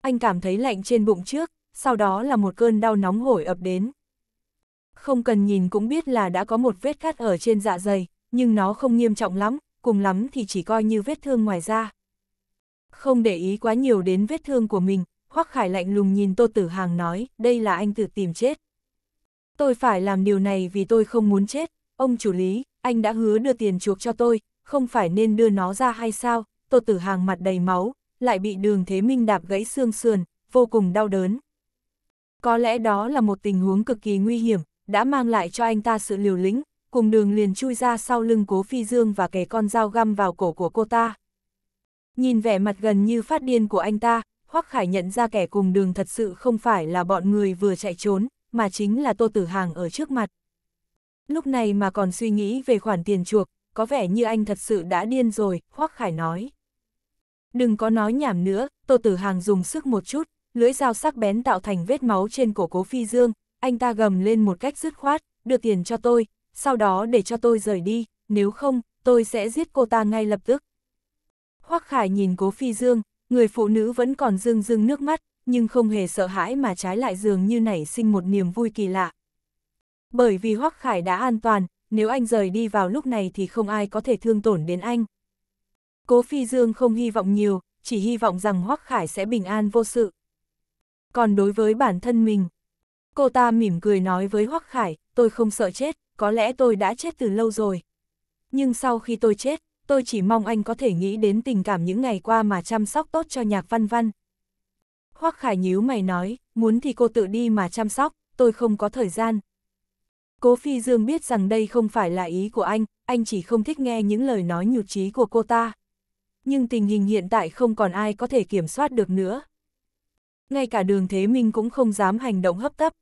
A: Anh cảm thấy lạnh trên bụng trước, sau đó là một cơn đau nóng hổi ập đến. Không cần nhìn cũng biết là đã có một vết cắt ở trên dạ dày, nhưng nó không nghiêm trọng lắm, cùng lắm thì chỉ coi như vết thương ngoài da. Không để ý quá nhiều đến vết thương của mình, Hoắc Khải lạnh lùng nhìn Tô Tử Hàng nói, đây là anh tự tìm chết. Tôi phải làm điều này vì tôi không muốn chết, ông chủ lý, anh đã hứa đưa tiền chuộc cho tôi, không phải nên đưa nó ra hay sao, tô tử hàng mặt đầy máu, lại bị đường thế minh đạp gãy xương sườn, vô cùng đau đớn. Có lẽ đó là một tình huống cực kỳ nguy hiểm, đã mang lại cho anh ta sự liều lĩnh, cùng đường liền chui ra sau lưng cố phi dương và kẻ con dao găm vào cổ của cô ta. Nhìn vẻ mặt gần như phát điên của anh ta, Hoắc Khải nhận ra kẻ cùng đường thật sự không phải là bọn người vừa chạy trốn, mà chính là Tô Tử Hàng ở trước mặt. Lúc này mà còn suy nghĩ về khoản tiền chuộc, có vẻ như anh thật sự đã điên rồi, Hoắc Khải nói. Đừng có nói nhảm nữa, Tô Tử Hàng dùng sức một chút, lưỡi dao sắc bén tạo thành vết máu trên cổ cố phi dương, anh ta gầm lên một cách dứt khoát, đưa tiền cho tôi, sau đó để cho tôi rời đi, nếu không, tôi sẽ giết cô ta ngay lập tức. Hoắc Khải nhìn cố phi dương, người phụ nữ vẫn còn rưng rưng nước mắt, nhưng không hề sợ hãi mà trái lại dường như nảy sinh một niềm vui kỳ lạ. Bởi vì Hoắc Khải đã an toàn, nếu anh rời đi vào lúc này thì không ai có thể thương tổn đến anh. Cố Phi Dương không hy vọng nhiều, chỉ hy vọng rằng Hoắc Khải sẽ bình an vô sự. Còn đối với bản thân mình, cô ta mỉm cười nói với Hoắc Khải, tôi không sợ chết, có lẽ tôi đã chết từ lâu rồi. Nhưng sau khi tôi chết, tôi chỉ mong anh có thể nghĩ đến tình cảm những ngày qua mà chăm sóc tốt cho nhạc văn văn. Hoắc Khải nhíu mày nói, muốn thì cô tự đi mà chăm sóc, tôi không có thời gian. Cố Phi Dương biết rằng đây không phải là ý của anh, anh chỉ không thích nghe những lời nói nhụt chí của cô ta. Nhưng tình hình hiện tại không còn ai có thể kiểm soát được nữa. Ngay cả đường Thế Minh cũng không dám hành động hấp tấp.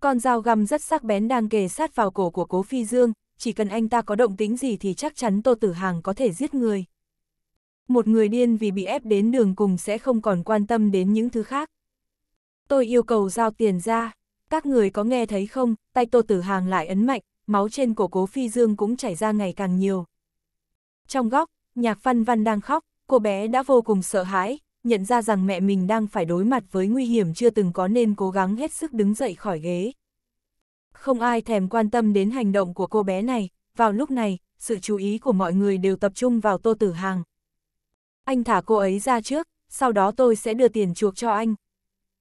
A: Con dao găm rất sắc bén đang kề sát vào cổ của Cố Phi Dương, chỉ cần anh ta có động tính gì thì chắc chắn Tô Tử Hàng có thể giết người. Một người điên vì bị ép đến đường cùng sẽ không còn quan tâm đến những thứ khác. Tôi yêu cầu giao tiền ra các người có nghe thấy không, tay Tô Tử Hàng lại ấn mạnh, máu trên cổ cố phi dương cũng chảy ra ngày càng nhiều. Trong góc, nhạc văn văn đang khóc, cô bé đã vô cùng sợ hãi, nhận ra rằng mẹ mình đang phải đối mặt với nguy hiểm chưa từng có nên cố gắng hết sức đứng dậy khỏi ghế. Không ai thèm quan tâm đến hành động của cô bé này, vào lúc này, sự chú ý của mọi người đều tập trung vào Tô Tử Hàng. Anh thả cô ấy ra trước, sau đó tôi sẽ đưa tiền chuộc cho anh.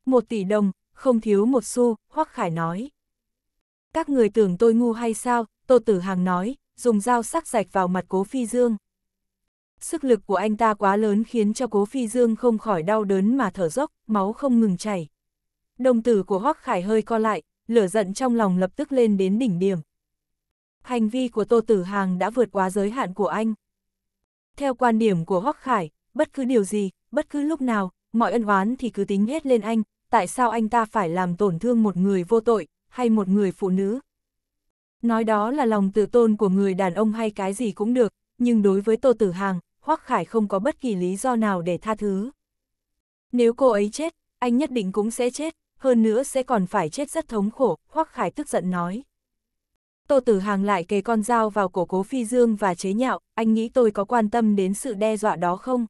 A: Một tỷ đồng, không thiếu một xu, Hoắc Khải nói. Các người tưởng tôi ngu hay sao, Tô Tử Hàng nói, dùng dao sắc rạch vào mặt Cố Phi Dương. Sức lực của anh ta quá lớn khiến cho Cố Phi Dương không khỏi đau đớn mà thở dốc, máu không ngừng chảy. Đồng tử của Hoắc Khải hơi co lại, lửa giận trong lòng lập tức lên đến đỉnh điểm. Hành vi của Tô Tử Hàng đã vượt quá giới hạn của anh. Theo quan điểm của Hoắc Khải, bất cứ điều gì, bất cứ lúc nào, mọi ân oán thì cứ tính hết lên anh, tại sao anh ta phải làm tổn thương một người vô tội, hay một người phụ nữ? Nói đó là lòng tự tôn của người đàn ông hay cái gì cũng được, nhưng đối với Tô Tử Hàng, Hoắc Khải không có bất kỳ lý do nào để tha thứ. Nếu cô ấy chết, anh nhất định cũng sẽ chết, hơn nữa sẽ còn phải chết rất thống khổ, Hoắc Khải tức giận nói. Tô Tử Hàng lại kề con dao vào cổ Cố Phi Dương và chế nhạo, anh nghĩ tôi có quan tâm đến sự đe dọa đó không?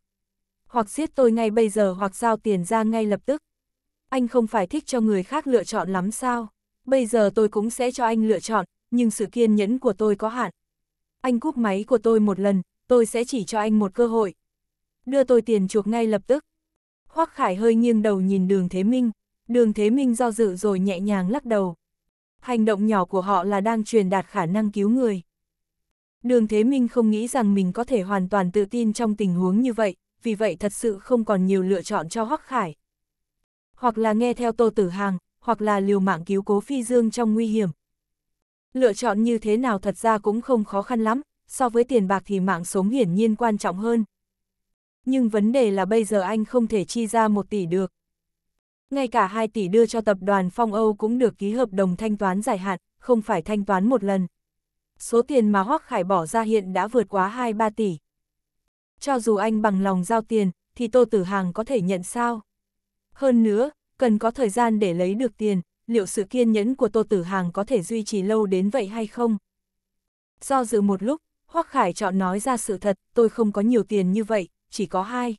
A: Hoặc giết tôi ngay bây giờ hoặc giao tiền ra ngay lập tức anh không phải thích cho người khác lựa chọn lắm sao? Bây giờ tôi cũng sẽ cho anh lựa chọn, nhưng sự kiên nhẫn của tôi có hạn. Anh cúp máy của tôi một lần, tôi sẽ chỉ cho anh một cơ hội. Đưa tôi tiền chuộc ngay lập tức. Hoác Khải hơi nghiêng đầu nhìn đường Thế Minh. Đường Thế Minh do dự rồi nhẹ nhàng lắc đầu. Hành động nhỏ của họ là đang truyền đạt khả năng cứu người. Đường Thế Minh không nghĩ rằng mình có thể hoàn toàn tự tin trong tình huống như vậy, vì vậy thật sự không còn nhiều lựa chọn cho Hoắc Khải hoặc là nghe theo Tô Tử Hàng, hoặc là liều mạng cứu cố Phi Dương trong nguy hiểm. Lựa chọn như thế nào thật ra cũng không khó khăn lắm, so với tiền bạc thì mạng sống hiển nhiên quan trọng hơn. Nhưng vấn đề là bây giờ anh không thể chi ra một tỷ được. Ngay cả 2 tỷ đưa cho tập đoàn Phong Âu cũng được ký hợp đồng thanh toán dài hạn, không phải thanh toán một lần. Số tiền mà Hoắc Khải bỏ ra hiện đã vượt quá 2-3 tỷ. Cho dù anh bằng lòng giao tiền, thì Tô Tử Hàng có thể nhận sao? Hơn nữa, cần có thời gian để lấy được tiền, liệu sự kiên nhẫn của Tô Tử Hàng có thể duy trì lâu đến vậy hay không? Do dự một lúc, Hoắc Khải chọn nói ra sự thật, tôi không có nhiều tiền như vậy, chỉ có hai.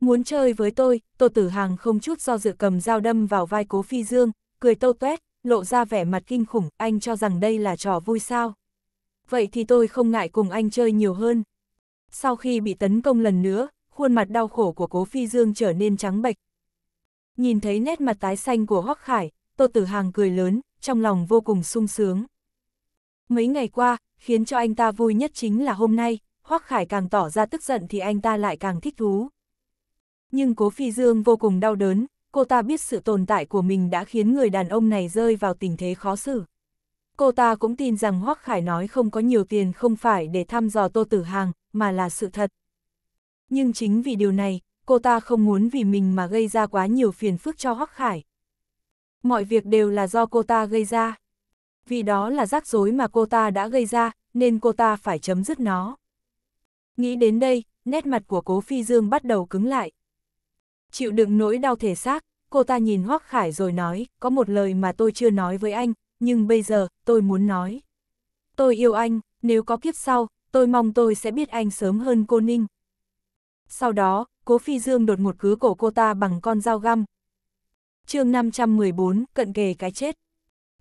A: Muốn chơi với tôi, Tô Tử Hàng không chút do dự cầm dao đâm vào vai Cố Phi Dương, cười tâu tuét, lộ ra vẻ mặt kinh khủng, anh cho rằng đây là trò vui sao. Vậy thì tôi không ngại cùng anh chơi nhiều hơn. Sau khi bị tấn công lần nữa, khuôn mặt đau khổ của Cố Phi Dương trở nên trắng bệch, nhìn thấy nét mặt tái xanh của Hoắc Khải, Tô Tử Hàng cười lớn, trong lòng vô cùng sung sướng. Mấy ngày qua, khiến cho anh ta vui nhất chính là hôm nay, Hoắc Khải càng tỏ ra tức giận thì anh ta lại càng thích thú. Nhưng Cố Phi Dương vô cùng đau đớn, cô ta biết sự tồn tại của mình đã khiến người đàn ông này rơi vào tình thế khó xử. Cô ta cũng tin rằng Hoắc Khải nói không có nhiều tiền không phải để thăm dò Tô Tử Hàng, mà là sự thật. Nhưng chính vì điều này, cô ta không muốn vì mình mà gây ra quá nhiều phiền phức cho Hoắc Khải. Mọi việc đều là do cô ta gây ra. Vì đó là rắc rối mà cô ta đã gây ra, nên cô ta phải chấm dứt nó. Nghĩ đến đây, nét mặt của Cố Phi Dương bắt đầu cứng lại. Chịu đựng nỗi đau thể xác, cô ta nhìn Hoắc Khải rồi nói, có một lời mà tôi chưa nói với anh, nhưng bây giờ, tôi muốn nói. Tôi yêu anh, nếu có kiếp sau, tôi mong tôi sẽ biết anh sớm hơn cô Ninh. Sau đó, Cố Phi Dương đột ngột cứ cổ cô ta bằng con dao găm. chương 514, cận kề cái chết.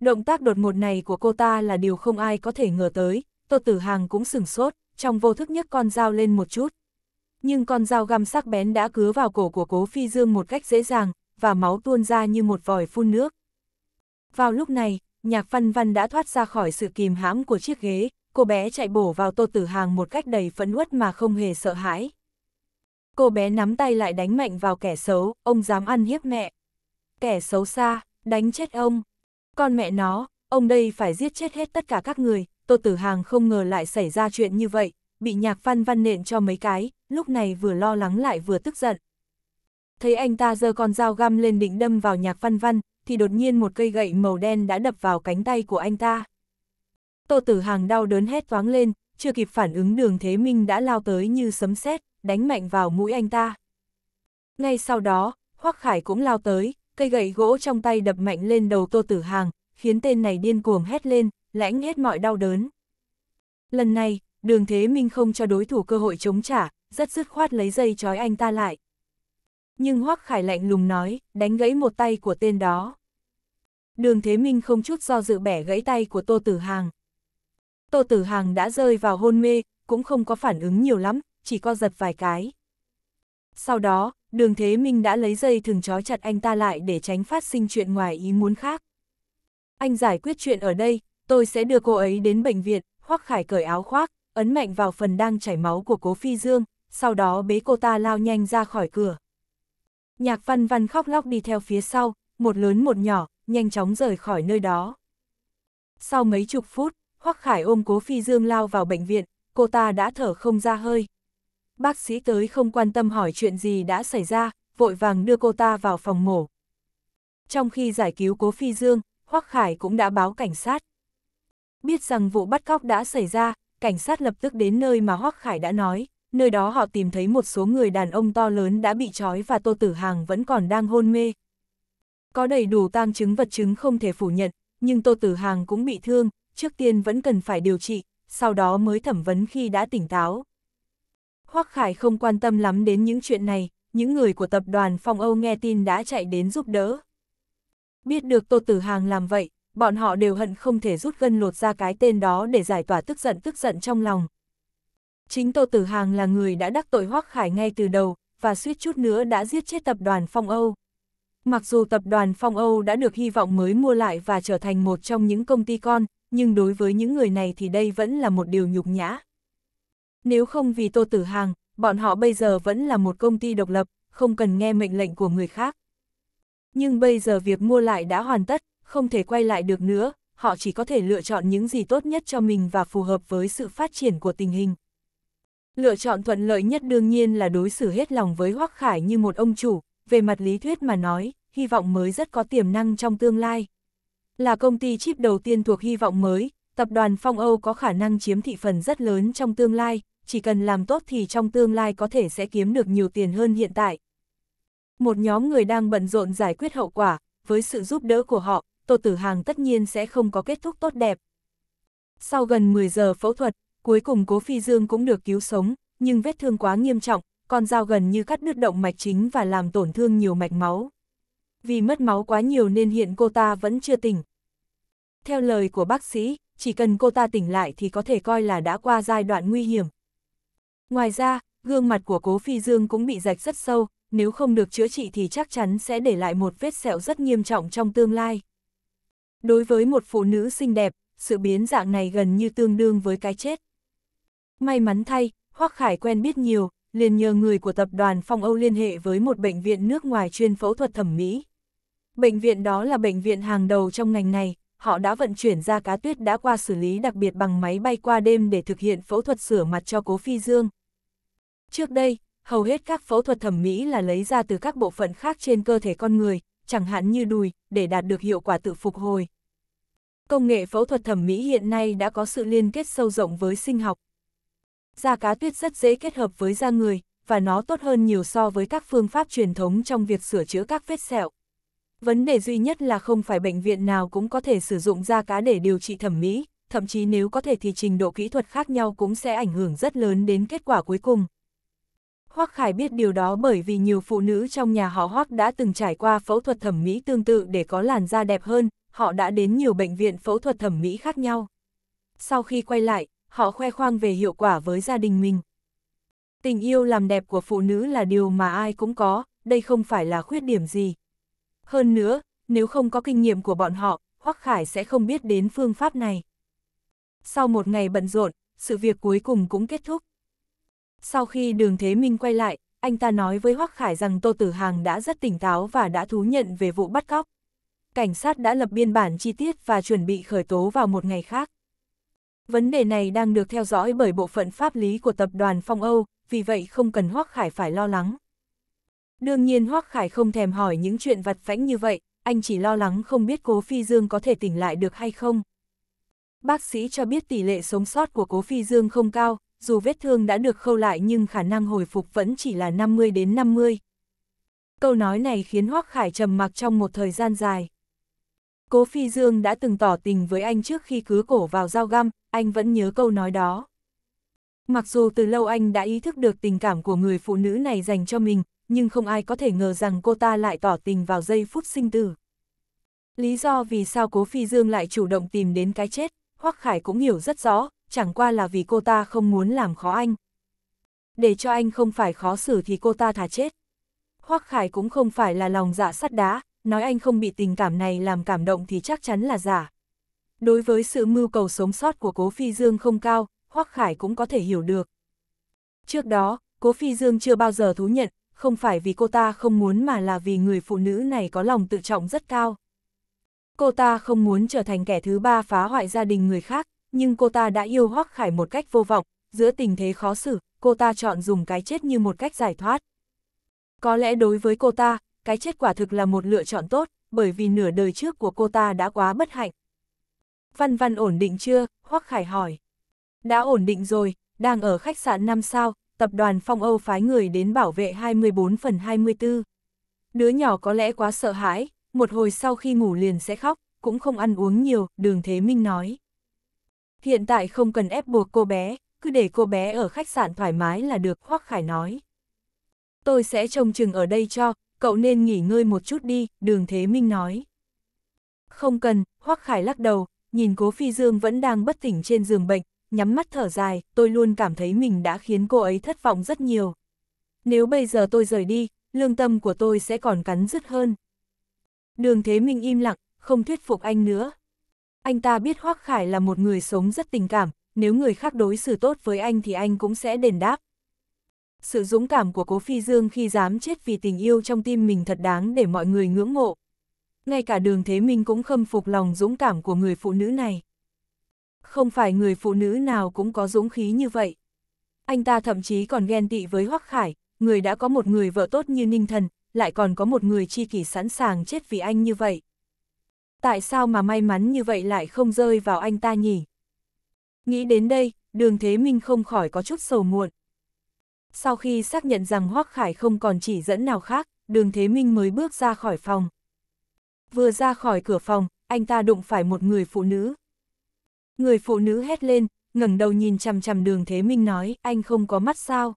A: Động tác đột ngột này của cô ta là điều không ai có thể ngờ tới, Tô Tử Hàng cũng sửng sốt, trong vô thức nhấc con dao lên một chút. Nhưng con dao găm sắc bén đã cứa vào cổ của Cố Phi Dương một cách dễ dàng, và máu tuôn ra như một vòi phun nước. Vào lúc này, nhạc văn văn đã thoát ra khỏi sự kìm hãm của chiếc ghế, cô bé chạy bổ vào Tô Tử Hàng một cách đầy phẫn uất mà không hề sợ hãi. Cô bé nắm tay lại đánh mạnh vào kẻ xấu, ông dám ăn hiếp mẹ. Kẻ xấu xa, đánh chết ông. Con mẹ nó, ông đây phải giết chết hết tất cả các người, Tô Tử Hàng không ngờ lại xảy ra chuyện như vậy, bị nhạc văn văn nện cho mấy cái, lúc này vừa lo lắng lại vừa tức giận. Thấy anh ta giơ con dao găm lên định đâm vào nhạc văn văn, thì đột nhiên một cây gậy màu đen đã đập vào cánh tay của anh ta. Tô Tử Hàng đau đớn hét toáng lên, chưa kịp phản ứng đường Thế Minh đã lao tới như sấm sét, đánh mạnh vào mũi anh ta. Ngay sau đó, Hoắc Khải cũng lao tới, cây gậy gỗ trong tay đập mạnh lên đầu Tô Tử Hàng, khiến tên này điên cuồng hét lên, lãnh hết mọi đau đớn. Lần này, Đường Thế Minh không cho đối thủ cơ hội chống trả, rất dứt khoát lấy dây trói anh ta lại. Nhưng Hoắc Khải lạnh lùng nói, đánh gãy một tay của tên đó. Đường Thế Minh không chút do dự bẻ gãy tay của Tô Tử Hàng. Tô Tử Hàng đã rơi vào hôn mê, cũng không có phản ứng nhiều lắm, chỉ co giật vài cái. Sau đó, đường thế minh đã lấy dây thường trói chặt anh ta lại để tránh phát sinh chuyện ngoài ý muốn khác. Anh giải quyết chuyện ở đây, tôi sẽ đưa cô ấy đến bệnh viện, Hoắc Khải cởi áo khoác, ấn mạnh vào phần đang chảy máu của cố phi dương, sau đó bế cô ta lao nhanh ra khỏi cửa. Nhạc văn văn khóc lóc đi theo phía sau, một lớn một nhỏ, nhanh chóng rời khỏi nơi đó. Sau mấy chục phút, Hoắc Khải ôm cố phi dương lao vào bệnh viện, cô ta đã thở không ra hơi bác sĩ tới không quan tâm hỏi chuyện gì đã xảy ra, vội vàng đưa cô ta vào phòng mổ. Trong khi giải cứu cố Phi Dương, Hoắc Khải cũng đã báo cảnh sát. Biết rằng vụ bắt cóc đã xảy ra, cảnh sát lập tức đến nơi mà Hoắc Khải đã nói, nơi đó họ tìm thấy một số người đàn ông to lớn đã bị trói và Tô Tử Hàng vẫn còn đang hôn mê. Có đầy đủ tang chứng vật chứng không thể phủ nhận, nhưng Tô Tử Hàng cũng bị thương, trước tiên vẫn cần phải điều trị, sau đó mới thẩm vấn khi đã tỉnh táo. Hoắc Khải không quan tâm lắm đến những chuyện này, những người của tập đoàn Phong Âu nghe tin đã chạy đến giúp đỡ. Biết được Tô Tử Hàng làm vậy, bọn họ đều hận không thể rút gân lột ra cái tên đó để giải tỏa tức giận tức giận trong lòng. Chính Tô Tử Hàng là người đã đắc tội Hoắc Khải ngay từ đầu, và suýt chút nữa đã giết chết tập đoàn Phong Âu. Mặc dù tập đoàn Phong Âu đã được hy vọng mới mua lại và trở thành một trong những công ty con, nhưng đối với những người này thì đây vẫn là một điều nhục nhã. Nếu không vì Tô Tử Hàng, bọn họ bây giờ vẫn là một công ty độc lập, không cần nghe mệnh lệnh của người khác. Nhưng bây giờ việc mua lại đã hoàn tất, không thể quay lại được nữa, họ chỉ có thể lựa chọn những gì tốt nhất cho mình và phù hợp với sự phát triển của tình hình. Lựa chọn thuận lợi nhất đương nhiên là đối xử hết lòng với Hoắc Khải như một ông chủ, về mặt lý thuyết mà nói, hy vọng mới rất có tiềm năng trong tương lai. Là công ty chip đầu tiên thuộc hy vọng mới, tập đoàn Phong Âu có khả năng chiếm thị phần rất lớn trong tương lai, chỉ cần làm tốt thì trong tương lai có thể sẽ kiếm được nhiều tiền hơn hiện tại. Một nhóm người đang bận rộn giải quyết hậu quả, với sự giúp đỡ của họ, Tô Tử Hàng tất nhiên sẽ không có kết thúc tốt đẹp. Sau gần 10 giờ phẫu thuật, cuối cùng Cố Phi Dương cũng được cứu sống, nhưng vết thương quá nghiêm trọng, con dao gần như cắt đứt động mạch chính và làm tổn thương nhiều mạch máu. Vì mất máu quá nhiều nên hiện cô ta vẫn chưa tỉnh. Theo lời của bác sĩ, chỉ cần cô ta tỉnh lại thì có thể coi là đã qua giai đoạn nguy hiểm, Ngoài ra, gương mặt của Cố Phi Dương cũng bị rạch rất sâu, nếu không được chữa trị thì chắc chắn sẽ để lại một vết sẹo rất nghiêm trọng trong tương lai. Đối với một phụ nữ xinh đẹp, sự biến dạng này gần như tương đương với cái chết. May mắn thay, Hoắc Khải quen biết nhiều, liền nhờ người của tập đoàn Phong Âu liên hệ với một bệnh viện nước ngoài chuyên phẫu thuật thẩm mỹ. Bệnh viện đó là bệnh viện hàng đầu trong ngành này, họ đã vận chuyển ra cá tuyết đã qua xử lý đặc biệt bằng máy bay qua đêm để thực hiện phẫu thuật sửa mặt cho Cố Phi Dương. Trước đây, hầu hết các phẫu thuật thẩm mỹ là lấy ra từ các bộ phận khác trên cơ thể con người, chẳng hạn như đùi, để đạt được hiệu quả tự phục hồi. Công nghệ phẫu thuật thẩm mỹ hiện nay đã có sự liên kết sâu rộng với sinh học. Da cá tuyết rất dễ kết hợp với da người, và nó tốt hơn nhiều so với các phương pháp truyền thống trong việc sửa chữa các vết sẹo. Vấn đề duy nhất là không phải bệnh viện nào cũng có thể sử dụng da cá để điều trị thẩm mỹ, thậm chí nếu có thể thì trình độ kỹ thuật khác nhau cũng sẽ ảnh hưởng rất lớn đến kết quả cuối cùng. Hoắc Khải biết điều đó bởi vì nhiều phụ nữ trong nhà họ Hoắc đã từng trải qua phẫu thuật thẩm mỹ tương tự để có làn da đẹp hơn, họ đã đến nhiều bệnh viện phẫu thuật thẩm mỹ khác nhau. Sau khi quay lại, họ khoe khoang về hiệu quả với gia đình mình. Tình yêu làm đẹp của phụ nữ là điều mà ai cũng có, đây không phải là khuyết điểm gì. Hơn nữa, nếu không có kinh nghiệm của bọn họ, Hoắc Khải sẽ không biết đến phương pháp này. Sau một ngày bận rộn, sự việc cuối cùng cũng kết thúc. Sau khi đường Thế Minh quay lại, anh ta nói với Hoắc Khải rằng Tô Tử Hàng đã rất tỉnh táo và đã thú nhận về vụ bắt cóc. Cảnh sát đã lập biên bản chi tiết và chuẩn bị khởi tố vào một ngày khác. Vấn đề này đang được theo dõi bởi bộ phận pháp lý của tập đoàn Phong Âu, vì vậy không cần Hoắc Khải phải lo lắng. Đương nhiên Hoắc Khải không thèm hỏi những chuyện vặt vãnh như vậy, anh chỉ lo lắng không biết Cố Phi Dương có thể tỉnh lại được hay không. Bác sĩ cho biết tỷ lệ sống sót của Cố Phi Dương không cao, dù vết thương đã được khâu lại nhưng khả năng hồi phục vẫn chỉ là 50 đến 50. Câu nói này khiến Hoắc Khải trầm mặc trong một thời gian dài. Cố Phi Dương đã từng tỏ tình với anh trước khi cứ cổ vào dao găm, anh vẫn nhớ câu nói đó. Mặc dù từ lâu anh đã ý thức được tình cảm của người phụ nữ này dành cho mình, nhưng không ai có thể ngờ rằng cô ta lại tỏ tình vào giây phút sinh tử. Lý do vì sao Cố Phi Dương lại chủ động tìm đến cái chết, Hoắc Khải cũng hiểu rất rõ, chẳng qua là vì cô ta không muốn làm khó anh. Để cho anh không phải khó xử thì cô ta thả chết. Hoắc Khải cũng không phải là lòng dạ sắt đá, nói anh không bị tình cảm này làm cảm động thì chắc chắn là giả. Đối với sự mưu cầu sống sót của Cố Phi Dương không cao, Hoắc Khải cũng có thể hiểu được. Trước đó, Cố Phi Dương chưa bao giờ thú nhận, không phải vì cô ta không muốn mà là vì người phụ nữ này có lòng tự trọng rất cao. Cô ta không muốn trở thành kẻ thứ ba phá hoại gia đình người khác, nhưng cô ta đã yêu Hoắc Khải một cách vô vọng, giữa tình thế khó xử, cô ta chọn dùng cái chết như một cách giải thoát. Có lẽ đối với cô ta, cái chết quả thực là một lựa chọn tốt, bởi vì nửa đời trước của cô ta đã quá bất hạnh. Văn Văn ổn định chưa? Hoắc Khải hỏi. Đã ổn định rồi, đang ở khách sạn 5 sao, tập đoàn Phong Âu phái người đến bảo vệ 24 phần 24. Đứa nhỏ có lẽ quá sợ hãi, một hồi sau khi ngủ liền sẽ khóc, cũng không ăn uống nhiều, Đường Thế Minh nói. Hiện tại không cần ép buộc cô bé, cứ để cô bé ở khách sạn thoải mái là được, Hoắc Khải nói. Tôi sẽ trông chừng ở đây cho, cậu nên nghỉ ngơi một chút đi, Đường Thế Minh nói. Không cần, Hoắc Khải lắc đầu, nhìn Cố Phi Dương vẫn đang bất tỉnh trên giường bệnh, nhắm mắt thở dài, tôi luôn cảm thấy mình đã khiến cô ấy thất vọng rất nhiều. Nếu bây giờ tôi rời đi, lương tâm của tôi sẽ còn cắn rứt hơn. Đường Thế Minh im lặng, không thuyết phục anh nữa, anh ta biết Hoác Khải là một người sống rất tình cảm, nếu người khác đối xử tốt với anh thì anh cũng sẽ đền đáp. Sự dũng cảm của Cố Phi Dương khi dám chết vì tình yêu trong tim mình thật đáng để mọi người ngưỡng mộ. Ngay cả đường Thế Minh cũng khâm phục lòng dũng cảm của người phụ nữ này. Không phải người phụ nữ nào cũng có dũng khí như vậy. Anh ta thậm chí còn ghen tị với Hoắc Khải, người đã có một người vợ tốt như Ninh Thần, lại còn có một người chi kỷ sẵn sàng chết vì anh như vậy tại sao mà may mắn như vậy lại không rơi vào anh ta nhỉ? Nghĩ đến đây, đường thế minh không khỏi có chút sầu muộn. Sau khi xác nhận rằng Hoác Khải không còn chỉ dẫn nào khác, đường thế minh mới bước ra khỏi phòng. Vừa ra khỏi cửa phòng, anh ta đụng phải một người phụ nữ. Người phụ nữ hét lên, ngẩng đầu nhìn chằm chằm đường thế minh nói, anh không có mắt sao?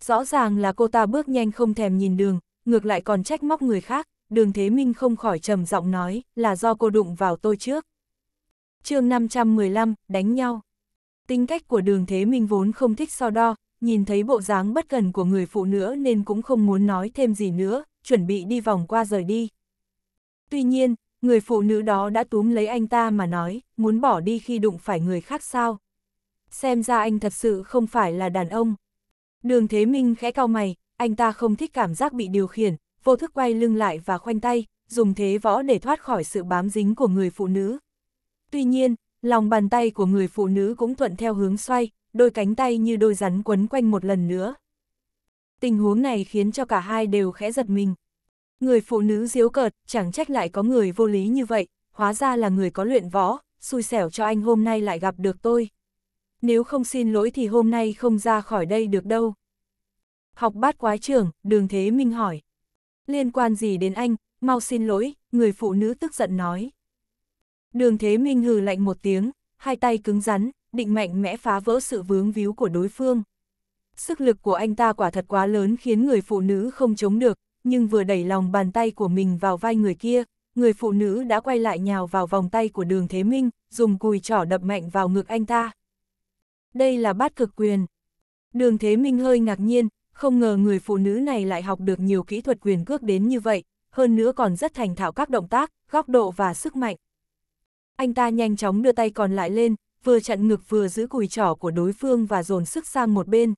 A: Rõ ràng là cô ta bước nhanh không thèm nhìn đường, ngược lại còn trách móc người khác, đường thế minh không khỏi trầm giọng nói, là do cô đụng vào tôi trước. chương 515, đánh nhau. Tính cách của đường thế minh vốn không thích so đo, nhìn thấy bộ dáng bất cần của người phụ nữ nên cũng không muốn nói thêm gì nữa, chuẩn bị đi vòng qua rời đi. Tuy nhiên, người phụ nữ đó đã túm lấy anh ta mà nói, muốn bỏ đi khi đụng phải người khác sao. Xem ra anh thật sự không phải là đàn ông. Đường Thế Minh khẽ cau mày, anh ta không thích cảm giác bị điều khiển, vô thức quay lưng lại và khoanh tay, dùng thế võ để thoát khỏi sự bám dính của người phụ nữ. Tuy nhiên, lòng bàn tay của người phụ nữ cũng thuận theo hướng xoay, đôi cánh tay như đôi rắn quấn quanh một lần nữa. Tình huống này khiến cho cả hai đều khẽ giật mình. Người phụ nữ diếu cợt, chẳng trách lại có người vô lý như vậy, hóa ra là người có luyện võ, xui xẻo cho anh hôm nay lại gặp được tôi. Nếu không xin lỗi thì hôm nay không ra khỏi đây được đâu. Học bát quái trưởng, đường thế minh hỏi. Liên quan gì đến anh, mau xin lỗi, người phụ nữ tức giận nói. Đường Thế Minh hừ lạnh một tiếng, hai tay cứng rắn, định mạnh mẽ phá vỡ sự vướng víu của đối phương. Sức lực của anh ta quả thật quá lớn khiến người phụ nữ không chống được, nhưng vừa đẩy lòng bàn tay của mình vào vai người kia, người phụ nữ đã quay lại nhào vào vòng tay của đường Thế Minh, dùng cùi trỏ đập mạnh vào ngực anh ta. Đây là bát cực quyền. Đường Thế Minh hơi ngạc nhiên, không ngờ người phụ nữ này lại học được nhiều kỹ thuật quyền cước đến như vậy, hơn nữa còn rất thành thạo các động tác, góc độ và sức mạnh. Anh ta nhanh chóng đưa tay còn lại lên, vừa chặn ngực vừa giữ cùi trỏ của đối phương và dồn sức sang một bên.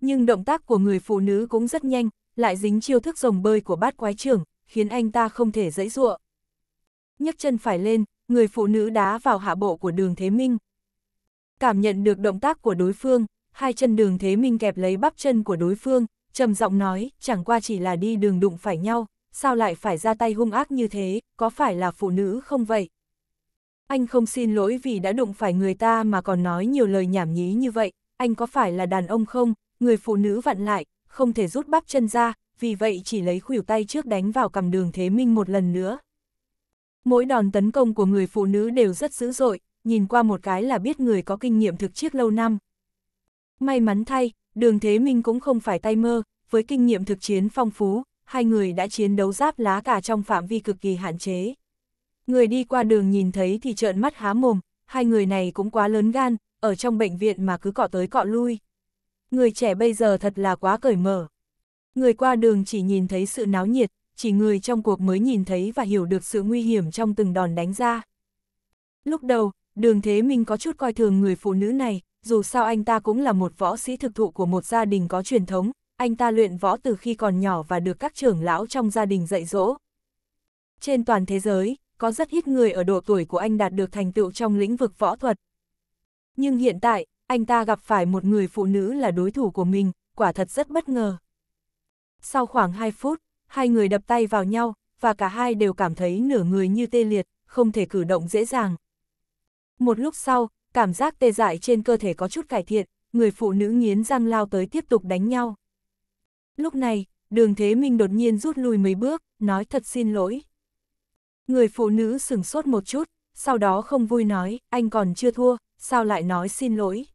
A: Nhưng động tác của người phụ nữ cũng rất nhanh, lại dính chiêu thức rồng bơi của bát quái trưởng, khiến anh ta không thể dãy dụa. nhấc chân phải lên, người phụ nữ đá vào hạ bộ của đường Thế Minh. Cảm nhận được động tác của đối phương, hai chân đường thế minh kẹp lấy bắp chân của đối phương, trầm giọng nói, chẳng qua chỉ là đi đường đụng phải nhau, sao lại phải ra tay hung ác như thế, có phải là phụ nữ không vậy? Anh không xin lỗi vì đã đụng phải người ta mà còn nói nhiều lời nhảm nhí như vậy, anh có phải là đàn ông không, người phụ nữ vặn lại, không thể rút bắp chân ra, vì vậy chỉ lấy khuỷu tay trước đánh vào cầm đường thế minh một lần nữa. Mỗi đòn tấn công của người phụ nữ đều rất dữ dội, nhìn qua một cái là biết người có kinh nghiệm thực chiếc lâu năm, May mắn thay, đường thế minh cũng không phải tay mơ, với kinh nghiệm thực chiến phong phú, hai người đã chiến đấu giáp lá cả trong phạm vi cực kỳ hạn chế. Người đi qua đường nhìn thấy thì trợn mắt há mồm, hai người này cũng quá lớn gan, ở trong bệnh viện mà cứ cọ tới cọ lui. Người trẻ bây giờ thật là quá cởi mở. Người qua đường chỉ nhìn thấy sự náo nhiệt, chỉ người trong cuộc mới nhìn thấy và hiểu được sự nguy hiểm trong từng đòn đánh ra. Lúc đầu, đường thế minh có chút coi thường người phụ nữ này, dù sao anh ta cũng là một võ sĩ thực thụ của một gia đình có truyền thống, anh ta luyện võ từ khi còn nhỏ và được các trưởng lão trong gia đình dạy dỗ. Trên toàn thế giới, có rất ít người ở độ tuổi của anh đạt được thành tựu trong lĩnh vực võ thuật. Nhưng hiện tại, anh ta gặp phải một người phụ nữ là đối thủ của mình, quả thật rất bất ngờ. Sau khoảng 2 phút, hai người đập tay vào nhau, và cả hai đều cảm thấy nửa người như tê liệt, không thể cử động dễ dàng. Một lúc sau, cảm giác tê dại trên cơ thể có chút cải thiện, người phụ nữ nghiến răng lao tới tiếp tục đánh nhau. Lúc này, đường thế minh đột nhiên rút lui mấy bước, nói thật xin lỗi. Người phụ nữ sừng sốt một chút, sau đó không vui nói, anh còn chưa thua, sao lại nói xin lỗi.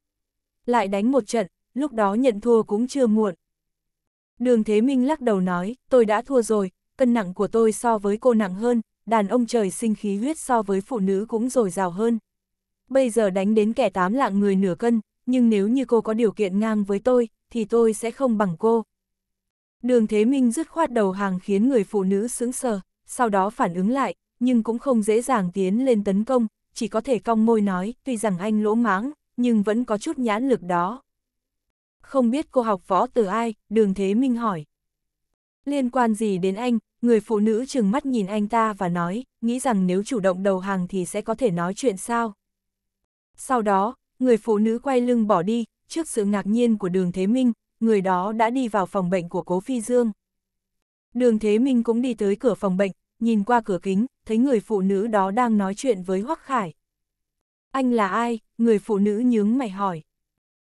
A: Lại đánh một trận, lúc đó nhận thua cũng chưa muộn. Đường Thế Minh lắc đầu nói, tôi đã thua rồi, cân nặng của tôi so với cô nặng hơn, đàn ông trời sinh khí huyết so với phụ nữ cũng dồi dào hơn bây giờ đánh đến kẻ tám lạng người nửa cân, nhưng nếu như cô có điều kiện ngang với tôi, thì tôi sẽ không bằng cô. Đường Thế Minh dứt khoát đầu hàng khiến người phụ nữ sững sờ, sau đó phản ứng lại, nhưng cũng không dễ dàng tiến lên tấn công, chỉ có thể cong môi nói, tuy rằng anh lỗ mãng, nhưng vẫn có chút nhãn lực đó. Không biết cô học võ từ ai, Đường Thế Minh hỏi. Liên quan gì đến anh, người phụ nữ chừng mắt nhìn anh ta và nói, nghĩ rằng nếu chủ động đầu hàng thì sẽ có thể nói chuyện sao. Sau đó, người phụ nữ quay lưng bỏ đi, trước sự ngạc nhiên của đường Thế Minh, người đó đã đi vào phòng bệnh của Cố Phi Dương. Đường Thế Minh cũng đi tới cửa phòng bệnh, nhìn qua cửa kính, thấy người phụ nữ đó đang nói chuyện với Hoắc Khải. Anh là ai? Người phụ nữ nhướng mày hỏi.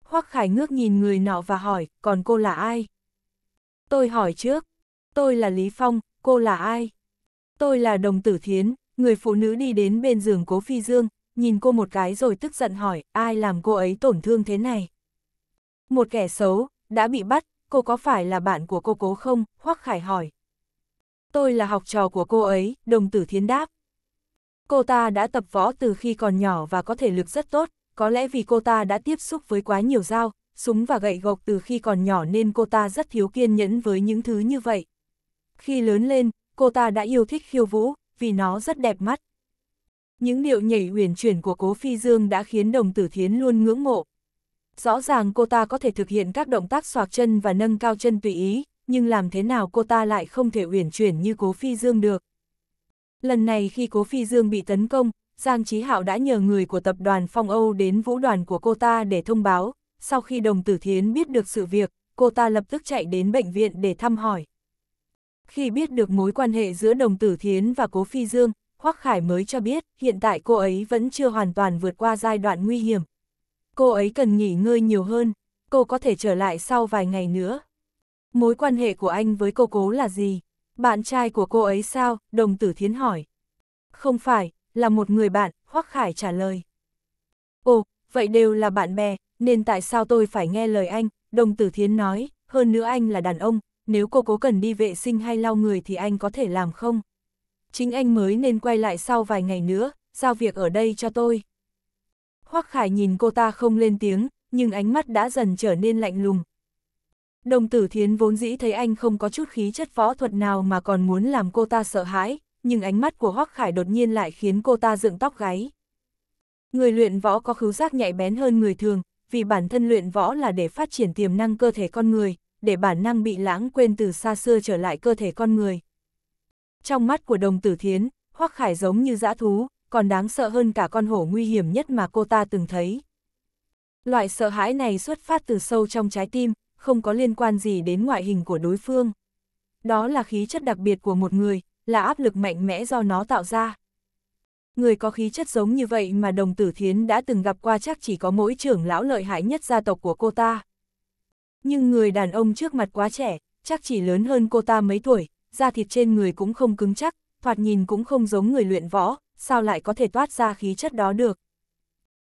A: Hoắc Khải ngước nhìn người nọ và hỏi, còn cô là ai? Tôi hỏi trước. Tôi là Lý Phong, cô là ai? Tôi là Đồng Tử Thiến, người phụ nữ đi đến bên giường Cố Phi Dương, nhìn cô một cái rồi tức giận hỏi, ai làm cô ấy tổn thương thế này? Một kẻ xấu, đã bị bắt, cô có phải là bạn của cô cố không? Hoắc Khải hỏi. Tôi là học trò của cô ấy, đồng tử thiến đáp. Cô ta đã tập võ từ khi còn nhỏ và có thể lực rất tốt, có lẽ vì cô ta đã tiếp xúc với quá nhiều dao, súng và gậy gộc từ khi còn nhỏ nên cô ta rất thiếu kiên nhẫn với những thứ như vậy. Khi lớn lên, cô ta đã yêu thích khiêu vũ, vì nó rất đẹp mắt. Những điệu nhảy uyển chuyển của Cố Phi Dương đã khiến đồng tử thiến luôn ngưỡng mộ. Rõ ràng cô ta có thể thực hiện các động tác xoạc chân và nâng cao chân tùy ý, nhưng làm thế nào cô ta lại không thể uyển chuyển như Cố Phi Dương được. Lần này khi Cố Phi Dương bị tấn công, Giang Chí Hạo đã nhờ người của tập đoàn Phong Âu đến vũ đoàn của cô ta để thông báo, sau khi đồng tử thiến biết được sự việc, cô ta lập tức chạy đến bệnh viện để thăm hỏi. Khi biết được mối quan hệ giữa đồng tử thiến và Cố Phi Dương, Hoắc Khải mới cho biết hiện tại cô ấy vẫn chưa hoàn toàn vượt qua giai đoạn nguy hiểm. Cô ấy cần nghỉ ngơi nhiều hơn, cô có thể trở lại sau vài ngày nữa. Mối quan hệ của anh với cô cố là gì? Bạn trai của cô ấy sao? Đồng tử thiến hỏi. Không phải, là một người bạn, Hoắc Khải trả lời. Ồ, vậy đều là bạn bè, nên tại sao tôi phải nghe lời anh? Đồng tử thiến nói, hơn nữa anh là đàn ông, nếu cô cố cần đi vệ sinh hay lau người thì anh có thể làm không? chính anh mới nên quay lại sau vài ngày nữa, giao việc ở đây cho tôi. Hoắc Khải nhìn cô ta không lên tiếng, nhưng ánh mắt đã dần trở nên lạnh lùng. Đồng tử thiến vốn dĩ thấy anh không có chút khí chất võ thuật nào mà còn muốn làm cô ta sợ hãi, nhưng ánh mắt của Hoắc Khải đột nhiên lại khiến cô ta dựng tóc gáy. Người luyện võ có khứu giác nhạy bén hơn người thường, vì bản thân luyện võ là để phát triển tiềm năng cơ thể con người, để bản năng bị lãng quên từ xa xưa trở lại cơ thể con người. Trong mắt của đồng tử thiến, Hoắc Khải giống như dã thú, còn đáng sợ hơn cả con hổ nguy hiểm nhất mà cô ta từng thấy. Loại sợ hãi này xuất phát từ sâu trong trái tim, không có liên quan gì đến ngoại hình của đối phương. Đó là khí chất đặc biệt của một người, là áp lực mạnh mẽ do nó tạo ra. Người có khí chất giống như vậy mà đồng tử thiến đã từng gặp qua chắc chỉ có mỗi trưởng lão lợi hại nhất gia tộc của cô ta. Nhưng người đàn ông trước mặt quá trẻ, chắc chỉ lớn hơn cô ta mấy tuổi, da thịt trên người cũng không cứng chắc, thoạt nhìn cũng không giống người luyện võ, sao lại có thể toát ra khí chất đó được.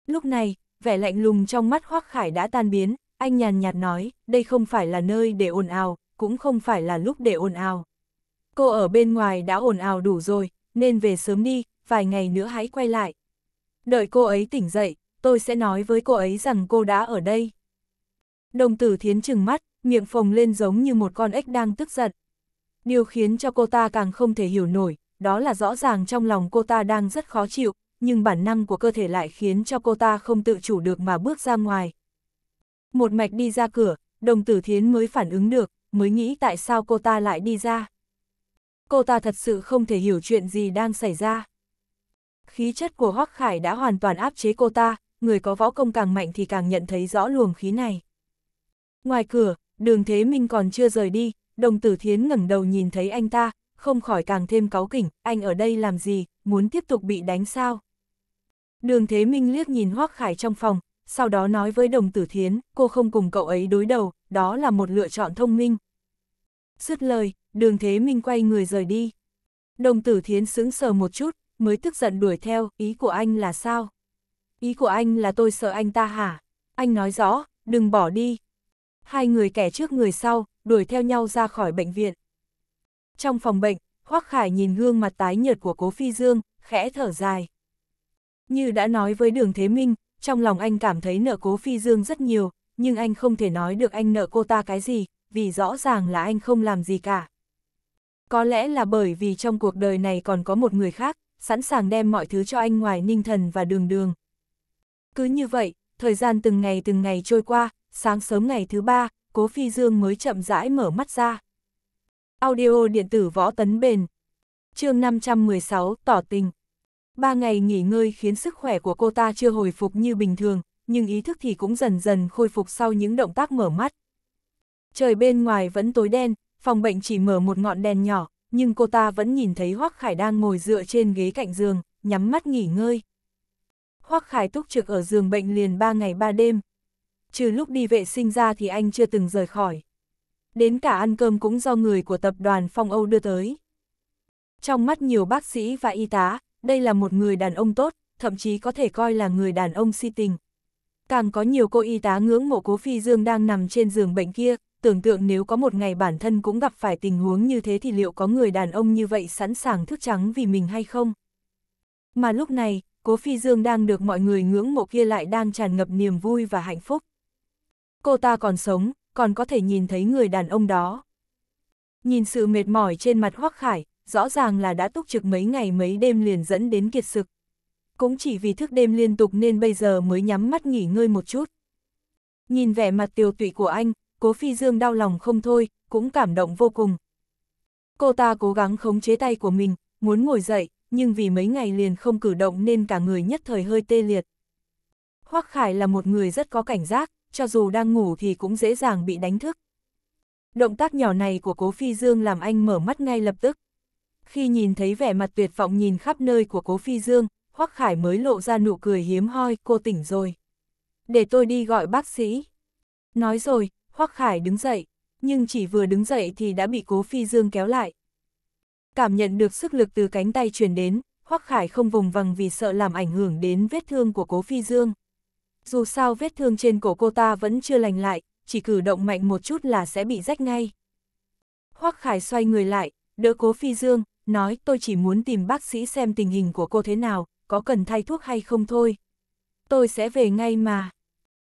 A: Lúc này, vẻ lạnh lùng trong mắt Hoắc Khải đã tan biến, anh nhàn nhạt nói, đây không phải là nơi để ồn ào, cũng không phải là lúc để ồn ào. Cô ở bên ngoài đã ồn ào đủ rồi, nên về sớm đi, vài ngày nữa hãy quay lại. Đợi cô ấy tỉnh dậy, tôi sẽ nói với cô ấy rằng cô đã ở đây. Đồng tử thiến chừng mắt, miệng phồng lên giống như một con ếch đang tức giận. Điều khiến cho cô ta càng không thể hiểu nổi, đó là rõ ràng trong lòng cô ta đang rất khó chịu, nhưng bản năng của cơ thể lại khiến cho cô ta không tự chủ được mà bước ra ngoài. Một mạch đi ra cửa, đồng tử thiến mới phản ứng được, mới nghĩ tại sao cô ta lại đi ra. Cô ta thật sự không thể hiểu chuyện gì đang xảy ra. Khí chất của Hoác Khải đã hoàn toàn áp chế cô ta, người có võ công càng mạnh thì càng nhận thấy rõ luồng khí này. Ngoài cửa, đường Thế Minh còn chưa rời đi, đồng tử thiến ngẩng đầu nhìn thấy anh ta, không khỏi càng thêm cáu kỉnh, anh ở đây làm gì, muốn tiếp tục bị đánh sao? Đường Thế Minh liếc nhìn Hoác Khải trong phòng, sau đó nói với đồng tử thiến, cô không cùng cậu ấy đối đầu, đó là một lựa chọn thông minh. Dứt lời, đường Thế Minh quay người rời đi. Đồng tử thiến sững sờ một chút, mới tức giận đuổi theo, ý của anh là sao? Ý của anh là tôi sợ anh ta hả? Anh nói rõ, đừng bỏ đi. Hai người kẻ trước người sau, đuổi theo nhau ra khỏi bệnh viện. Trong phòng bệnh, Hoác Khải nhìn gương mặt tái nhợt của Cố Phi Dương, khẽ thở dài. Như đã nói với Đường Thế Minh, trong lòng anh cảm thấy nợ Cố Phi Dương rất nhiều, nhưng anh không thể nói được anh nợ cô ta cái gì, vì rõ ràng là anh không làm gì cả. Có lẽ là bởi vì trong cuộc đời này còn có một người khác, sẵn sàng đem mọi thứ cho anh ngoài ninh thần và đường đường. Cứ như vậy, thời gian từng ngày từng ngày trôi qua, sáng sớm ngày thứ ba, Cố Phi Dương mới chậm rãi mở mắt ra. Audio điện tử võ tấn bền. chương 516 tỏ tình. Ba ngày nghỉ ngơi khiến sức khỏe của cô ta chưa hồi phục như bình thường, nhưng ý thức thì cũng dần dần khôi phục sau những động tác mở mắt. Trời bên ngoài vẫn tối đen, phòng bệnh chỉ mở một ngọn đèn nhỏ, nhưng cô ta vẫn nhìn thấy Hoác Khải đang ngồi dựa trên ghế cạnh giường, nhắm mắt nghỉ ngơi. Hoác Khải túc trực ở giường bệnh liền ba ngày ba đêm, trừ lúc đi vệ sinh ra thì anh chưa từng rời khỏi. Đến cả ăn cơm cũng do người của tập đoàn Phong Âu đưa tới. Trong mắt nhiều bác sĩ và y tá, đây là một người đàn ông tốt, thậm chí có thể coi là người đàn ông si tình. Càng có nhiều cô y tá ngưỡng mộ cố phi dương đang nằm trên giường bệnh kia, tưởng tượng nếu có một ngày bản thân cũng gặp phải tình huống như thế thì liệu có người đàn ông như vậy sẵn sàng thức trắng vì mình hay không? Mà lúc này, cố phi dương đang được mọi người ngưỡng mộ kia lại đang tràn ngập niềm vui và hạnh phúc cô ta còn sống, còn có thể nhìn thấy người đàn ông đó. Nhìn sự mệt mỏi trên mặt Hoắc Khải, rõ ràng là đã túc trực mấy ngày mấy đêm liền dẫn đến kiệt sực. Cũng chỉ vì thức đêm liên tục nên bây giờ mới nhắm mắt nghỉ ngơi một chút. Nhìn vẻ mặt tiêu tụy của anh, cố phi dương đau lòng không thôi, cũng cảm động vô cùng. Cô ta cố gắng khống chế tay của mình, muốn ngồi dậy, nhưng vì mấy ngày liền không cử động nên cả người nhất thời hơi tê liệt. Hoắc Khải là một người rất có cảnh giác, cho dù đang ngủ thì cũng dễ dàng bị đánh thức. Động tác nhỏ này của Cố Phi Dương làm anh mở mắt ngay lập tức. Khi nhìn thấy vẻ mặt tuyệt vọng nhìn khắp nơi của Cố Phi Dương, Hoắc Khải mới lộ ra nụ cười hiếm hoi, cô tỉnh rồi. Để tôi đi gọi bác sĩ. Nói rồi, Hoắc Khải đứng dậy, nhưng chỉ vừa đứng dậy thì đã bị Cố Phi Dương kéo lại. Cảm nhận được sức lực từ cánh tay truyền đến, Hoắc Khải không vùng vằng vì sợ làm ảnh hưởng đến vết thương của Cố Phi Dương dù sao vết thương trên cổ cô ta vẫn chưa lành lại, chỉ cử động mạnh một chút là sẽ bị rách ngay. Hoắc Khải xoay người lại, đỡ cố phi dương, nói tôi chỉ muốn tìm bác sĩ xem tình hình của cô thế nào, có cần thay thuốc hay không thôi. Tôi sẽ về ngay mà.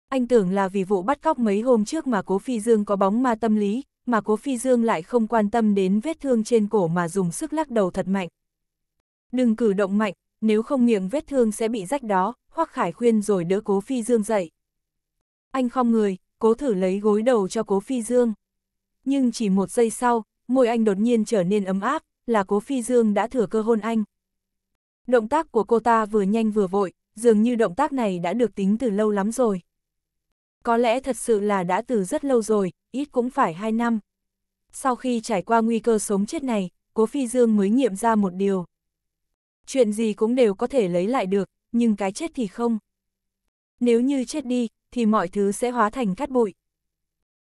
A: Anh tưởng là vì vụ bắt cóc mấy hôm trước mà cố phi dương có bóng ma tâm lý, mà cố phi dương lại không quan tâm đến vết thương trên cổ mà dùng sức lắc đầu thật mạnh. Đừng cử động mạnh, nếu không miệng vết thương sẽ bị rách đó, Hoắc Khải khuyên rồi đỡ Cố Phi Dương dậy. Anh không người, cố thử lấy gối đầu cho Cố Phi Dương. Nhưng chỉ một giây sau, môi anh đột nhiên trở nên ấm áp, là Cố Phi Dương đã thừa cơ hôn anh. Động tác của cô ta vừa nhanh vừa vội, dường như động tác này đã được tính từ lâu lắm rồi. Có lẽ thật sự là đã từ rất lâu rồi, ít cũng phải hai năm. Sau khi trải qua nguy cơ sống chết này, Cố Phi Dương mới nghiệm ra một điều. Chuyện gì cũng đều có thể lấy lại được, nhưng cái chết thì không. Nếu như chết đi, thì mọi thứ sẽ hóa thành cát bụi.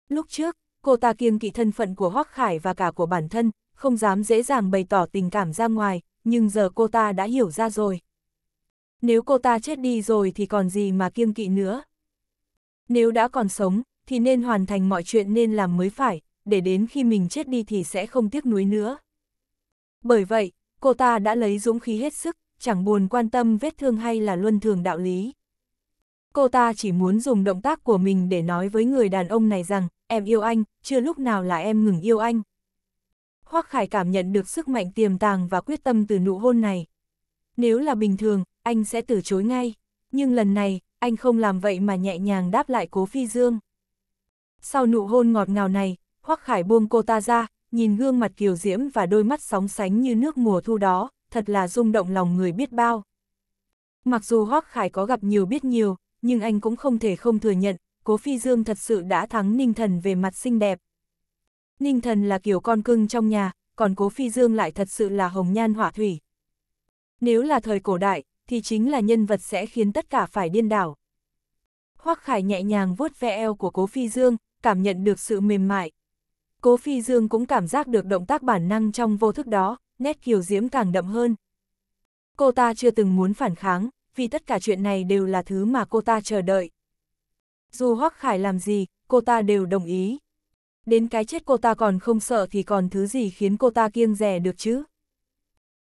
A: Lúc trước, cô ta kiêng kỵ thân phận của Hoắc Khải và cả của bản thân, không dám dễ dàng bày tỏ tình cảm ra ngoài, nhưng giờ cô ta đã hiểu ra rồi. Nếu cô ta chết đi rồi thì còn gì mà kiêng kỵ nữa. Nếu đã còn sống, thì nên hoàn thành mọi chuyện nên làm mới phải, để đến khi mình chết đi thì sẽ không tiếc nuối nữa. Bởi vậy, cô ta đã lấy dũng khí hết sức, chẳng buồn quan tâm vết thương hay là luân thường đạo lý. Cô ta chỉ muốn dùng động tác của mình để nói với người đàn ông này rằng, em yêu anh, chưa lúc nào là em ngừng yêu anh. Hoắc Khải cảm nhận được sức mạnh tiềm tàng và quyết tâm từ nụ hôn này. Nếu là bình thường, anh sẽ từ chối ngay, nhưng lần này, anh không làm vậy mà nhẹ nhàng đáp lại cố phi dương. Sau nụ hôn ngọt ngào này, Hoắc Khải buông cô ta ra, nhìn gương mặt kiều diễm và đôi mắt sóng sánh như nước mùa thu đó, thật là rung động lòng người biết bao. Mặc dù Hoác Khải có gặp nhiều biết nhiều, nhưng anh cũng không thể không thừa nhận, Cố Phi Dương thật sự đã thắng Ninh Thần về mặt xinh đẹp. Ninh Thần là kiểu con cưng trong nhà, còn Cố Phi Dương lại thật sự là hồng nhan hỏa thủy. Nếu là thời cổ đại, thì chính là nhân vật sẽ khiến tất cả phải điên đảo. Hoắc Khải nhẹ nhàng vuốt ve eo của Cố Phi Dương, cảm nhận được sự mềm mại. Cố Phi Dương cũng cảm giác được động tác bản năng trong vô thức đó nét kiều diễm càng đậm hơn. Cô ta chưa từng muốn phản kháng, vì tất cả chuyện này đều là thứ mà cô ta chờ đợi. Dù Hoắc Khải làm gì, cô ta đều đồng ý. Đến cái chết cô ta còn không sợ thì còn thứ gì khiến cô ta kiêng rẻ được chứ?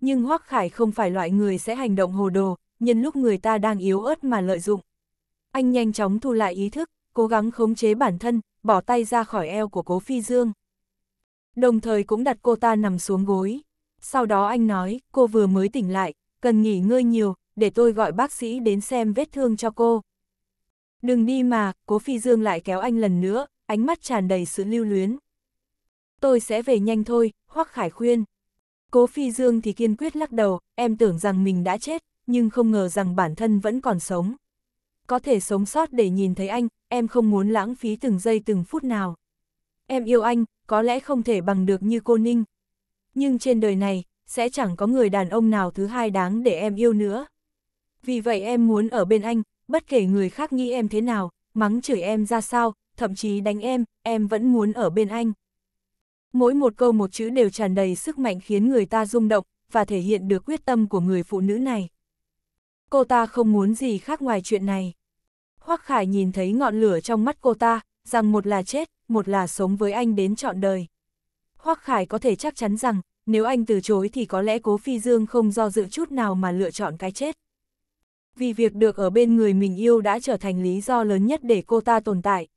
A: Nhưng Hoắc Khải không phải loại người sẽ hành động hồ đồ, nhân lúc người ta đang yếu ớt mà lợi dụng. Anh nhanh chóng thu lại ý thức, cố gắng khống chế bản thân, bỏ tay ra khỏi eo của Cố Phi Dương. Đồng thời cũng đặt cô ta nằm xuống gối. Sau đó anh nói, cô vừa mới tỉnh lại, cần nghỉ ngơi nhiều, để tôi gọi bác sĩ đến xem vết thương cho cô. Đừng đi mà, cố phi dương lại kéo anh lần nữa, ánh mắt tràn đầy sự lưu luyến. Tôi sẽ về nhanh thôi, Hoắc Khải khuyên. Cố phi dương thì kiên quyết lắc đầu, em tưởng rằng mình đã chết, nhưng không ngờ rằng bản thân vẫn còn sống. Có thể sống sót để nhìn thấy anh, em không muốn lãng phí từng giây từng phút nào. Em yêu anh, có lẽ không thể bằng được như cô Ninh, nhưng trên đời này, sẽ chẳng có người đàn ông nào thứ hai đáng để em yêu nữa. Vì vậy em muốn ở bên anh, bất kể người khác nghĩ em thế nào, mắng chửi em ra sao, thậm chí đánh em, em vẫn muốn ở bên anh. Mỗi một câu một chữ đều tràn đầy sức mạnh khiến người ta rung động, và thể hiện được quyết tâm của người phụ nữ này. Cô ta không muốn gì khác ngoài chuyện này. Hoắc Khải nhìn thấy ngọn lửa trong mắt cô ta, rằng một là chết, một là sống với anh đến trọn đời. Hoắc Khải có thể chắc chắn rằng, nếu anh từ chối thì có lẽ Cố Phi Dương không do dự chút nào mà lựa chọn cái chết. Vì việc được ở bên người mình yêu đã trở thành lý do lớn nhất để cô ta tồn tại.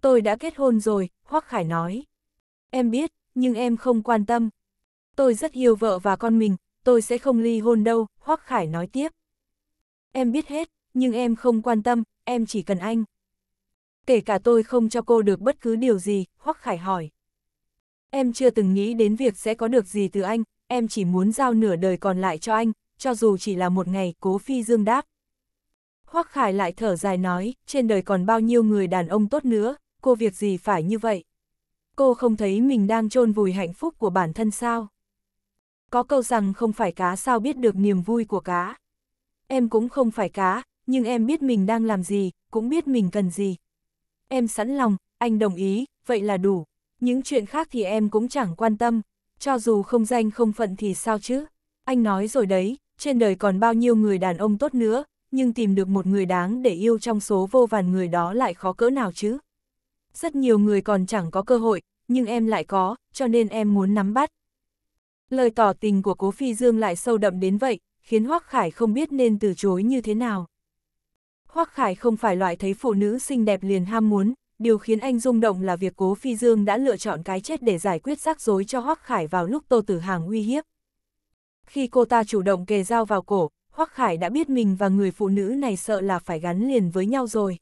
A: Tôi đã kết hôn rồi, Hoắc Khải nói. Em biết, nhưng em không quan tâm. Tôi rất yêu vợ và con mình, tôi sẽ không ly hôn đâu, Hoắc Khải nói tiếp. Em biết hết, nhưng em không quan tâm, em chỉ cần anh. Kể cả tôi không cho cô được bất cứ điều gì, Hoắc Khải hỏi. Em chưa từng nghĩ đến việc sẽ có được gì từ anh, em chỉ muốn giao nửa đời còn lại cho anh, cho dù chỉ là một ngày, cố phi dương đáp. Hoắc Khải lại thở dài nói, trên đời còn bao nhiêu người đàn ông tốt nữa, cô việc gì phải như vậy? Cô không thấy mình đang chôn vùi hạnh phúc của bản thân sao? Có câu rằng không phải cá sao biết được niềm vui của cá. Em cũng không phải cá, nhưng em biết mình đang làm gì, cũng biết mình cần gì. Em sẵn lòng, anh đồng ý, vậy là đủ những chuyện khác thì em cũng chẳng quan tâm, cho dù không danh không phận thì sao chứ. Anh nói rồi đấy, trên đời còn bao nhiêu người đàn ông tốt nữa, nhưng tìm được một người đáng để yêu trong số vô vàn người đó lại khó cỡ nào chứ. Rất nhiều người còn chẳng có cơ hội, nhưng em lại có, cho nên em muốn nắm bắt. Lời tỏ tình của Cố Phi Dương lại sâu đậm đến vậy, khiến Hoác Khải không biết nên từ chối như thế nào. Hoác Khải không phải loại thấy phụ nữ xinh đẹp liền ham muốn, điều khiến anh rung động là việc Cố Phi Dương đã lựa chọn cái chết để giải quyết rắc rối cho Hoắc Khải vào lúc Tô Tử Hàng uy hiếp. Khi cô ta chủ động kề dao vào cổ, Hoắc Khải đã biết mình và người phụ nữ này sợ là phải gắn liền với nhau rồi.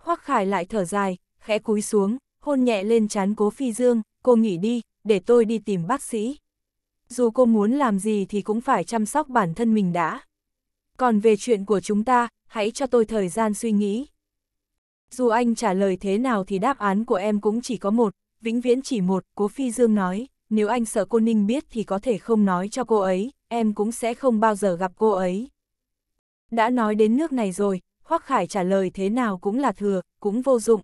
A: Hoắc Khải lại thở dài, khẽ cúi xuống, hôn nhẹ lên trán Cố Phi Dương, cô nghỉ đi, để tôi đi tìm bác sĩ. Dù cô muốn làm gì thì cũng phải chăm sóc bản thân mình đã. Còn về chuyện của chúng ta, hãy cho tôi thời gian suy nghĩ. Dù anh trả lời thế nào thì đáp án của em cũng chỉ có một, vĩnh viễn chỉ một, cố Phi Dương nói, nếu anh sợ cô Ninh biết thì có thể không nói cho cô ấy, em cũng sẽ không bao giờ gặp cô ấy. Đã nói đến nước này rồi, Hoắc Khải trả lời thế nào cũng là thừa, cũng vô dụng.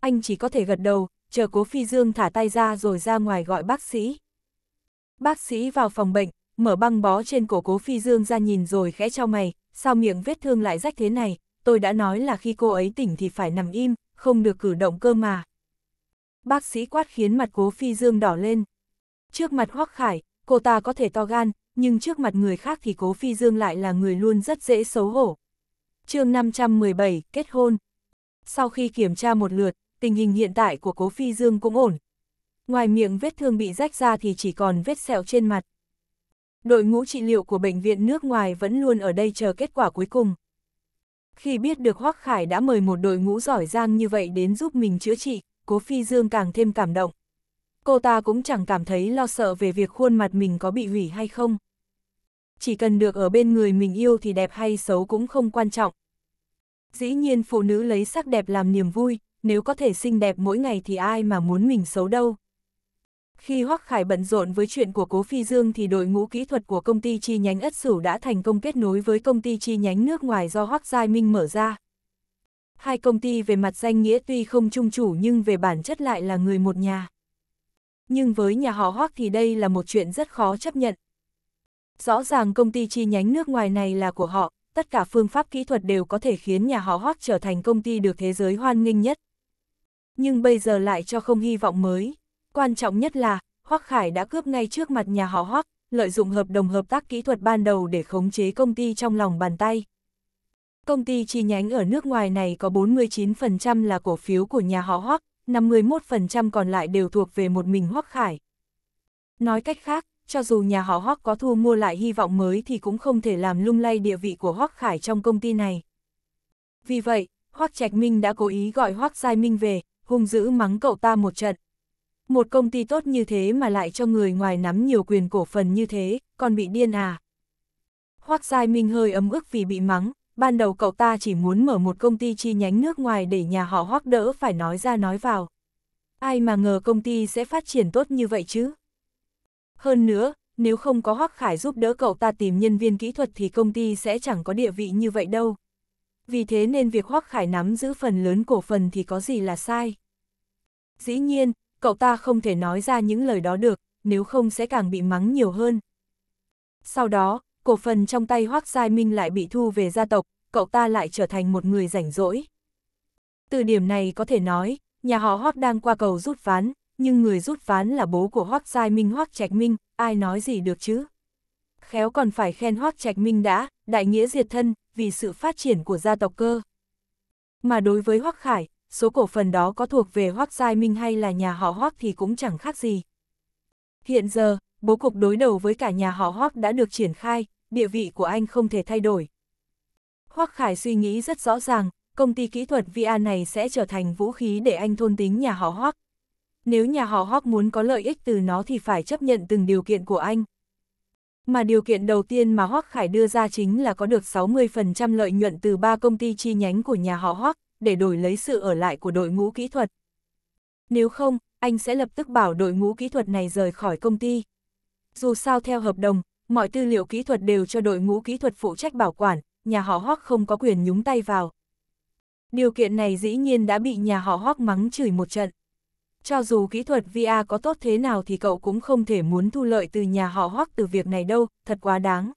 A: Anh chỉ có thể gật đầu, chờ cố Phi Dương thả tay ra rồi ra ngoài gọi bác sĩ. Bác sĩ vào phòng bệnh, mở băng bó trên cổ cố Phi Dương ra nhìn rồi khẽ trao mày, sao miệng vết thương lại rách thế này, tôi đã nói là khi cô ấy tỉnh thì phải nằm im, không được cử động cơ mà. Bác sĩ quát khiến mặt cố phi dương đỏ lên. Trước mặt Hoắc Khải, cô ta có thể to gan, nhưng trước mặt người khác thì cố phi dương lại là người luôn rất dễ xấu hổ. chương 517, kết hôn. Sau khi kiểm tra một lượt, tình hình hiện tại của cố phi dương cũng ổn. Ngoài miệng vết thương bị rách ra thì chỉ còn vết sẹo trên mặt. Đội ngũ trị liệu của bệnh viện nước ngoài vẫn luôn ở đây chờ kết quả cuối cùng. Khi biết được Hoắc Khải đã mời một đội ngũ giỏi giang như vậy đến giúp mình chữa trị, Cố Phi Dương càng thêm cảm động. Cô ta cũng chẳng cảm thấy lo sợ về việc khuôn mặt mình có bị hủy hay không. Chỉ cần được ở bên người mình yêu thì đẹp hay xấu cũng không quan trọng. Dĩ nhiên phụ nữ lấy sắc đẹp làm niềm vui, nếu có thể xinh đẹp mỗi ngày thì ai mà muốn mình xấu đâu. Khi Hoắc Khải bận rộn với chuyện của Cố Phi Dương thì đội ngũ kỹ thuật của công ty chi nhánh Ất Sửu đã thành công kết nối với công ty chi nhánh nước ngoài do Hoắc Giai Minh mở ra. Hai công ty về mặt danh nghĩa tuy không chung chủ nhưng về bản chất lại là người một nhà. Nhưng với nhà họ Hoắc thì đây là một chuyện rất khó chấp nhận. Rõ ràng công ty chi nhánh nước ngoài này là của họ, tất cả phương pháp kỹ thuật đều có thể khiến nhà họ Hoắc trở thành công ty được thế giới hoan nghênh nhất. Nhưng bây giờ lại cho không hy vọng mới. Quan trọng nhất là, Hoắc Khải đã cướp ngay trước mặt nhà họ Hoắc, lợi dụng hợp đồng hợp tác kỹ thuật ban đầu để khống chế công ty trong lòng bàn tay. Công ty chi nhánh ở nước ngoài này có 49% là cổ phiếu của nhà họ Hoắc, 51% còn lại đều thuộc về một mình Hoắc Khải. Nói cách khác, cho dù nhà họ Hoắc có thu mua lại hy vọng mới thì cũng không thể làm lung lay địa vị của Hoắc Khải trong công ty này. Vì vậy, Hoắc Trạch Minh đã cố ý gọi Hoắc Giai Minh về, hung dữ mắng cậu ta một trận một công ty tốt như thế mà lại cho người ngoài nắm nhiều quyền cổ phần như thế, còn bị điên à. Hoác Giai Minh hơi ấm ức vì bị mắng, ban đầu cậu ta chỉ muốn mở một công ty chi nhánh nước ngoài để nhà họ hoác đỡ phải nói ra nói vào. Ai mà ngờ công ty sẽ phát triển tốt như vậy chứ. Hơn nữa, nếu không có Hoác Khải giúp đỡ cậu ta tìm nhân viên kỹ thuật thì công ty sẽ chẳng có địa vị như vậy đâu. Vì thế nên việc Hoác Khải nắm giữ phần lớn cổ phần thì có gì là sai. Dĩ nhiên, cậu ta không thể nói ra những lời đó được, nếu không sẽ càng bị mắng nhiều hơn. Sau đó, cổ phần trong tay Hoác Giai Minh lại bị thu về gia tộc, cậu ta lại trở thành một người rảnh rỗi. Từ điểm này có thể nói, nhà họ Hoác đang qua cầu rút ván, nhưng người rút ván là bố của Hoác Giai Minh Hoác Trạch Minh, ai nói gì được chứ? Khéo còn phải khen Hoác Trạch Minh đã, đại nghĩa diệt thân, vì sự phát triển của gia tộc cơ. Mà đối với Hoác Khải, số cổ phần đó có thuộc về Hoác Giai Minh hay là nhà họ Hoác thì cũng chẳng khác gì. Hiện giờ, bố cục đối đầu với cả nhà họ Hoác đã được triển khai, địa vị của anh không thể thay đổi. Hoác Khải suy nghĩ rất rõ ràng, công ty kỹ thuật VA này sẽ trở thành vũ khí để anh thôn tính nhà họ Hoác. Nếu nhà họ Hoác muốn có lợi ích từ nó thì phải chấp nhận từng điều kiện của anh. Mà điều kiện đầu tiên mà Hoác Khải đưa ra chính là có được 60% lợi nhuận từ ba công ty chi nhánh của nhà họ Hoác, để đổi lấy sự ở lại của đội ngũ kỹ thuật. Nếu không, anh sẽ lập tức bảo đội ngũ kỹ thuật này rời khỏi công ty. Dù sao theo hợp đồng, mọi tư liệu kỹ thuật đều cho đội ngũ kỹ thuật phụ trách bảo quản, nhà họ Hoắc không có quyền nhúng tay vào. Điều kiện này dĩ nhiên đã bị nhà họ Hoắc mắng chửi một trận. Cho dù kỹ thuật VR có tốt thế nào thì cậu cũng không thể muốn thu lợi từ nhà họ Hoắc từ việc này đâu, thật quá đáng.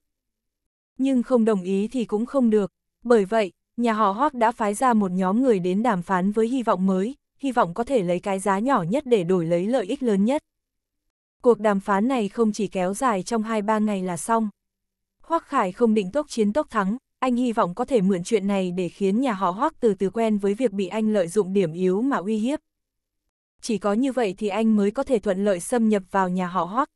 A: Nhưng không đồng ý thì cũng không được, bởi vậy, nhà họ Hoác đã phái ra một nhóm người đến đàm phán với hy vọng mới, hy vọng có thể lấy cái giá nhỏ nhất để đổi lấy lợi ích lớn nhất. Cuộc đàm phán này không chỉ kéo dài trong 2-3 ngày là xong. Hoác Khải không định tốc chiến tốc thắng, anh hy vọng có thể mượn chuyện này để khiến nhà họ Hoác từ từ quen với việc bị anh lợi dụng điểm yếu mà uy hiếp. Chỉ có như vậy thì anh mới có thể thuận lợi xâm nhập vào nhà họ Hoác.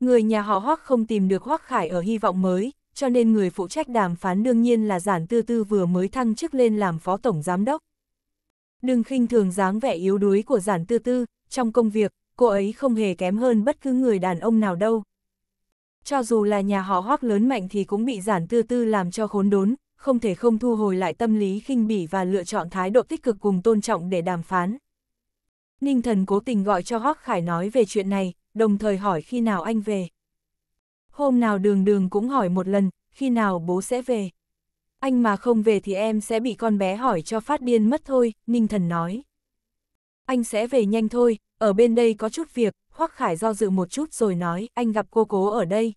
A: Người nhà họ Hoác không tìm được Hoác Khải ở hy vọng mới, cho nên người phụ trách đàm phán đương nhiên là giản tư tư vừa mới thăng chức lên làm phó tổng giám đốc. Đừng khinh thường dáng vẻ yếu đuối của giản tư tư, trong công việc, cô ấy không hề kém hơn bất cứ người đàn ông nào đâu. Cho dù là nhà họ hoác lớn mạnh thì cũng bị giản tư tư làm cho khốn đốn, không thể không thu hồi lại tâm lý khinh bỉ và lựa chọn thái độ tích cực cùng tôn trọng để đàm phán. Ninh thần cố tình gọi cho Hoác Khải nói về chuyện này, đồng thời hỏi khi nào anh về hôm nào đường đường cũng hỏi một lần, khi nào bố sẽ về. Anh mà không về thì em sẽ bị con bé hỏi cho phát điên mất thôi, Ninh Thần nói. Anh sẽ về nhanh thôi, ở bên đây có chút việc, Hoắc Khải do dự một chút rồi nói, anh gặp cô cố ở đây.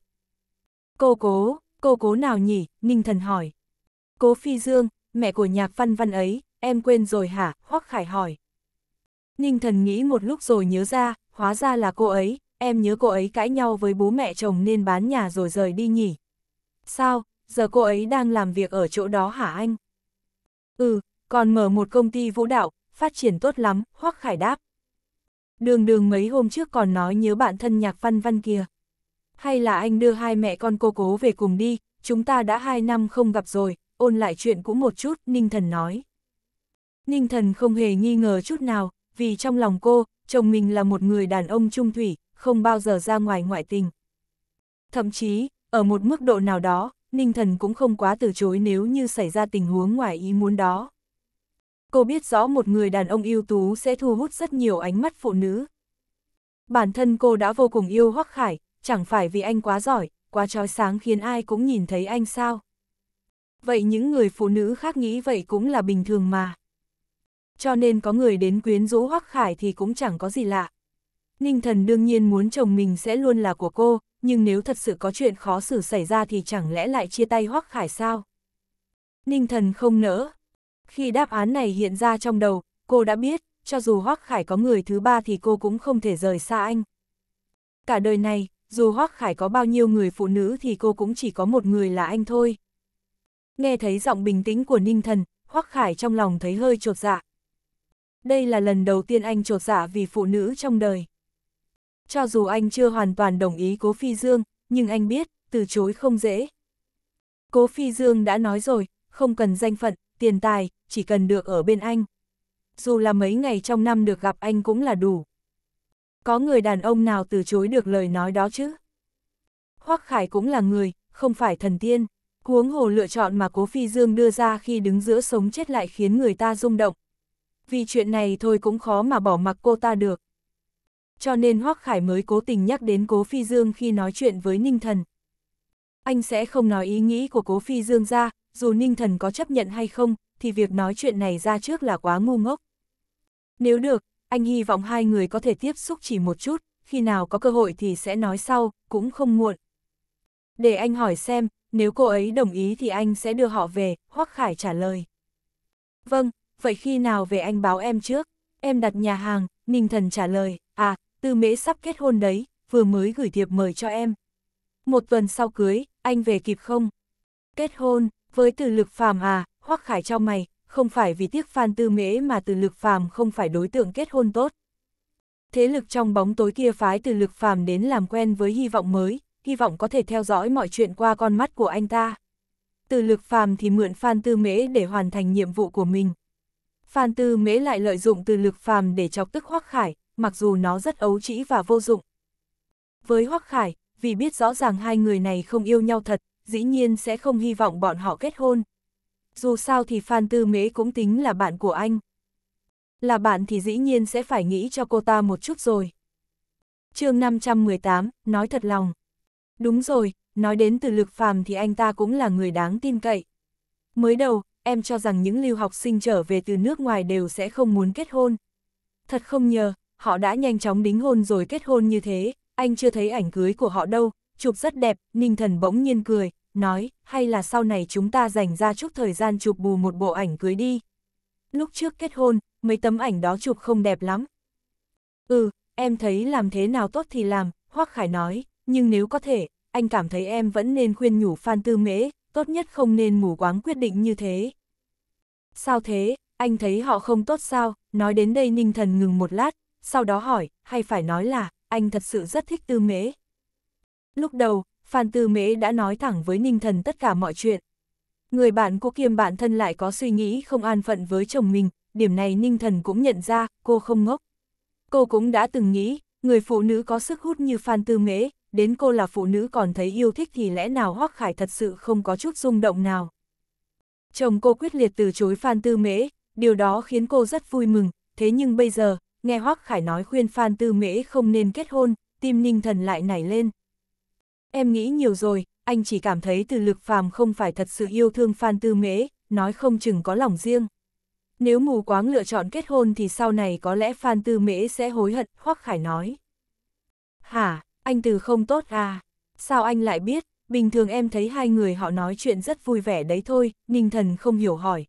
A: Cô cố, cô cố nào nhỉ, Ninh Thần hỏi. Cố Phi Dương, mẹ của nhạc văn văn ấy, em quên rồi hả, Hoắc Khải hỏi. Ninh Thần nghĩ một lúc rồi nhớ ra, hóa ra là cô ấy, em nhớ cô ấy cãi nhau với bố mẹ chồng nên bán nhà rồi rời đi nhỉ. Sao, giờ cô ấy đang làm việc ở chỗ đó hả anh? Ừ, còn mở một công ty vũ đạo, phát triển tốt lắm, Hoắc Khải đáp. Đường đường mấy hôm trước còn nói nhớ bạn thân nhạc văn văn kia. Hay là anh đưa hai mẹ con cô cố về cùng đi, chúng ta đã hai năm không gặp rồi, ôn lại chuyện cũng một chút, Ninh Thần nói. Ninh Thần không hề nghi ngờ chút nào, vì trong lòng cô, chồng mình là một người đàn ông trung thủy, không bao giờ ra ngoài ngoại tình. Thậm chí, ở một mức độ nào đó, Ninh Thần cũng không quá từ chối nếu như xảy ra tình huống ngoài ý muốn đó. Cô biết rõ một người đàn ông ưu tú sẽ thu hút rất nhiều ánh mắt phụ nữ. Bản thân cô đã vô cùng yêu Hoắc Khải, chẳng phải vì anh quá giỏi, quá trói sáng khiến ai cũng nhìn thấy anh sao. Vậy những người phụ nữ khác nghĩ vậy cũng là bình thường mà. Cho nên có người đến quyến rũ Hoắc Khải thì cũng chẳng có gì lạ. Ninh thần đương nhiên muốn chồng mình sẽ luôn là của cô, nhưng nếu thật sự có chuyện khó xử xảy ra thì chẳng lẽ lại chia tay hoắc khải sao? Ninh thần không nỡ. Khi đáp án này hiện ra trong đầu, cô đã biết, cho dù hoắc khải có người thứ ba thì cô cũng không thể rời xa anh. Cả đời này, dù hoắc khải có bao nhiêu người phụ nữ thì cô cũng chỉ có một người là anh thôi. Nghe thấy giọng bình tĩnh của Ninh thần, hoắc khải trong lòng thấy hơi chột dạ. Đây là lần đầu tiên anh chột dạ vì phụ nữ trong đời. Cho dù anh chưa hoàn toàn đồng ý Cố Phi Dương, nhưng anh biết, từ chối không dễ. Cố Phi Dương đã nói rồi, không cần danh phận, tiền tài, chỉ cần được ở bên anh. Dù là mấy ngày trong năm được gặp anh cũng là đủ. Có người đàn ông nào từ chối được lời nói đó chứ? Hoắc Khải cũng là người, không phải thần tiên. Huống hồ lựa chọn mà Cố Phi Dương đưa ra khi đứng giữa sống chết lại khiến người ta rung động. Vì chuyện này thôi cũng khó mà bỏ mặc cô ta được cho nên Hoắc Khải mới cố tình nhắc đến Cố Phi Dương khi nói chuyện với Ninh Thần. Anh sẽ không nói ý nghĩ của Cố Phi Dương ra, dù Ninh Thần có chấp nhận hay không, thì việc nói chuyện này ra trước là quá ngu ngốc. Nếu được, anh hy vọng hai người có thể tiếp xúc chỉ một chút, khi nào có cơ hội thì sẽ nói sau, cũng không muộn. Để anh hỏi xem, nếu cô ấy đồng ý thì anh sẽ đưa họ về, Hoắc Khải trả lời. Vâng, vậy khi nào về anh báo em trước? Em đặt nhà hàng, Ninh Thần trả lời, à, Tư mễ sắp kết hôn đấy, vừa mới gửi thiệp mời cho em. Một tuần sau cưới, anh về kịp không? Kết hôn, với từ lực phàm à, hoắc khải cho mày, không phải vì tiếc phan tư mễ mà từ lực phàm không phải đối tượng kết hôn tốt. Thế lực trong bóng tối kia phái từ lực phàm đến làm quen với hy vọng mới, hy vọng có thể theo dõi mọi chuyện qua con mắt của anh ta. Từ lực phàm thì mượn Phan Tư Mễ để hoàn thành nhiệm vụ của mình. Phan Tư Mễ lại lợi dụng từ lực phàm để chọc tức Hoắc Khải, mặc dù nó rất ấu trĩ và vô dụng. Với Hoắc Khải, vì biết rõ ràng hai người này không yêu nhau thật, dĩ nhiên sẽ không hy vọng bọn họ kết hôn. Dù sao thì Phan Tư Mễ cũng tính là bạn của anh. Là bạn thì dĩ nhiên sẽ phải nghĩ cho cô ta một chút rồi. chương 518, nói thật lòng. Đúng rồi, nói đến từ lực phàm thì anh ta cũng là người đáng tin cậy. Mới đầu, em cho rằng những lưu học sinh trở về từ nước ngoài đều sẽ không muốn kết hôn. Thật không nhờ, họ đã nhanh chóng đính hôn rồi kết hôn như thế, anh chưa thấy ảnh cưới của họ đâu, chụp rất đẹp, Ninh Thần bỗng nhiên cười, nói, hay là sau này chúng ta dành ra chút thời gian chụp bù một bộ ảnh cưới đi. Lúc trước kết hôn, mấy tấm ảnh đó chụp không đẹp lắm. Ừ, em thấy làm thế nào tốt thì làm, Hoác Khải nói, nhưng nếu có thể, anh cảm thấy em vẫn nên khuyên nhủ Phan Tư Mễ, tốt nhất không nên mù quáng quyết định như thế. Sao thế, anh thấy họ không tốt sao, nói đến đây ninh thần ngừng một lát, sau đó hỏi, hay phải nói là, anh thật sự rất thích tư mễ. Lúc đầu, Phan Tư Mễ đã nói thẳng với Ninh Thần tất cả mọi chuyện. Người bạn của kiêm bạn thân lại có suy nghĩ không an phận với chồng mình, điểm này Ninh Thần cũng nhận ra, cô không ngốc. Cô cũng đã từng nghĩ, người phụ nữ có sức hút như Phan Tư Mễ, đến cô là phụ nữ còn thấy yêu thích thì lẽ nào Hoắc Khải thật sự không có chút rung động nào. Chồng cô quyết liệt từ chối Phan Tư Mễ, điều đó khiến cô rất vui mừng, thế nhưng bây giờ, nghe Hoắc Khải nói khuyên Phan Tư Mễ không nên kết hôn, tim ninh thần lại nảy lên. Em nghĩ nhiều rồi, anh chỉ cảm thấy từ lực phàm không phải thật sự yêu thương Phan Tư Mễ, nói không chừng có lòng riêng. Nếu mù quáng lựa chọn kết hôn thì sau này có lẽ Phan Tư Mễ sẽ hối hận, Hoắc Khải nói. Hả, anh từ không tốt à? Sao anh lại biết? Bình thường em thấy hai người họ nói chuyện rất vui vẻ đấy thôi, Ninh Thần không hiểu hỏi.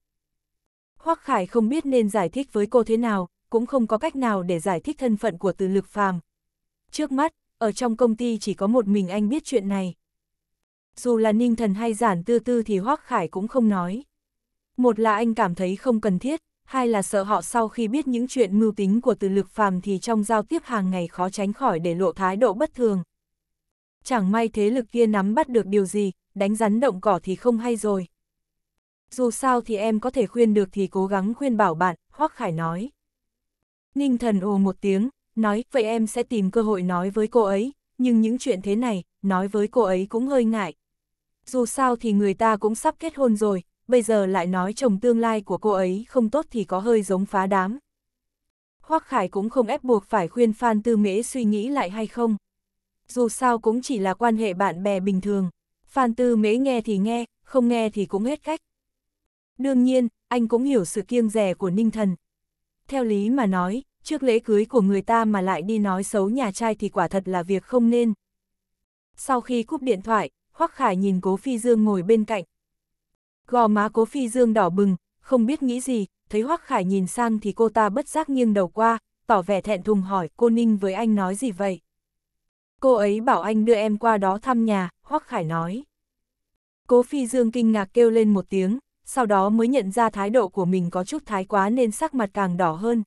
A: Hoắc Khải không biết nên giải thích với cô thế nào, cũng không có cách nào để giải thích thân phận của từ lực phàm. Trước mắt, ở trong công ty chỉ có một mình anh biết chuyện này. Dù là ninh thần hay giản tư tư thì Hoác Khải cũng không nói. Một là anh cảm thấy không cần thiết, hai là sợ họ sau khi biết những chuyện mưu tính của từ lực phàm thì trong giao tiếp hàng ngày khó tránh khỏi để lộ thái độ bất thường. Chẳng may thế lực kia nắm bắt được điều gì, đánh rắn động cỏ thì không hay rồi. Dù sao thì em có thể khuyên được thì cố gắng khuyên bảo bạn, Hoác Khải nói. Ninh thần ồ một tiếng, nói, vậy em sẽ tìm cơ hội nói với cô ấy, nhưng những chuyện thế này, nói với cô ấy cũng hơi ngại. Dù sao thì người ta cũng sắp kết hôn rồi, bây giờ lại nói chồng tương lai của cô ấy không tốt thì có hơi giống phá đám. Hoắc Khải cũng không ép buộc phải khuyên Phan Tư Mễ suy nghĩ lại hay không. Dù sao cũng chỉ là quan hệ bạn bè bình thường, Phan Tư Mễ nghe thì nghe, không nghe thì cũng hết cách. Đương nhiên, anh cũng hiểu sự kiêng rẻ của Ninh Thần, theo lý mà nói, trước lễ cưới của người ta mà lại đi nói xấu nhà trai thì quả thật là việc không nên. Sau khi cúp điện thoại, Hoắc Khải nhìn Cố Phi Dương ngồi bên cạnh. Gò má Cố Phi Dương đỏ bừng, không biết nghĩ gì, thấy Hoắc Khải nhìn sang thì cô ta bất giác nghiêng đầu qua, tỏ vẻ thẹn thùng hỏi cô Ninh với anh nói gì vậy. Cô ấy bảo anh đưa em qua đó thăm nhà, Hoắc Khải nói. Cố Phi Dương kinh ngạc kêu lên một tiếng, sau đó mới nhận ra thái độ của mình có chút thái quá nên sắc mặt càng đỏ hơn.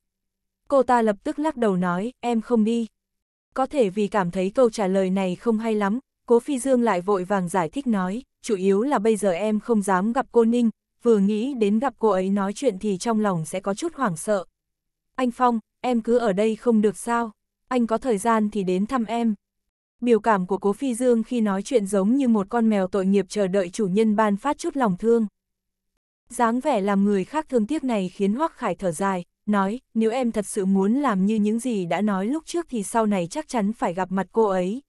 A: Cô ta lập tức lắc đầu nói, em không đi. Có thể vì cảm thấy câu trả lời này không hay lắm, Cố Phi Dương lại vội vàng giải thích nói, chủ yếu là bây giờ em không dám gặp cô Ninh, vừa nghĩ đến gặp cô ấy nói chuyện thì trong lòng sẽ có chút hoảng sợ. Anh Phong, em cứ ở đây không được sao, anh có thời gian thì đến thăm em. Biểu cảm của Cố Phi Dương khi nói chuyện giống như một con mèo tội nghiệp chờ đợi chủ nhân ban phát chút lòng thương dáng vẻ làm người khác thương tiếc này khiến Hoắc Khải thở dài, nói, nếu em thật sự muốn làm như những gì đã nói lúc trước thì sau này chắc chắn phải gặp mặt cô ấy.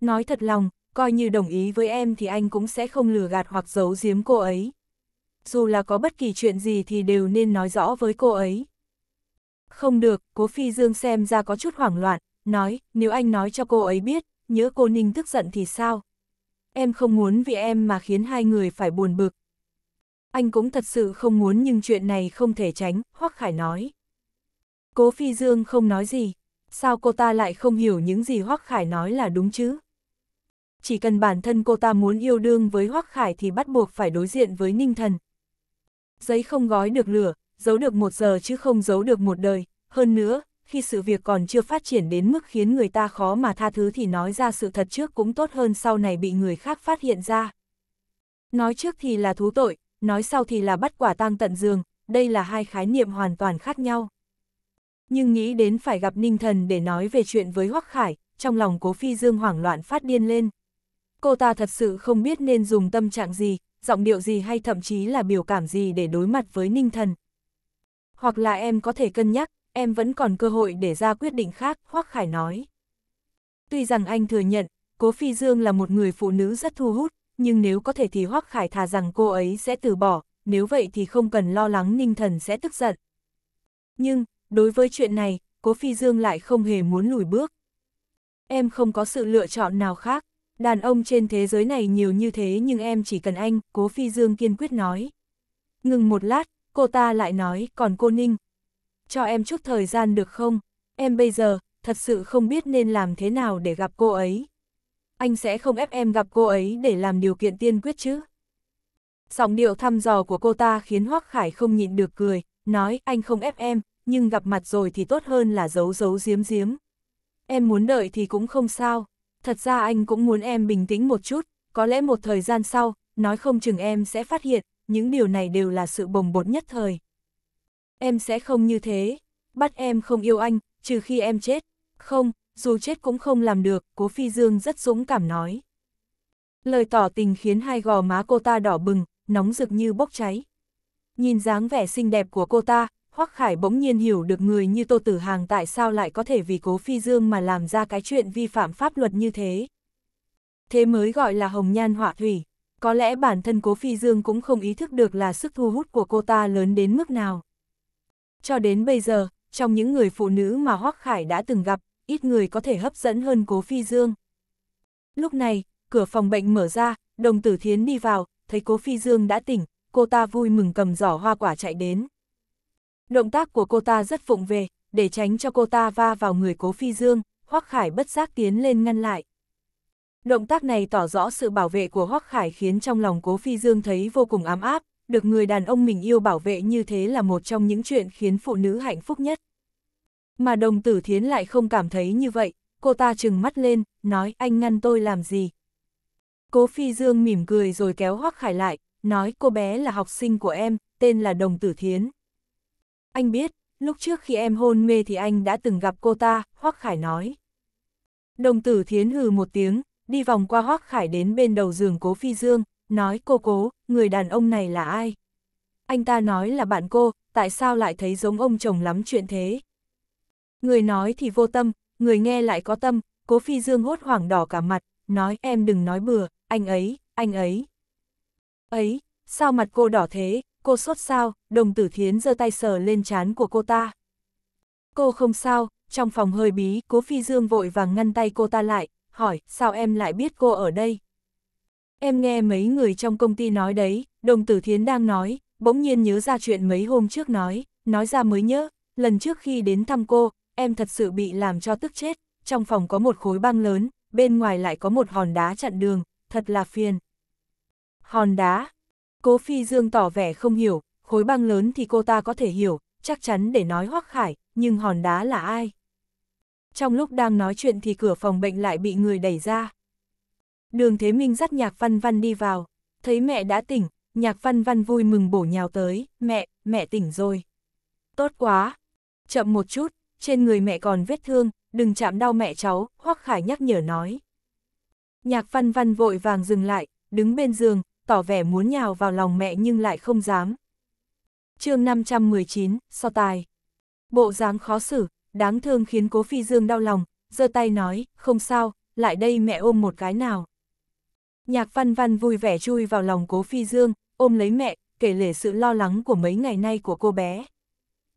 A: Nói thật lòng, coi như đồng ý với em thì anh cũng sẽ không lừa gạt hoặc giấu giếm cô ấy. Dù là có bất kỳ chuyện gì thì đều nên nói rõ với cô ấy. Không được, cố phi dương xem ra có chút hoảng loạn, nói, nếu anh nói cho cô ấy biết, nhớ cô Ninh tức giận thì sao? Em không muốn vì em mà khiến hai người phải buồn bực, anh cũng thật sự không muốn nhưng chuyện này không thể tránh, Hoắc Khải nói. Cố Phi Dương không nói gì, sao cô ta lại không hiểu những gì Hoắc Khải nói là đúng chứ? Chỉ cần bản thân cô ta muốn yêu đương với Hoắc Khải thì bắt buộc phải đối diện với Ninh Thần. Giấy không gói được lửa, giấu được một giờ chứ không giấu được một đời, hơn nữa, khi sự việc còn chưa phát triển đến mức khiến người ta khó mà tha thứ thì nói ra sự thật trước cũng tốt hơn sau này bị người khác phát hiện ra. Nói trước thì là thú tội, nói sau thì là bắt quả tang tận giường, đây là hai khái niệm hoàn toàn khác nhau. Nhưng nghĩ đến phải gặp Ninh Thần để nói về chuyện với Hoắc Khải, trong lòng Cố Phi Dương hoảng loạn phát điên lên. Cô ta thật sự không biết nên dùng tâm trạng gì, giọng điệu gì hay thậm chí là biểu cảm gì để đối mặt với Ninh Thần. Hoặc là em có thể cân nhắc, em vẫn còn cơ hội để ra quyết định khác, Hoắc Khải nói. Tuy rằng anh thừa nhận, Cố Phi Dương là một người phụ nữ rất thu hút, nhưng nếu có thể thì Hoắc Khải thà rằng cô ấy sẽ từ bỏ, nếu vậy thì không cần lo lắng Ninh Thần sẽ tức giận. Nhưng, đối với chuyện này, Cố Phi Dương lại không hề muốn lùi bước. Em không có sự lựa chọn nào khác, đàn ông trên thế giới này nhiều như thế nhưng em chỉ cần anh, Cố Phi Dương kiên quyết nói. Ngừng một lát, cô ta lại nói, còn cô Ninh, cho em chút thời gian được không? Em bây giờ, thật sự không biết nên làm thế nào để gặp cô ấy anh sẽ không ép em gặp cô ấy để làm điều kiện tiên quyết chứ. Giọng điệu thăm dò của cô ta khiến Hoắc Khải không nhịn được cười, nói anh không ép em, nhưng gặp mặt rồi thì tốt hơn là giấu giấu giếm giếm. Em muốn đợi thì cũng không sao, thật ra anh cũng muốn em bình tĩnh một chút, có lẽ một thời gian sau, nói không chừng em sẽ phát hiện, những điều này đều là sự bồng bột nhất thời. Em sẽ không như thế, bắt em không yêu anh, trừ khi em chết, không, dù chết cũng không làm được, cố phi dương rất dũng cảm nói. Lời tỏ tình khiến hai gò má cô ta đỏ bừng, nóng rực như bốc cháy. Nhìn dáng vẻ xinh đẹp của cô ta, Hoắc Khải bỗng nhiên hiểu được người như Tô Tử Hàng tại sao lại có thể vì cố phi dương mà làm ra cái chuyện vi phạm pháp luật như thế. Thế mới gọi là hồng nhan họa thủy. Có lẽ bản thân cố phi dương cũng không ý thức được là sức thu hút của cô ta lớn đến mức nào. Cho đến bây giờ, trong những người phụ nữ mà Hoắc Khải đã từng gặp, ít người có thể hấp dẫn hơn Cố Phi Dương. Lúc này, cửa phòng bệnh mở ra, đồng tử thiến đi vào, thấy Cố Phi Dương đã tỉnh, cô ta vui mừng cầm giỏ hoa quả chạy đến. Động tác của cô ta rất phụng về, để tránh cho cô ta va vào người Cố Phi Dương, Hoắc Khải bất giác tiến lên ngăn lại. Động tác này tỏ rõ sự bảo vệ của Hoắc Khải khiến trong lòng Cố Phi Dương thấy vô cùng ám áp, được người đàn ông mình yêu bảo vệ như thế là một trong những chuyện khiến phụ nữ hạnh phúc nhất. Mà đồng tử thiến lại không cảm thấy như vậy, cô ta trừng mắt lên, nói anh ngăn tôi làm gì. Cố Phi Dương mỉm cười rồi kéo Hoắc Khải lại, nói cô bé là học sinh của em, tên là Đồng Tử Thiến. Anh biết, lúc trước khi em hôn mê thì anh đã từng gặp cô ta, Hoắc Khải nói. Đồng Tử Thiến hừ một tiếng, đi vòng qua Hoắc Khải đến bên đầu giường Cố Phi Dương, nói cô cố, người đàn ông này là ai? Anh ta nói là bạn cô, tại sao lại thấy giống ông chồng lắm chuyện thế? Người nói thì vô tâm, người nghe lại có tâm, cố phi dương hốt hoảng đỏ cả mặt, nói em đừng nói bừa, anh ấy, anh ấy. Ấy, sao mặt cô đỏ thế, cô sốt sao, đồng tử thiến giơ tay sờ lên trán của cô ta. Cô không sao, trong phòng hơi bí, cố phi dương vội vàng ngăn tay cô ta lại, hỏi, sao em lại biết cô ở đây? Em nghe mấy người trong công ty nói đấy, đồng tử thiến đang nói, bỗng nhiên nhớ ra chuyện mấy hôm trước nói, nói ra mới nhớ, lần trước khi đến thăm cô, em thật sự bị làm cho tức chết, trong phòng có một khối băng lớn, bên ngoài lại có một hòn đá chặn đường, thật là phiền. Hòn đá. Cố Phi Dương tỏ vẻ không hiểu, khối băng lớn thì cô ta có thể hiểu, chắc chắn để nói hoắc khải, nhưng hòn đá là ai? Trong lúc đang nói chuyện thì cửa phòng bệnh lại bị người đẩy ra. Đường Thế Minh dắt nhạc văn văn đi vào, thấy mẹ đã tỉnh, nhạc văn văn vui mừng bổ nhào tới, mẹ, mẹ tỉnh rồi. Tốt quá, chậm một chút, trên người mẹ còn vết thương, đừng chạm đau mẹ cháu, Hoắc Khải nhắc nhở nói. Nhạc văn văn vội vàng dừng lại, đứng bên giường, tỏ vẻ muốn nhào vào lòng mẹ nhưng lại không dám. chương 519, so tài. Bộ dáng khó xử, đáng thương khiến cố phi dương đau lòng, giơ tay nói, không sao, lại đây mẹ ôm một cái nào. Nhạc văn văn vui vẻ chui vào lòng cố phi dương, ôm lấy mẹ, kể lể sự lo lắng của mấy ngày nay của cô bé.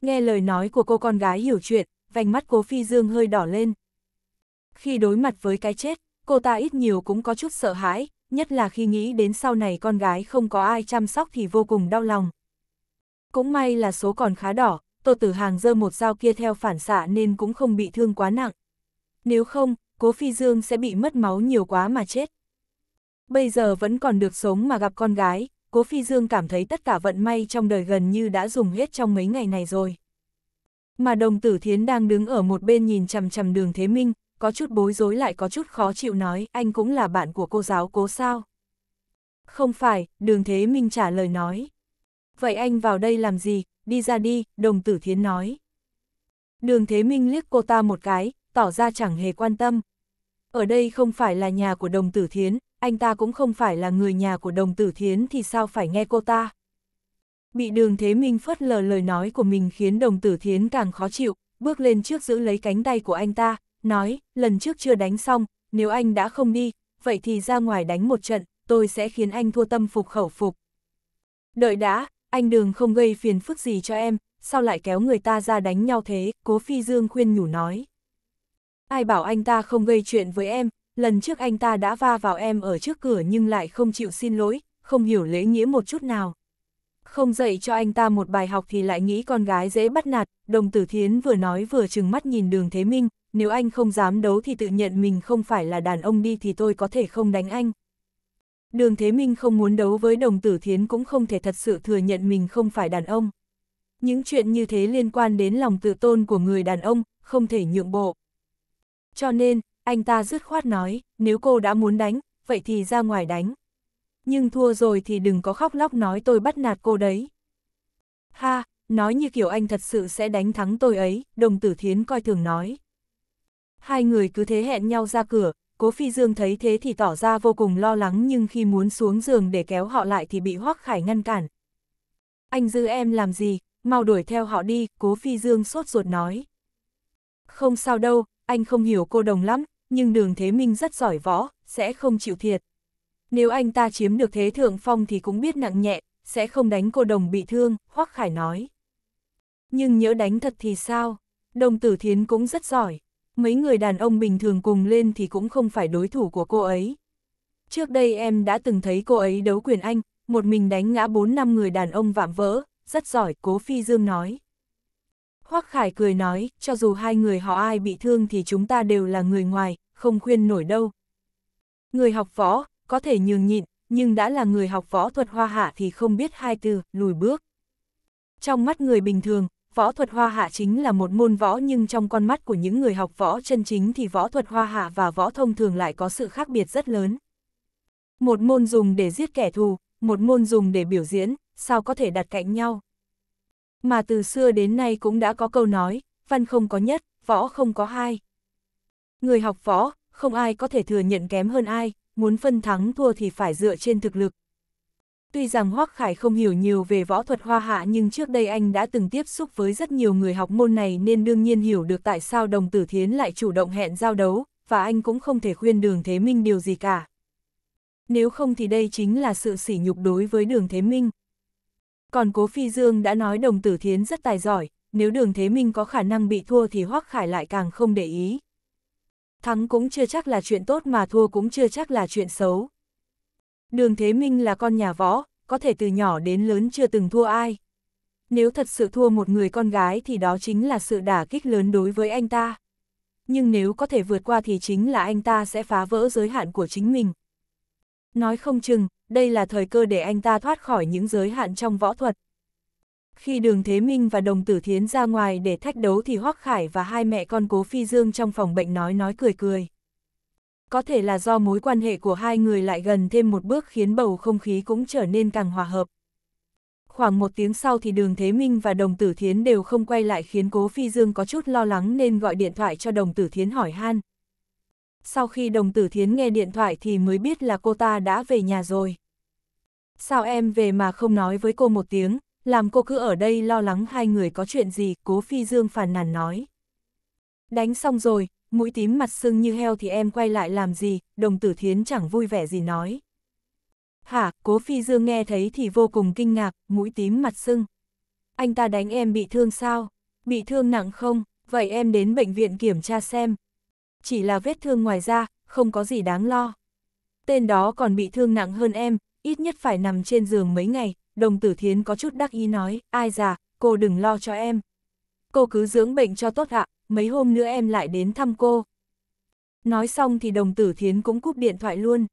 A: Nghe lời nói của cô con gái hiểu chuyện, vành mắt cố phi dương hơi đỏ lên. Khi đối mặt với cái chết, cô ta ít nhiều cũng có chút sợ hãi, nhất là khi nghĩ đến sau này con gái không có ai chăm sóc thì vô cùng đau lòng. Cũng may là số còn khá đỏ, Tô Tử Hàng dơ một dao kia theo phản xạ nên cũng không bị thương quá nặng. Nếu không, Cố Phi Dương sẽ bị mất máu nhiều quá mà chết. Bây giờ vẫn còn được sống mà gặp con gái, Cố Phi Dương cảm thấy tất cả vận may trong đời gần như đã dùng hết trong mấy ngày này rồi. Mà đồng tử thiến đang đứng ở một bên nhìn chằm chằm đường Thế Minh, có chút bối rối lại có chút khó chịu nói, anh cũng là bạn của cô giáo cố sao. Không phải, đường Thế Minh trả lời nói. Vậy anh vào đây làm gì, đi ra đi, đồng tử thiến nói. Đường Thế Minh liếc cô ta một cái, tỏ ra chẳng hề quan tâm. Ở đây không phải là nhà của đồng tử thiến, anh ta cũng không phải là người nhà của đồng tử thiến thì sao phải nghe cô ta. Bị đường thế minh phớt lờ lời nói của mình khiến đồng tử thiến càng khó chịu, bước lên trước giữ lấy cánh tay của anh ta, nói, lần trước chưa đánh xong, nếu anh đã không đi, vậy thì ra ngoài đánh một trận, tôi sẽ khiến anh thua tâm phục khẩu phục. Đợi đã, anh đường không gây phiền phức gì cho em, sao lại kéo người ta ra đánh nhau thế, cố phi dương khuyên nhủ nói. Ai bảo anh ta không gây chuyện với em, lần trước anh ta đã va vào em ở trước cửa nhưng lại không chịu xin lỗi, không hiểu lễ nghĩa một chút nào. Không dạy cho anh ta một bài học thì lại nghĩ con gái dễ bắt nạt, đồng tử thiến vừa nói vừa chừng mắt nhìn đường Thế Minh, nếu anh không dám đấu thì tự nhận mình không phải là đàn ông đi thì tôi có thể không đánh anh. Đường Thế Minh không muốn đấu với đồng tử thiến cũng không thể thật sự thừa nhận mình không phải đàn ông. Những chuyện như thế liên quan đến lòng tự tôn của người đàn ông, không thể nhượng bộ. Cho nên, anh ta dứt khoát nói, nếu cô đã muốn đánh, vậy thì ra ngoài đánh. Nhưng thua rồi thì đừng có khóc lóc nói tôi bắt nạt cô đấy. Ha, nói như kiểu anh thật sự sẽ đánh thắng tôi ấy, đồng tử thiến coi thường nói. Hai người cứ thế hẹn nhau ra cửa, cố phi dương thấy thế thì tỏ ra vô cùng lo lắng nhưng khi muốn xuống giường để kéo họ lại thì bị hoắc khải ngăn cản. Anh giữ em làm gì, mau đuổi theo họ đi, cố phi dương sốt ruột nói. Không sao đâu, anh không hiểu cô đồng lắm, nhưng đường thế minh rất giỏi võ, sẽ không chịu thiệt. Nếu anh ta chiếm được thế thượng phong thì cũng biết nặng nhẹ, sẽ không đánh cô đồng bị thương, Hoắc Khải nói. Nhưng nhớ đánh thật thì sao? Đồng tử thiến cũng rất giỏi. Mấy người đàn ông bình thường cùng lên thì cũng không phải đối thủ của cô ấy. Trước đây em đã từng thấy cô ấy đấu quyền anh, một mình đánh ngã 4 năm người đàn ông vạm vỡ, rất giỏi, cố phi dương nói. Hoắc Khải cười nói, cho dù hai người họ ai bị thương thì chúng ta đều là người ngoài, không khuyên nổi đâu. Người học võ, có thể nhường nhịn, nhưng đã là người học võ thuật hoa hạ thì không biết hai từ, lùi bước. Trong mắt người bình thường, võ thuật hoa hạ chính là một môn võ nhưng trong con mắt của những người học võ chân chính thì võ thuật hoa hạ và võ thông thường lại có sự khác biệt rất lớn. Một môn dùng để giết kẻ thù, một môn dùng để biểu diễn, sao có thể đặt cạnh nhau. Mà từ xưa đến nay cũng đã có câu nói, văn không có nhất, võ không có hai. Người học võ, không ai có thể thừa nhận kém hơn ai, muốn phân thắng thua thì phải dựa trên thực lực. Tuy rằng Hoác Khải không hiểu nhiều về võ thuật hoa hạ nhưng trước đây anh đã từng tiếp xúc với rất nhiều người học môn này nên đương nhiên hiểu được tại sao đồng tử thiến lại chủ động hẹn giao đấu, và anh cũng không thể khuyên đường Thế Minh điều gì cả. Nếu không thì đây chính là sự sỉ nhục đối với đường Thế Minh. Còn Cố Phi Dương đã nói đồng tử thiến rất tài giỏi, nếu đường thế minh có khả năng bị thua thì Hoắc Khải lại càng không để ý. Thắng cũng chưa chắc là chuyện tốt mà thua cũng chưa chắc là chuyện xấu. Đường thế minh là con nhà võ, có thể từ nhỏ đến lớn chưa từng thua ai. Nếu thật sự thua một người con gái thì đó chính là sự đả kích lớn đối với anh ta. Nhưng nếu có thể vượt qua thì chính là anh ta sẽ phá vỡ giới hạn của chính mình. Nói không chừng, đây là thời cơ để anh ta thoát khỏi những giới hạn trong võ thuật. Khi Đường Thế Minh và Đồng Tử Thiến ra ngoài để thách đấu thì Hoắc Khải và hai mẹ con Cố Phi Dương trong phòng bệnh nói nói cười cười. Có thể là do mối quan hệ của hai người lại gần thêm một bước khiến bầu không khí cũng trở nên càng hòa hợp. Khoảng một tiếng sau thì Đường Thế Minh và Đồng Tử Thiến đều không quay lại khiến Cố Phi Dương có chút lo lắng nên gọi điện thoại cho Đồng Tử Thiến hỏi han, sau khi đồng tử thiến nghe điện thoại thì mới biết là cô ta đã về nhà rồi. Sao em về mà không nói với cô một tiếng, làm cô cứ ở đây lo lắng hai người có chuyện gì, cố phi dương phàn nàn nói. Đánh xong rồi, mũi tím mặt sưng như heo thì em quay lại làm gì, đồng tử thiến chẳng vui vẻ gì nói. Hả, cố phi dương nghe thấy thì vô cùng kinh ngạc, mũi tím mặt sưng. Anh ta đánh em bị thương sao? Bị thương nặng không? Vậy em đến bệnh viện kiểm tra xem, chỉ là vết thương ngoài da, không có gì đáng lo. Tên đó còn bị thương nặng hơn em, ít nhất phải nằm trên giường mấy ngày, đồng tử thiến có chút đắc ý nói, ai già, cô đừng lo cho em. Cô cứ dưỡng bệnh cho tốt ạ, mấy hôm nữa em lại đến thăm cô. Nói xong thì đồng tử thiến cũng cúp điện thoại luôn.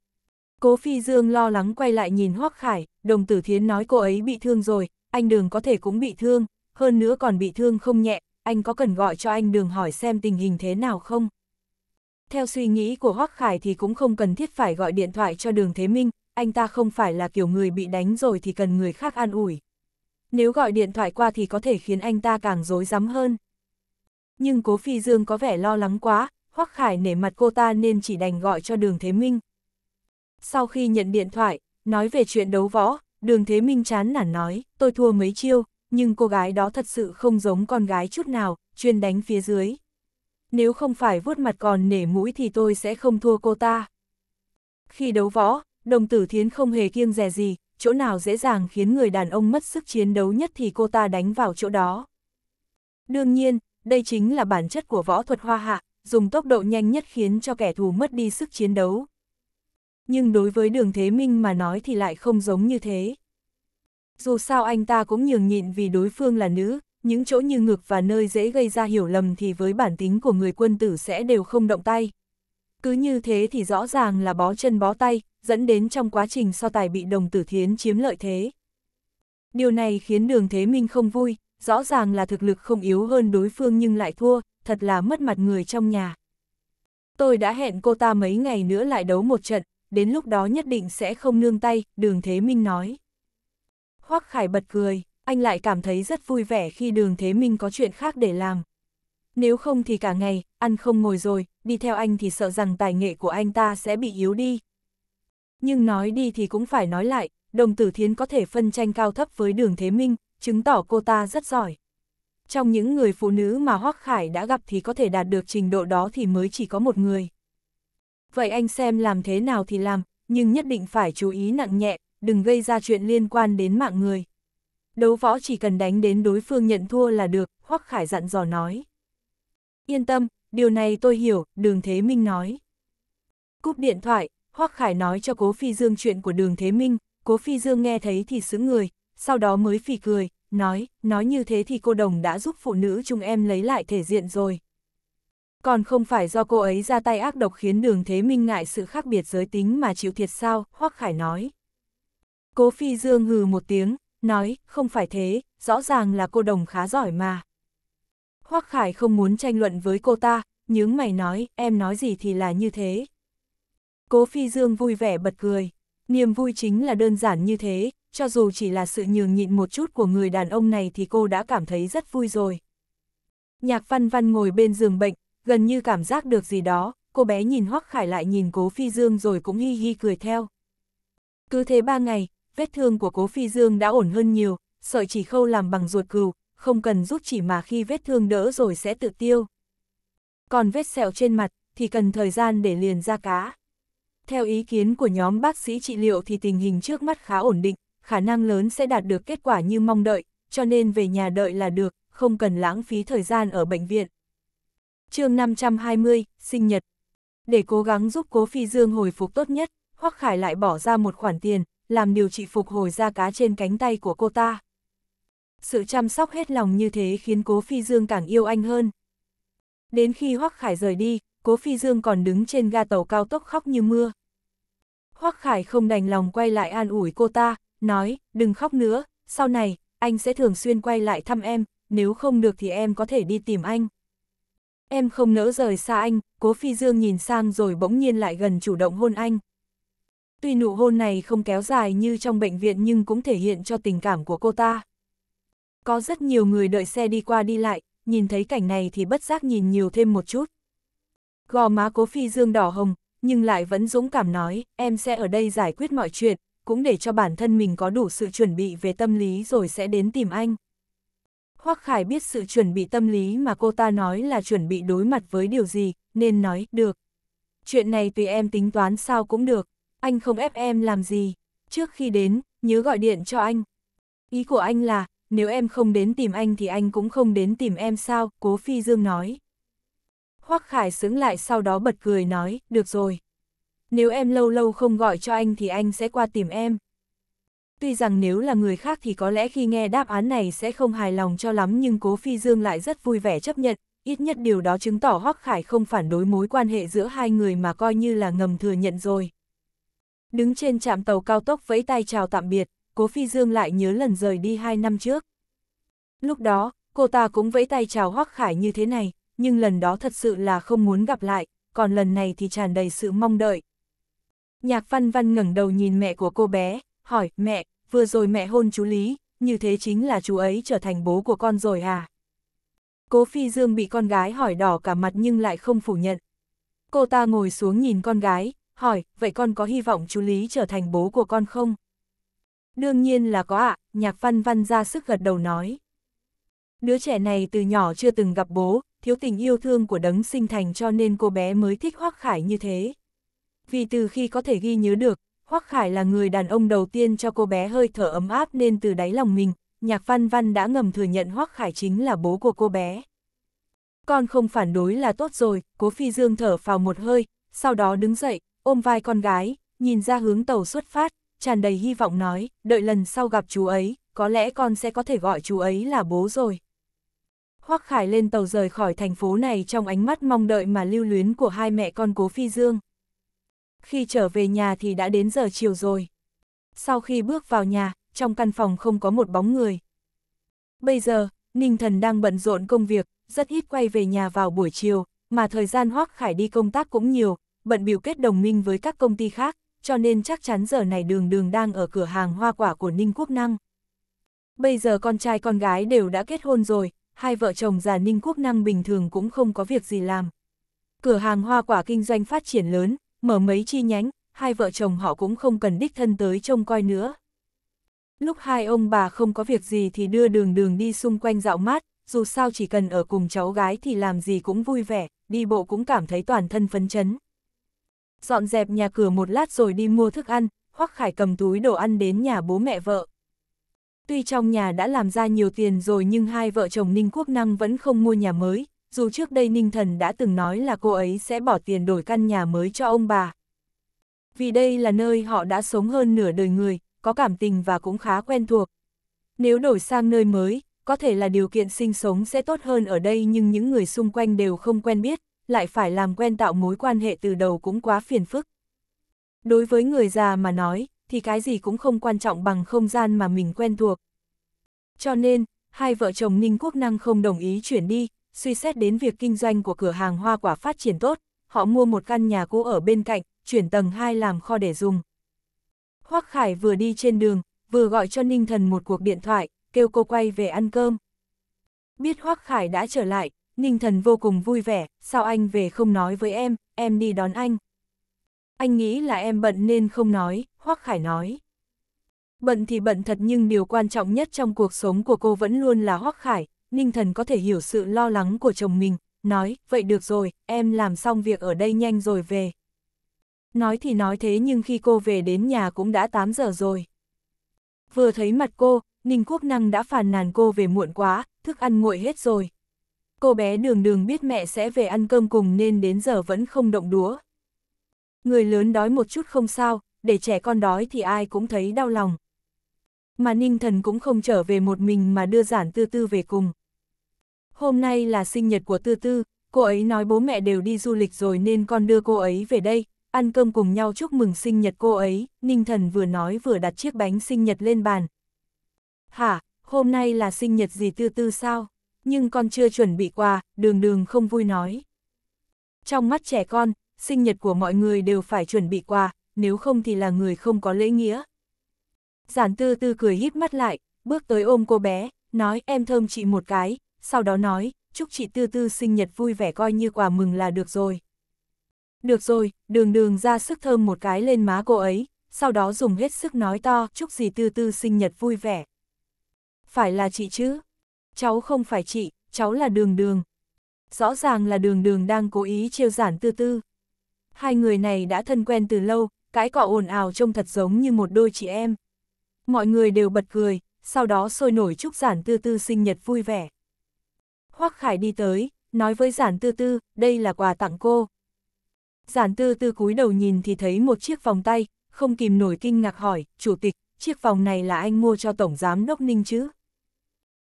A: Cố Phi Dương lo lắng quay lại nhìn Hoắc Khải, đồng tử thiến nói cô ấy bị thương rồi, anh Đường có thể cũng bị thương, hơn nữa còn bị thương không nhẹ, anh có cần gọi cho anh Đường hỏi xem tình hình thế nào không? Theo suy nghĩ của Hoắc Khải thì cũng không cần thiết phải gọi điện thoại cho Đường Thế Minh, anh ta không phải là kiểu người bị đánh rồi thì cần người khác an ủi. Nếu gọi điện thoại qua thì có thể khiến anh ta càng rối rắm hơn. Nhưng Cố Phi Dương có vẻ lo lắng quá, Hoắc Khải nể mặt cô ta nên chỉ đành gọi cho Đường Thế Minh. Sau khi nhận điện thoại, nói về chuyện đấu võ, Đường Thế Minh chán nản nói, tôi thua mấy chiêu, nhưng cô gái đó thật sự không giống con gái chút nào, chuyên đánh phía dưới nếu không phải vuốt mặt còn nể mũi thì tôi sẽ không thua cô ta. Khi đấu võ, đồng tử thiến không hề kiêng dè gì, chỗ nào dễ dàng khiến người đàn ông mất sức chiến đấu nhất thì cô ta đánh vào chỗ đó. Đương nhiên, đây chính là bản chất của võ thuật hoa hạ, dùng tốc độ nhanh nhất khiến cho kẻ thù mất đi sức chiến đấu. Nhưng đối với đường Thế Minh mà nói thì lại không giống như thế. Dù sao anh ta cũng nhường nhịn vì đối phương là nữ, những chỗ như ngực và nơi dễ gây ra hiểu lầm thì với bản tính của người quân tử sẽ đều không động tay. Cứ như thế thì rõ ràng là bó chân bó tay, dẫn đến trong quá trình so tài bị đồng tử thiến chiếm lợi thế. Điều này khiến đường thế minh không vui, rõ ràng là thực lực không yếu hơn đối phương nhưng lại thua, thật là mất mặt người trong nhà. Tôi đã hẹn cô ta mấy ngày nữa lại đấu một trận, đến lúc đó nhất định sẽ không nương tay, đường thế minh nói. Hoắc Khải bật cười, anh lại cảm thấy rất vui vẻ khi đường Thế Minh có chuyện khác để làm. Nếu không thì cả ngày, ăn không ngồi rồi, đi theo anh thì sợ rằng tài nghệ của anh ta sẽ bị yếu đi. Nhưng nói đi thì cũng phải nói lại, đồng tử thiến có thể phân tranh cao thấp với đường Thế Minh, chứng tỏ cô ta rất giỏi. Trong những người phụ nữ mà Hoác Khải đã gặp thì có thể đạt được trình độ đó thì mới chỉ có một người. Vậy anh xem làm thế nào thì làm, nhưng nhất định phải chú ý nặng nhẹ, đừng gây ra chuyện liên quan đến mạng người đấu võ chỉ cần đánh đến đối phương nhận thua là được, Hoắc Khải dặn dò nói. Yên tâm, điều này tôi hiểu, Đường Thế Minh nói. Cúp điện thoại, Hoắc Khải nói cho Cố Phi Dương chuyện của Đường Thế Minh, Cố Phi Dương nghe thấy thì sững người, sau đó mới phì cười, nói, nói như thế thì cô đồng đã giúp phụ nữ chúng em lấy lại thể diện rồi. Còn không phải do cô ấy ra tay ác độc khiến Đường Thế Minh ngại sự khác biệt giới tính mà chịu thiệt sao, Hoắc Khải nói. Cố Phi Dương hừ một tiếng, nói, không phải thế, rõ ràng là cô đồng khá giỏi mà. Hoắc Khải không muốn tranh luận với cô ta, nhướng mày nói, em nói gì thì là như thế. Cố Phi Dương vui vẻ bật cười, niềm vui chính là đơn giản như thế, cho dù chỉ là sự nhường nhịn một chút của người đàn ông này thì cô đã cảm thấy rất vui rồi. Nhạc văn văn ngồi bên giường bệnh, gần như cảm giác được gì đó, cô bé nhìn Hoắc Khải lại nhìn Cố Phi Dương rồi cũng hi hi cười theo. Cứ thế ba ngày, vết thương của cố phi dương đã ổn hơn nhiều, sợi chỉ khâu làm bằng ruột cừu, không cần rút chỉ mà khi vết thương đỡ rồi sẽ tự tiêu. Còn vết sẹo trên mặt thì cần thời gian để liền ra cá. Theo ý kiến của nhóm bác sĩ trị liệu thì tình hình trước mắt khá ổn định, khả năng lớn sẽ đạt được kết quả như mong đợi, cho nên về nhà đợi là được, không cần lãng phí thời gian ở bệnh viện. chương 520, sinh nhật. Để cố gắng giúp Cố Phi Dương hồi phục tốt nhất, Hoắc Khải lại bỏ ra một khoản tiền, làm điều trị phục hồi da cá trên cánh tay của cô ta. Sự chăm sóc hết lòng như thế khiến Cố Phi Dương càng yêu anh hơn. Đến khi Hoắc Khải rời đi, Cố Phi Dương còn đứng trên ga tàu cao tốc khóc như mưa. Hoắc Khải không đành lòng quay lại an ủi cô ta, nói, đừng khóc nữa, sau này, anh sẽ thường xuyên quay lại thăm em, nếu không được thì em có thể đi tìm anh. Em không nỡ rời xa anh, Cố Phi Dương nhìn sang rồi bỗng nhiên lại gần chủ động hôn anh. Tuy nụ hôn này không kéo dài như trong bệnh viện nhưng cũng thể hiện cho tình cảm của cô ta. Có rất nhiều người đợi xe đi qua đi lại, nhìn thấy cảnh này thì bất giác nhìn nhiều thêm một chút. Gò má cố phi dương đỏ hồng, nhưng lại vẫn dũng cảm nói, em sẽ ở đây giải quyết mọi chuyện, cũng để cho bản thân mình có đủ sự chuẩn bị về tâm lý rồi sẽ đến tìm anh. Hoắc Khải biết sự chuẩn bị tâm lý mà cô ta nói là chuẩn bị đối mặt với điều gì, nên nói, được. Chuyện này tùy em tính toán sao cũng được anh không ép em làm gì. Trước khi đến, nhớ gọi điện cho anh. Ý của anh là, nếu em không đến tìm anh thì anh cũng không đến tìm em sao, cố Phi Dương nói. Hoắc Khải sững lại sau đó bật cười nói, được rồi. Nếu em lâu lâu không gọi cho anh thì anh sẽ qua tìm em. Tuy rằng nếu là người khác thì có lẽ khi nghe đáp án này sẽ không hài lòng cho lắm nhưng Cố Phi Dương lại rất vui vẻ chấp nhận, ít nhất điều đó chứng tỏ Hoắc Khải không phản đối mối quan hệ giữa hai người mà coi như là ngầm thừa nhận rồi. Đứng trên trạm tàu cao tốc vẫy tay chào tạm biệt, Cố Phi Dương lại nhớ lần rời đi hai năm trước. Lúc đó, cô ta cũng vẫy tay chào Hoắc Khải như thế này, nhưng lần đó thật sự là không muốn gặp lại, còn lần này thì tràn đầy sự mong đợi. Nhạc Văn Văn ngẩng đầu nhìn mẹ của cô bé, hỏi, mẹ, vừa rồi mẹ hôn chú Lý, như thế chính là chú ấy trở thành bố của con rồi à? Cố Phi Dương bị con gái hỏi đỏ cả mặt nhưng lại không phủ nhận. Cô ta ngồi xuống nhìn con gái, hỏi, vậy con có hy vọng chú Lý trở thành bố của con không? Đương nhiên là có ạ, nhạc văn văn ra sức gật đầu nói. Đứa trẻ này từ nhỏ chưa từng gặp bố, thiếu tình yêu thương của đấng sinh thành cho nên cô bé mới thích Hoác Khải như thế. Vì từ khi có thể ghi nhớ được, Hoác Khải là người đàn ông đầu tiên cho cô bé hơi thở ấm áp nên từ đáy lòng mình, nhạc văn văn đã ngầm thừa nhận Hoác Khải chính là bố của cô bé. Con không phản đối là tốt rồi, cố phi dương thở vào một hơi, sau đó đứng dậy, ôm vai con gái, nhìn ra hướng tàu xuất phát, tràn đầy hy vọng nói, đợi lần sau gặp chú ấy, có lẽ con sẽ có thể gọi chú ấy là bố rồi. Hoắc Khải lên tàu rời khỏi thành phố này trong ánh mắt mong đợi mà lưu luyến của hai mẹ con cố Phi Dương. Khi trở về nhà thì đã đến giờ chiều rồi. Sau khi bước vào nhà, trong căn phòng không có một bóng người. Bây giờ, Ninh Thần đang bận rộn công việc, rất ít quay về nhà vào buổi chiều, mà thời gian Hoắc Khải đi công tác cũng nhiều, bận biểu kết đồng minh với các công ty khác, cho nên chắc chắn giờ này đường đường đang ở cửa hàng hoa quả của Ninh Quốc Năng. Bây giờ con trai con gái đều đã kết hôn rồi, hai vợ chồng già Ninh Quốc Năng bình thường cũng không có việc gì làm. Cửa hàng hoa quả kinh doanh phát triển lớn, mở mấy chi nhánh, hai vợ chồng họ cũng không cần đích thân tới trông coi nữa. Lúc hai ông bà không có việc gì thì đưa đường đường đi xung quanh dạo mát, dù sao chỉ cần ở cùng cháu gái thì làm gì cũng vui vẻ, đi bộ cũng cảm thấy toàn thân phấn chấn dọn dẹp nhà cửa một lát rồi đi mua thức ăn, Hoắc Khải cầm túi đồ ăn đến nhà bố mẹ vợ. Tuy trong nhà đã làm ra nhiều tiền rồi nhưng hai vợ chồng Ninh Quốc Năng vẫn không mua nhà mới, dù trước đây Ninh Thần đã từng nói là cô ấy sẽ bỏ tiền đổi căn nhà mới cho ông bà. Vì đây là nơi họ đã sống hơn nửa đời người, có cảm tình và cũng khá quen thuộc. Nếu đổi sang nơi mới, có thể là điều kiện sinh sống sẽ tốt hơn ở đây nhưng những người xung quanh đều không quen biết, lại phải làm quen tạo mối quan hệ từ đầu cũng quá phiền phức. Đối với người già mà nói, thì cái gì cũng không quan trọng bằng không gian mà mình quen thuộc. Cho nên, hai vợ chồng Ninh Quốc Năng không đồng ý chuyển đi, suy xét đến việc kinh doanh của cửa hàng hoa quả phát triển tốt, họ mua một căn nhà cũ ở bên cạnh, chuyển tầng 2 làm kho để dùng. Hoắc Khải vừa đi trên đường, vừa gọi cho Ninh Thần một cuộc điện thoại, kêu cô quay về ăn cơm. Biết Hoắc Khải đã trở lại, Ninh thần vô cùng vui vẻ, sao anh về không nói với em, em đi đón anh. Anh nghĩ là em bận nên không nói, Hoắc Khải nói. Bận thì bận thật nhưng điều quan trọng nhất trong cuộc sống của cô vẫn luôn là Hoắc Khải, Ninh thần có thể hiểu sự lo lắng của chồng mình, nói, vậy được rồi, em làm xong việc ở đây nhanh rồi về. Nói thì nói thế nhưng khi cô về đến nhà cũng đã 8 giờ rồi. Vừa thấy mặt cô, Ninh Quốc Năng đã phàn nàn cô về muộn quá, thức ăn nguội hết rồi, cô bé đường đường biết mẹ sẽ về ăn cơm cùng nên đến giờ vẫn không động đúa. Người lớn đói một chút không sao, để trẻ con đói thì ai cũng thấy đau lòng. Mà Ninh Thần cũng không trở về một mình mà đưa giản tư tư về cùng. Hôm nay là sinh nhật của tư tư, cô ấy nói bố mẹ đều đi du lịch rồi nên con đưa cô ấy về đây, ăn cơm cùng nhau chúc mừng sinh nhật cô ấy, Ninh Thần vừa nói vừa đặt chiếc bánh sinh nhật lên bàn. Hả, hôm nay là sinh nhật gì tư tư sao? nhưng con chưa chuẩn bị quà, đường đường không vui nói. Trong mắt trẻ con, sinh nhật của mọi người đều phải chuẩn bị quà, nếu không thì là người không có lễ nghĩa. Giản tư tư cười hít mắt lại, bước tới ôm cô bé, nói em thơm chị một cái, sau đó nói, chúc chị tư tư sinh nhật vui vẻ coi như quà mừng là được rồi. Được rồi, đường đường ra sức thơm một cái lên má cô ấy, sau đó dùng hết sức nói to, chúc gì tư tư sinh nhật vui vẻ. Phải là chị chứ? cháu không phải chị, cháu là đường đường. Rõ ràng là đường đường đang cố ý trêu giản tư tư. Hai người này đã thân quen từ lâu, cái cọ ồn ào trông thật giống như một đôi chị em. Mọi người đều bật cười, sau đó sôi nổi chúc giản tư tư sinh nhật vui vẻ. Hoắc Khải đi tới, nói với giản tư tư, đây là quà tặng cô. Giản tư tư cúi đầu nhìn thì thấy một chiếc vòng tay, không kìm nổi kinh ngạc hỏi, chủ tịch, chiếc vòng này là anh mua cho tổng giám đốc Ninh chứ?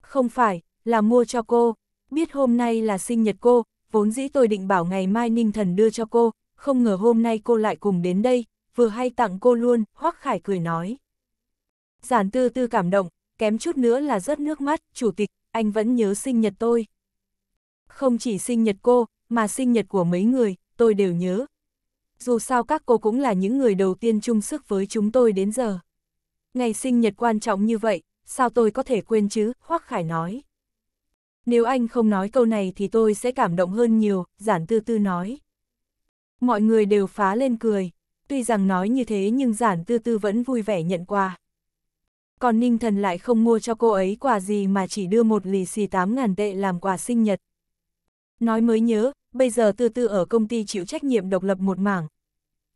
A: Không phải, là mua cho cô. Biết hôm nay là sinh nhật cô, vốn dĩ tôi định bảo ngày mai Ninh Thần đưa cho cô, không ngờ hôm nay cô lại cùng đến đây, vừa hay tặng cô luôn, Hoắc Khải cười nói. Giản tư tư cảm động, kém chút nữa là rớt nước mắt, chủ tịch, anh vẫn nhớ sinh nhật tôi. Không chỉ sinh nhật cô, mà sinh nhật của mấy người, tôi đều nhớ. Dù sao các cô cũng là những người đầu tiên chung sức với chúng tôi đến giờ. Ngày sinh nhật quan trọng như vậy, sao tôi có thể quên chứ, Hoác Khải nói. Nếu anh không nói câu này thì tôi sẽ cảm động hơn nhiều, giản tư tư nói. Mọi người đều phá lên cười, tuy rằng nói như thế nhưng giản tư tư vẫn vui vẻ nhận quà. Còn Ninh Thần lại không mua cho cô ấy quà gì mà chỉ đưa một lì xì 8.000 tệ làm quà sinh nhật. Nói mới nhớ, bây giờ tư tư ở công ty chịu trách nhiệm độc lập một mảng.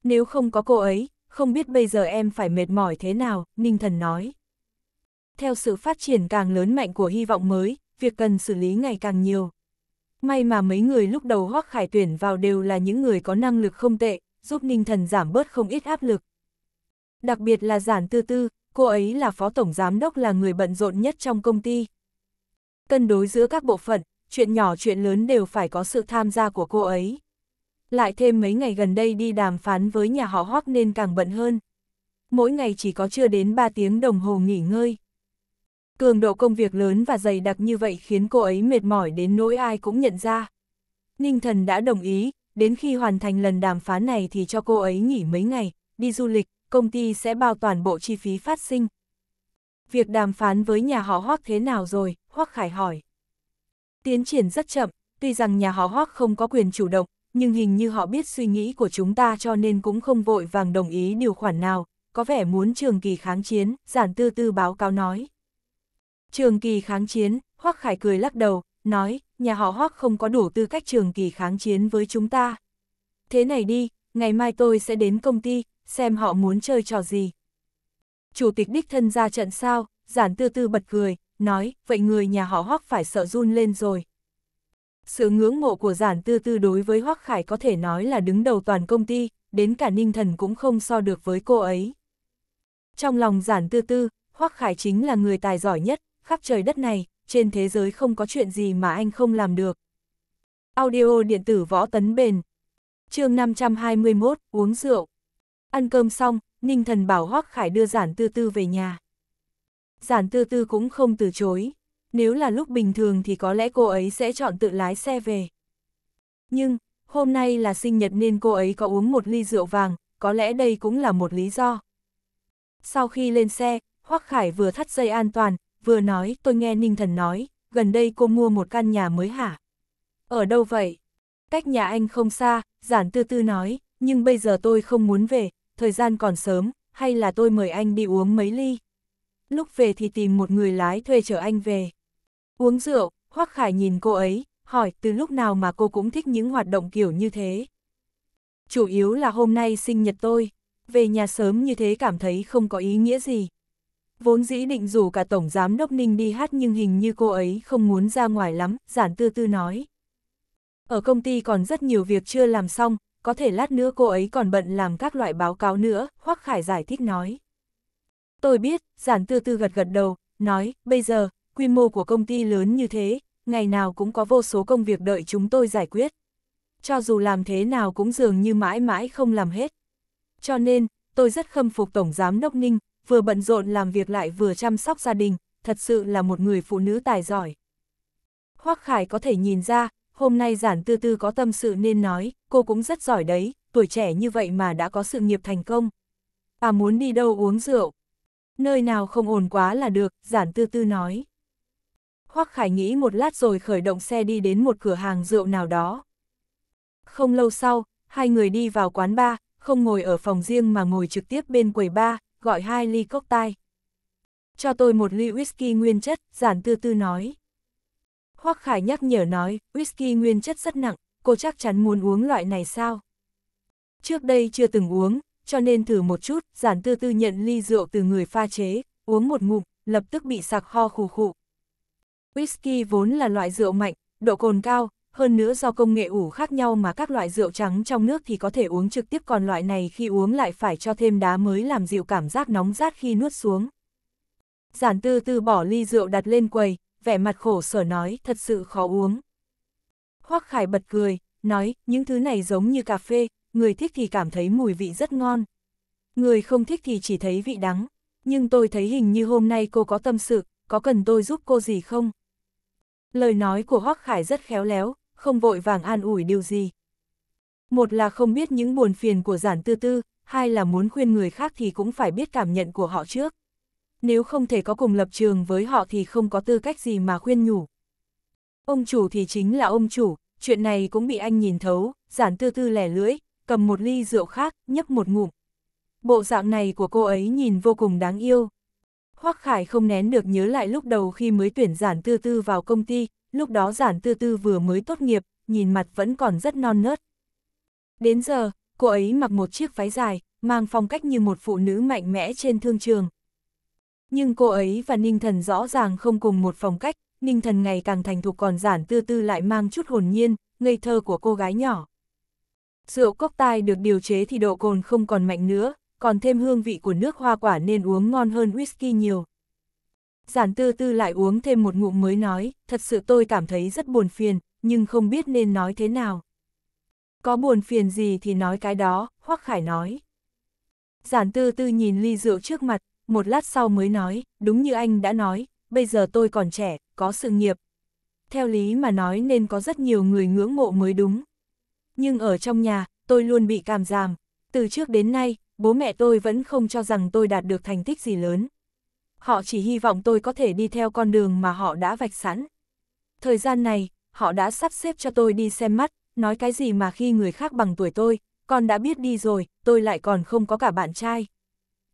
A: Nếu không có cô ấy, không biết bây giờ em phải mệt mỏi thế nào, Ninh Thần nói theo sự phát triển càng lớn mạnh của hy vọng mới, việc cần xử lý ngày càng nhiều. May mà mấy người lúc đầu Hoắc Khải tuyển vào đều là những người có năng lực không tệ, giúp Ninh Thần giảm bớt không ít áp lực. Đặc biệt là Giản Tư Tư, cô ấy là phó tổng giám đốc là người bận rộn nhất trong công ty. Cân đối giữa các bộ phận, chuyện nhỏ chuyện lớn đều phải có sự tham gia của cô ấy. Lại thêm mấy ngày gần đây đi đàm phán với nhà họ Hoắc nên càng bận hơn. Mỗi ngày chỉ có chưa đến 3 tiếng đồng hồ nghỉ ngơi cường độ công việc lớn và dày đặc như vậy khiến cô ấy mệt mỏi đến nỗi ai cũng nhận ra. Ninh thần đã đồng ý, đến khi hoàn thành lần đàm phán này thì cho cô ấy nghỉ mấy ngày, đi du lịch, công ty sẽ bao toàn bộ chi phí phát sinh. Việc đàm phán với nhà họ Hoác thế nào rồi? Hoác Khải hỏi. Tiến triển rất chậm, tuy rằng nhà họ Hoác không có quyền chủ động, nhưng hình như họ biết suy nghĩ của chúng ta cho nên cũng không vội vàng đồng ý điều khoản nào, có vẻ muốn trường kỳ kháng chiến, giản tư tư báo cáo nói. Trường kỳ kháng chiến, Hoắc Khải cười lắc đầu, nói, nhà họ Hoắc không có đủ tư cách trường kỳ kháng chiến với chúng ta. Thế này đi, ngày mai tôi sẽ đến công ty, xem họ muốn chơi trò gì. Chủ tịch đích thân ra trận sao, giản tư tư bật cười, nói, vậy người nhà họ Hoắc phải sợ run lên rồi. Sự ngưỡng mộ của giản tư tư đối với Hoắc Khải có thể nói là đứng đầu toàn công ty, đến cả ninh thần cũng không so được với cô ấy. Trong lòng giản tư tư, Hoắc Khải chính là người tài giỏi nhất, khắp trời đất này, trên thế giới không có chuyện gì mà anh không làm được. Audio điện tử võ tấn bền. chương 521, uống rượu. Ăn cơm xong, Ninh Thần bảo Hoác Khải đưa Giản Tư Tư về nhà. Giản Tư Tư cũng không từ chối. Nếu là lúc bình thường thì có lẽ cô ấy sẽ chọn tự lái xe về. Nhưng, hôm nay là sinh nhật nên cô ấy có uống một ly rượu vàng, có lẽ đây cũng là một lý do. Sau khi lên xe, Hoắc Khải vừa thắt dây an toàn, vừa nói, tôi nghe Ninh Thần nói, gần đây cô mua một căn nhà mới hả? Ở đâu vậy? Cách nhà anh không xa, giản tư tư nói, nhưng bây giờ tôi không muốn về, thời gian còn sớm, hay là tôi mời anh đi uống mấy ly? Lúc về thì tìm một người lái thuê chở anh về. Uống rượu, Hoắc Khải nhìn cô ấy, hỏi từ lúc nào mà cô cũng thích những hoạt động kiểu như thế. Chủ yếu là hôm nay sinh nhật tôi, về nhà sớm như thế cảm thấy không có ý nghĩa gì. Vốn dĩ định rủ cả Tổng Giám Đốc Ninh đi hát nhưng hình như cô ấy không muốn ra ngoài lắm, giản tư tư nói. Ở công ty còn rất nhiều việc chưa làm xong, có thể lát nữa cô ấy còn bận làm các loại báo cáo nữa, Hoắc Khải giải thích nói. Tôi biết, giản tư tư gật gật đầu, nói, bây giờ, quy mô của công ty lớn như thế, ngày nào cũng có vô số công việc đợi chúng tôi giải quyết. Cho dù làm thế nào cũng dường như mãi mãi không làm hết. Cho nên, tôi rất khâm phục Tổng Giám Đốc Ninh, vừa bận rộn làm việc lại vừa chăm sóc gia đình, thật sự là một người phụ nữ tài giỏi. Hoắc Khải có thể nhìn ra, hôm nay giản tư tư có tâm sự nên nói, cô cũng rất giỏi đấy, tuổi trẻ như vậy mà đã có sự nghiệp thành công. À muốn đi đâu uống rượu? Nơi nào không ổn quá là được, giản tư tư nói. Hoắc Khải nghĩ một lát rồi khởi động xe đi đến một cửa hàng rượu nào đó. Không lâu sau, hai người đi vào quán bar, không ngồi ở phòng riêng mà ngồi trực tiếp bên quầy bar, gọi hai ly cocktail. Cho tôi một ly whisky nguyên chất, giản tư tư nói. Hoắc Khải nhắc nhở nói, whisky nguyên chất rất nặng, cô chắc chắn muốn uống loại này sao? Trước đây chưa từng uống, cho nên thử một chút, giản tư tư nhận ly rượu từ người pha chế, uống một ngụm, lập tức bị sặc ho khù khụ. Whisky vốn là loại rượu mạnh, độ cồn cao, hơn nữa do công nghệ ủ khác nhau mà các loại rượu trắng trong nước thì có thể uống trực tiếp còn loại này khi uống lại phải cho thêm đá mới làm dịu cảm giác nóng rát khi nuốt xuống. Giản tư tư bỏ ly rượu đặt lên quầy, vẻ mặt khổ sở nói thật sự khó uống. Hoắc Khải bật cười, nói những thứ này giống như cà phê, người thích thì cảm thấy mùi vị rất ngon. Người không thích thì chỉ thấy vị đắng, nhưng tôi thấy hình như hôm nay cô có tâm sự, có cần tôi giúp cô gì không? Lời nói của Hoắc Khải rất khéo léo, không vội vàng an ủi điều gì. Một là không biết những buồn phiền của giản tư tư, hai là muốn khuyên người khác thì cũng phải biết cảm nhận của họ trước. Nếu không thể có cùng lập trường với họ thì không có tư cách gì mà khuyên nhủ. Ông chủ thì chính là ông chủ, chuyện này cũng bị anh nhìn thấu, giản tư tư lẻ lưỡi, cầm một ly rượu khác, nhấp một ngụm. Bộ dạng này của cô ấy nhìn vô cùng đáng yêu. Hoắc Khải không nén được nhớ lại lúc đầu khi mới tuyển giản tư tư vào công ty, lúc đó giản tư tư vừa mới tốt nghiệp, nhìn mặt vẫn còn rất non nớt. Đến giờ, cô ấy mặc một chiếc váy dài, mang phong cách như một phụ nữ mạnh mẽ trên thương trường. Nhưng cô ấy và Ninh Thần rõ ràng không cùng một phong cách, Ninh Thần ngày càng thành thục còn giản tư tư lại mang chút hồn nhiên, ngây thơ của cô gái nhỏ. Rượu cốc tai được điều chế thì độ cồn không còn mạnh nữa, còn thêm hương vị của nước hoa quả nên uống ngon hơn whisky nhiều giản tư tư lại uống thêm một ngụm mới nói, thật sự tôi cảm thấy rất buồn phiền, nhưng không biết nên nói thế nào. Có buồn phiền gì thì nói cái đó, Hoắc Khải nói. Giản tư tư nhìn ly rượu trước mặt, một lát sau mới nói, đúng như anh đã nói, bây giờ tôi còn trẻ, có sự nghiệp. Theo lý mà nói nên có rất nhiều người ngưỡng mộ mới đúng. Nhưng ở trong nhà, tôi luôn bị cảm giảm. Từ trước đến nay, bố mẹ tôi vẫn không cho rằng tôi đạt được thành tích gì lớn họ chỉ hy vọng tôi có thể đi theo con đường mà họ đã vạch sẵn. Thời gian này, họ đã sắp xếp cho tôi đi xem mắt, nói cái gì mà khi người khác bằng tuổi tôi, con đã biết đi rồi, tôi lại còn không có cả bạn trai.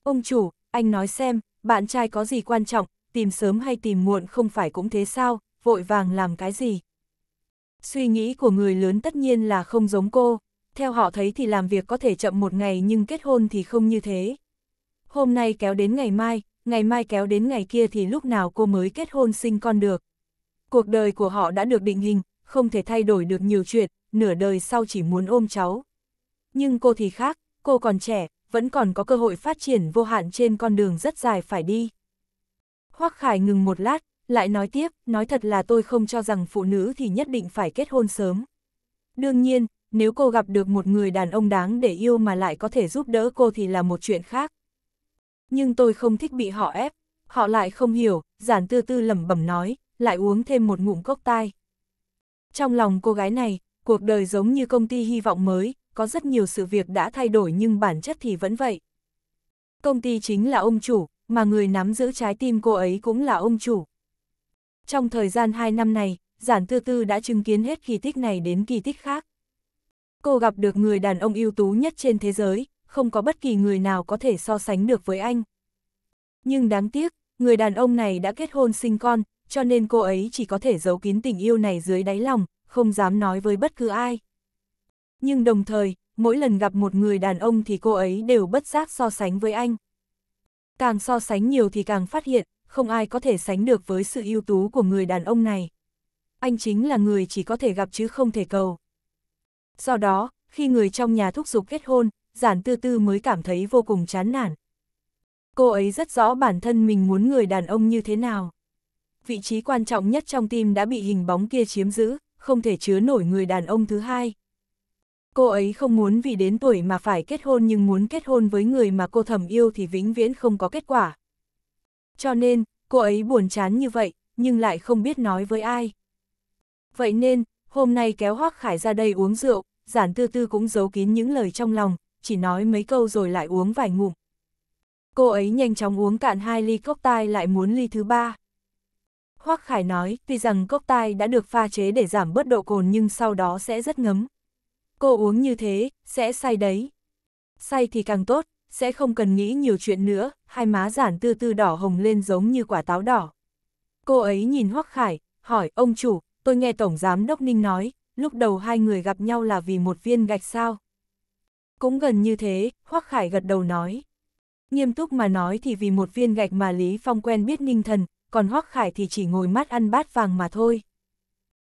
A: Ông chủ, anh nói xem, bạn trai có gì quan trọng, tìm sớm hay tìm muộn không phải cũng thế sao, vội vàng làm cái gì. Suy nghĩ của người lớn tất nhiên là không giống cô, theo họ thấy thì làm việc có thể chậm một ngày nhưng kết hôn thì không như thế. Hôm nay kéo đến ngày mai, ngày mai kéo đến ngày kia thì lúc nào cô mới kết hôn sinh con được. Cuộc đời của họ đã được định hình, không thể thay đổi được nhiều chuyện, nửa đời sau chỉ muốn ôm cháu. Nhưng cô thì khác, cô còn trẻ, vẫn còn có cơ hội phát triển vô hạn trên con đường rất dài phải đi. Hoắc Khải ngừng một lát, lại nói tiếp, nói thật là tôi không cho rằng phụ nữ thì nhất định phải kết hôn sớm. Đương nhiên, nếu cô gặp được một người đàn ông đáng để yêu mà lại có thể giúp đỡ cô thì là một chuyện khác nhưng tôi không thích bị họ ép. Họ lại không hiểu, giản tư tư lẩm bẩm nói, lại uống thêm một ngụm cốc tai. Trong lòng cô gái này, cuộc đời giống như công ty hy vọng mới, có rất nhiều sự việc đã thay đổi nhưng bản chất thì vẫn vậy. Công ty chính là ông chủ, mà người nắm giữ trái tim cô ấy cũng là ông chủ. Trong thời gian 2 năm này, giản tư tư đã chứng kiến hết kỳ tích này đến kỳ tích khác. Cô gặp được người đàn ông ưu tú nhất trên thế giới, không có bất kỳ người nào có thể so sánh được với anh. Nhưng đáng tiếc, người đàn ông này đã kết hôn sinh con, cho nên cô ấy chỉ có thể giấu kín tình yêu này dưới đáy lòng, không dám nói với bất cứ ai. Nhưng đồng thời, mỗi lần gặp một người đàn ông thì cô ấy đều bất giác so sánh với anh. Càng so sánh nhiều thì càng phát hiện, không ai có thể sánh được với sự ưu tú của người đàn ông này. Anh chính là người chỉ có thể gặp chứ không thể cầu. Do đó, khi người trong nhà thúc giục kết hôn, giản tư tư mới cảm thấy vô cùng chán nản. Cô ấy rất rõ bản thân mình muốn người đàn ông như thế nào. Vị trí quan trọng nhất trong tim đã bị hình bóng kia chiếm giữ, không thể chứa nổi người đàn ông thứ hai. Cô ấy không muốn vì đến tuổi mà phải kết hôn nhưng muốn kết hôn với người mà cô thầm yêu thì vĩnh viễn không có kết quả. Cho nên, cô ấy buồn chán như vậy, nhưng lại không biết nói với ai. Vậy nên, hôm nay kéo Hoác Khải ra đây uống rượu, giản tư tư cũng giấu kín những lời trong lòng, chỉ nói mấy câu rồi lại uống vài ngụm. Cô ấy nhanh chóng uống cạn hai ly cốc tai lại muốn ly thứ ba. Hoắc Khải nói, tuy rằng cốc tai đã được pha chế để giảm bớt độ cồn nhưng sau đó sẽ rất ngấm. Cô uống như thế, sẽ say đấy. Say thì càng tốt, sẽ không cần nghĩ nhiều chuyện nữa, hai má giản tư tư đỏ hồng lên giống như quả táo đỏ. Cô ấy nhìn Hoắc Khải, hỏi, ông chủ, tôi nghe Tổng Giám Đốc Ninh nói, lúc đầu hai người gặp nhau là vì một viên gạch sao? Cũng gần như thế, Hoắc Khải gật đầu nói. Nghiêm túc mà nói thì vì một viên gạch mà Lý Phong quen biết ninh thần, còn Hoắc Khải thì chỉ ngồi mắt ăn bát vàng mà thôi.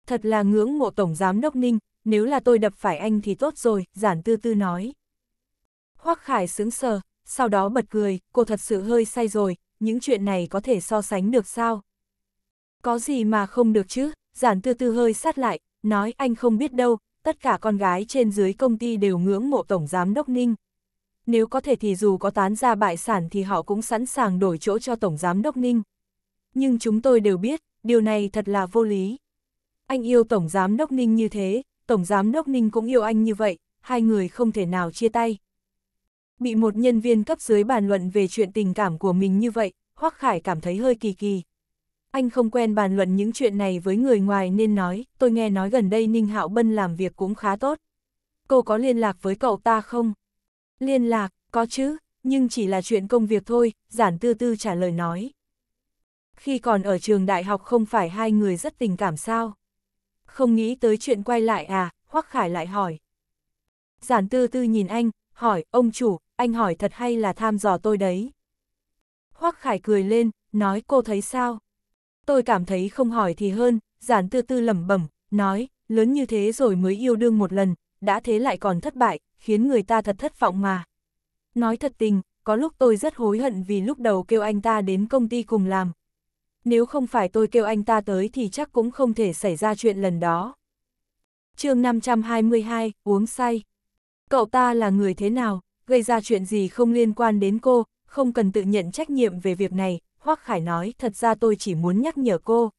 A: Thật là ngưỡng mộ Tổng Giám Đốc Ninh, nếu là tôi đập phải anh thì tốt rồi, giản tư tư nói. Hoắc Khải sững sờ, sau đó bật cười, cô thật sự hơi say rồi, những chuyện này có thể so sánh được sao? Có gì mà không được chứ, giản tư tư hơi sát lại, nói anh không biết đâu, tất cả con gái trên dưới công ty đều ngưỡng mộ Tổng Giám Đốc Ninh. Nếu có thể thì dù có tán ra bại sản thì họ cũng sẵn sàng đổi chỗ cho Tổng Giám Đốc Ninh. Nhưng chúng tôi đều biết, điều này thật là vô lý. Anh yêu Tổng Giám Đốc Ninh như thế, Tổng Giám Đốc Ninh cũng yêu anh như vậy, hai người không thể nào chia tay. Bị một nhân viên cấp dưới bàn luận về chuyện tình cảm của mình như vậy, Hoắc Khải cảm thấy hơi kỳ kỳ anh không quen bàn luận những chuyện này với người ngoài nên nói, tôi nghe nói gần đây Ninh Hạo Bân làm việc cũng khá tốt. Cô có liên lạc với cậu ta không? Liên lạc, có chứ, nhưng chỉ là chuyện công việc thôi, giản tư tư trả lời nói. Khi còn ở trường đại học không phải hai người rất tình cảm sao? Không nghĩ tới chuyện quay lại à, Hoắc Khải lại hỏi. Giản tư tư nhìn anh, hỏi, ông chủ, anh hỏi thật hay là tham dò tôi đấy? Hoắc Khải cười lên, nói cô thấy sao? tôi cảm thấy không hỏi thì hơn, giản tư tư lẩm bẩm, nói, lớn như thế rồi mới yêu đương một lần, đã thế lại còn thất bại, khiến người ta thật thất vọng mà. Nói thật tình, có lúc tôi rất hối hận vì lúc đầu kêu anh ta đến công ty cùng làm. Nếu không phải tôi kêu anh ta tới thì chắc cũng không thể xảy ra chuyện lần đó. chương 522, uống say. Cậu ta là người thế nào, gây ra chuyện gì không liên quan đến cô, không cần tự nhận trách nhiệm về việc này, Hoắc Khải nói, thật ra tôi chỉ muốn nhắc nhở cô.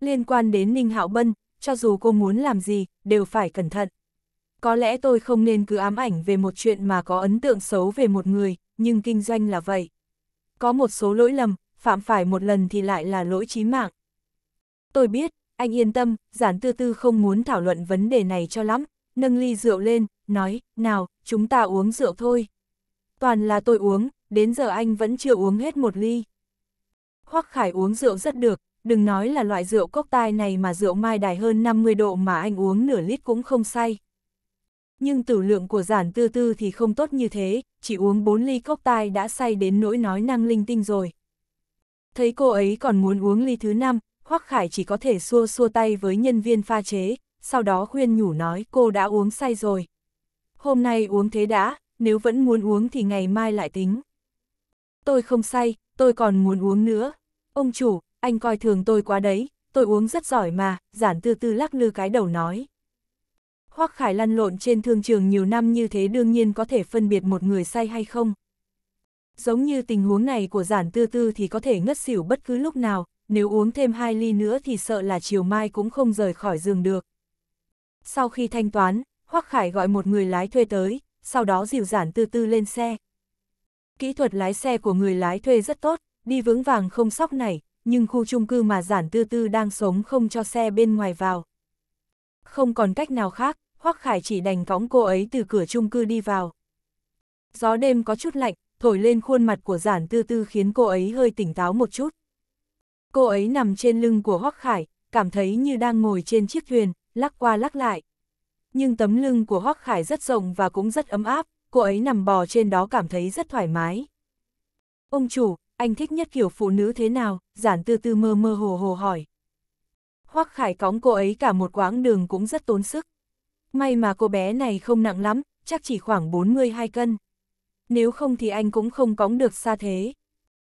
A: Liên quan đến Ninh Hạo Bân, cho dù cô muốn làm gì, đều phải cẩn thận. Có lẽ tôi không nên cứ ám ảnh về một chuyện mà có ấn tượng xấu về một người, nhưng kinh doanh là vậy. Có một số lỗi lầm, phạm phải một lần thì lại là lỗi chí mạng. Tôi biết, anh yên tâm, giản tư tư không muốn thảo luận vấn đề này cho lắm, nâng ly rượu lên, nói, nào, chúng ta uống rượu thôi. Toàn là tôi uống, đến giờ anh vẫn chưa uống hết một ly. Hoắc Khải uống rượu rất được, đừng nói là loại rượu cốc tai này mà rượu mai đài hơn 50 độ mà anh uống nửa lít cũng không say. Nhưng tử lượng của giản tư tư thì không tốt như thế, chỉ uống 4 ly cốc tai đã say đến nỗi nói năng linh tinh rồi. Thấy cô ấy còn muốn uống ly thứ năm, Hoắc Khải chỉ có thể xua xua tay với nhân viên pha chế, sau đó khuyên nhủ nói cô đã uống say rồi. Hôm nay uống thế đã, nếu vẫn muốn uống thì ngày mai lại tính tôi không say, tôi còn muốn uống nữa. Ông chủ, anh coi thường tôi quá đấy, tôi uống rất giỏi mà, giản tư tư lắc lư cái đầu nói. Hoắc Khải lăn lộn trên thương trường nhiều năm như thế đương nhiên có thể phân biệt một người say hay không. Giống như tình huống này của giản tư tư thì có thể ngất xỉu bất cứ lúc nào, nếu uống thêm hai ly nữa thì sợ là chiều mai cũng không rời khỏi giường được. Sau khi thanh toán, Hoắc Khải gọi một người lái thuê tới, sau đó dìu giản tư tư lên xe, Kỹ thuật lái xe của người lái thuê rất tốt, đi vững vàng không sóc này, nhưng khu chung cư mà giản tư tư đang sống không cho xe bên ngoài vào. Không còn cách nào khác, Hoắc Khải chỉ đành võng cô ấy từ cửa chung cư đi vào. Gió đêm có chút lạnh, thổi lên khuôn mặt của giản tư tư khiến cô ấy hơi tỉnh táo một chút. Cô ấy nằm trên lưng của Hoắc Khải, cảm thấy như đang ngồi trên chiếc thuyền, lắc qua lắc lại. Nhưng tấm lưng của Hoắc Khải rất rộng và cũng rất ấm áp, cô ấy nằm bò trên đó cảm thấy rất thoải mái. Ông chủ, anh thích nhất kiểu phụ nữ thế nào, giản tư tư mơ mơ hồ hồ hỏi. Hoắc khải cõng cô ấy cả một quãng đường cũng rất tốn sức. May mà cô bé này không nặng lắm, chắc chỉ khoảng 42 cân. Nếu không thì anh cũng không cõng được xa thế.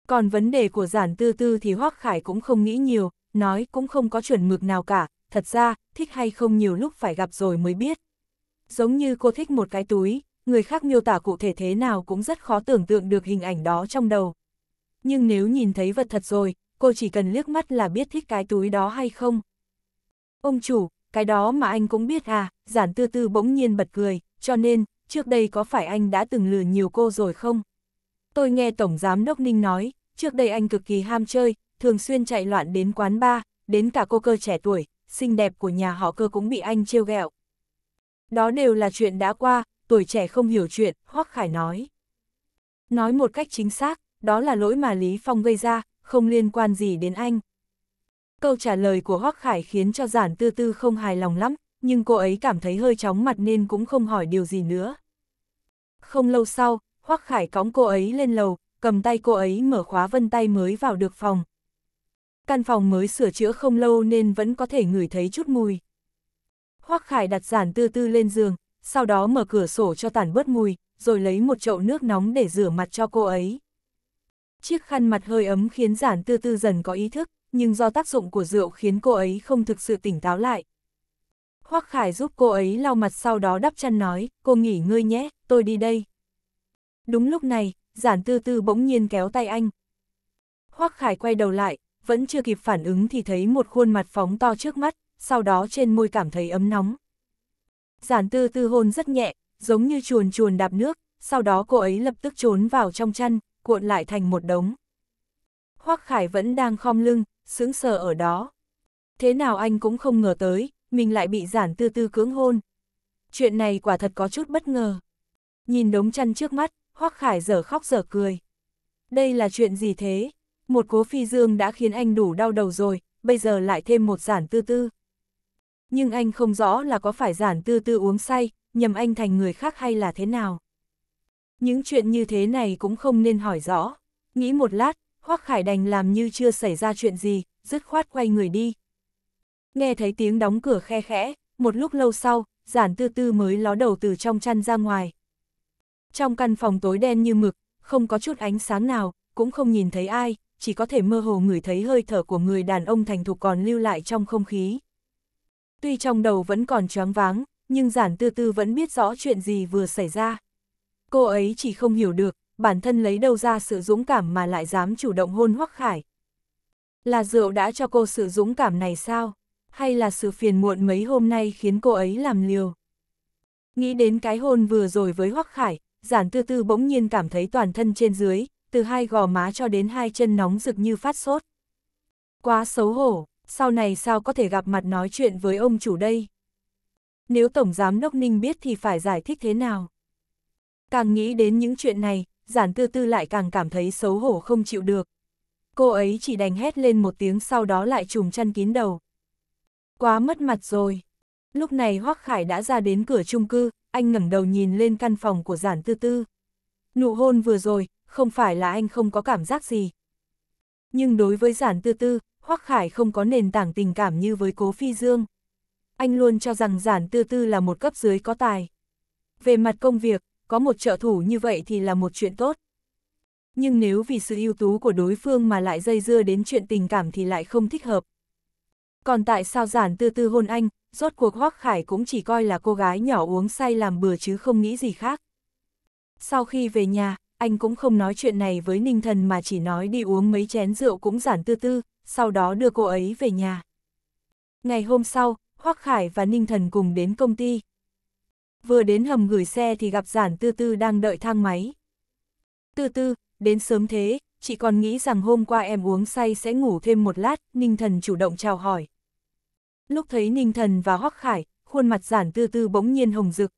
A: Còn vấn đề của giản tư tư thì Hoắc khải cũng không nghĩ nhiều, nói cũng không có chuẩn mực nào cả, thật ra, thích hay không nhiều lúc phải gặp rồi mới biết. Giống như cô thích một cái túi, người khác miêu tả cụ thể thế nào cũng rất khó tưởng tượng được hình ảnh đó trong đầu. Nhưng nếu nhìn thấy vật thật rồi, cô chỉ cần liếc mắt là biết thích cái túi đó hay không. Ông chủ, cái đó mà anh cũng biết à, giản tư tư bỗng nhiên bật cười, cho nên, trước đây có phải anh đã từng lừa nhiều cô rồi không? Tôi nghe Tổng Giám Đốc Ninh nói, trước đây anh cực kỳ ham chơi, thường xuyên chạy loạn đến quán bar, đến cả cô cơ trẻ tuổi, xinh đẹp của nhà họ cơ cũng bị anh trêu ghẹo. Đó đều là chuyện đã qua, tuổi trẻ không hiểu chuyện, Hoắc Khải nói. Nói một cách chính xác, đó là lỗi mà Lý Phong gây ra, không liên quan gì đến anh. Câu trả lời của Hoắc Khải khiến cho giản tư tư không hài lòng lắm, nhưng cô ấy cảm thấy hơi chóng mặt nên cũng không hỏi điều gì nữa. Không lâu sau, Hoắc Khải cõng cô ấy lên lầu, cầm tay cô ấy mở khóa vân tay mới vào được phòng. Căn phòng mới sửa chữa không lâu nên vẫn có thể ngửi thấy chút mùi. Hoắc Khải đặt giản tư tư lên giường, sau đó mở cửa sổ cho tản bớt mùi, rồi lấy một chậu nước nóng để rửa mặt cho cô ấy. Chiếc khăn mặt hơi ấm khiến giản tư tư dần có ý thức, nhưng do tác dụng của rượu khiến cô ấy không thực sự tỉnh táo lại. Hoác Khải giúp cô ấy lau mặt sau đó đắp chăn nói, cô nghỉ ngơi nhé, tôi đi đây. Đúng lúc này, giản tư tư bỗng nhiên kéo tay anh. Hoác Khải quay đầu lại, vẫn chưa kịp phản ứng thì thấy một khuôn mặt phóng to trước mắt, sau đó trên môi cảm thấy ấm nóng giản tư tư hôn rất nhẹ, giống như chuồn chuồn đạp nước, sau đó cô ấy lập tức trốn vào trong chăn, cuộn lại thành một đống. Hoắc Khải vẫn đang khom lưng, sững sờ ở đó. Thế nào anh cũng không ngờ tới, mình lại bị giản tư tư cưỡng hôn. Chuyện này quả thật có chút bất ngờ. Nhìn đống chăn trước mắt, Hoắc Khải dở khóc dở cười. Đây là chuyện gì thế? Một cố phi dương đã khiến anh đủ đau đầu rồi, bây giờ lại thêm một giản tư tư. Nhưng anh không rõ là có phải giản tư tư uống say, nhầm anh thành người khác hay là thế nào. Những chuyện như thế này cũng không nên hỏi rõ. Nghĩ một lát, Hoắc Khải đành làm như chưa xảy ra chuyện gì, dứt khoát quay người đi. Nghe thấy tiếng đóng cửa khe khẽ, một lúc lâu sau, giản tư tư mới ló đầu từ trong chăn ra ngoài. Trong căn phòng tối đen như mực, không có chút ánh sáng nào, cũng không nhìn thấy ai, chỉ có thể mơ hồ ngửi thấy hơi thở của người đàn ông thành thục còn lưu lại trong không khí. Tuy trong đầu vẫn còn choáng váng, nhưng giản tư tư vẫn biết rõ chuyện gì vừa xảy ra. Cô ấy chỉ không hiểu được, bản thân lấy đâu ra sự dũng cảm mà lại dám chủ động hôn Hoắc Khải. Là rượu đã cho cô sự dũng cảm này sao? Hay là sự phiền muộn mấy hôm nay khiến cô ấy làm liều? Nghĩ đến cái hôn vừa rồi với Hoắc Khải, giản tư tư bỗng nhiên cảm thấy toàn thân trên dưới, từ hai gò má cho đến hai chân nóng rực như phát sốt. Quá xấu hổ, sau này sao có thể gặp mặt nói chuyện với ông chủ đây? Nếu Tổng Giám Đốc Ninh biết thì phải giải thích thế nào? Càng nghĩ đến những chuyện này, giản tư tư lại càng cảm thấy xấu hổ không chịu được. Cô ấy chỉ đành hét lên một tiếng sau đó lại trùm chăn kín đầu. Quá mất mặt rồi. Lúc này Hoắc Khải đã ra đến cửa chung cư, anh ngẩng đầu nhìn lên căn phòng của giản tư tư. Nụ hôn vừa rồi, không phải là anh không có cảm giác gì. Nhưng đối với giản tư tư, Hoắc Khải không có nền tảng tình cảm như với Cố Phi Dương. Anh luôn cho rằng Giản Tư Tư là một cấp dưới có tài. Về mặt công việc, có một trợ thủ như vậy thì là một chuyện tốt. Nhưng nếu vì sự ưu tú của đối phương mà lại dây dưa đến chuyện tình cảm thì lại không thích hợp. Còn tại sao Giản Tư Tư hôn anh, rốt cuộc Hoắc Khải cũng chỉ coi là cô gái nhỏ uống say làm bừa chứ không nghĩ gì khác. Sau khi về nhà, anh cũng không nói chuyện này với Ninh Thần mà chỉ nói đi uống mấy chén rượu cũng giản tư tư, sau đó đưa cô ấy về nhà. Ngày hôm sau, Hoắc Khải và Ninh Thần cùng đến công ty. Vừa đến hầm gửi xe thì gặp Giản Tư Tư đang đợi thang máy. Tư Tư, đến sớm thế, chị còn nghĩ rằng hôm qua em uống say sẽ ngủ thêm một lát, Ninh Thần chủ động chào hỏi. Lúc thấy Ninh Thần và Hoắc Khải, khuôn mặt Giản Tư Tư bỗng nhiên hồng rực.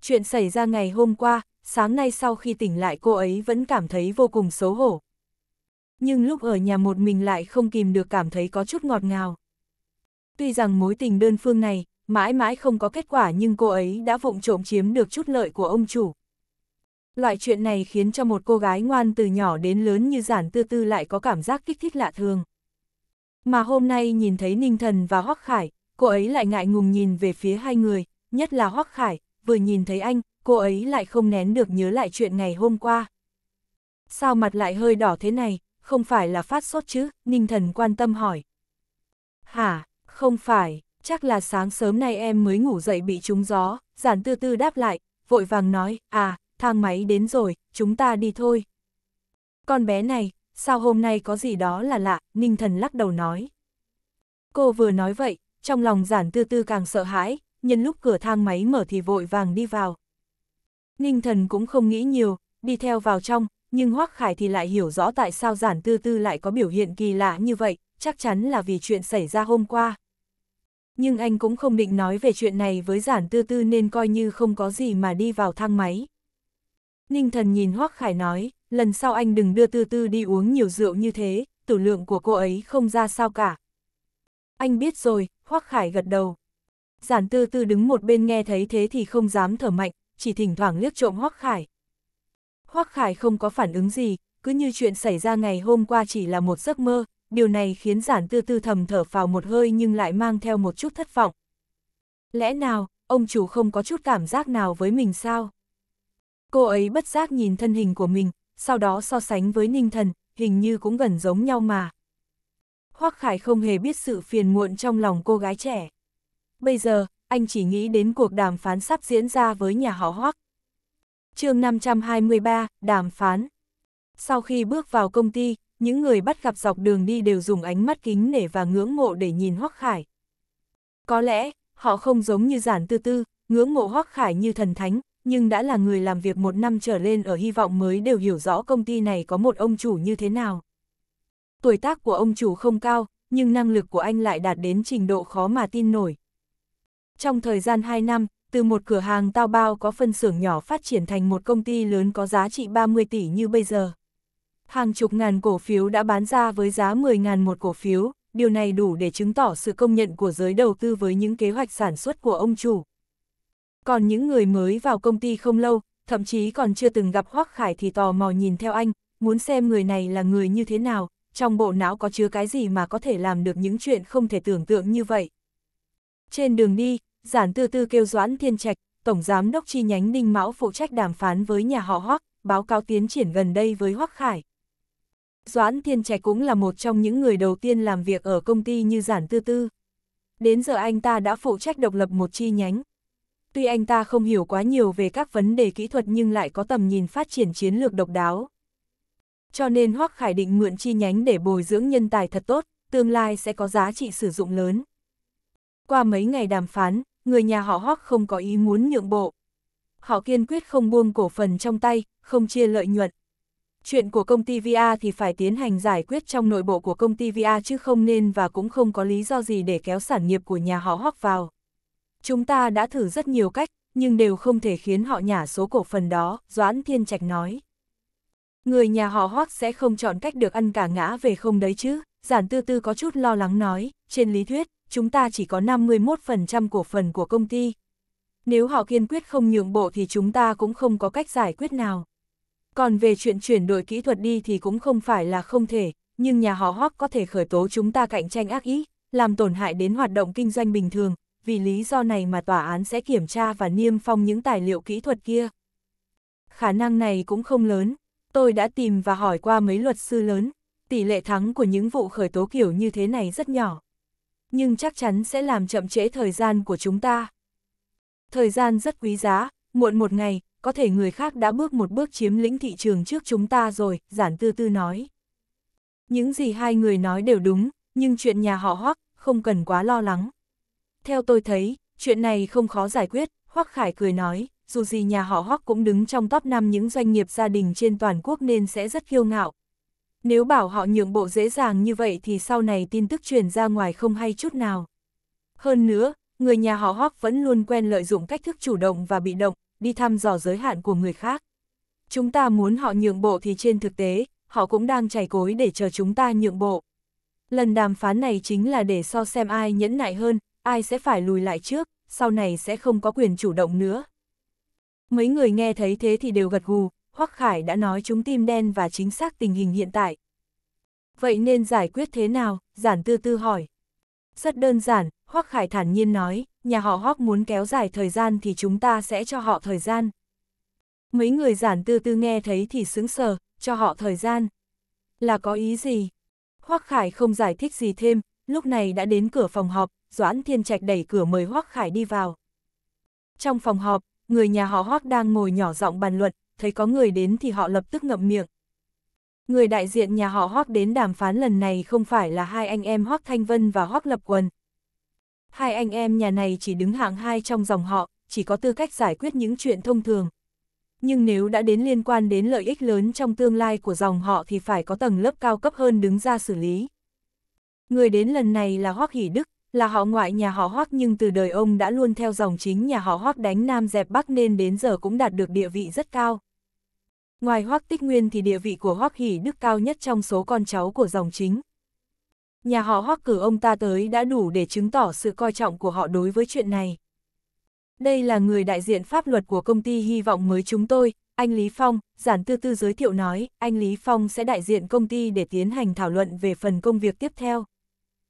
A: Chuyện xảy ra ngày hôm qua, sáng nay sau khi tỉnh lại cô ấy vẫn cảm thấy vô cùng xấu hổ nhưng lúc ở nhà một mình lại không kìm được cảm thấy có chút ngọt ngào. Tuy rằng mối tình đơn phương này, mãi mãi không có kết quả nhưng cô ấy đã vụng trộm chiếm được chút lợi của ông chủ. Loại chuyện này khiến cho một cô gái ngoan từ nhỏ đến lớn như giản tư tư lại có cảm giác kích thích lạ thường. Mà hôm nay nhìn thấy Ninh Thần và Hoắc Khải, cô ấy lại ngại ngùng nhìn về phía hai người, nhất là Hoắc Khải, vừa nhìn thấy anh, cô ấy lại không nén được nhớ lại chuyện ngày hôm qua. Sao mặt lại hơi đỏ thế này, không phải là phát sốt chứ, ninh thần quan tâm hỏi. Hả, không phải, chắc là sáng sớm nay em mới ngủ dậy bị trúng gió, giản tư tư đáp lại, vội vàng nói, à, thang máy đến rồi, chúng ta đi thôi. Con bé này, sao hôm nay có gì đó là lạ, ninh thần lắc đầu nói. Cô vừa nói vậy, trong lòng giản tư tư càng sợ hãi, nhân lúc cửa thang máy mở thì vội vàng đi vào. Ninh thần cũng không nghĩ nhiều, đi theo vào trong, nhưng Hoắc Khải thì lại hiểu rõ tại sao giản tư tư lại có biểu hiện kỳ lạ như vậy, chắc chắn là vì chuyện xảy ra hôm qua. Nhưng anh cũng không định nói về chuyện này với giản tư tư nên coi như không có gì mà đi vào thang máy. Ninh thần nhìn Hoắc Khải nói, lần sau anh đừng đưa tư tư đi uống nhiều rượu như thế, tử lượng của cô ấy không ra sao cả. Anh biết rồi, Hoắc Khải gật đầu. Giản tư tư đứng một bên nghe thấy thế thì không dám thở mạnh, chỉ thỉnh thoảng liếc trộm Hoắc Khải, Hoắc Khải không có phản ứng gì, cứ như chuyện xảy ra ngày hôm qua chỉ là một giấc mơ, điều này khiến giản tư tư thầm thở phào một hơi nhưng lại mang theo một chút thất vọng. Lẽ nào, ông chủ không có chút cảm giác nào với mình sao? Cô ấy bất giác nhìn thân hình của mình, sau đó so sánh với ninh thần, hình như cũng gần giống nhau mà. Hoắc Khải không hề biết sự phiền muộn trong lòng cô gái trẻ. Bây giờ, anh chỉ nghĩ đến cuộc đàm phán sắp diễn ra với nhà họ Hoắc chương 523, đàm phán. Sau khi bước vào công ty, những người bắt gặp dọc đường đi đều dùng ánh mắt kính nể và ngưỡng mộ để nhìn Hoắc Khải. Có lẽ, họ không giống như giản tư tư, ngưỡng mộ Hoắc Khải như thần thánh, nhưng đã là người làm việc một năm trở lên ở hy vọng mới đều hiểu rõ công ty này có một ông chủ như thế nào. Tuổi tác của ông chủ không cao, nhưng năng lực của anh lại đạt đến trình độ khó mà tin nổi. Trong thời gian 2 năm, từ một cửa hàng tao bao có phân xưởng nhỏ phát triển thành một công ty lớn có giá trị 30 tỷ như bây giờ. Hàng chục ngàn cổ phiếu đã bán ra với giá 10 ngàn một cổ phiếu, điều này đủ để chứng tỏ sự công nhận của giới đầu tư với những kế hoạch sản xuất của ông chủ. Còn những người mới vào công ty không lâu, thậm chí còn chưa từng gặp Hoắc Khải thì tò mò nhìn theo anh, muốn xem người này là người như thế nào, trong bộ não có chứa cái gì mà có thể làm được những chuyện không thể tưởng tượng như vậy. Trên đường đi, giản tư tư kêu Doãn Thiên Trạch, Tổng Giám đốc chi nhánh Ninh Mão phụ trách đàm phán với nhà họ Hoắc, báo cáo tiến triển gần đây với Hoắc Khải. Doãn Thiên Trạch cũng là một trong những người đầu tiên làm việc ở công ty như giản tư tư. Đến giờ anh ta đã phụ trách độc lập một chi nhánh. Tuy anh ta không hiểu quá nhiều về các vấn đề kỹ thuật nhưng lại có tầm nhìn phát triển chiến lược độc đáo. Cho nên Hoắc Khải định mượn chi nhánh để bồi dưỡng nhân tài thật tốt, tương lai sẽ có giá trị sử dụng lớn. Qua mấy ngày đàm phán, người nhà họ Hoắc không có ý muốn nhượng bộ. Họ kiên quyết không buông cổ phần trong tay, không chia lợi nhuận. Chuyện của công ty VA thì phải tiến hành giải quyết trong nội bộ của công ty VA chứ không nên và cũng không có lý do gì để kéo sản nghiệp của nhà họ Hoắc vào. Chúng ta đã thử rất nhiều cách, nhưng đều không thể khiến họ nhả số cổ phần đó, Doãn Thiên Trạch nói. Người nhà họ Hoắc sẽ không chọn cách được ăn cả ngã về không đấy chứ, Giản Tư Tư có chút lo lắng nói, trên lý thuyết, chúng ta chỉ có 51% cổ phần của công ty. Nếu họ kiên quyết không nhượng bộ thì chúng ta cũng không có cách giải quyết nào. Còn về chuyện chuyển đổi kỹ thuật đi thì cũng không phải là không thể, nhưng nhà họ Hoắc có thể khởi tố chúng ta cạnh tranh ác ý, làm tổn hại đến hoạt động kinh doanh bình thường, vì lý do này mà tòa án sẽ kiểm tra và niêm phong những tài liệu kỹ thuật kia. Khả năng này cũng không lớn, tôi đã tìm và hỏi qua mấy luật sư lớn, tỷ lệ thắng của những vụ khởi tố kiểu như thế này rất nhỏ nhưng chắc chắn sẽ làm chậm trễ thời gian của chúng ta. Thời gian rất quý giá, muộn một ngày, có thể người khác đã bước một bước chiếm lĩnh thị trường trước chúng ta rồi, giản tư tư nói. Những gì hai người nói đều đúng, nhưng chuyện nhà họ hoắc không cần quá lo lắng. Theo tôi thấy, chuyện này không khó giải quyết, hoắc khải cười nói, dù gì nhà họ hoắc cũng đứng trong top 5 những doanh nghiệp gia đình trên toàn quốc nên sẽ rất kiêu ngạo, nếu bảo họ nhượng bộ dễ dàng như vậy thì sau này tin tức truyền ra ngoài không hay chút nào. Hơn nữa, người nhà họ Hoắc vẫn luôn quen lợi dụng cách thức chủ động và bị động, đi thăm dò giới hạn của người khác. Chúng ta muốn họ nhượng bộ thì trên thực tế, họ cũng đang chảy cối để chờ chúng ta nhượng bộ. Lần đàm phán này chính là để so xem ai nhẫn nại hơn, ai sẽ phải lùi lại trước, sau này sẽ không có quyền chủ động nữa. Mấy người nghe thấy thế thì đều gật gù, Hoắc Khải đã nói chúng tim đen và chính xác tình hình hiện tại. Vậy nên giải quyết thế nào? Giản tư tư hỏi. Rất đơn giản, Hoắc Khải thản nhiên nói, nhà họ Hoắc muốn kéo dài thời gian thì chúng ta sẽ cho họ thời gian. Mấy người giản tư tư nghe thấy thì sững sờ, cho họ thời gian. Là có ý gì? Hoắc Khải không giải thích gì thêm, lúc này đã đến cửa phòng họp, Doãn Thiên Trạch đẩy cửa mời Hoắc Khải đi vào. Trong phòng họp, người nhà họ Hoắc đang ngồi nhỏ giọng bàn luận, thấy có người đến thì họ lập tức ngậm miệng. Người đại diện nhà họ Hoác đến đàm phán lần này không phải là hai anh em Hoác Thanh Vân và Hoác Lập Quần. Hai anh em nhà này chỉ đứng hạng hai trong dòng họ, chỉ có tư cách giải quyết những chuyện thông thường. Nhưng nếu đã đến liên quan đến lợi ích lớn trong tương lai của dòng họ thì phải có tầng lớp cao cấp hơn đứng ra xử lý. Người đến lần này là Hoác Hỷ Đức, là họ ngoại nhà họ Hoắc nhưng từ đời ông đã luôn theo dòng chính nhà họ Hoắc đánh Nam dẹp Bắc nên đến giờ cũng đạt được địa vị rất cao. Ngoài Hoắc Tích Nguyên thì địa vị của Hoắc Hỷ Đức cao nhất trong số con cháu của dòng chính. Nhà họ Hoắc cử ông ta tới đã đủ để chứng tỏ sự coi trọng của họ đối với chuyện này. Đây là người đại diện pháp luật của công ty Hy vọng mới chúng tôi, anh Lý Phong, giản tư tư giới thiệu nói, anh Lý Phong sẽ đại diện công ty để tiến hành thảo luận về phần công việc tiếp theo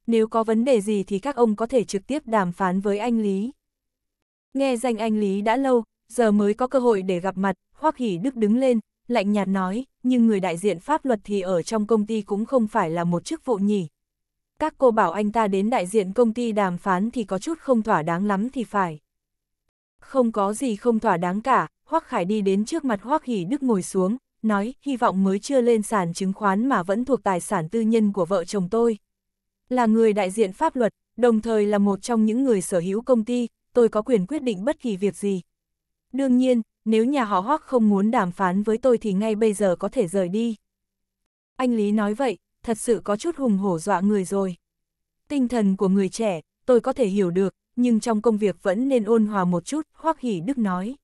A: nếu có vấn đề gì thì các ông có thể trực tiếp đàm phán với anh Lý. Nghe danh anh Lý đã lâu, giờ mới có cơ hội để gặp mặt, Hoắc Hỷ Đức đứng lên, lạnh nhạt nói, nhưng người đại diện pháp luật thì ở trong công ty cũng không phải là một chức vụ nhỉ. Các cô bảo anh ta đến đại diện công ty đàm phán thì có chút không thỏa đáng lắm thì phải. Không có gì không thỏa đáng cả, Hoắc Khải đi đến trước mặt Hoắc Hỷ Đức ngồi xuống, nói, hy vọng mới chưa lên sàn chứng khoán mà vẫn thuộc tài sản tư nhân của vợ chồng tôi là người đại diện pháp luật, đồng thời là một trong những người sở hữu công ty, tôi có quyền quyết định bất kỳ việc gì. Đương nhiên, nếu nhà họ Hoắc không muốn đàm phán với tôi thì ngay bây giờ có thể rời đi. Anh Lý nói vậy, thật sự có chút hùng hổ dọa người rồi. Tinh thần của người trẻ, tôi có thể hiểu được, nhưng trong công việc vẫn nên ôn hòa một chút, Hoắc Hỷ Đức nói.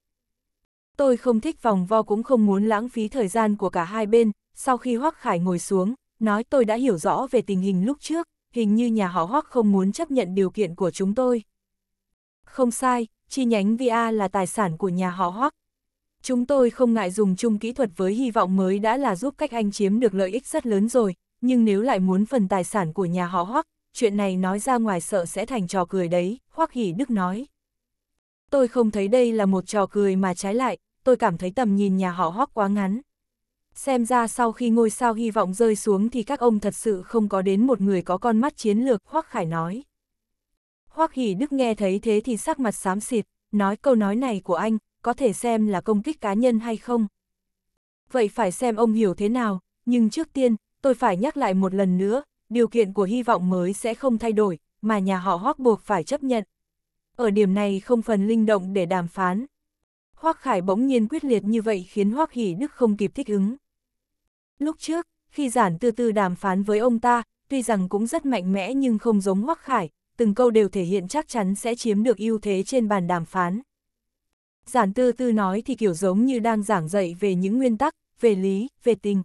A: Tôi không thích vòng vo cũng không muốn lãng phí thời gian của cả hai bên, sau khi Hoắc Khải ngồi xuống, nói tôi đã hiểu rõ về tình hình lúc trước, hình như nhà họ Hoắc không muốn chấp nhận điều kiện của chúng tôi. Không sai, chi nhánh VA là tài sản của nhà họ Hoắc. Chúng tôi không ngại dùng chung kỹ thuật với hy vọng mới đã là giúp cách anh chiếm được lợi ích rất lớn rồi, nhưng nếu lại muốn phần tài sản của nhà họ Hoắc, chuyện này nói ra ngoài sợ sẽ thành trò cười đấy, Hoắc Hỷ Đức nói. Tôi không thấy đây là một trò cười mà trái lại, tôi cảm thấy tầm nhìn nhà họ Hoắc quá ngắn. Xem ra sau khi ngôi sao hy vọng rơi xuống thì các ông thật sự không có đến một người có con mắt chiến lược, Hoắc Khải nói. Hoắc Hỷ Đức nghe thấy thế thì sắc mặt xám xịt, nói câu nói này của anh, có thể xem là công kích cá nhân hay không. Vậy phải xem ông hiểu thế nào, nhưng trước tiên, tôi phải nhắc lại một lần nữa, điều kiện của hy vọng mới sẽ không thay đổi, mà nhà họ Hoắc buộc phải chấp nhận. Ở điểm này không phần linh động để đàm phán, Hoắc Khải bỗng nhiên quyết liệt như vậy khiến Hoắc Hỷ Đức không kịp thích ứng. Lúc trước, khi giản từ từ đàm phán với ông ta, tuy rằng cũng rất mạnh mẽ nhưng không giống Hoắc Khải, từng câu đều thể hiện chắc chắn sẽ chiếm được ưu thế trên bàn đàm phán. Giản tư tư nói thì kiểu giống như đang giảng dạy về những nguyên tắc, về lý, về tình.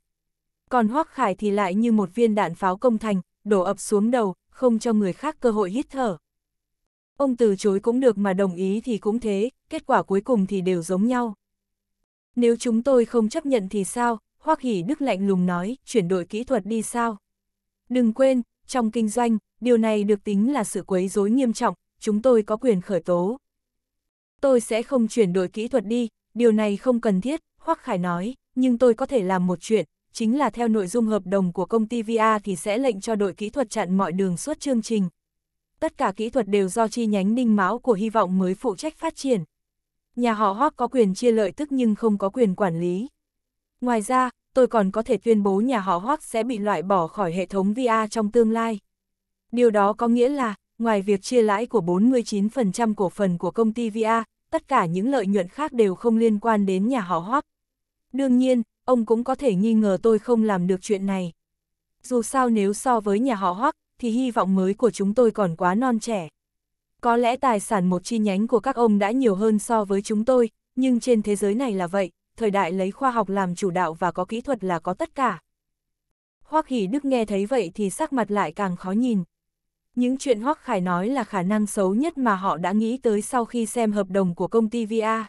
A: Còn Hoắc Khải thì lại như một viên đạn pháo công thành, đổ ập xuống đầu, không cho người khác cơ hội hít thở. Ông từ chối cũng được mà đồng ý thì cũng thế, kết quả cuối cùng thì đều giống nhau. Nếu chúng tôi không chấp nhận thì sao? Hoắc Hỷ Đức lạnh lùng nói, chuyển đổi kỹ thuật đi sao? Đừng quên, trong kinh doanh, điều này được tính là sự quấy rối nghiêm trọng, chúng tôi có quyền khởi tố. Tôi sẽ không chuyển đổi kỹ thuật đi, điều này không cần thiết, Hoắc Khải nói, nhưng tôi có thể làm một chuyện, chính là theo nội dung hợp đồng của công ty VA thì sẽ lệnh cho đội kỹ thuật chặn mọi đường suốt chương trình, tất cả kỹ thuật đều do chi nhánh ninh mão của hy vọng mới phụ trách phát triển. Nhà họ Hoác có quyền chia lợi tức nhưng không có quyền quản lý. Ngoài ra, tôi còn có thể tuyên bố nhà họ Hoác sẽ bị loại bỏ khỏi hệ thống VA trong tương lai. Điều đó có nghĩa là, ngoài việc chia lãi của 49% cổ phần của công ty VA, tất cả những lợi nhuận khác đều không liên quan đến nhà họ Hoác. Đương nhiên, ông cũng có thể nghi ngờ tôi không làm được chuyện này. Dù sao nếu so với nhà họ Hoác, thì hy vọng mới của chúng tôi còn quá non trẻ. Có lẽ tài sản một chi nhánh của các ông đã nhiều hơn so với chúng tôi, nhưng trên thế giới này là vậy, thời đại lấy khoa học làm chủ đạo và có kỹ thuật là có tất cả. Hoắc Hỷ Đức nghe thấy vậy thì sắc mặt lại càng khó nhìn. Những chuyện Hoắc Khải nói là khả năng xấu nhất mà họ đã nghĩ tới sau khi xem hợp đồng của công ty VA.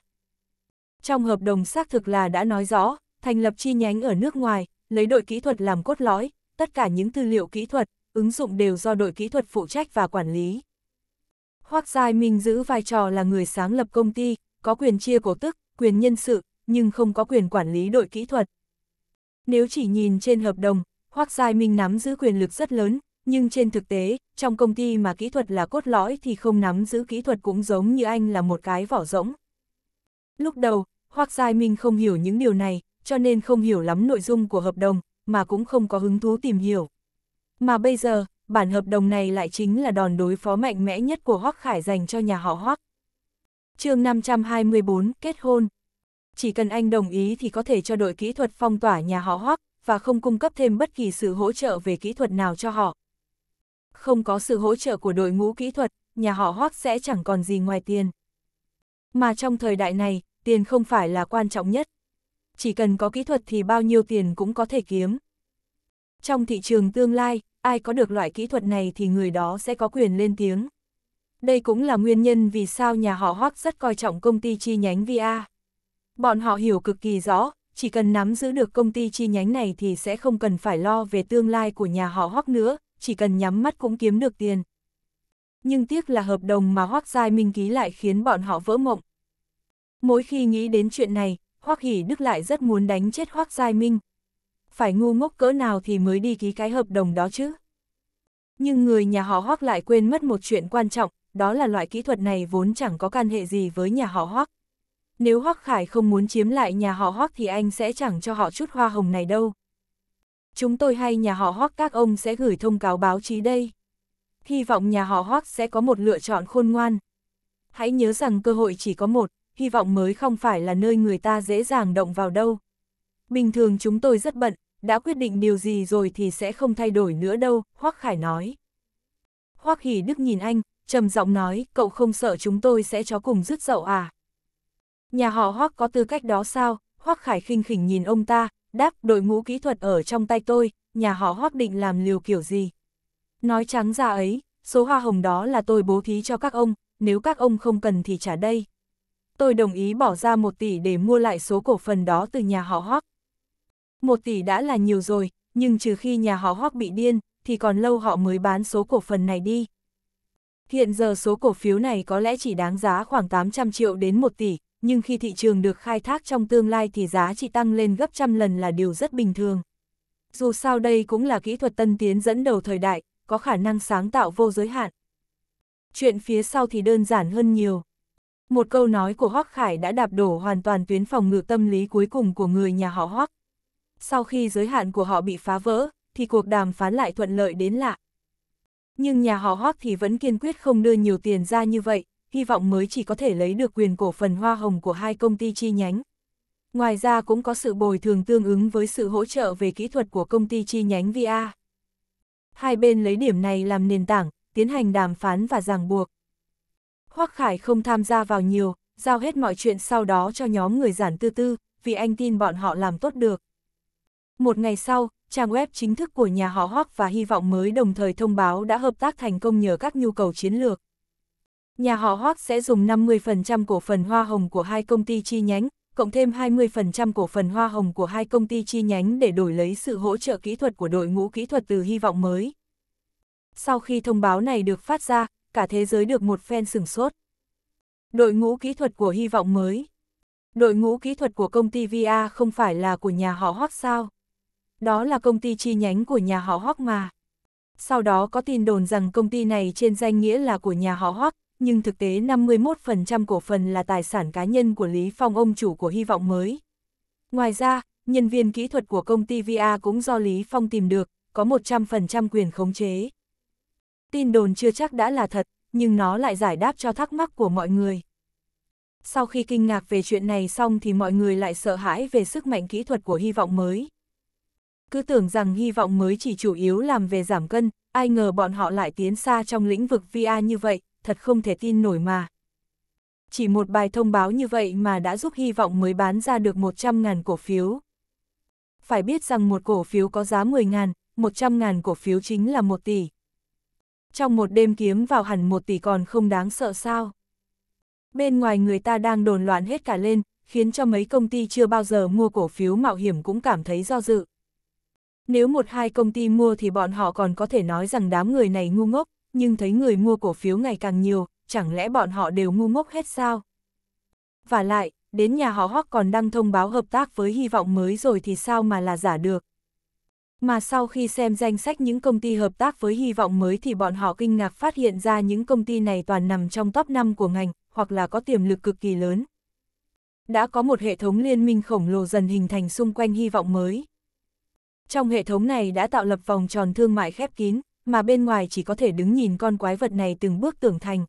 A: Trong hợp đồng xác thực là đã nói rõ, thành lập chi nhánh ở nước ngoài, lấy đội kỹ thuật làm cốt lõi, tất cả những tư liệu kỹ thuật, ứng dụng đều do đội kỹ thuật phụ trách và quản lý. Hoác Giai Minh giữ vai trò là người sáng lập công ty, có quyền chia cổ tức, quyền nhân sự, nhưng không có quyền quản lý đội kỹ thuật. Nếu chỉ nhìn trên hợp đồng, Hoác Giai Minh nắm giữ quyền lực rất lớn, nhưng trên thực tế, trong công ty mà kỹ thuật là cốt lõi thì không nắm giữ kỹ thuật cũng giống như anh là một cái vỏ rỗng. Lúc đầu, Hoác Giai Minh không hiểu những điều này, cho nên không hiểu lắm nội dung của hợp đồng, mà cũng không có hứng thú tìm hiểu. Mà bây giờ, bản hợp đồng này lại chính là đòn đối phó mạnh mẽ nhất của Hoắc Khải dành cho nhà họ Hoắc. Chương 524 Kết hôn. Chỉ cần anh đồng ý thì có thể cho đội kỹ thuật phong tỏa nhà họ Hoắc và không cung cấp thêm bất kỳ sự hỗ trợ về kỹ thuật nào cho họ. Không có sự hỗ trợ của đội ngũ kỹ thuật, nhà họ Hoắc sẽ chẳng còn gì ngoài tiền. Mà trong thời đại này, tiền không phải là quan trọng nhất. Chỉ cần có kỹ thuật thì bao nhiêu tiền cũng có thể kiếm. Trong thị trường tương lai, ai có được loại kỹ thuật này thì người đó sẽ có quyền lên tiếng. Đây cũng là nguyên nhân vì sao nhà họ Hoác rất coi trọng công ty chi nhánh VA. Bọn họ hiểu cực kỳ rõ, chỉ cần nắm giữ được công ty chi nhánh này thì sẽ không cần phải lo về tương lai của nhà họ Hoác nữa, chỉ cần nhắm mắt cũng kiếm được tiền. Nhưng tiếc là hợp đồng mà Hoác Giai Minh ký lại khiến bọn họ vỡ mộng. Mỗi khi nghĩ đến chuyện này, Hoác Hỷ Đức lại rất muốn đánh chết Hoác Giai Minh, phải ngu ngốc cỡ nào thì mới đi ký cái hợp đồng đó chứ. Nhưng người nhà họ Hoắc lại quên mất một chuyện quan trọng, đó là loại kỹ thuật này vốn chẳng có can hệ gì với nhà họ Hoắc. Nếu Hoắc Khải không muốn chiếm lại nhà họ Hoắc thì anh sẽ chẳng cho họ chút hoa hồng này đâu. Chúng tôi hay nhà họ Hoắc các ông sẽ gửi thông cáo báo chí đây. Hy vọng nhà họ Hoắc sẽ có một lựa chọn khôn ngoan. Hãy nhớ rằng cơ hội chỉ có một, hy vọng mới không phải là nơi người ta dễ dàng động vào đâu. Bình thường chúng tôi rất bận, đã quyết định điều gì rồi thì sẽ không thay đổi nữa đâu, Hoắc Khải nói. Hoắc Hỷ Đức nhìn anh, trầm giọng nói, cậu không sợ chúng tôi sẽ chó cùng rứt dậu à? Nhà họ Hoắc có tư cách đó sao? Hoắc Khải khinh khỉnh nhìn ông ta, đáp đội ngũ kỹ thuật ở trong tay tôi, nhà họ Hoắc định làm liều kiểu gì? Nói trắng ra ấy, số hoa hồng đó là tôi bố thí cho các ông, nếu các ông không cần thì trả đây. Tôi đồng ý bỏ ra một tỷ để mua lại số cổ phần đó từ nhà họ Hoắc một tỷ đã là nhiều rồi, nhưng trừ khi nhà họ Hoắc bị điên, thì còn lâu họ mới bán số cổ phần này đi. Hiện giờ số cổ phiếu này có lẽ chỉ đáng giá khoảng 800 triệu đến 1 tỷ, nhưng khi thị trường được khai thác trong tương lai thì giá trị tăng lên gấp trăm lần là điều rất bình thường. Dù sao đây cũng là kỹ thuật tân tiến dẫn đầu thời đại, có khả năng sáng tạo vô giới hạn. Chuyện phía sau thì đơn giản hơn nhiều. Một câu nói của Hoắc Khải đã đạp đổ hoàn toàn tuyến phòng ngự tâm lý cuối cùng của người nhà họ Hoắc sau khi giới hạn của họ bị phá vỡ, thì cuộc đàm phán lại thuận lợi đến lạ. Nhưng nhà họ Hoác thì vẫn kiên quyết không đưa nhiều tiền ra như vậy, hy vọng mới chỉ có thể lấy được quyền cổ phần hoa hồng của hai công ty chi nhánh. Ngoài ra cũng có sự bồi thường tương ứng với sự hỗ trợ về kỹ thuật của công ty chi nhánh VA. Hai bên lấy điểm này làm nền tảng, tiến hành đàm phán và ràng buộc. Hoắc Khải không tham gia vào nhiều, giao hết mọi chuyện sau đó cho nhóm người giản tư tư, vì anh tin bọn họ làm tốt được. Một ngày sau, trang web chính thức của nhà họ Hoắc và Hy vọng mới đồng thời thông báo đã hợp tác thành công nhờ các nhu cầu chiến lược. Nhà họ Hoắc sẽ dùng 50% cổ phần hoa hồng của hai công ty chi nhánh, cộng thêm 20% cổ phần hoa hồng của hai công ty chi nhánh để đổi lấy sự hỗ trợ kỹ thuật của đội ngũ kỹ thuật từ Hy vọng mới. Sau khi thông báo này được phát ra, cả thế giới được một phen sửng sốt. Đội ngũ kỹ thuật của Hy vọng mới Đội ngũ kỹ thuật của công ty VA không phải là của nhà họ Hoắc sao? đó là công ty chi nhánh của nhà họ Hoắc mà. Sau đó có tin đồn rằng công ty này trên danh nghĩa là của nhà họ Hoắc, nhưng thực tế 51% cổ phần là tài sản cá nhân của Lý Phong ông chủ của hy vọng mới. Ngoài ra, nhân viên kỹ thuật của công ty VA cũng do Lý Phong tìm được, có 100% quyền khống chế. Tin đồn chưa chắc đã là thật, nhưng nó lại giải đáp cho thắc mắc của mọi người. Sau khi kinh ngạc về chuyện này xong thì mọi người lại sợ hãi về sức mạnh kỹ thuật của hy vọng mới. Cứ tưởng rằng hy vọng mới chỉ chủ yếu làm về giảm cân, ai ngờ bọn họ lại tiến xa trong lĩnh vực VR như vậy, thật không thể tin nổi mà. Chỉ một bài thông báo như vậy mà đã giúp hy vọng mới bán ra được 100.000 cổ phiếu. Phải biết rằng một cổ phiếu có giá 10.000, 100.000 cổ phiếu chính là 1 tỷ. Trong một đêm kiếm vào hẳn 1 tỷ còn không đáng sợ sao. Bên ngoài người ta đang đồn loạn hết cả lên, khiến cho mấy công ty chưa bao giờ mua cổ phiếu mạo hiểm cũng cảm thấy do dự. Nếu một hai công ty mua thì bọn họ còn có thể nói rằng đám người này ngu ngốc, nhưng thấy người mua cổ phiếu ngày càng nhiều, chẳng lẽ bọn họ đều ngu ngốc hết sao? Và lại, đến nhà họ Hoắc còn đăng thông báo hợp tác với hy vọng mới rồi thì sao mà là giả được? Mà sau khi xem danh sách những công ty hợp tác với hy vọng mới thì bọn họ kinh ngạc phát hiện ra những công ty này toàn nằm trong top 5 của ngành, hoặc là có tiềm lực cực kỳ lớn. Đã có một hệ thống liên minh khổng lồ dần hình thành xung quanh hy vọng mới. Trong hệ thống này đã tạo lập vòng tròn thương mại khép kín, mà bên ngoài chỉ có thể đứng nhìn con quái vật này từng bước tưởng thành.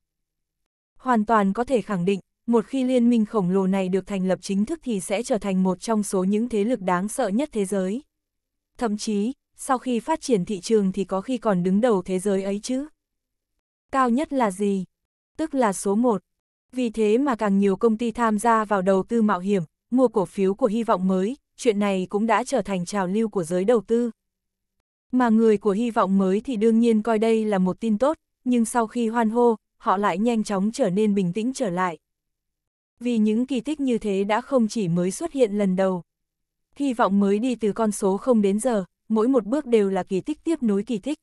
A: Hoàn toàn có thể khẳng định, một khi liên minh khổng lồ này được thành lập chính thức thì sẽ trở thành một trong số những thế lực đáng sợ nhất thế giới. Thậm chí, sau khi phát triển thị trường thì có khi còn đứng đầu thế giới ấy chứ. Cao nhất là gì? Tức là số 1. Vì thế mà càng nhiều công ty tham gia vào đầu tư mạo hiểm, mua cổ phiếu của hy vọng mới, chuyện này cũng đã trở thành trào lưu của giới đầu tư. Mà người của hy vọng mới thì đương nhiên coi đây là một tin tốt, nhưng sau khi hoan hô, họ lại nhanh chóng trở nên bình tĩnh trở lại. Vì những kỳ tích như thế đã không chỉ mới xuất hiện lần đầu. Hy vọng mới đi từ con số 0 đến giờ, mỗi một bước đều là kỳ tích tiếp nối kỳ tích.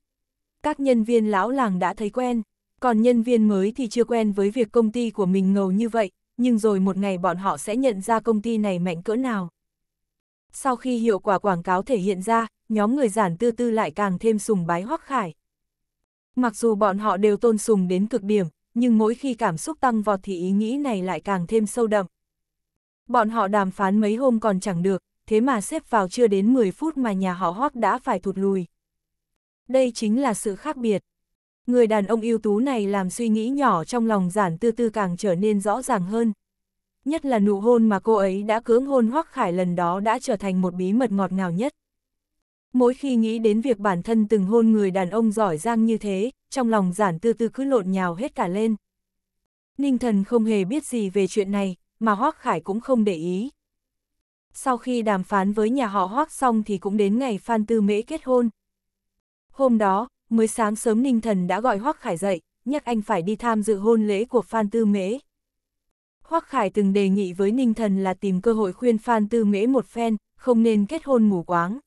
A: Các nhân viên lão làng đã thấy quen, còn nhân viên mới thì chưa quen với việc công ty của mình ngầu như vậy, nhưng rồi một ngày bọn họ sẽ nhận ra công ty này mạnh cỡ nào sau khi hiệu quả quảng cáo thể hiện ra, nhóm người giản tư tư lại càng thêm sùng bái hoắc khải. Mặc dù bọn họ đều tôn sùng đến cực điểm, nhưng mỗi khi cảm xúc tăng vọt thì ý nghĩ này lại càng thêm sâu đậm. Bọn họ đàm phán mấy hôm còn chẳng được, thế mà xếp vào chưa đến 10 phút mà nhà họ hoắc đã phải thụt lùi. Đây chính là sự khác biệt. Người đàn ông ưu tú này làm suy nghĩ nhỏ trong lòng giản tư tư càng trở nên rõ ràng hơn nhất là nụ hôn mà cô ấy đã cưỡng hôn Hoắc Khải lần đó đã trở thành một bí mật ngọt ngào nhất. Mỗi khi nghĩ đến việc bản thân từng hôn người đàn ông giỏi giang như thế, trong lòng giản tư tư cứ lộn nhào hết cả lên. Ninh thần không hề biết gì về chuyện này, mà hoắc Khải cũng không để ý. Sau khi đàm phán với nhà họ hoắc xong thì cũng đến ngày Phan Tư Mễ kết hôn. Hôm đó, mới sáng sớm Ninh thần đã gọi hoắc Khải dậy, nhắc anh phải đi tham dự hôn lễ của Phan Tư Mễ. Hoắc Khải từng đề nghị với Ninh Thần là tìm cơ hội khuyên Phan Tư Mễ một phen, không nên kết hôn mù quáng.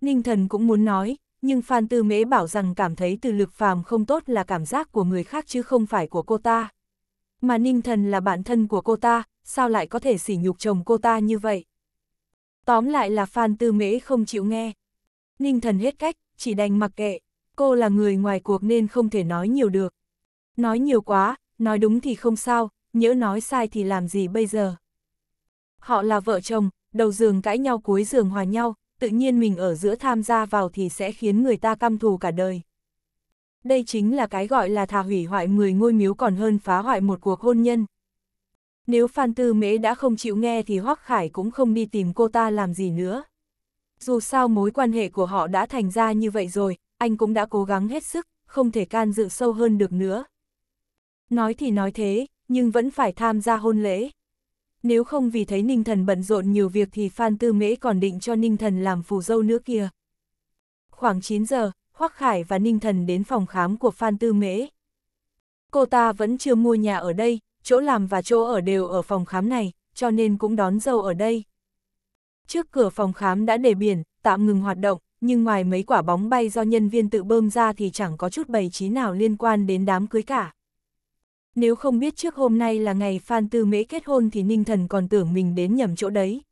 A: Ninh Thần cũng muốn nói, nhưng Phan Tư Mễ bảo rằng cảm thấy từ lực phàm không tốt là cảm giác của người khác chứ không phải của cô ta. Mà Ninh Thần là bạn thân của cô ta, sao lại có thể sỉ nhục chồng cô ta như vậy? Tóm lại là Phan Tư Mễ không chịu nghe. Ninh Thần hết cách, chỉ đành mặc kệ, cô là người ngoài cuộc nên không thể nói nhiều được. Nói nhiều quá, nói đúng thì không sao, nhỡ nói sai thì làm gì bây giờ? Họ là vợ chồng, đầu giường cãi nhau cuối giường hòa nhau, tự nhiên mình ở giữa tham gia vào thì sẽ khiến người ta căm thù cả đời. Đây chính là cái gọi là thà hủy hoại 10 ngôi miếu còn hơn phá hoại một cuộc hôn nhân. Nếu Phan Tư Mễ đã không chịu nghe thì Hoắc Khải cũng không đi tìm cô ta làm gì nữa. Dù sao mối quan hệ của họ đã thành ra như vậy rồi, anh cũng đã cố gắng hết sức, không thể can dự sâu hơn được nữa. Nói thì nói thế, nhưng vẫn phải tham gia hôn lễ. Nếu không vì thấy Ninh Thần bận rộn nhiều việc thì Phan Tư Mễ còn định cho Ninh Thần làm phù dâu nữa kia. Khoảng 9 giờ, Hoắc Khải và Ninh Thần đến phòng khám của Phan Tư Mễ. Cô ta vẫn chưa mua nhà ở đây, chỗ làm và chỗ ở đều ở phòng khám này, cho nên cũng đón dâu ở đây. Trước cửa phòng khám đã để biển, tạm ngừng hoạt động, nhưng ngoài mấy quả bóng bay do nhân viên tự bơm ra thì chẳng có chút bày trí nào liên quan đến đám cưới cả. Nếu không biết trước hôm nay là ngày Phan Tư Mễ kết hôn thì Ninh Thần còn tưởng mình đến nhầm chỗ đấy.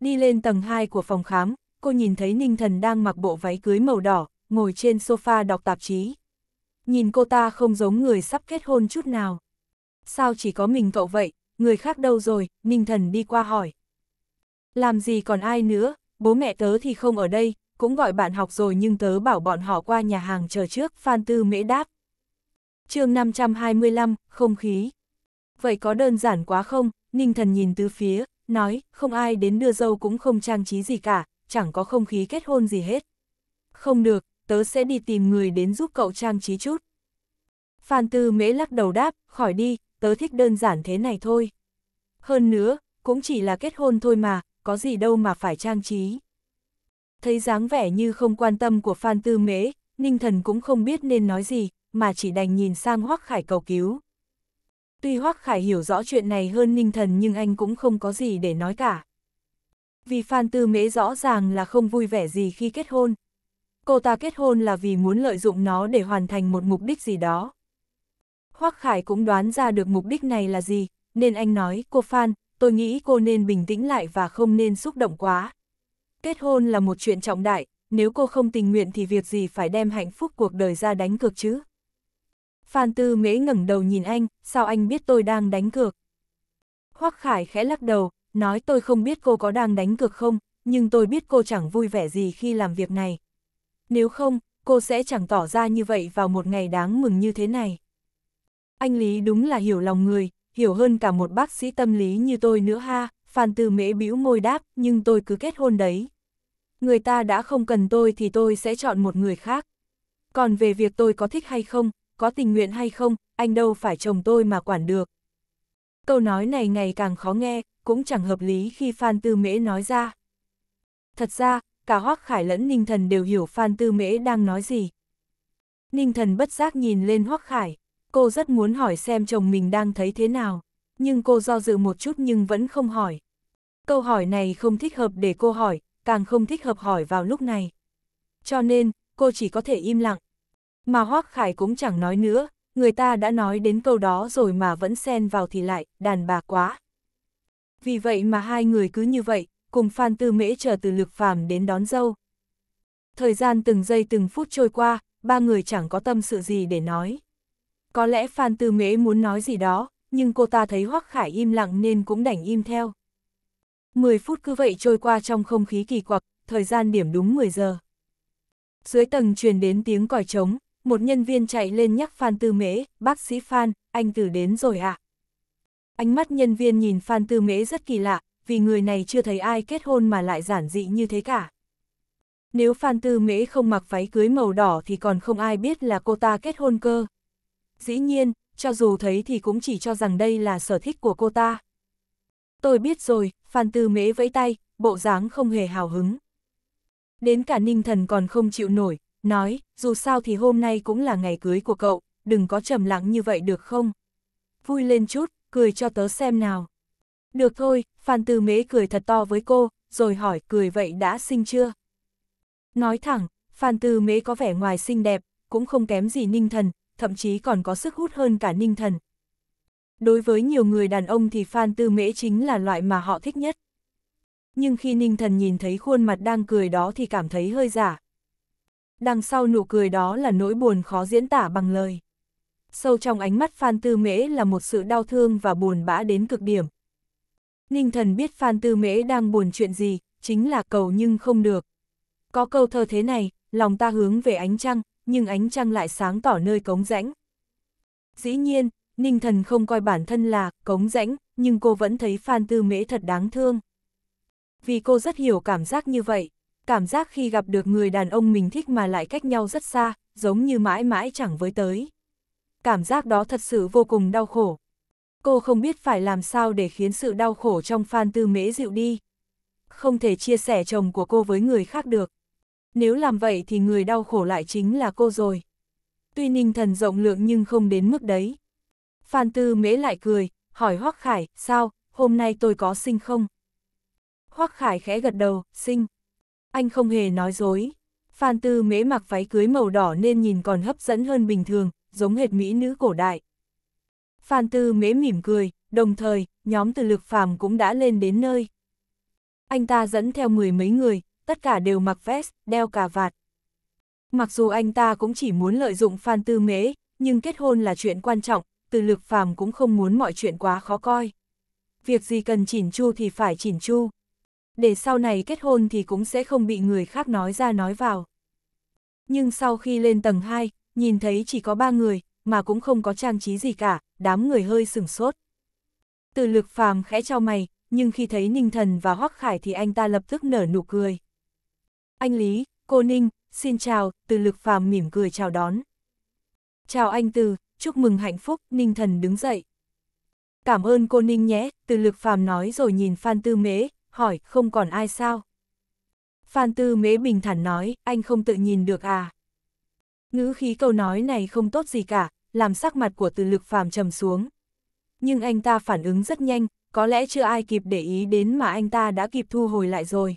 A: Đi lên tầng 2 của phòng khám, cô nhìn thấy Ninh Thần đang mặc bộ váy cưới màu đỏ, ngồi trên sofa đọc tạp chí. Nhìn cô ta không giống người sắp kết hôn chút nào. Sao chỉ có mình cậu vậy, người khác đâu rồi, Ninh Thần đi qua hỏi. Làm gì còn ai nữa, bố mẹ tớ thì không ở đây, cũng gọi bạn học rồi nhưng tớ bảo bọn họ qua nhà hàng chờ trước, Phan Tư Mễ đáp chương 525, không khí. Vậy có đơn giản quá không? Ninh thần nhìn từ phía, nói, không ai đến đưa dâu cũng không trang trí gì cả, chẳng có không khí kết hôn gì hết. Không được, tớ sẽ đi tìm người đến giúp cậu trang trí chút. Phan Tư Mễ lắc đầu đáp, khỏi đi, tớ thích đơn giản thế này thôi. Hơn nữa, cũng chỉ là kết hôn thôi mà, có gì đâu mà phải trang trí. Thấy dáng vẻ như không quan tâm của Phan Tư Mễ, Ninh Thần cũng không biết nên nói gì, mà chỉ đành nhìn sang Hoắc Khải cầu cứu. Tuy Hoắc Khải hiểu rõ chuyện này hơn ninh thần nhưng anh cũng không có gì để nói cả. Vì Phan Tư Mễ rõ ràng là không vui vẻ gì khi kết hôn. Cô ta kết hôn là vì muốn lợi dụng nó để hoàn thành một mục đích gì đó. Hoắc Khải cũng đoán ra được mục đích này là gì, nên anh nói, cô Phan, tôi nghĩ cô nên bình tĩnh lại và không nên xúc động quá. Kết hôn là một chuyện trọng đại, nếu cô không tình nguyện thì việc gì phải đem hạnh phúc cuộc đời ra đánh cược chứ? Phan Tư Mễ ngẩng đầu nhìn anh, sao anh biết tôi đang đánh cược? Hoắc Khải khẽ lắc đầu, nói tôi không biết cô có đang đánh cược không, nhưng tôi biết cô chẳng vui vẻ gì khi làm việc này. Nếu không, cô sẽ chẳng tỏ ra như vậy vào một ngày đáng mừng như thế này. Anh Lý đúng là hiểu lòng người, hiểu hơn cả một bác sĩ tâm lý như tôi nữa ha, Phan Tư Mễ bĩu môi đáp, nhưng tôi cứ kết hôn đấy. Người ta đã không cần tôi thì tôi sẽ chọn một người khác. Còn về việc tôi có thích hay không, có tình nguyện hay không, anh đâu phải chồng tôi mà quản được. Câu nói này ngày càng khó nghe, cũng chẳng hợp lý khi Phan Tư Mễ nói ra. Thật ra, cả Hoác Khải lẫn Ninh Thần đều hiểu Phan Tư Mễ đang nói gì. Ninh Thần bất giác nhìn lên Hoác Khải, cô rất muốn hỏi xem chồng mình đang thấy thế nào, nhưng cô do dự một chút nhưng vẫn không hỏi. Câu hỏi này không thích hợp để cô hỏi, càng không thích hợp hỏi vào lúc này. Cho nên, cô chỉ có thể im lặng. Mà Hoác Khải cũng chẳng nói nữa, người ta đã nói đến câu đó rồi mà vẫn xen vào thì lại, đàn bà quá. Vì vậy mà hai người cứ như vậy, cùng Phan Tư Mễ chờ từ lực phàm đến đón dâu. Thời gian từng giây từng phút trôi qua, ba người chẳng có tâm sự gì để nói. Có lẽ Phan Tư Mễ muốn nói gì đó, nhưng cô ta thấy Hoắc Khải im lặng nên cũng đành im theo. mười phút cứ vậy trôi qua trong không khí kỳ quặc, thời gian điểm đúng 10 giờ. Dưới tầng truyền đến tiếng còi trống, một nhân viên chạy lên nhắc Phan Tư Mễ, bác sĩ Phan, anh Tử đến rồi à? Ánh mắt nhân viên nhìn Phan Tư Mễ rất kỳ lạ, vì người này chưa thấy ai kết hôn mà lại giản dị như thế cả. Nếu Phan Tư Mễ không mặc váy cưới màu đỏ thì còn không ai biết là cô ta kết hôn cơ. Dĩ nhiên, cho dù thấy thì cũng chỉ cho rằng đây là sở thích của cô ta. Tôi biết rồi, Phan Tư Mễ vẫy tay, bộ dáng không hề hào hứng. Đến cả ninh thần còn không chịu nổi, nói, dù sao thì hôm nay cũng là ngày cưới của cậu, đừng có trầm lặng như vậy được không? Vui lên chút, cười cho tớ xem nào. Được thôi, Phan Tư Mễ cười thật to với cô, rồi hỏi cười vậy đã xinh chưa? Nói thẳng, Phan Tư Mễ có vẻ ngoài xinh đẹp, cũng không kém gì Ninh Thần, thậm chí còn có sức hút hơn cả Ninh Thần. Đối với nhiều người đàn ông thì Phan Tư Mễ chính là loại mà họ thích nhất. Nhưng khi Ninh Thần nhìn thấy khuôn mặt đang cười đó thì cảm thấy hơi giả, đằng sau nụ cười đó là nỗi buồn khó diễn tả bằng lời. Sâu trong ánh mắt Phan Tư Mễ là một sự đau thương và buồn bã đến cực điểm. Ninh thần biết Phan Tư Mễ đang buồn chuyện gì, chính là cầu nhưng không được. Có câu thơ thế này, lòng ta hướng về ánh trăng, nhưng ánh trăng lại sáng tỏ nơi cống rãnh. Dĩ nhiên, Ninh thần không coi bản thân là cống rãnh, nhưng cô vẫn thấy Phan Tư Mễ thật đáng thương. Vì cô rất hiểu cảm giác như vậy cảm giác khi gặp được người đàn ông mình thích mà lại cách nhau rất xa, giống như mãi mãi chẳng với tới. Cảm giác đó thật sự vô cùng đau khổ. Cô không biết phải làm sao để khiến sự đau khổ trong Phan Tư Mễ dịu đi. Không thể chia sẻ chồng của cô với người khác được. Nếu làm vậy thì người đau khổ lại chính là cô rồi. Tuy ninh thần rộng lượng nhưng không đến mức đấy. Phan Tư Mễ lại cười, hỏi Hoắc Khải, sao, hôm nay tôi có sinh không? Hoắc Khải khẽ gật đầu, sinh anh không hề nói dối. Phan Tư Mễ mặc váy cưới màu đỏ nên nhìn còn hấp dẫn hơn bình thường, giống hệt mỹ nữ cổ đại. Phan Tư Mễ mỉm cười, đồng thời, nhóm từ lực phàm cũng đã lên đến nơi. Anh ta dẫn theo mười mấy người, tất cả đều mặc vest, đeo cà vạt. Mặc dù anh ta cũng chỉ muốn lợi dụng Phan Tư Mễ, nhưng kết hôn là chuyện quan trọng, từ lực phàm cũng không muốn mọi chuyện quá khó coi. Việc gì cần chỉn chu thì phải chỉn chu để sau này kết hôn thì cũng sẽ không bị người khác nói ra nói vào. Nhưng sau khi lên tầng 2, nhìn thấy chỉ có ba người, mà cũng không có trang trí gì cả, đám người hơi sửng sốt. Từ lực phàm khẽ trao mày, nhưng khi thấy Ninh Thần và Hoắc Khải thì anh ta lập tức nở nụ cười. Anh Lý, cô Ninh, xin chào, từ lực phàm mỉm cười chào đón. Chào anh Từ, chúc mừng hạnh phúc, Ninh Thần đứng dậy. Cảm ơn cô Ninh nhé, từ lực phàm nói rồi nhìn Phan Tư Mễ, hỏi, không còn ai sao? Phan Tư Mễ bình thản nói, anh không tự nhìn được à? Ngữ khí câu nói này không tốt gì cả, làm sắc mặt của từ lực phàm trầm xuống. Nhưng anh ta phản ứng rất nhanh, có lẽ chưa ai kịp để ý đến mà anh ta đã kịp thu hồi lại rồi.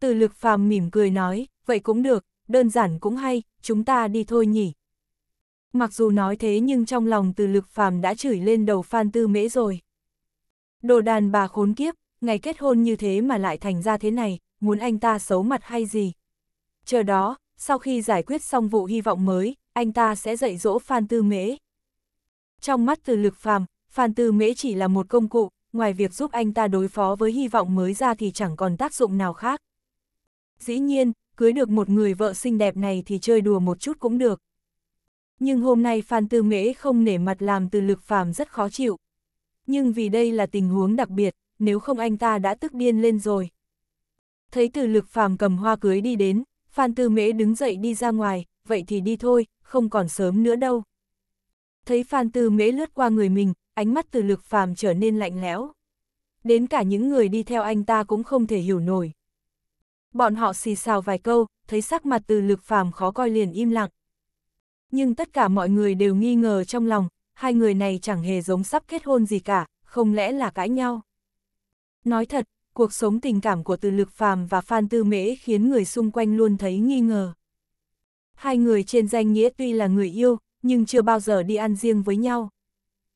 A: Từ lực phàm mỉm cười nói, vậy cũng được, đơn giản cũng hay, chúng ta đi thôi nhỉ. Mặc dù nói thế nhưng trong lòng từ lực phàm đã chửi lên đầu Phan Tư Mễ rồi. Đồ đàn bà khốn kiếp, ngày kết hôn như thế mà lại thành ra thế này, muốn anh ta xấu mặt hay gì. Chờ đó, sau khi giải quyết xong vụ hy vọng mới, anh ta sẽ dạy dỗ Phan Tư Mễ. Trong mắt từ lực phàm, Phan Tư Mễ chỉ là một công cụ, ngoài việc giúp anh ta đối phó với hy vọng mới ra thì chẳng còn tác dụng nào khác. Dĩ nhiên, cưới được một người vợ xinh đẹp này thì chơi đùa một chút cũng được. Nhưng hôm nay Phan Tư Mễ không nể mặt làm từ lực phàm rất khó chịu. Nhưng vì đây là tình huống đặc biệt, nếu không anh ta đã tức điên lên rồi. Thấy từ lực phàm cầm hoa cưới đi đến, Phan Tư Mễ đứng dậy đi ra ngoài, vậy thì đi thôi, không còn sớm nữa đâu. Thấy Phan Tư Mễ lướt qua người mình, ánh mắt từ lực phàm trở nên lạnh lẽo. Đến cả những người đi theo anh ta cũng không thể hiểu nổi. Bọn họ xì xào vài câu, thấy sắc mặt từ lực phàm khó coi liền im lặng. Nhưng tất cả mọi người đều nghi ngờ trong lòng, hai người này chẳng hề giống sắp kết hôn gì cả, không lẽ là cãi nhau. Nói thật, cuộc sống tình cảm của Từ Lực Phàm và Phan Tư Mễ khiến người xung quanh luôn thấy nghi ngờ. Hai người trên danh nghĩa tuy là người yêu, nhưng chưa bao giờ đi ăn riêng với nhau.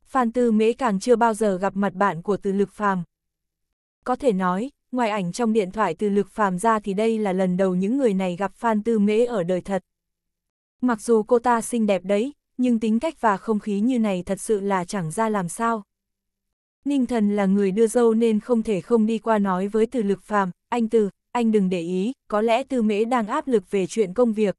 A: Phan Tư Mễ càng chưa bao giờ gặp mặt bạn của Từ Lực Phàm. Có thể nói, ngoài ảnh trong điện thoại Từ Lực Phàm ra thì đây là lần đầu những người này gặp Phan Tư Mễ ở đời thật. Mặc dù cô ta xinh đẹp đấy, nhưng tính cách và không khí như này thật sự là chẳng ra làm sao. Ninh thần là người đưa dâu nên không thể không đi qua nói với từ lực phàm, anh từ, anh đừng để ý, có lẽ tư mễ đang áp lực về chuyện công việc.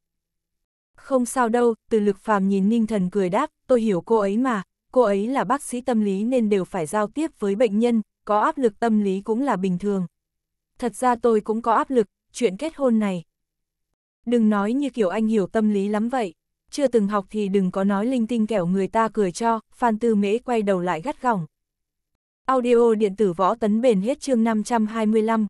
A: Không sao đâu, từ lực phàm nhìn ninh thần cười đáp, tôi hiểu cô ấy mà, cô ấy là bác sĩ tâm lý nên đều phải giao tiếp với bệnh nhân, có áp lực tâm lý cũng là bình thường. Thật ra tôi cũng có áp lực, chuyện kết hôn này. Đừng nói như kiểu anh hiểu tâm lý lắm vậy, chưa từng học thì đừng có nói linh tinh kẻo người ta cười cho, Phan Tư Mễ quay đầu lại gắt gỏng. Audio điện tử võ tấn bền hết chương 525.